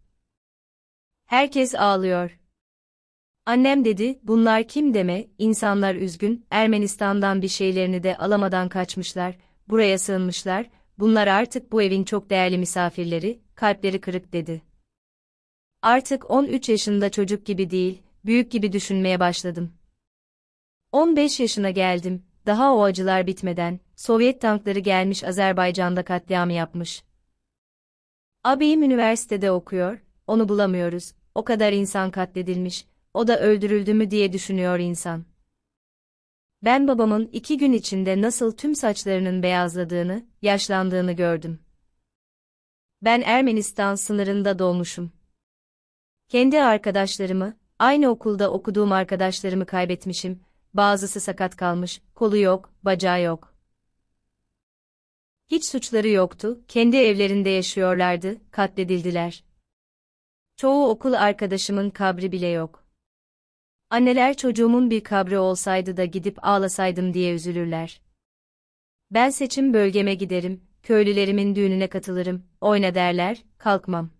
Herkes ağlıyor, Annem dedi, bunlar kim deme, insanlar üzgün, Ermenistan'dan bir şeylerini de alamadan kaçmışlar, buraya sığınmışlar, bunlar artık bu evin çok değerli misafirleri, kalpleri kırık dedi. Artık 13 yaşında çocuk gibi değil, büyük gibi düşünmeye başladım. 15 yaşına geldim, daha o acılar bitmeden, Sovyet tankları gelmiş Azerbaycan'da katliamı yapmış. Abim üniversitede okuyor, onu bulamıyoruz, o kadar insan katledilmiş, o da öldürüldü mü diye düşünüyor insan. Ben babamın iki gün içinde nasıl tüm saçlarının beyazladığını, yaşlandığını gördüm. Ben Ermenistan sınırında doğmuşum. Kendi arkadaşlarımı, aynı okulda okuduğum arkadaşlarımı kaybetmişim, bazısı sakat kalmış, kolu yok, bacağı yok. Hiç suçları yoktu, kendi evlerinde yaşıyorlardı, katledildiler. Çoğu okul arkadaşımın kabri bile yok. Anneler çocuğumun bir kabri olsaydı da gidip ağlasaydım diye üzülürler. Ben seçim bölgeme giderim, köylülerimin düğününe katılırım, oyna derler, kalkmam.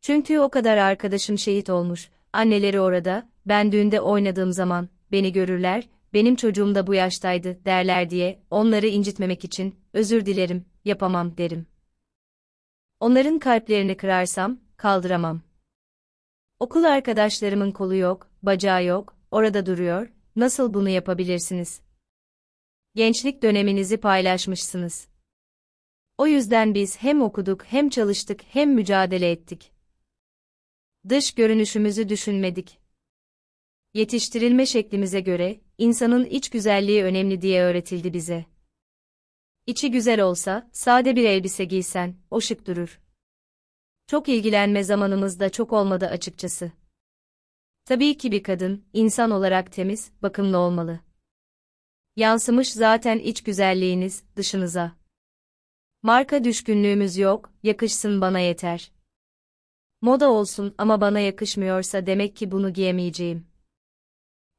Çünkü o kadar arkadaşım şehit olmuş, anneleri orada, ben düğünde oynadığım zaman, beni görürler, benim çocuğum da bu yaştaydı derler diye, onları incitmemek için, özür dilerim, yapamam derim. Onların kalplerini kırarsam, kaldıramam. Okul arkadaşlarımın kolu yok, bacağı yok, orada duruyor, nasıl bunu yapabilirsiniz? Gençlik döneminizi paylaşmışsınız. O yüzden biz hem okuduk hem çalıştık hem mücadele ettik. Dış görünüşümüzü düşünmedik. Yetiştirilme şeklimize göre, insanın iç güzelliği önemli diye öğretildi bize. İçi güzel olsa, sade bir elbise giysen, o şık durur. Çok ilgilenme zamanımızda çok olmadı açıkçası. Tabii ki bir kadın, insan olarak temiz, bakımlı olmalı. Yansımış zaten iç güzelliğiniz, dışınıza. Marka düşkünlüğümüz yok, yakışsın bana yeter. Moda olsun ama bana yakışmıyorsa demek ki bunu giyemeyeceğim.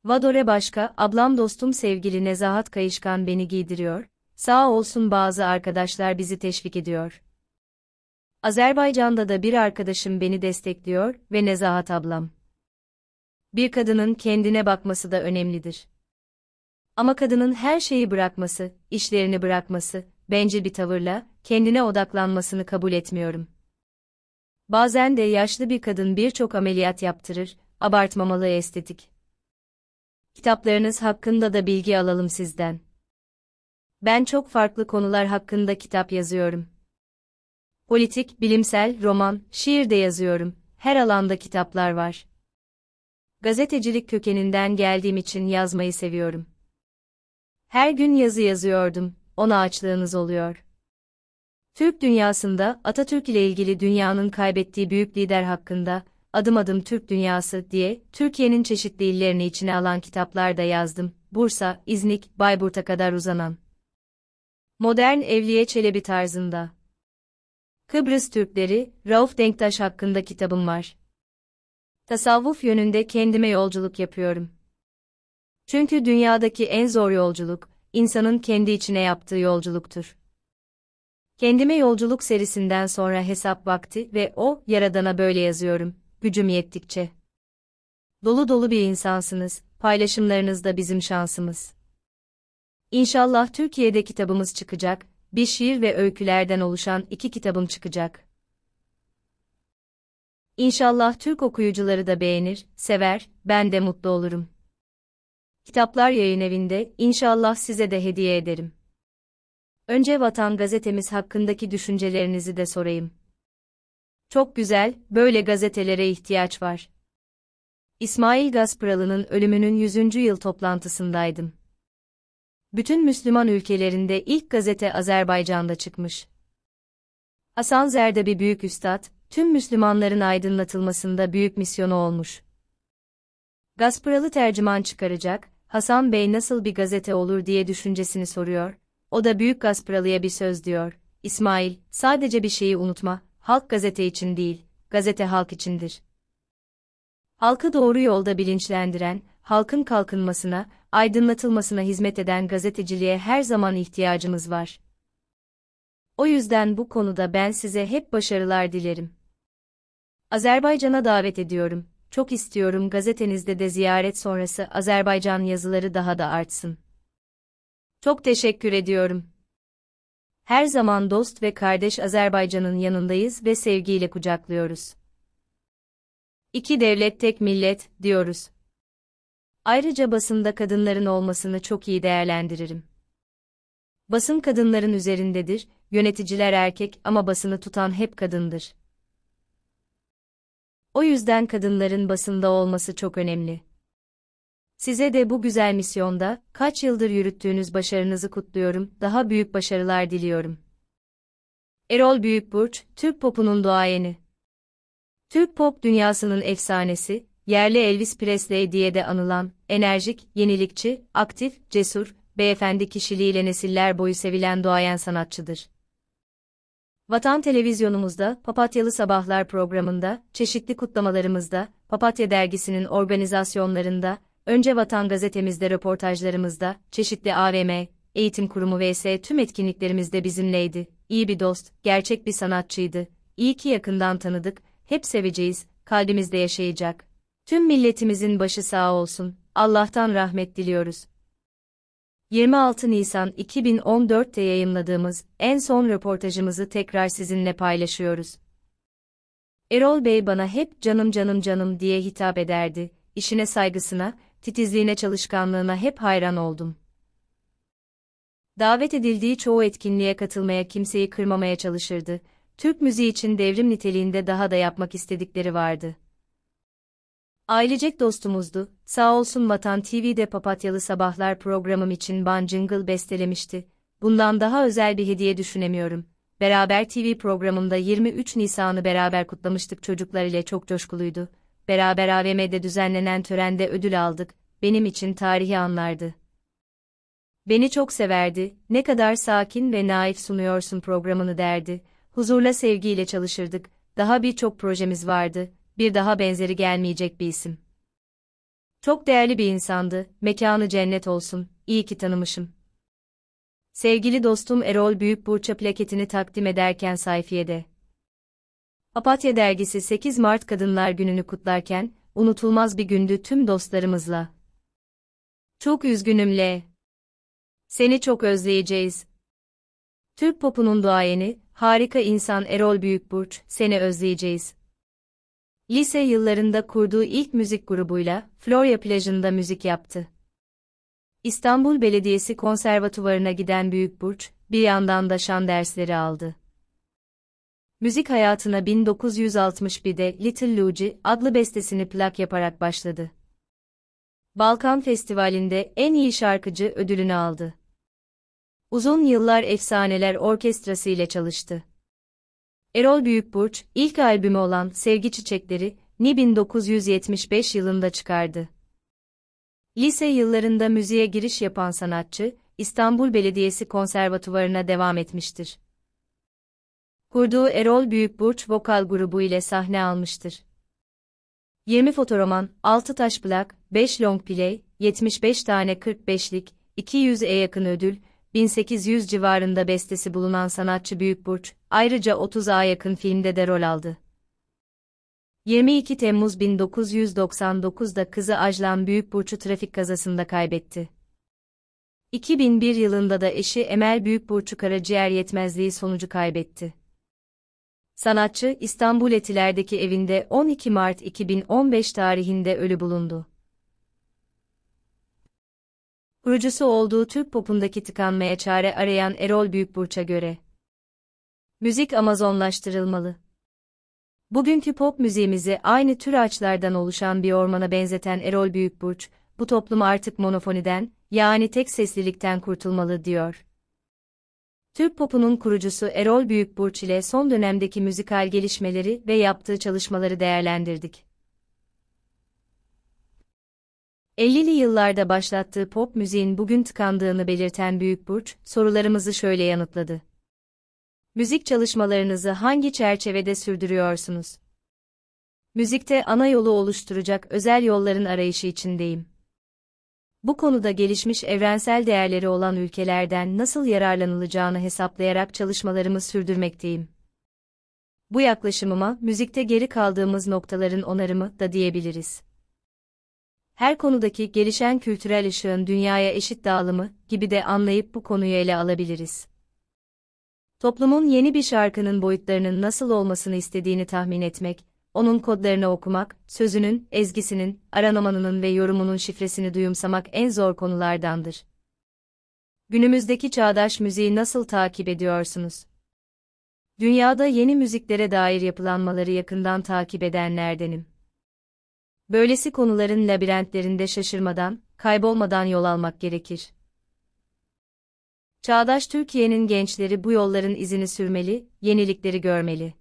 Vadore başka, ablam dostum sevgili Nezahat Kayışkan beni giydiriyor, sağ olsun bazı arkadaşlar bizi teşvik ediyor. Azerbaycan'da da bir arkadaşım beni destekliyor ve Nezahat ablam bir kadının kendine bakması da önemlidir. Ama kadının her şeyi bırakması, işlerini bırakması, bence bir tavırla, kendine odaklanmasını kabul etmiyorum. Bazen de yaşlı bir kadın birçok ameliyat yaptırır, abartmamalı estetik. Kitaplarınız hakkında da bilgi alalım sizden. Ben çok farklı konular hakkında kitap yazıyorum. Politik, bilimsel, roman, şiir de yazıyorum. Her alanda kitaplar var gazetecilik kökeninden geldiğim için yazmayı seviyorum. Her gün yazı yazıyordum, ona açlığınız oluyor. Türk dünyasında Atatürk ile ilgili dünyanın kaybettiği büyük lider hakkında, adım adım Türk dünyası diye, Türkiye'nin çeşitli illerini içine alan kitaplar da yazdım, Bursa, İznik, Bayburt'a kadar uzanan. Modern Evliye Çelebi tarzında. Kıbrıs Türkleri, Rauf Denktaş hakkında kitabım var tasavvuf yönünde kendime yolculuk yapıyorum. Çünkü dünyadaki en zor yolculuk, insanın kendi içine yaptığı yolculuktur. Kendime yolculuk serisinden sonra hesap vakti ve o, Yaradan'a böyle yazıyorum, gücüm yettikçe. Dolu dolu bir insansınız, paylaşımlarınız da bizim şansımız. İnşallah Türkiye'de kitabımız çıkacak, bir şiir ve öykülerden oluşan iki kitabım çıkacak. İnşallah Türk okuyucuları da beğenir, sever, ben de mutlu olurum. Kitaplar Yayın Evi'nde inşallah size de hediye ederim. Önce Vatan gazetemiz hakkındaki düşüncelerinizi de sorayım. Çok güzel, böyle gazetelere ihtiyaç var. İsmail Gazpıralı'nın ölümünün 100. yıl toplantısındaydım. Bütün Müslüman ülkelerinde ilk gazete Azerbaycan'da çıkmış. Hasan Zerdebi büyük üstad, tüm Müslümanların aydınlatılmasında büyük misyonu olmuş. Gaspıralı tercüman çıkaracak, Hasan Bey nasıl bir gazete olur diye düşüncesini soruyor, o da Büyük Gaspıralı'ya bir söz diyor, İsmail, sadece bir şeyi unutma, halk gazete için değil, gazete halk içindir. Halkı doğru yolda bilinçlendiren, halkın kalkınmasına, aydınlatılmasına hizmet eden gazeteciliğe her zaman ihtiyacımız var. O yüzden bu konuda ben size hep başarılar dilerim. Azerbaycan'a davet ediyorum. Çok istiyorum gazetenizde de ziyaret sonrası Azerbaycan yazıları daha da artsın. Çok teşekkür ediyorum. Her zaman dost ve kardeş Azerbaycan'ın yanındayız ve sevgiyle kucaklıyoruz. İki devlet tek millet diyoruz. Ayrıca basında kadınların olmasını çok iyi değerlendiririm. Basın kadınların üzerindedir yöneticiler erkek ama basını tutan hep kadındır. O yüzden kadınların basında olması çok önemli. Size de bu güzel misyonda kaç yıldır yürüttüğünüz başarınızı kutluyorum, daha büyük başarılar diliyorum. Erol Büyükburç, Türk popunun duayeni. Türk pop dünyasının efsanesi, yerli Elvis Presley diye de anılan, enerjik, yenilikçi, aktif, cesur, beyefendi kişiliğiyle nesiller boyu sevilen duayen sanatçıdır. Vatan televizyonumuzda, Papatyalı Sabahlar programında, çeşitli kutlamalarımızda, Papatya dergisinin organizasyonlarında, Önce Vatan gazetemizde röportajlarımızda, çeşitli AVM, eğitim kurumu vs. tüm etkinliklerimizde bizimleydi. İyi bir dost, gerçek bir sanatçıydı. İyi ki yakından tanıdık, hep seveceğiz, kalbimizde yaşayacak. Tüm milletimizin başı sağ olsun. Allah'tan rahmet diliyoruz. 26 Nisan 2014'te yayımladığımız en son röportajımızı tekrar sizinle paylaşıyoruz. Erol Bey bana hep canım canım canım diye hitap ederdi. işine saygısına, titizliğine çalışkanlığına hep hayran oldum. Davet edildiği çoğu etkinliğe katılmaya kimseyi kırmamaya çalışırdı. Türk müziği için devrim niteliğinde daha da yapmak istedikleri vardı. Ailecek dostumuzdu, sağ olsun Vatan TV'de Papatyalı Sabahlar programım için Ban Jingle bestelemişti. Bundan daha özel bir hediye düşünemiyorum. Beraber TV programımda 23 Nisan'ı beraber kutlamıştık çocuklar ile çok coşkuluydu. Beraber AVM'de düzenlenen törende ödül aldık, benim için tarihi anlardı. Beni çok severdi, ne kadar sakin ve naif sunuyorsun programını derdi. Huzurla sevgiyle çalışırdık, daha birçok projemiz vardı, bir daha benzeri gelmeyecek bir isim. Çok değerli bir insandı, mekanı cennet olsun, iyi ki tanımışım. Sevgili dostum Erol Büyükburç'a plaketini takdim ederken sayfiyede. Apatya dergisi 8 Mart Kadınlar Günü'nü kutlarken, unutulmaz bir gündü tüm dostlarımızla. Çok üzgünüm L. Seni çok özleyeceğiz. Türk popunun duayeni, harika insan Erol Büyükburç, seni özleyeceğiz. Lise yıllarında kurduğu ilk müzik grubuyla Florya plajında müzik yaptı. İstanbul Belediyesi Konservatuvarına giden Büyük Burç, bir yandan da şan dersleri aldı. Müzik hayatına 1961'de Little Luigi adlı bestesini plak yaparak başladı. Balkan Festivali'nde en iyi şarkıcı ödülünü aldı. Uzun yıllar efsaneler orkestrası ile çalıştı. Erol Büyükburç, ilk albümü olan Sevgi Çiçekleri, ni 1975 yılında çıkardı. Lise yıllarında müziğe giriş yapan sanatçı, İstanbul Belediyesi Konservatuvarına devam etmiştir. Kurduğu Erol Büyükburç vokal grubu ile sahne almıştır. 20 fotoroman, 6 taş plak, 5 long play, 75 tane 45'lik, 200'e yakın ödül, 1800 civarında bestesi bulunan sanatçı Büyük Burç, ayrıca 30'a yakın filmde de rol aldı. 22 Temmuz 1999'da kızı Ajlan Büyükburç'u trafik kazasında kaybetti. 2001 yılında da eşi Emel Büyükburç'u karaciğer yetmezliği sonucu kaybetti. Sanatçı İstanbul Etiler'deki evinde 12 Mart 2015 tarihinde ölü bulundu kurucusu olduğu Türk popundaki tıkanmaya çare arayan Erol Büyükburç'a göre. Müzik Amazonlaştırılmalı. Bugünkü pop müziğimizi aynı tür ağaçlardan oluşan bir ormana benzeten Erol Büyükburç, bu toplum artık monofoniden, yani tek seslilikten kurtulmalı diyor. Türk popunun kurucusu Erol Büyükburç ile son dönemdeki müzikal gelişmeleri ve yaptığı çalışmaları değerlendirdik. 50'li yıllarda başlattığı pop müziğin bugün tıkandığını belirten Büyük Burç, sorularımızı şöyle yanıtladı. Müzik çalışmalarınızı hangi çerçevede sürdürüyorsunuz? Müzikte ana yolu oluşturacak özel yolların arayışı içindeyim. Bu konuda gelişmiş evrensel değerleri olan ülkelerden nasıl yararlanılacağını hesaplayarak çalışmalarımı sürdürmekteyim. Bu yaklaşımıma müzikte geri kaldığımız noktaların onarımı da diyebiliriz her konudaki gelişen kültürel ışığın dünyaya eşit dağılımı gibi de anlayıp bu konuyu ele alabiliriz. Toplumun yeni bir şarkının boyutlarının nasıl olmasını istediğini tahmin etmek, onun kodlarını okumak, sözünün, ezgisinin, aranomanının ve yorumunun şifresini duyumsamak en zor konulardandır. Günümüzdeki çağdaş müziği nasıl takip ediyorsunuz? Dünyada yeni müziklere dair yapılanmaları yakından takip edenlerdenim. Böylesi konuların labirentlerinde şaşırmadan, kaybolmadan yol almak gerekir. Çağdaş Türkiye'nin gençleri bu yolların izini sürmeli, yenilikleri görmeli.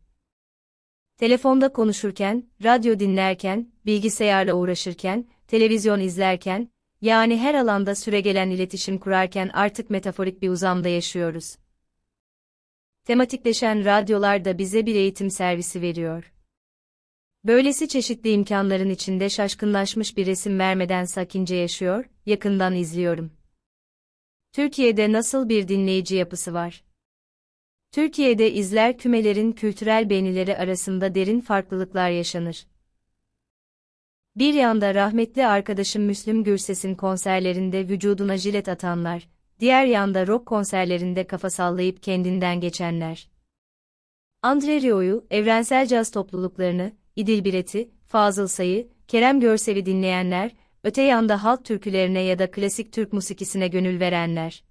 Telefonda konuşurken, radyo dinlerken, bilgisayarla uğraşırken, televizyon izlerken, yani her alanda süregelen iletişim kurarken artık metaforik bir uzamda yaşıyoruz. Tematikleşen radyolar da bize bir eğitim servisi veriyor. Böylesi çeşitli imkanların içinde şaşkınlaşmış bir resim vermeden sakince yaşıyor, yakından izliyorum. Türkiye'de nasıl bir dinleyici yapısı var? Türkiye'de izler kümelerin kültürel beğenileri arasında derin farklılıklar yaşanır. Bir yanda rahmetli arkadaşım Müslüm Gürses'in konserlerinde vücuduna jilet atanlar, diğer yanda rock konserlerinde kafa sallayıp kendinden geçenler. Andre Rio'yu, evrensel caz topluluklarını, İdil Bireti, Fazıl Sayı, Kerem Görsel'i dinleyenler, öte yanda halk türkülerine ya da klasik Türk musikisine gönül verenler.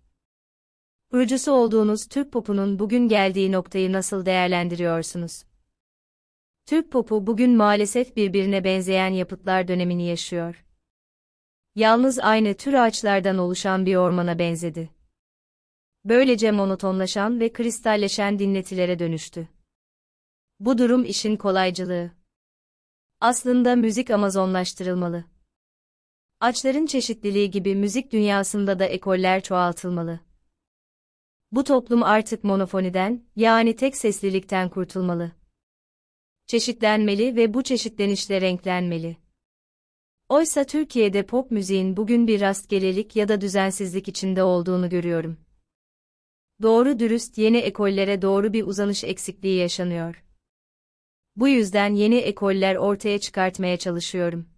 Kurucusu olduğunuz Türk popunun bugün geldiği noktayı nasıl değerlendiriyorsunuz? Türk popu bugün maalesef birbirine benzeyen yapıtlar dönemini yaşıyor. Yalnız aynı tür ağaçlardan oluşan bir ormana benzedi. Böylece monotonlaşan ve kristalleşen dinletilere dönüştü. Bu durum işin kolaycılığı. Aslında müzik Amazonlaştırılmalı. Açların çeşitliliği gibi müzik dünyasında da ekoller çoğaltılmalı. Bu toplum artık monofoniden, yani tek seslilikten kurtulmalı. Çeşitlenmeli ve bu çeşitlenişle renklenmeli. Oysa Türkiye'de pop müziğin bugün bir rastgelelik ya da düzensizlik içinde olduğunu görüyorum. Doğru dürüst yeni ekollere doğru bir uzanış eksikliği yaşanıyor. Bu yüzden yeni ekoller ortaya çıkartmaya çalışıyorum.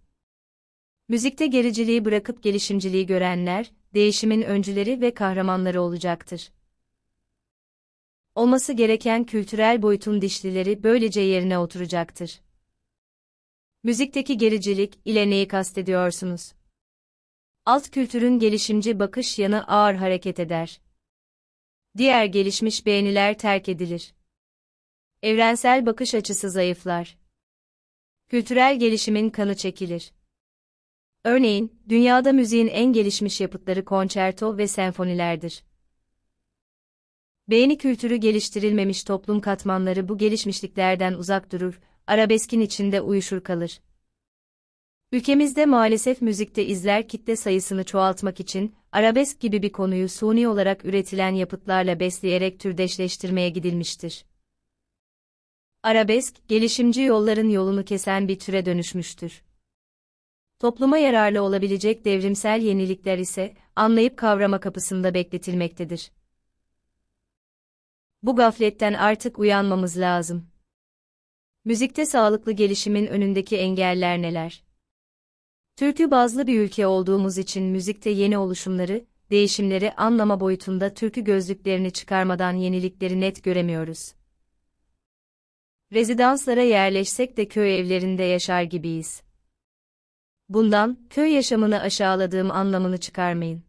Müzikte gericiliği bırakıp gelişimciliği görenler, değişimin öncüleri ve kahramanları olacaktır. Olması gereken kültürel boyutun dişlileri böylece yerine oturacaktır. Müzikteki gericilik ile neyi kastediyorsunuz? Alt kültürün gelişimci bakış yanı ağır hareket eder. Diğer gelişmiş beğeniler terk edilir. Evrensel bakış açısı zayıflar. Kültürel gelişimin kanı çekilir. Örneğin, dünyada müziğin en gelişmiş yapıtları konçerto ve senfonilerdir. Beğeni kültürü geliştirilmemiş toplum katmanları bu gelişmişliklerden uzak durur, arabeskin içinde uyuşur kalır. Ülkemizde maalesef müzikte izler kitle sayısını çoğaltmak için, arabesk gibi bir konuyu suni olarak üretilen yapıtlarla besleyerek türdeşleştirmeye gidilmiştir arabesk, gelişimci yolların yolunu kesen bir türe dönüşmüştür. Topluma yararlı olabilecek devrimsel yenilikler ise, anlayıp kavrama kapısında bekletilmektedir. Bu gafletten artık uyanmamız lazım. Müzikte sağlıklı gelişimin önündeki engeller neler? Türkü bazlı bir ülke olduğumuz için müzikte yeni oluşumları, değişimleri anlama boyutunda türkü gözlüklerini çıkarmadan yenilikleri net göremiyoruz. Rezidanslara yerleşsek de köy evlerinde yaşar gibiyiz. Bundan, köy yaşamını aşağıladığım anlamını çıkarmayın.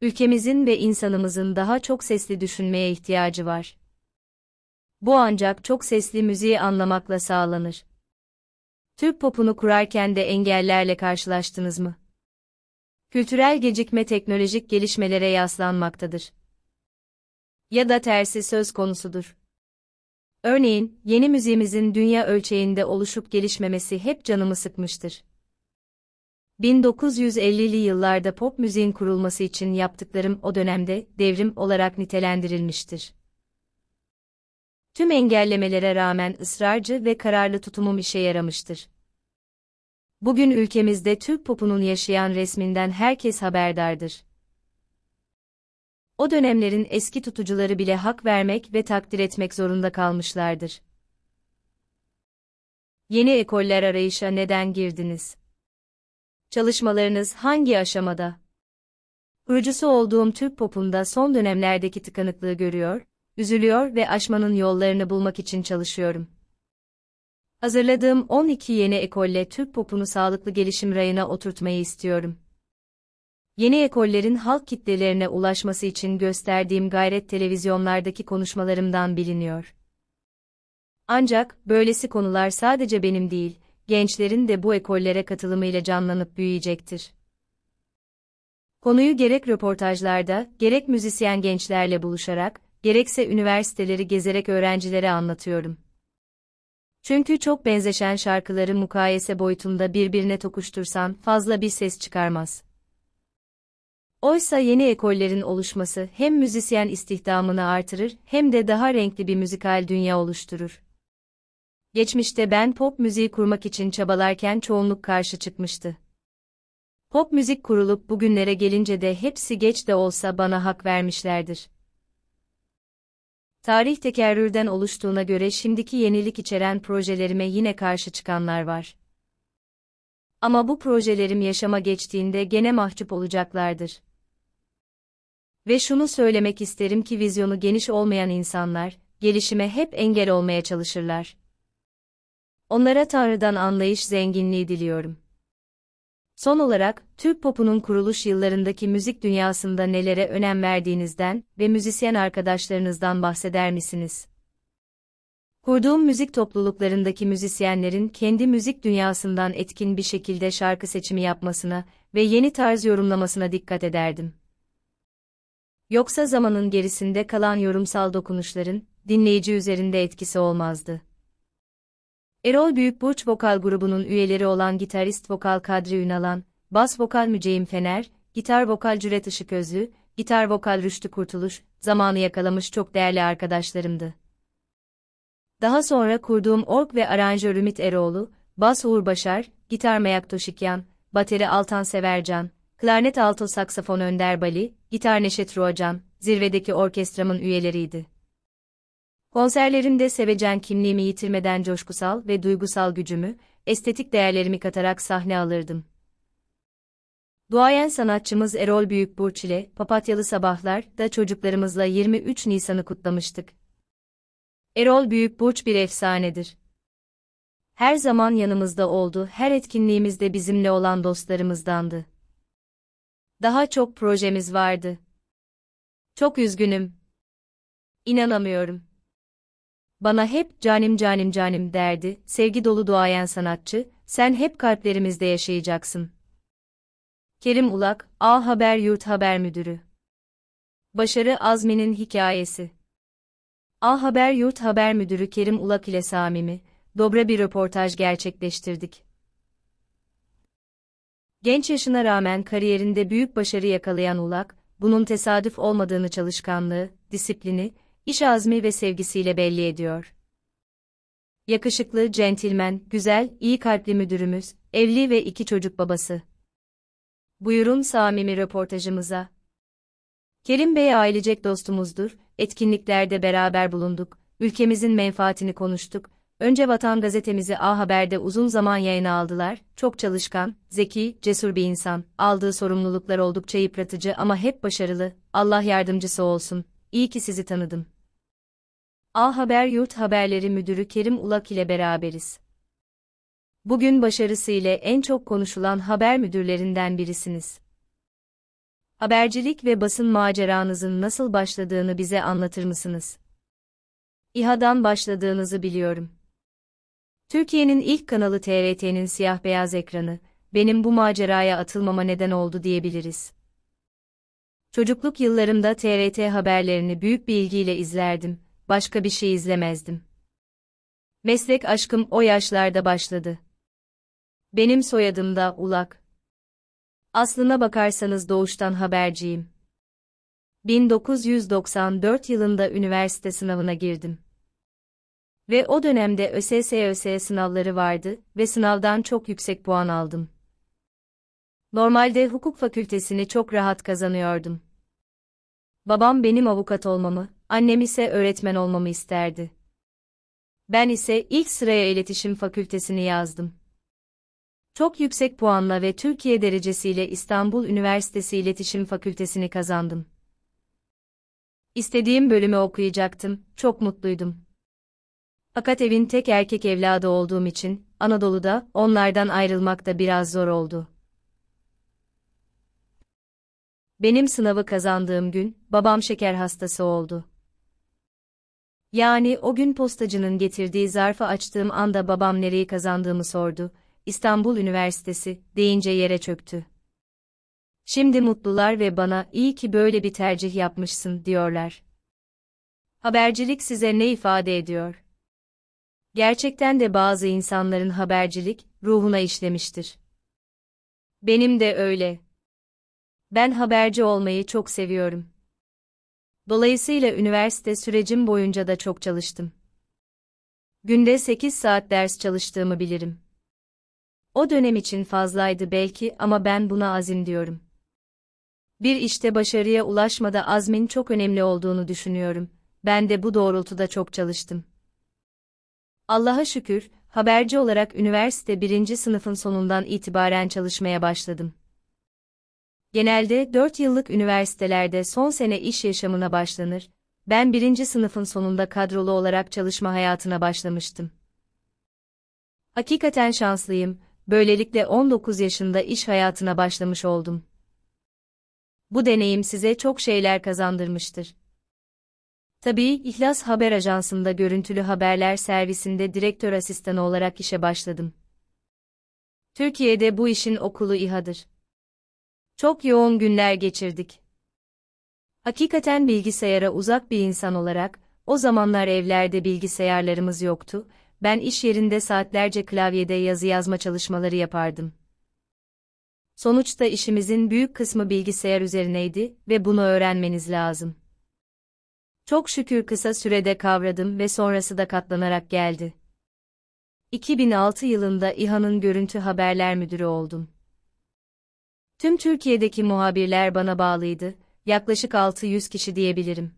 Ülkemizin ve insanımızın daha çok sesli düşünmeye ihtiyacı var. Bu ancak çok sesli müziği anlamakla sağlanır. Türk popunu kurarken de engellerle karşılaştınız mı? Kültürel gecikme teknolojik gelişmelere yaslanmaktadır. Ya da tersi söz konusudur. Örneğin, yeni müziğimizin dünya ölçeğinde oluşup gelişmemesi hep canımı sıkmıştır. 1950'li yıllarda pop müziğin kurulması için yaptıklarım o dönemde devrim olarak nitelendirilmiştir. Tüm engellemelere rağmen ısrarcı ve kararlı tutumum işe yaramıştır. Bugün ülkemizde Türk popunun yaşayan resminden herkes haberdardır o dönemlerin eski tutucuları bile hak vermek ve takdir etmek zorunda kalmışlardır. Yeni ekoller arayışa neden girdiniz? Çalışmalarınız hangi aşamada? Kurucusu olduğum Türk popunda son dönemlerdeki tıkanıklığı görüyor, üzülüyor ve aşmanın yollarını bulmak için çalışıyorum. Hazırladığım 12 yeni ekolle Türk popunu sağlıklı gelişim rayına oturtmayı istiyorum. Yeni ekollerin halk kitlelerine ulaşması için gösterdiğim gayret televizyonlardaki konuşmalarımdan biliniyor. Ancak böylesi konular sadece benim değil, gençlerin de bu ekollere katılımıyla canlanıp büyüyecektir. Konuyu gerek röportajlarda, gerek müzisyen gençlerle buluşarak, gerekse üniversiteleri gezerek öğrencilere anlatıyorum. Çünkü çok benzeşen şarkıları mukayese boyutunda birbirine tokuştursan fazla bir ses çıkarmaz. Oysa yeni ekollerin oluşması hem müzisyen istihdamını artırır hem de daha renkli bir müzikal dünya oluşturur. Geçmişte ben pop müziği kurmak için çabalarken çoğunluk karşı çıkmıştı. Pop müzik kurulup bugünlere gelince de hepsi geç de olsa bana hak vermişlerdir. Tarih tekerrürden oluştuğuna göre şimdiki yenilik içeren projelerime yine karşı çıkanlar var. Ama bu projelerim yaşama geçtiğinde gene mahcup olacaklardır. Ve şunu söylemek isterim ki vizyonu geniş olmayan insanlar, gelişime hep engel olmaya çalışırlar. Onlara Tanrı'dan anlayış zenginliği diliyorum. Son olarak, Türk popunun kuruluş yıllarındaki müzik dünyasında nelere önem verdiğinizden ve müzisyen arkadaşlarınızdan bahseder misiniz? Kurduğum müzik topluluklarındaki müzisyenlerin kendi müzik dünyasından etkin bir şekilde şarkı seçimi yapmasına ve yeni tarz yorumlamasına dikkat ederdim. Yoksa zamanın gerisinde kalan yorumsal dokunuşların, dinleyici üzerinde etkisi olmazdı. Erol Büyükburç vokal grubunun üyeleri olan gitarist vokal Kadri Ünalan, bas vokal Müceyim Fener, gitar vokal Cüret Işık özü, gitar vokal Rüştü Kurtuluş, zamanı yakalamış çok değerli arkadaşlarımdı. Daha sonra kurduğum org ve aranjör Ümit Eroğlu, bas Uğur Başar, gitar Meyak Toşikyan, bateri Altan Severcan, klarnet alto saksafon Önder Bali, gitar Neşet Ruacan, zirvedeki orkestramın üyeleriydi. Konserlerimde sevecen kimliğimi yitirmeden coşkusal ve duygusal gücümü, estetik değerlerimi katarak sahne alırdım. Duayen sanatçımız Erol Büyükburç ile Papatyalı Sabahlar da çocuklarımızla 23 Nisan'ı kutlamıştık. Erol Büyükburç bir efsanedir. Her zaman yanımızda oldu, her etkinliğimizde bizimle olan dostlarımızdandı. Daha çok projemiz vardı. Çok üzgünüm. İnanamıyorum. Bana hep canim canim canim derdi, sevgi dolu duayen sanatçı, sen hep kalplerimizde yaşayacaksın. Kerim Ulak, A Haber Yurt Haber Müdürü Başarı Azmi'nin hikayesi A Haber Yurt Haber Müdürü Kerim Ulak ile Samimi, dobra bir röportaj gerçekleştirdik. Genç yaşına rağmen kariyerinde büyük başarı yakalayan Ulak, bunun tesadüf olmadığını çalışkanlığı, disiplini, iş azmi ve sevgisiyle belli ediyor. Yakışıklı, centilmen, güzel, iyi kalpli müdürümüz, evli ve iki çocuk babası. Buyurun Samimi röportajımıza. Kerim Bey ailecek dostumuzdur, etkinliklerde beraber bulunduk, ülkemizin menfaatini konuştuk, Önce Vatan gazetemizi A Haber'de uzun zaman yayına aldılar, çok çalışkan, zeki, cesur bir insan, aldığı sorumluluklar oldukça yıpratıcı ama hep başarılı, Allah yardımcısı olsun, İyi ki sizi tanıdım. A Haber Yurt Haberleri Müdürü Kerim Ulak ile beraberiz. Bugün başarısıyla en çok konuşulan haber müdürlerinden birisiniz. Habercilik ve basın maceranızın nasıl başladığını bize anlatır mısınız? İHA'dan başladığınızı biliyorum. Türkiye'nin ilk kanalı TRT'nin siyah beyaz ekranı, benim bu maceraya atılmama neden oldu diyebiliriz. Çocukluk yıllarımda TRT haberlerini büyük bir ilgiyle izlerdim, başka bir şey izlemezdim. Meslek aşkım o yaşlarda başladı. Benim soyadım da Ulak. Aslına bakarsanız doğuştan haberciyim. 1994 yılında üniversite sınavına girdim. Ve o dönemde ÖSS-ÖS sınavları vardı ve sınavdan çok yüksek puan aldım. Normalde hukuk fakültesini çok rahat kazanıyordum. Babam benim avukat olmamı, annem ise öğretmen olmamı isterdi. Ben ise ilk sıraya iletişim fakültesini yazdım. Çok yüksek puanla ve Türkiye derecesiyle İstanbul Üniversitesi İletişim Fakültesini kazandım. İstediğim bölümü okuyacaktım, çok mutluydum. Fakat evin tek erkek evladı olduğum için, Anadolu'da, onlardan ayrılmak da biraz zor oldu. Benim sınavı kazandığım gün, babam şeker hastası oldu. Yani o gün postacının getirdiği zarfı açtığım anda babam nereyi kazandığımı sordu. İstanbul Üniversitesi deyince yere çöktü. Şimdi mutlular ve bana iyi ki böyle bir tercih yapmışsın diyorlar. Habercilik size ne ifade ediyor? gerçekten de bazı insanların habercilik ruhuna işlemiştir. Benim de öyle. Ben haberci olmayı çok seviyorum. Dolayısıyla üniversite sürecim boyunca da çok çalıştım. Günde 8 saat ders çalıştığımı bilirim. O dönem için fazlaydı belki ama ben buna azim diyorum. Bir işte başarıya ulaşmada azmin çok önemli olduğunu düşünüyorum. Ben de bu doğrultuda çok çalıştım. Allah'a şükür, haberci olarak üniversite birinci sınıfın sonundan itibaren çalışmaya başladım. Genelde 4 yıllık üniversitelerde son sene iş yaşamına başlanır, ben birinci sınıfın sonunda kadrolu olarak çalışma hayatına başlamıştım. Hakikaten şanslıyım, böylelikle 19 yaşında iş hayatına başlamış oldum. Bu deneyim size çok şeyler kazandırmıştır. Tabii İhlas Haber Ajansı'nda görüntülü haberler servisinde direktör asistanı olarak işe başladım. Türkiye'de bu işin okulu İHA'dır. Çok yoğun günler geçirdik. Hakikaten bilgisayara uzak bir insan olarak, o zamanlar evlerde bilgisayarlarımız yoktu, ben iş yerinde saatlerce klavyede yazı yazma çalışmaları yapardım. Sonuçta işimizin büyük kısmı bilgisayar üzerineydi ve bunu öğrenmeniz lazım. Çok şükür kısa sürede kavradım ve sonrası da katlanarak geldi. 2006 yılında İHA'nın görüntü haberler müdürü oldum. Tüm Türkiye'deki muhabirler bana bağlıydı, yaklaşık 600 kişi diyebilirim.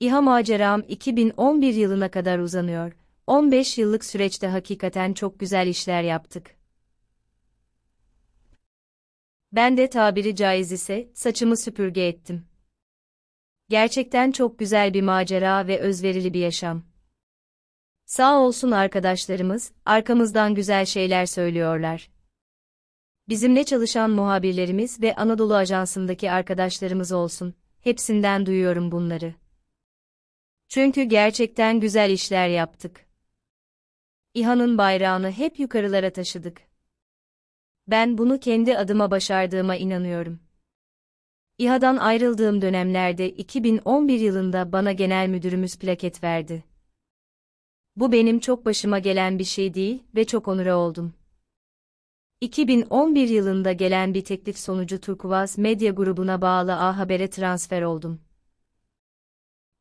İHA maceram 2011 yılına kadar uzanıyor. 15 yıllık süreçte hakikaten çok güzel işler yaptık. Ben de tabiri caiz ise saçımı süpürge ettim. Gerçekten çok güzel bir macera ve özverili bir yaşam. Sağ olsun arkadaşlarımız, arkamızdan güzel şeyler söylüyorlar. Bizimle çalışan muhabirlerimiz ve Anadolu Ajansı'ndaki arkadaşlarımız olsun, hepsinden duyuyorum bunları. Çünkü gerçekten güzel işler yaptık. İHA'nın bayrağını hep yukarılara taşıdık. Ben bunu kendi adıma başardığıma inanıyorum. İHA'dan ayrıldığım dönemlerde 2011 yılında bana genel müdürümüz plaket verdi. Bu benim çok başıma gelen bir şey değil ve çok onure oldum. 2011 yılında gelen bir teklif sonucu Turkuaz Medya grubuna bağlı A Haber'e transfer oldum.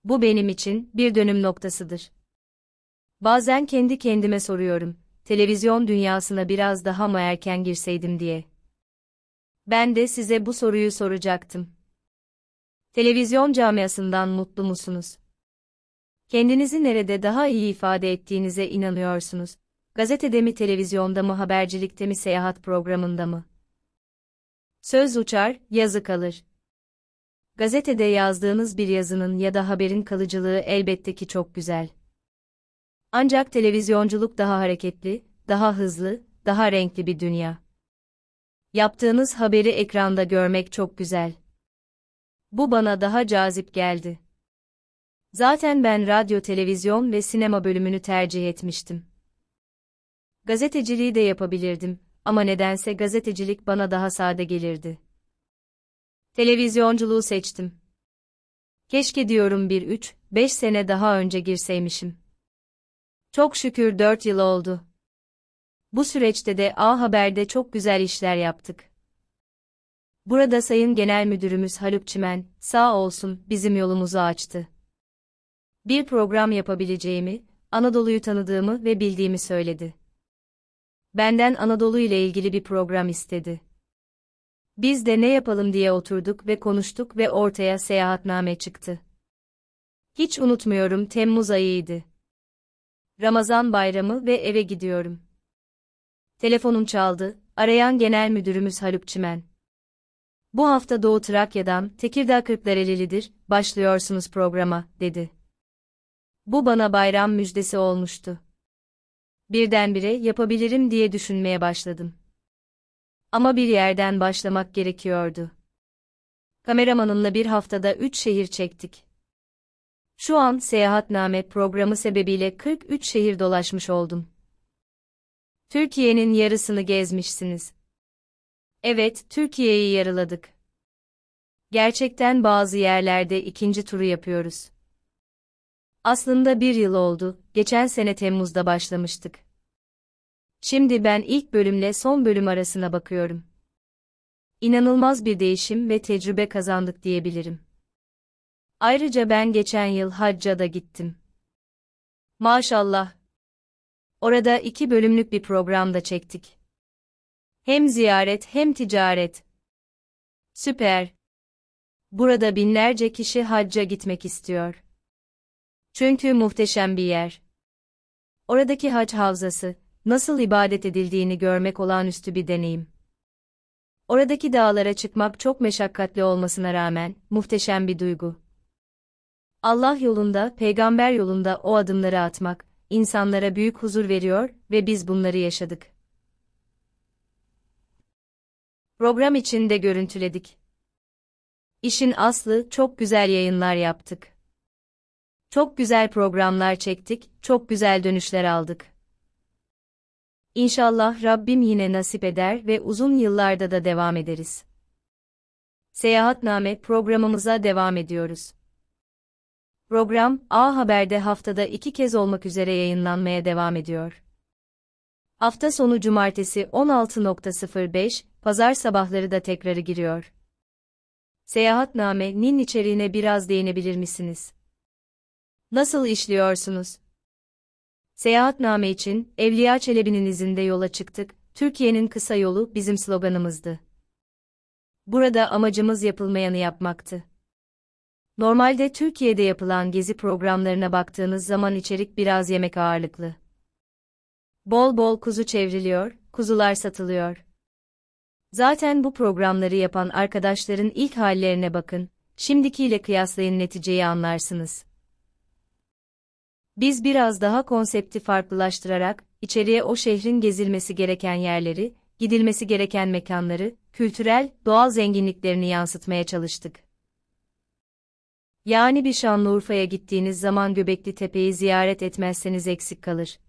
Bu benim için bir dönüm noktasıdır. Bazen kendi kendime soruyorum, televizyon dünyasına biraz daha mı erken girseydim diye. Ben de size bu soruyu soracaktım. Televizyon camiasından mutlu musunuz? Kendinizi nerede daha iyi ifade ettiğinize inanıyorsunuz? Gazetede mi, televizyonda mı, habercilikte mi, seyahat programında mı? Söz uçar, yazı kalır. Gazetede yazdığınız bir yazının ya da haberin kalıcılığı elbette ki çok güzel. Ancak televizyonculuk daha hareketli, daha hızlı, daha renkli bir dünya. Yaptığınız haberi ekranda görmek çok güzel. Bu bana daha cazip geldi. Zaten ben radyo, televizyon ve sinema bölümünü tercih etmiştim. Gazeteciliği de yapabilirdim ama nedense gazetecilik bana daha sade gelirdi. Televizyonculuğu seçtim. Keşke diyorum bir üç, beş sene daha önce girseymişim. Çok şükür dört yıl oldu. Bu süreçte de A Haber'de çok güzel işler yaptık. Burada Sayın Genel Müdürümüz Haluk Çimen, sağ olsun, bizim yolumuzu açtı. Bir program yapabileceğimi, Anadolu'yu tanıdığımı ve bildiğimi söyledi. Benden Anadolu ile ilgili bir program istedi. Biz de ne yapalım diye oturduk ve konuştuk ve ortaya seyahatname çıktı. Hiç unutmuyorum Temmuz ayıydı. Ramazan bayramı ve eve gidiyorum. Telefonum çaldı, arayan genel müdürümüz Haluk Çimen. Bu hafta Doğu Trakya'dan, Tekirdağ Kırklareli'lidir, başlıyorsunuz programa, dedi. Bu bana bayram müjdesi olmuştu. Birdenbire yapabilirim diye düşünmeye başladım. Ama bir yerden başlamak gerekiyordu. Kameramanımla bir haftada üç şehir çektik. Şu an seyahatname programı sebebiyle 43 şehir dolaşmış oldum. Türkiye'nin yarısını gezmişsiniz. Evet, Türkiye'yi yarıladık. Gerçekten bazı yerlerde ikinci turu yapıyoruz. Aslında bir yıl oldu, geçen sene Temmuz'da başlamıştık. Şimdi ben ilk bölümle son bölüm arasına bakıyorum. İnanılmaz bir değişim ve tecrübe kazandık diyebilirim. Ayrıca ben geçen yıl hacca da gittim. Maşallah, Orada iki bölümlük bir programda çektik. Hem ziyaret hem ticaret. Süper. Burada binlerce kişi hacca gitmek istiyor. Çünkü muhteşem bir yer. Oradaki hac havzası, nasıl ibadet edildiğini görmek olağanüstü bir deneyim. Oradaki dağlara çıkmak çok meşakkatli olmasına rağmen muhteşem bir duygu. Allah yolunda, peygamber yolunda o adımları atmak, insanlara büyük huzur veriyor ve biz bunları yaşadık. Program içinde görüntüledik. İşin aslı çok güzel yayınlar yaptık. Çok güzel programlar çektik, çok güzel dönüşler aldık. İnşallah Rabbim yine nasip eder ve uzun yıllarda da devam ederiz. Seyahatname programımıza devam ediyoruz. Program, A Haber'de haftada iki kez olmak üzere yayınlanmaya devam ediyor. Hafta sonu cumartesi 16.05, pazar sabahları da tekrarı giriyor. Seyahatname.nin içeriğine biraz değinebilir misiniz? Nasıl işliyorsunuz? Seyahatname için, Evliya Çelebi'nin izinde yola çıktık, Türkiye'nin kısa yolu bizim sloganımızdı. Burada amacımız yapılmayanı yapmaktı. Normalde Türkiye'de yapılan gezi programlarına baktığınız zaman içerik biraz yemek ağırlıklı. Bol bol kuzu çevriliyor, kuzular satılıyor. Zaten bu programları yapan arkadaşların ilk hallerine bakın, şimdikiyle kıyaslayın neticeyi anlarsınız. Biz biraz daha konsepti farklılaştırarak, içeriye o şehrin gezilmesi gereken yerleri, gidilmesi gereken mekanları, kültürel, doğal zenginliklerini yansıtmaya çalıştık. Yani bir Şanlıurfa'ya gittiğiniz zaman Göbekli Tepe'yi ziyaret etmezseniz eksik kalır.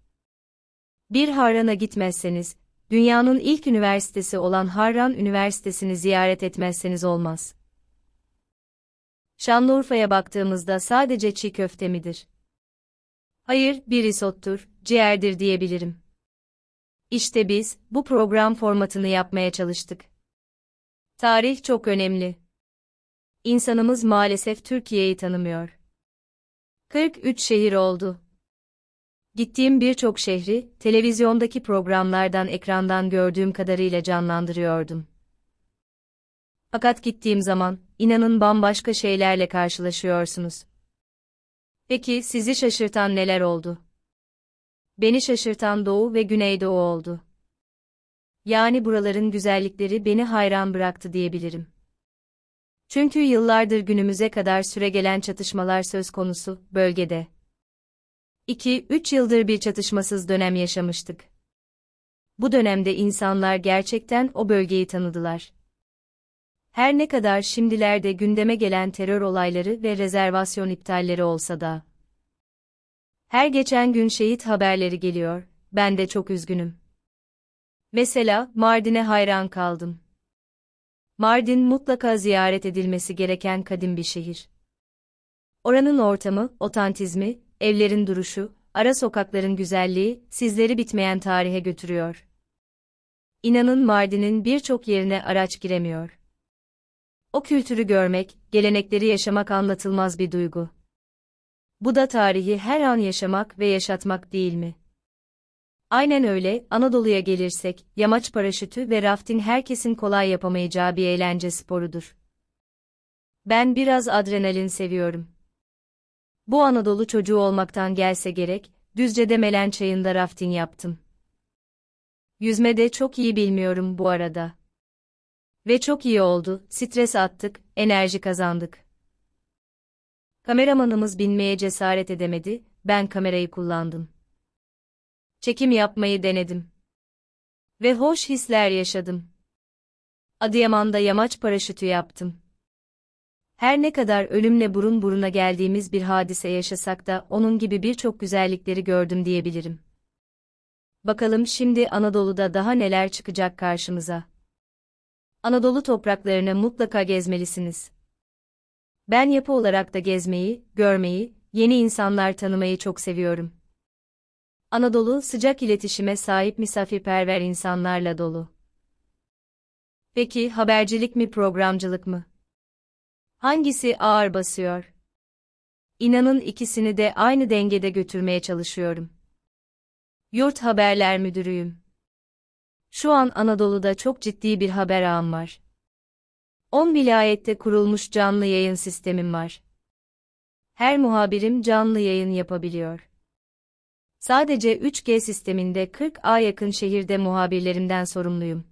Bir Harran'a gitmezseniz, dünyanın ilk üniversitesi olan Harran Üniversitesi'ni ziyaret etmezseniz olmaz. Şanlıurfa'ya baktığımızda sadece çiğ köfte midir? Hayır, bir risottur, ciğerdir diyebilirim. İşte biz, bu program formatını yapmaya çalıştık. Tarih çok önemli. İnsanımız maalesef Türkiye'yi tanımıyor. 43 şehir oldu. Gittiğim birçok şehri, televizyondaki programlardan ekrandan gördüğüm kadarıyla canlandırıyordum. Fakat gittiğim zaman, inanın bambaşka şeylerle karşılaşıyorsunuz. Peki sizi şaşırtan neler oldu? Beni şaşırtan Doğu ve Güneydoğu oldu. Yani buraların güzellikleri beni hayran bıraktı diyebilirim. Çünkü yıllardır günümüze kadar süregelen çatışmalar söz konusu bölgede. 2-3 yıldır bir çatışmasız dönem yaşamıştık. Bu dönemde insanlar gerçekten o bölgeyi tanıdılar. Her ne kadar şimdilerde gündeme gelen terör olayları ve rezervasyon iptalleri olsa da. Her geçen gün şehit haberleri geliyor, ben de çok üzgünüm. Mesela Mardin'e hayran kaldım. Mardin mutlaka ziyaret edilmesi gereken kadim bir şehir. Oranın ortamı, otantizmi, evlerin duruşu, ara sokakların güzelliği sizleri bitmeyen tarihe götürüyor. İnanın Mardin'in birçok yerine araç giremiyor. O kültürü görmek, gelenekleri yaşamak anlatılmaz bir duygu. Bu da tarihi her an yaşamak ve yaşatmak değil mi? Aynen öyle, Anadolu'ya gelirsek, yamaç paraşütü ve rafting herkesin kolay yapamayacağı bir eğlence sporudur. Ben biraz adrenalin seviyorum. Bu Anadolu çocuğu olmaktan gelse gerek, Düzce'de Melen Çayı'nda rafting yaptım. Yüzme de çok iyi bilmiyorum bu arada. Ve çok iyi oldu, stres attık, enerji kazandık. Kameramanımız binmeye cesaret edemedi, ben kamerayı kullandım çekim yapmayı denedim. Ve hoş hisler yaşadım. Adıyaman'da yamaç paraşütü yaptım. Her ne kadar ölümle burun buruna geldiğimiz bir hadise yaşasak da onun gibi birçok güzellikleri gördüm diyebilirim. Bakalım şimdi Anadolu'da daha neler çıkacak karşımıza. Anadolu topraklarını mutlaka gezmelisiniz. Ben yapı olarak da gezmeyi, görmeyi, yeni insanlar tanımayı çok seviyorum. Anadolu sıcak iletişime sahip misafirperver insanlarla dolu. Peki habercilik mi programcılık mı? Hangisi ağır basıyor? İnanın ikisini de aynı dengede götürmeye çalışıyorum. Yurt Haberler Müdürüyüm. Şu an Anadolu'da çok ciddi bir haber ağım var. 10 vilayette kurulmuş canlı yayın sistemim var. Her muhabirim canlı yayın yapabiliyor. Sadece 3G sisteminde 40 a yakın şehirde muhabirlerimden sorumluyum.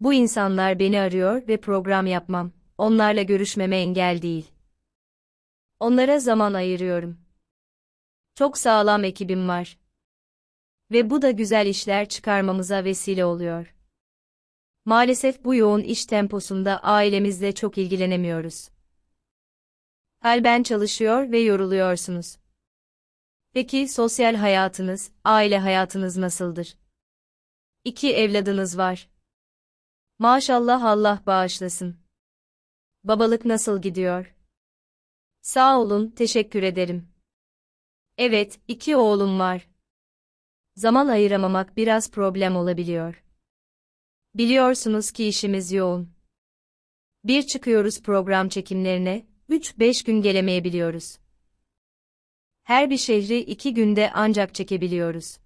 Bu insanlar beni arıyor ve program yapmam, onlarla görüşmeme engel değil. Onlara zaman ayırıyorum. Çok sağlam ekibim var. Ve bu da güzel işler çıkarmamıza vesile oluyor. Maalesef bu yoğun iş temposunda ailemizle çok ilgilenemiyoruz. Hal ben çalışıyor ve yoruluyorsunuz. Peki sosyal hayatınız, aile hayatınız nasıldır? İki evladınız var. Maşallah Allah bağışlasın. Babalık nasıl gidiyor? Sağ olun, teşekkür ederim. Evet, iki oğlum var. Zaman ayıramamak biraz problem olabiliyor. Biliyorsunuz ki işimiz yoğun. Bir çıkıyoruz program çekimlerine, 3-5 gün gelemeyebiliyoruz her bir şehri iki günde ancak çekebiliyoruz.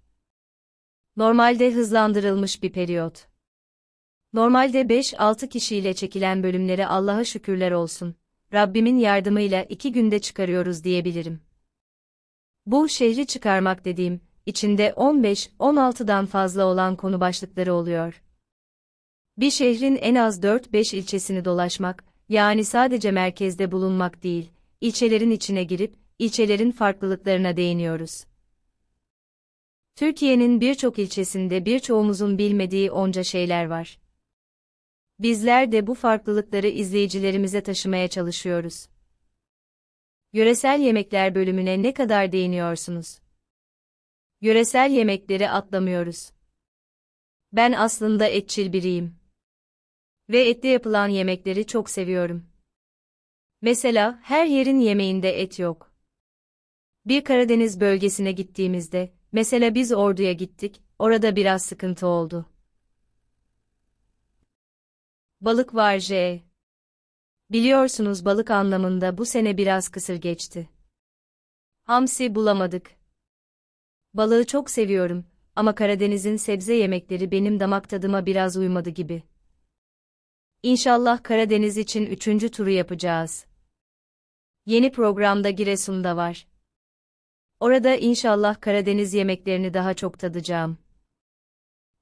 Normalde hızlandırılmış bir periyot. Normalde 5-6 kişiyle çekilen bölümleri Allah'a şükürler olsun, Rabbimin yardımıyla iki günde çıkarıyoruz diyebilirim. Bu şehri çıkarmak dediğim, içinde 15-16'dan fazla olan konu başlıkları oluyor. Bir şehrin en az 4-5 ilçesini dolaşmak, yani sadece merkezde bulunmak değil, ilçelerin içine girip, ilçelerin farklılıklarına değiniyoruz. Türkiye'nin birçok ilçesinde birçoğumuzun bilmediği onca şeyler var. Bizler de bu farklılıkları izleyicilerimize taşımaya çalışıyoruz. Yöresel yemekler bölümüne ne kadar değiniyorsunuz? Yöresel yemekleri atlamıyoruz. Ben aslında etçil biriyim. Ve etli yapılan yemekleri çok seviyorum. Mesela her yerin yemeğinde et yok. Bir Karadeniz bölgesine gittiğimizde, mesela biz Ordu'ya gittik, orada biraz sıkıntı oldu. Balık var J. Biliyorsunuz balık anlamında bu sene biraz kısır geçti. Hamsi bulamadık. Balığı çok seviyorum ama Karadeniz'in sebze yemekleri benim damak tadıma biraz uymadı gibi. İnşallah Karadeniz için üçüncü turu yapacağız. Yeni programda Giresun'da var. Orada inşallah Karadeniz yemeklerini daha çok tadacağım.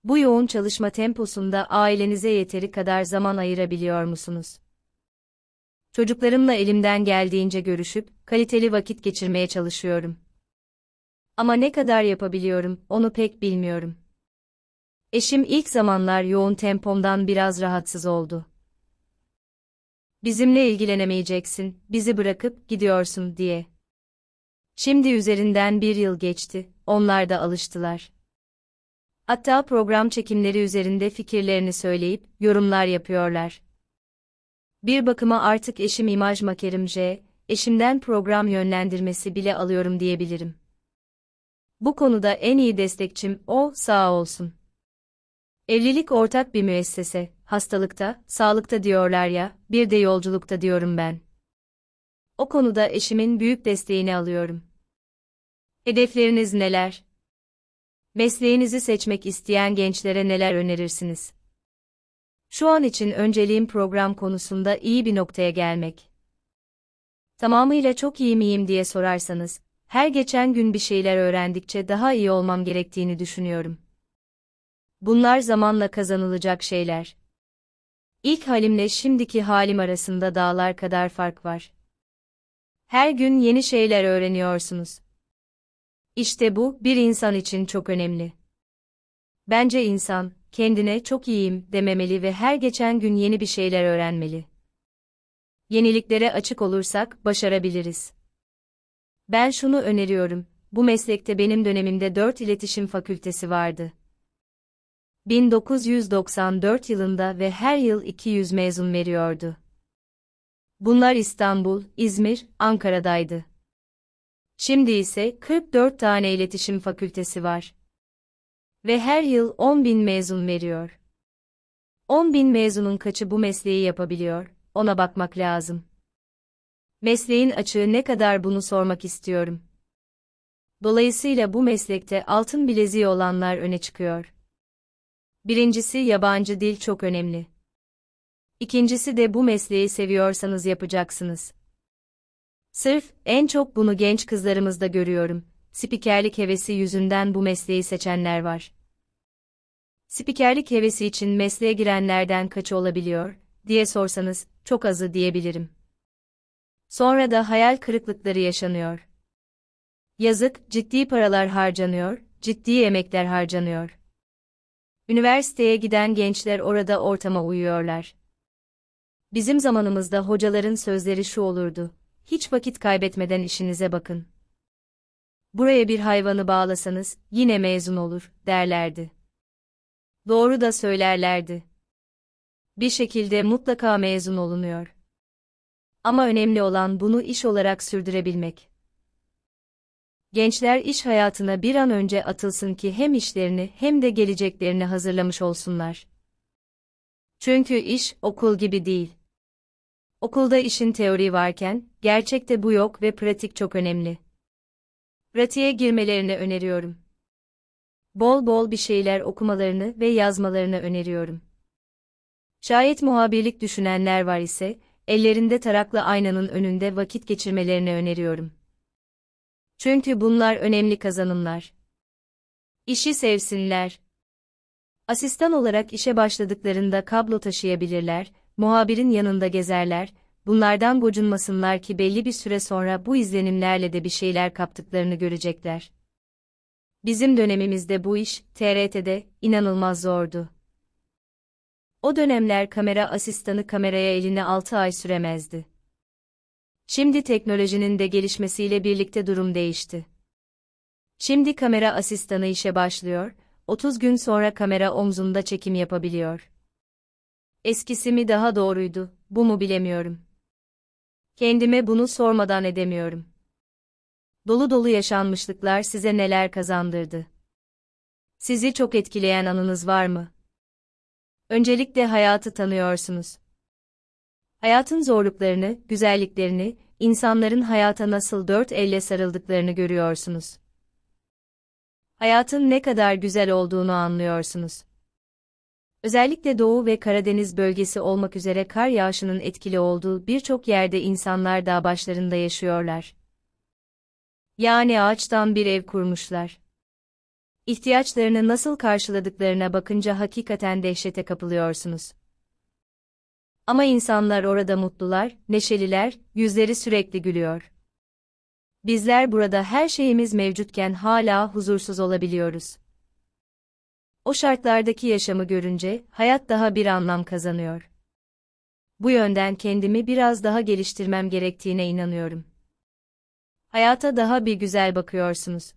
Bu yoğun çalışma temposunda ailenize yeteri kadar zaman ayırabiliyor musunuz? Çocuklarımla elimden geldiğince görüşüp kaliteli vakit geçirmeye çalışıyorum. Ama ne kadar yapabiliyorum, onu pek bilmiyorum. Eşim ilk zamanlar yoğun tempomdan biraz rahatsız oldu. Bizimle ilgilenemeyeceksin, bizi bırakıp gidiyorsun diye. Şimdi üzerinden bir yıl geçti, onlar da alıştılar. Hatta program çekimleri üzerinde fikirlerini söyleyip, yorumlar yapıyorlar. Bir bakıma artık eşim imaj makerim J, eşimden program yönlendirmesi bile alıyorum diyebilirim. Bu konuda en iyi destekçim o, sağ olsun. Evlilik ortak bir müessese, hastalıkta, sağlıkta diyorlar ya, bir de yolculukta diyorum ben. O konuda eşimin büyük desteğini alıyorum. Hedefleriniz neler? Mesleğinizi seçmek isteyen gençlere neler önerirsiniz? Şu an için önceliğim program konusunda iyi bir noktaya gelmek. Tamamıyla çok iyi miyim diye sorarsanız, her geçen gün bir şeyler öğrendikçe daha iyi olmam gerektiğini düşünüyorum. Bunlar zamanla kazanılacak şeyler. İlk halimle şimdiki halim arasında dağlar kadar fark var. Her gün yeni şeyler öğreniyorsunuz. İşte bu bir insan için çok önemli. Bence insan kendine çok iyiyim dememeli ve her geçen gün yeni bir şeyler öğrenmeli. Yeniliklere açık olursak başarabiliriz. Ben şunu öneriyorum. Bu meslekte benim dönemimde 4 iletişim fakültesi vardı. 1994 yılında ve her yıl 200 mezun veriyordu. Bunlar İstanbul, İzmir, Ankara'daydı. Şimdi ise 44 tane iletişim fakültesi var. Ve her yıl 10 bin mezun veriyor. 10 bin mezunun kaçı bu mesleği yapabiliyor, ona bakmak lazım. Mesleğin açığı ne kadar bunu sormak istiyorum. Dolayısıyla bu meslekte altın bileziği olanlar öne çıkıyor. Birincisi yabancı dil çok önemli. İkincisi de bu mesleği seviyorsanız yapacaksınız. Sırf en çok bunu genç kızlarımızda görüyorum. Spikerlik hevesi yüzünden bu mesleği seçenler var. Spikerlik hevesi için mesleğe girenlerden kaçı olabiliyor diye sorsanız çok azı diyebilirim. Sonra da hayal kırıklıkları yaşanıyor. Yazık, ciddi paralar harcanıyor, ciddi emekler harcanıyor. Üniversiteye giden gençler orada ortama uyuyorlar. Bizim zamanımızda hocaların sözleri şu olurdu. Hiç vakit kaybetmeden işinize bakın. Buraya bir hayvanı bağlasanız yine mezun olur derlerdi. Doğru da söylerlerdi. Bir şekilde mutlaka mezun olunuyor. Ama önemli olan bunu iş olarak sürdürebilmek. Gençler iş hayatına bir an önce atılsın ki hem işlerini hem de geleceklerini hazırlamış olsunlar. Çünkü iş okul gibi değil. Okulda işin teori varken, gerçekte bu yok ve pratik çok önemli. Pratiğe girmelerini öneriyorum. Bol bol bir şeyler okumalarını ve yazmalarını öneriyorum. Şayet muhabirlik düşünenler var ise, ellerinde taraklı aynanın önünde vakit geçirmelerini öneriyorum. Çünkü bunlar önemli kazanımlar. İşi sevsinler. Asistan olarak işe başladıklarında kablo taşıyabilirler, muhabirin yanında gezerler, bunlardan gocunmasınlar ki belli bir süre sonra bu izlenimlerle de bir şeyler kaptıklarını görecekler. Bizim dönemimizde bu iş, TRT'de, inanılmaz zordu. O dönemler kamera asistanı kameraya eline 6 ay süremezdi. Şimdi teknolojinin de gelişmesiyle birlikte durum değişti. Şimdi kamera asistanı işe başlıyor, 30 gün sonra kamera omzunda çekim yapabiliyor. Eskisi mi daha doğruydu, bu mu bilemiyorum. Kendime bunu sormadan edemiyorum. Dolu dolu yaşanmışlıklar size neler kazandırdı? Sizi çok etkileyen anınız var mı? Öncelikle hayatı tanıyorsunuz. Hayatın zorluklarını, güzelliklerini, insanların hayata nasıl dört elle sarıldıklarını görüyorsunuz. Hayatın ne kadar güzel olduğunu anlıyorsunuz. Özellikle Doğu ve Karadeniz bölgesi olmak üzere kar yağışının etkili olduğu birçok yerde insanlar dağ başlarında yaşıyorlar. Yani ağaçtan bir ev kurmuşlar. İhtiyaçlarını nasıl karşıladıklarına bakınca hakikaten dehşete kapılıyorsunuz. Ama insanlar orada mutlular, neşeliler, yüzleri sürekli gülüyor. Bizler burada her şeyimiz mevcutken hala huzursuz olabiliyoruz o şartlardaki yaşamı görünce hayat daha bir anlam kazanıyor. Bu yönden kendimi biraz daha geliştirmem gerektiğine inanıyorum. Hayata daha bir güzel bakıyorsunuz.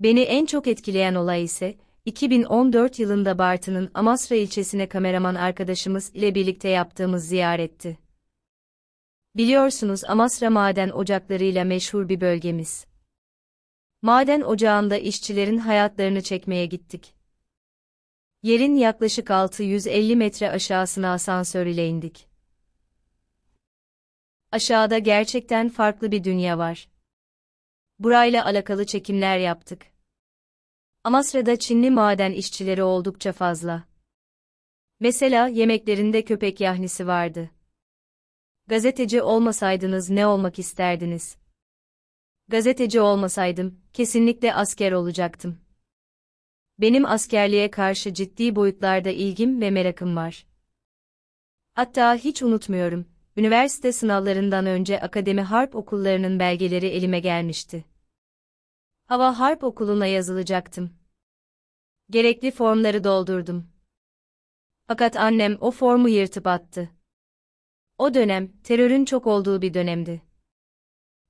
Beni en çok etkileyen olay ise 2014 yılında Bartın'ın Amasra ilçesine kameraman arkadaşımız ile birlikte yaptığımız ziyaretti. Biliyorsunuz Amasra maden ocaklarıyla meşhur bir bölgemiz. Maden ocağında işçilerin hayatlarını çekmeye gittik. Yerin yaklaşık 650 metre aşağısına asansör ile indik. Aşağıda gerçekten farklı bir dünya var. Burayla alakalı çekimler yaptık. Amasra'da Çinli maden işçileri oldukça fazla. Mesela yemeklerinde köpek yahnisi vardı. Gazeteci olmasaydınız ne olmak isterdiniz? Gazeteci olmasaydım, kesinlikle asker olacaktım. Benim askerliğe karşı ciddi boyutlarda ilgim ve merakım var. Hatta hiç unutmuyorum, üniversite sınavlarından önce akademi harp okullarının belgeleri elime gelmişti. Hava harp okuluna yazılacaktım. Gerekli formları doldurdum. Fakat annem o formu yırtıp attı. O dönem, terörün çok olduğu bir dönemdi.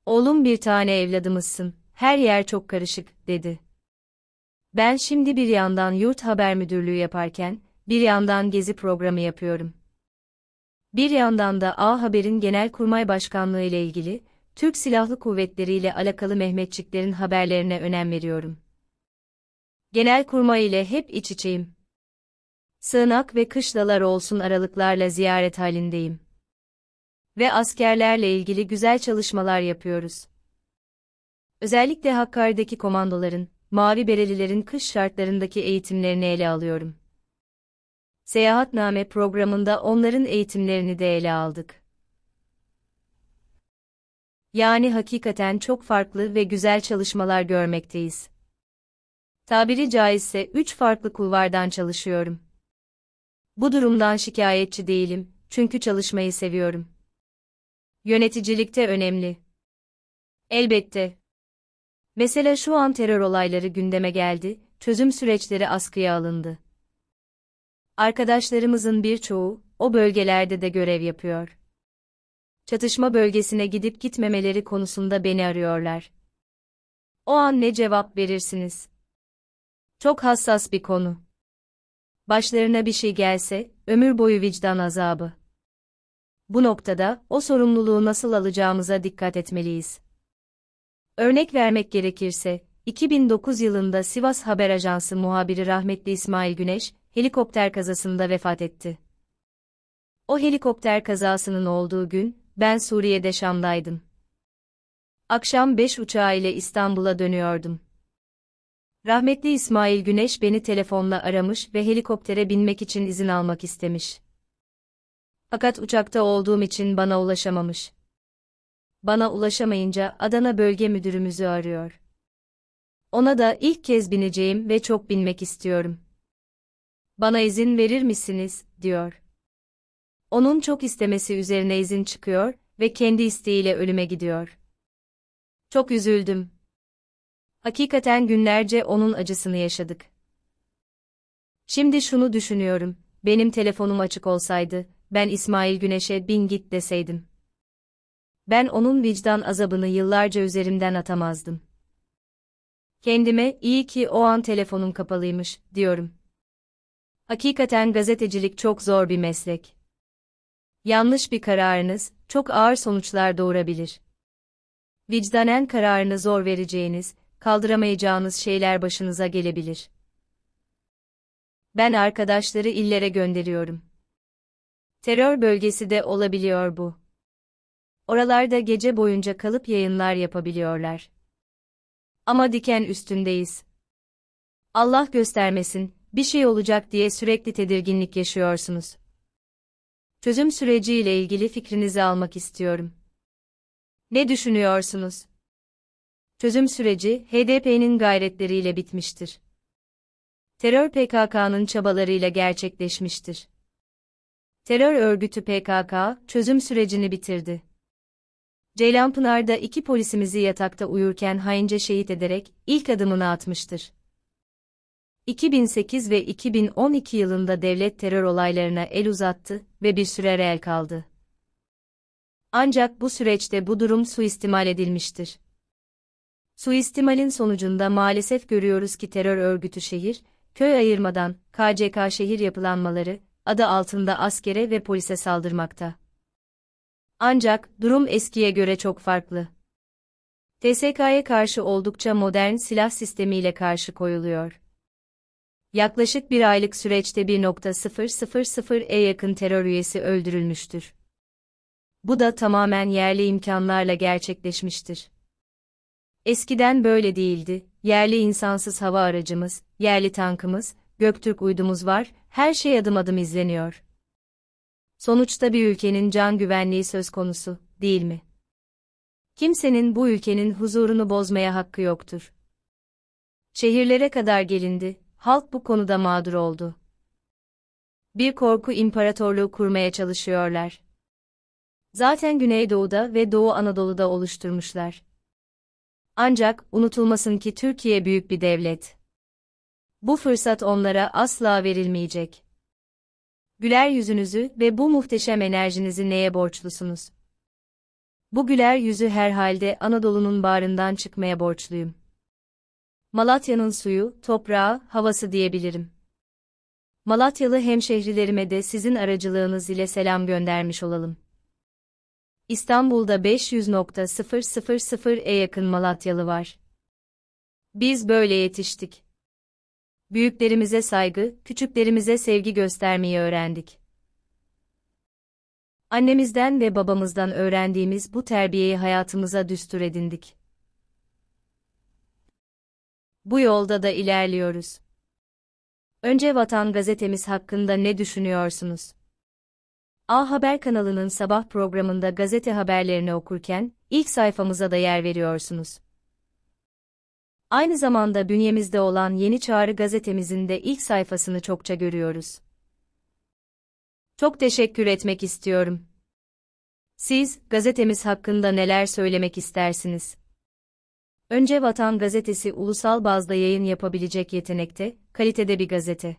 Oğlum bir tane evladımızsın, her yer çok karışık, dedi. Ben şimdi bir yandan yurt haber müdürlüğü yaparken, bir yandan gezi programı yapıyorum. Bir yandan da A Haber'in Genelkurmay Başkanlığı ile ilgili, Türk Silahlı Kuvvetleri ile alakalı Mehmetçiklerin haberlerine önem veriyorum. Genelkurmay ile hep iç içeyim. Sığınak ve kışlalar olsun aralıklarla ziyaret halindeyim. Ve askerlerle ilgili güzel çalışmalar yapıyoruz. Özellikle Hakkari'deki komandoların, Mavi Berelilerin kış şartlarındaki eğitimlerini ele alıyorum. Seyahatname programında onların eğitimlerini de ele aldık. Yani hakikaten çok farklı ve güzel çalışmalar görmekteyiz. Tabiri caizse üç farklı kulvardan çalışıyorum. Bu durumdan şikayetçi değilim, çünkü çalışmayı seviyorum. Yöneticilikte önemli. Elbette. Mesela şu an terör olayları gündeme geldi, çözüm süreçleri askıya alındı. Arkadaşlarımızın birçoğu o bölgelerde de görev yapıyor. Çatışma bölgesine gidip gitmemeleri konusunda beni arıyorlar. O an ne cevap verirsiniz? Çok hassas bir konu. Başlarına bir şey gelse, ömür boyu vicdan azabı. Bu noktada o sorumluluğu nasıl alacağımıza dikkat etmeliyiz. Örnek vermek gerekirse, 2009 yılında Sivas Haber Ajansı muhabiri rahmetli İsmail Güneş, helikopter kazasında vefat etti. O helikopter kazasının olduğu gün, ben Suriye'de Şam'daydım. Akşam 5 uçağı ile İstanbul'a dönüyordum. Rahmetli İsmail Güneş beni telefonla aramış ve helikoptere binmek için izin almak istemiş. Fakat uçakta olduğum için bana ulaşamamış bana ulaşamayınca Adana Bölge Müdürümüzü arıyor. Ona da ilk kez bineceğim ve çok binmek istiyorum. Bana izin verir misiniz, diyor. Onun çok istemesi üzerine izin çıkıyor ve kendi isteğiyle ölüme gidiyor. Çok üzüldüm. Hakikaten günlerce onun acısını yaşadık. Şimdi şunu düşünüyorum, benim telefonum açık olsaydı, ben İsmail Güneş'e bin git deseydim ben onun vicdan azabını yıllarca üzerimden atamazdım. Kendime, iyi ki o an telefonum kapalıymış, diyorum. Hakikaten gazetecilik çok zor bir meslek. Yanlış bir kararınız, çok ağır sonuçlar doğurabilir. Vicdanen kararını zor vereceğiniz, kaldıramayacağınız şeyler başınıza gelebilir. Ben arkadaşları illere gönderiyorum. Terör bölgesi de olabiliyor bu. Oralarda gece boyunca kalıp yayınlar yapabiliyorlar. Ama diken üstündeyiz. Allah göstermesin, bir şey olacak diye sürekli tedirginlik yaşıyorsunuz. Çözüm süreciyle ilgili fikrinizi almak istiyorum. Ne düşünüyorsunuz? Çözüm süreci HDP'nin gayretleriyle bitmiştir. Terör PKK'nın çabalarıyla gerçekleşmiştir. Terör örgütü PKK çözüm sürecini bitirdi. Ceylanpınar'da iki polisimizi yatakta uyurken haince şehit ederek ilk adımını atmıştır. 2008 ve 2012 yılında devlet terör olaylarına el uzattı ve bir süre reel kaldı. Ancak bu süreçte bu durum suistimal edilmiştir. Suistimalin sonucunda maalesef görüyoruz ki terör örgütü şehir, köy ayırmadan KCK şehir yapılanmaları adı altında askere ve polise saldırmakta. Ancak durum eskiye göre çok farklı. TSK'ya karşı oldukça modern silah sistemiyle karşı koyuluyor. Yaklaşık bir aylık süreçte 1.000'e yakın terör üyesi öldürülmüştür. Bu da tamamen yerli imkanlarla gerçekleşmiştir. Eskiden böyle değildi, yerli insansız hava aracımız, yerli tankımız, Göktürk uydumuz var, her şey adım adım izleniyor. Sonuçta bir ülkenin can güvenliği söz konusu, değil mi? Kimsenin bu ülkenin huzurunu bozmaya hakkı yoktur. Şehirlere kadar gelindi, halk bu konuda mağdur oldu. Bir korku imparatorluğu kurmaya çalışıyorlar. Zaten Güneydoğu'da ve Doğu Anadolu'da oluşturmuşlar. Ancak unutulmasın ki Türkiye büyük bir devlet. Bu fırsat onlara asla verilmeyecek güler yüzünüzü ve bu muhteşem enerjinizi neye borçlusunuz? Bu güler yüzü herhalde Anadolu'nun bağrından çıkmaya borçluyum. Malatya'nın suyu, toprağı, havası diyebilirim. Malatyalı hemşehrilerime de sizin aracılığınız ile selam göndermiş olalım. İstanbul'da 500.000'e yakın Malatyalı var. Biz böyle yetiştik büyüklerimize saygı, küçüklerimize sevgi göstermeyi öğrendik. Annemizden ve babamızdan öğrendiğimiz bu terbiyeyi hayatımıza düstur edindik. Bu yolda da ilerliyoruz. Önce Vatan gazetemiz hakkında ne düşünüyorsunuz? A Haber kanalının sabah programında gazete haberlerini okurken ilk sayfamıza da yer veriyorsunuz. Aynı zamanda bünyemizde olan Yeni Çağrı gazetemizin de ilk sayfasını çokça görüyoruz. Çok teşekkür etmek istiyorum. Siz, gazetemiz hakkında neler söylemek istersiniz? Önce Vatan Gazetesi ulusal bazda yayın yapabilecek yetenekte, kalitede bir gazete.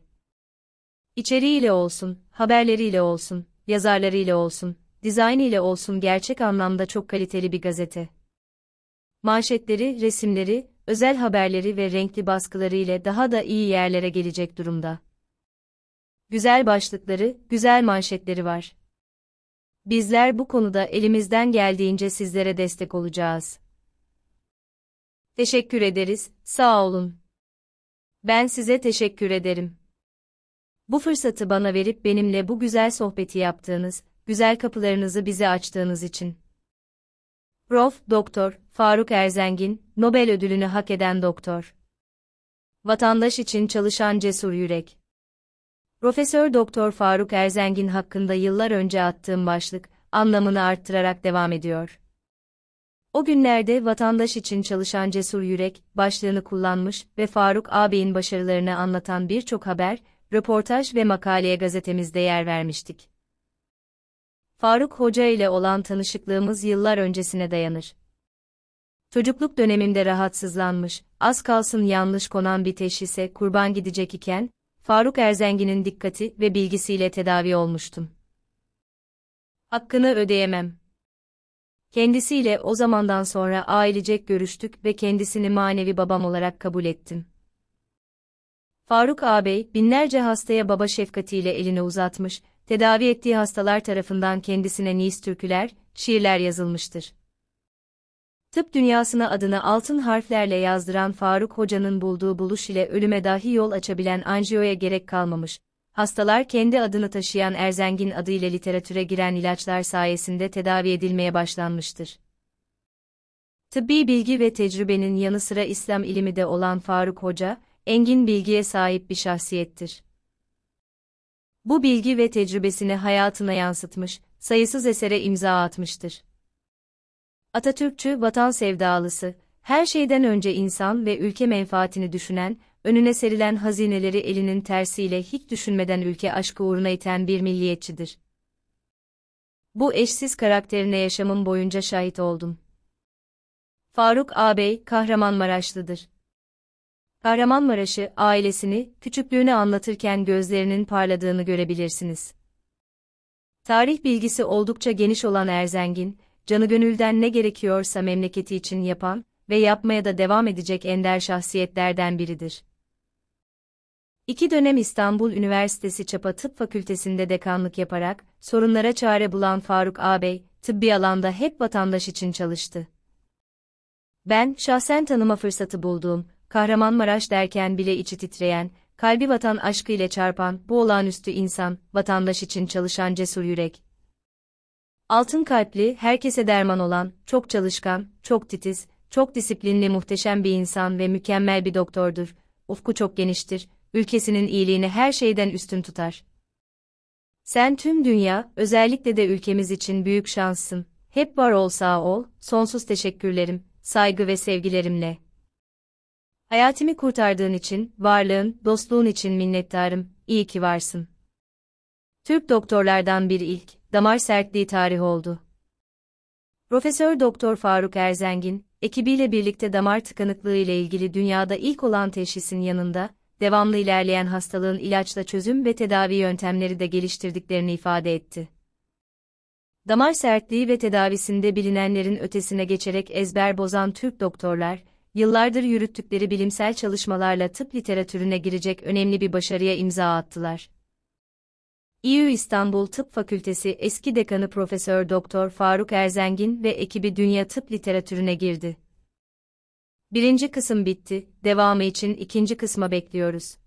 İçeriğiyle olsun, haberleriyle olsun, yazarlarıyla olsun, dizaynıyla olsun gerçek anlamda çok kaliteli bir gazete. Manşetleri, resimleri, özel haberleri ve renkli baskıları ile daha da iyi yerlere gelecek durumda. Güzel başlıkları, güzel manşetleri var. Bizler bu konuda elimizden geldiğince sizlere destek olacağız. Teşekkür ederiz, sağ olun. Ben size teşekkür ederim. Bu fırsatı bana verip benimle bu güzel sohbeti yaptığınız, güzel kapılarınızı bize açtığınız için. Prof. Doktor Faruk Erzengin, Nobel ödülünü hak eden doktor. Vatandaş için çalışan cesur yürek. Profesör Doktor Faruk Erzengin hakkında yıllar önce attığım başlık anlamını arttırarak devam ediyor. O günlerde vatandaş için çalışan cesur yürek başlığını kullanmış ve Faruk ağabeyin başarılarını anlatan birçok haber, röportaj ve makaleye gazetemizde yer vermiştik. Faruk Hoca ile olan tanışıklığımız yıllar öncesine dayanır. Çocukluk döneminde rahatsızlanmış, az kalsın yanlış konan bir teşhise kurban gidecek iken, Faruk Erzengin'in dikkati ve bilgisiyle tedavi olmuştum. Hakkını ödeyemem. Kendisiyle o zamandan sonra ailecek görüştük ve kendisini manevi babam olarak kabul ettim. Faruk ağabey binlerce hastaya baba şefkatiyle elini uzatmış, tedavi ettiği hastalar tarafından kendisine nice türküler, şiirler yazılmıştır. Tıp dünyasına adını altın harflerle yazdıran Faruk Hoca'nın bulduğu buluş ile ölüme dahi yol açabilen anjiyoya gerek kalmamış. Hastalar kendi adını taşıyan Erzengin adıyla literatüre giren ilaçlar sayesinde tedavi edilmeye başlanmıştır. Tıbbi bilgi ve tecrübenin yanı sıra İslam ilimi de olan Faruk Hoca, engin bilgiye sahip bir şahsiyettir bu bilgi ve tecrübesini hayatına yansıtmış, sayısız esere imza atmıştır. Atatürkçü vatan sevdalısı, her şeyden önce insan ve ülke menfaatini düşünen, önüne serilen hazineleri elinin tersiyle hiç düşünmeden ülke aşkı uğruna iten bir milliyetçidir. Bu eşsiz karakterine yaşamım boyunca şahit oldum. Faruk ağabey Kahramanmaraşlıdır. Kahramanmaraş'ı, ailesini, küçüklüğünü anlatırken gözlerinin parladığını görebilirsiniz. Tarih bilgisi oldukça geniş olan Erzengin, canı gönülden ne gerekiyorsa memleketi için yapan ve yapmaya da devam edecek ender şahsiyetlerden biridir. İki dönem İstanbul Üniversitesi Çapa Tıp Fakültesinde dekanlık yaparak, sorunlara çare bulan Faruk ağabey, tıbbi alanda hep vatandaş için çalıştı. Ben, şahsen tanıma fırsatı bulduğum, Kahramanmaraş derken bile içi titreyen, kalbi vatan aşkı ile çarpan bu olağanüstü insan, vatandaş için çalışan cesur yürek. Altın kalpli, herkese derman olan, çok çalışkan, çok titiz, çok disiplinli muhteşem bir insan ve mükemmel bir doktordur. Ufku çok geniştir, ülkesinin iyiliğini her şeyden üstün tutar. Sen tüm dünya, özellikle de ülkemiz için büyük şanssın. Hep var ol sağ ol, sonsuz teşekkürlerim, saygı ve sevgilerimle. Hayatımı kurtardığın için, varlığın, dostluğun için minnettarım, iyi ki varsın. Türk doktorlardan bir ilk, damar sertliği tarih oldu. Profesör Doktor Faruk Erzengin, ekibiyle birlikte damar tıkanıklığı ile ilgili dünyada ilk olan teşhisin yanında, devamlı ilerleyen hastalığın ilaçla çözüm ve tedavi yöntemleri de geliştirdiklerini ifade etti. Damar sertliği ve tedavisinde bilinenlerin ötesine geçerek ezber bozan Türk doktorlar, yıllardır yürüttükleri bilimsel çalışmalarla tıp literatürüne girecek önemli bir başarıya imza attılar. İYÜ İstanbul Tıp Fakültesi eski dekanı Profesör Doktor Faruk Erzengin ve ekibi dünya tıp literatürüne girdi. Birinci kısım bitti, devamı için ikinci kısma bekliyoruz.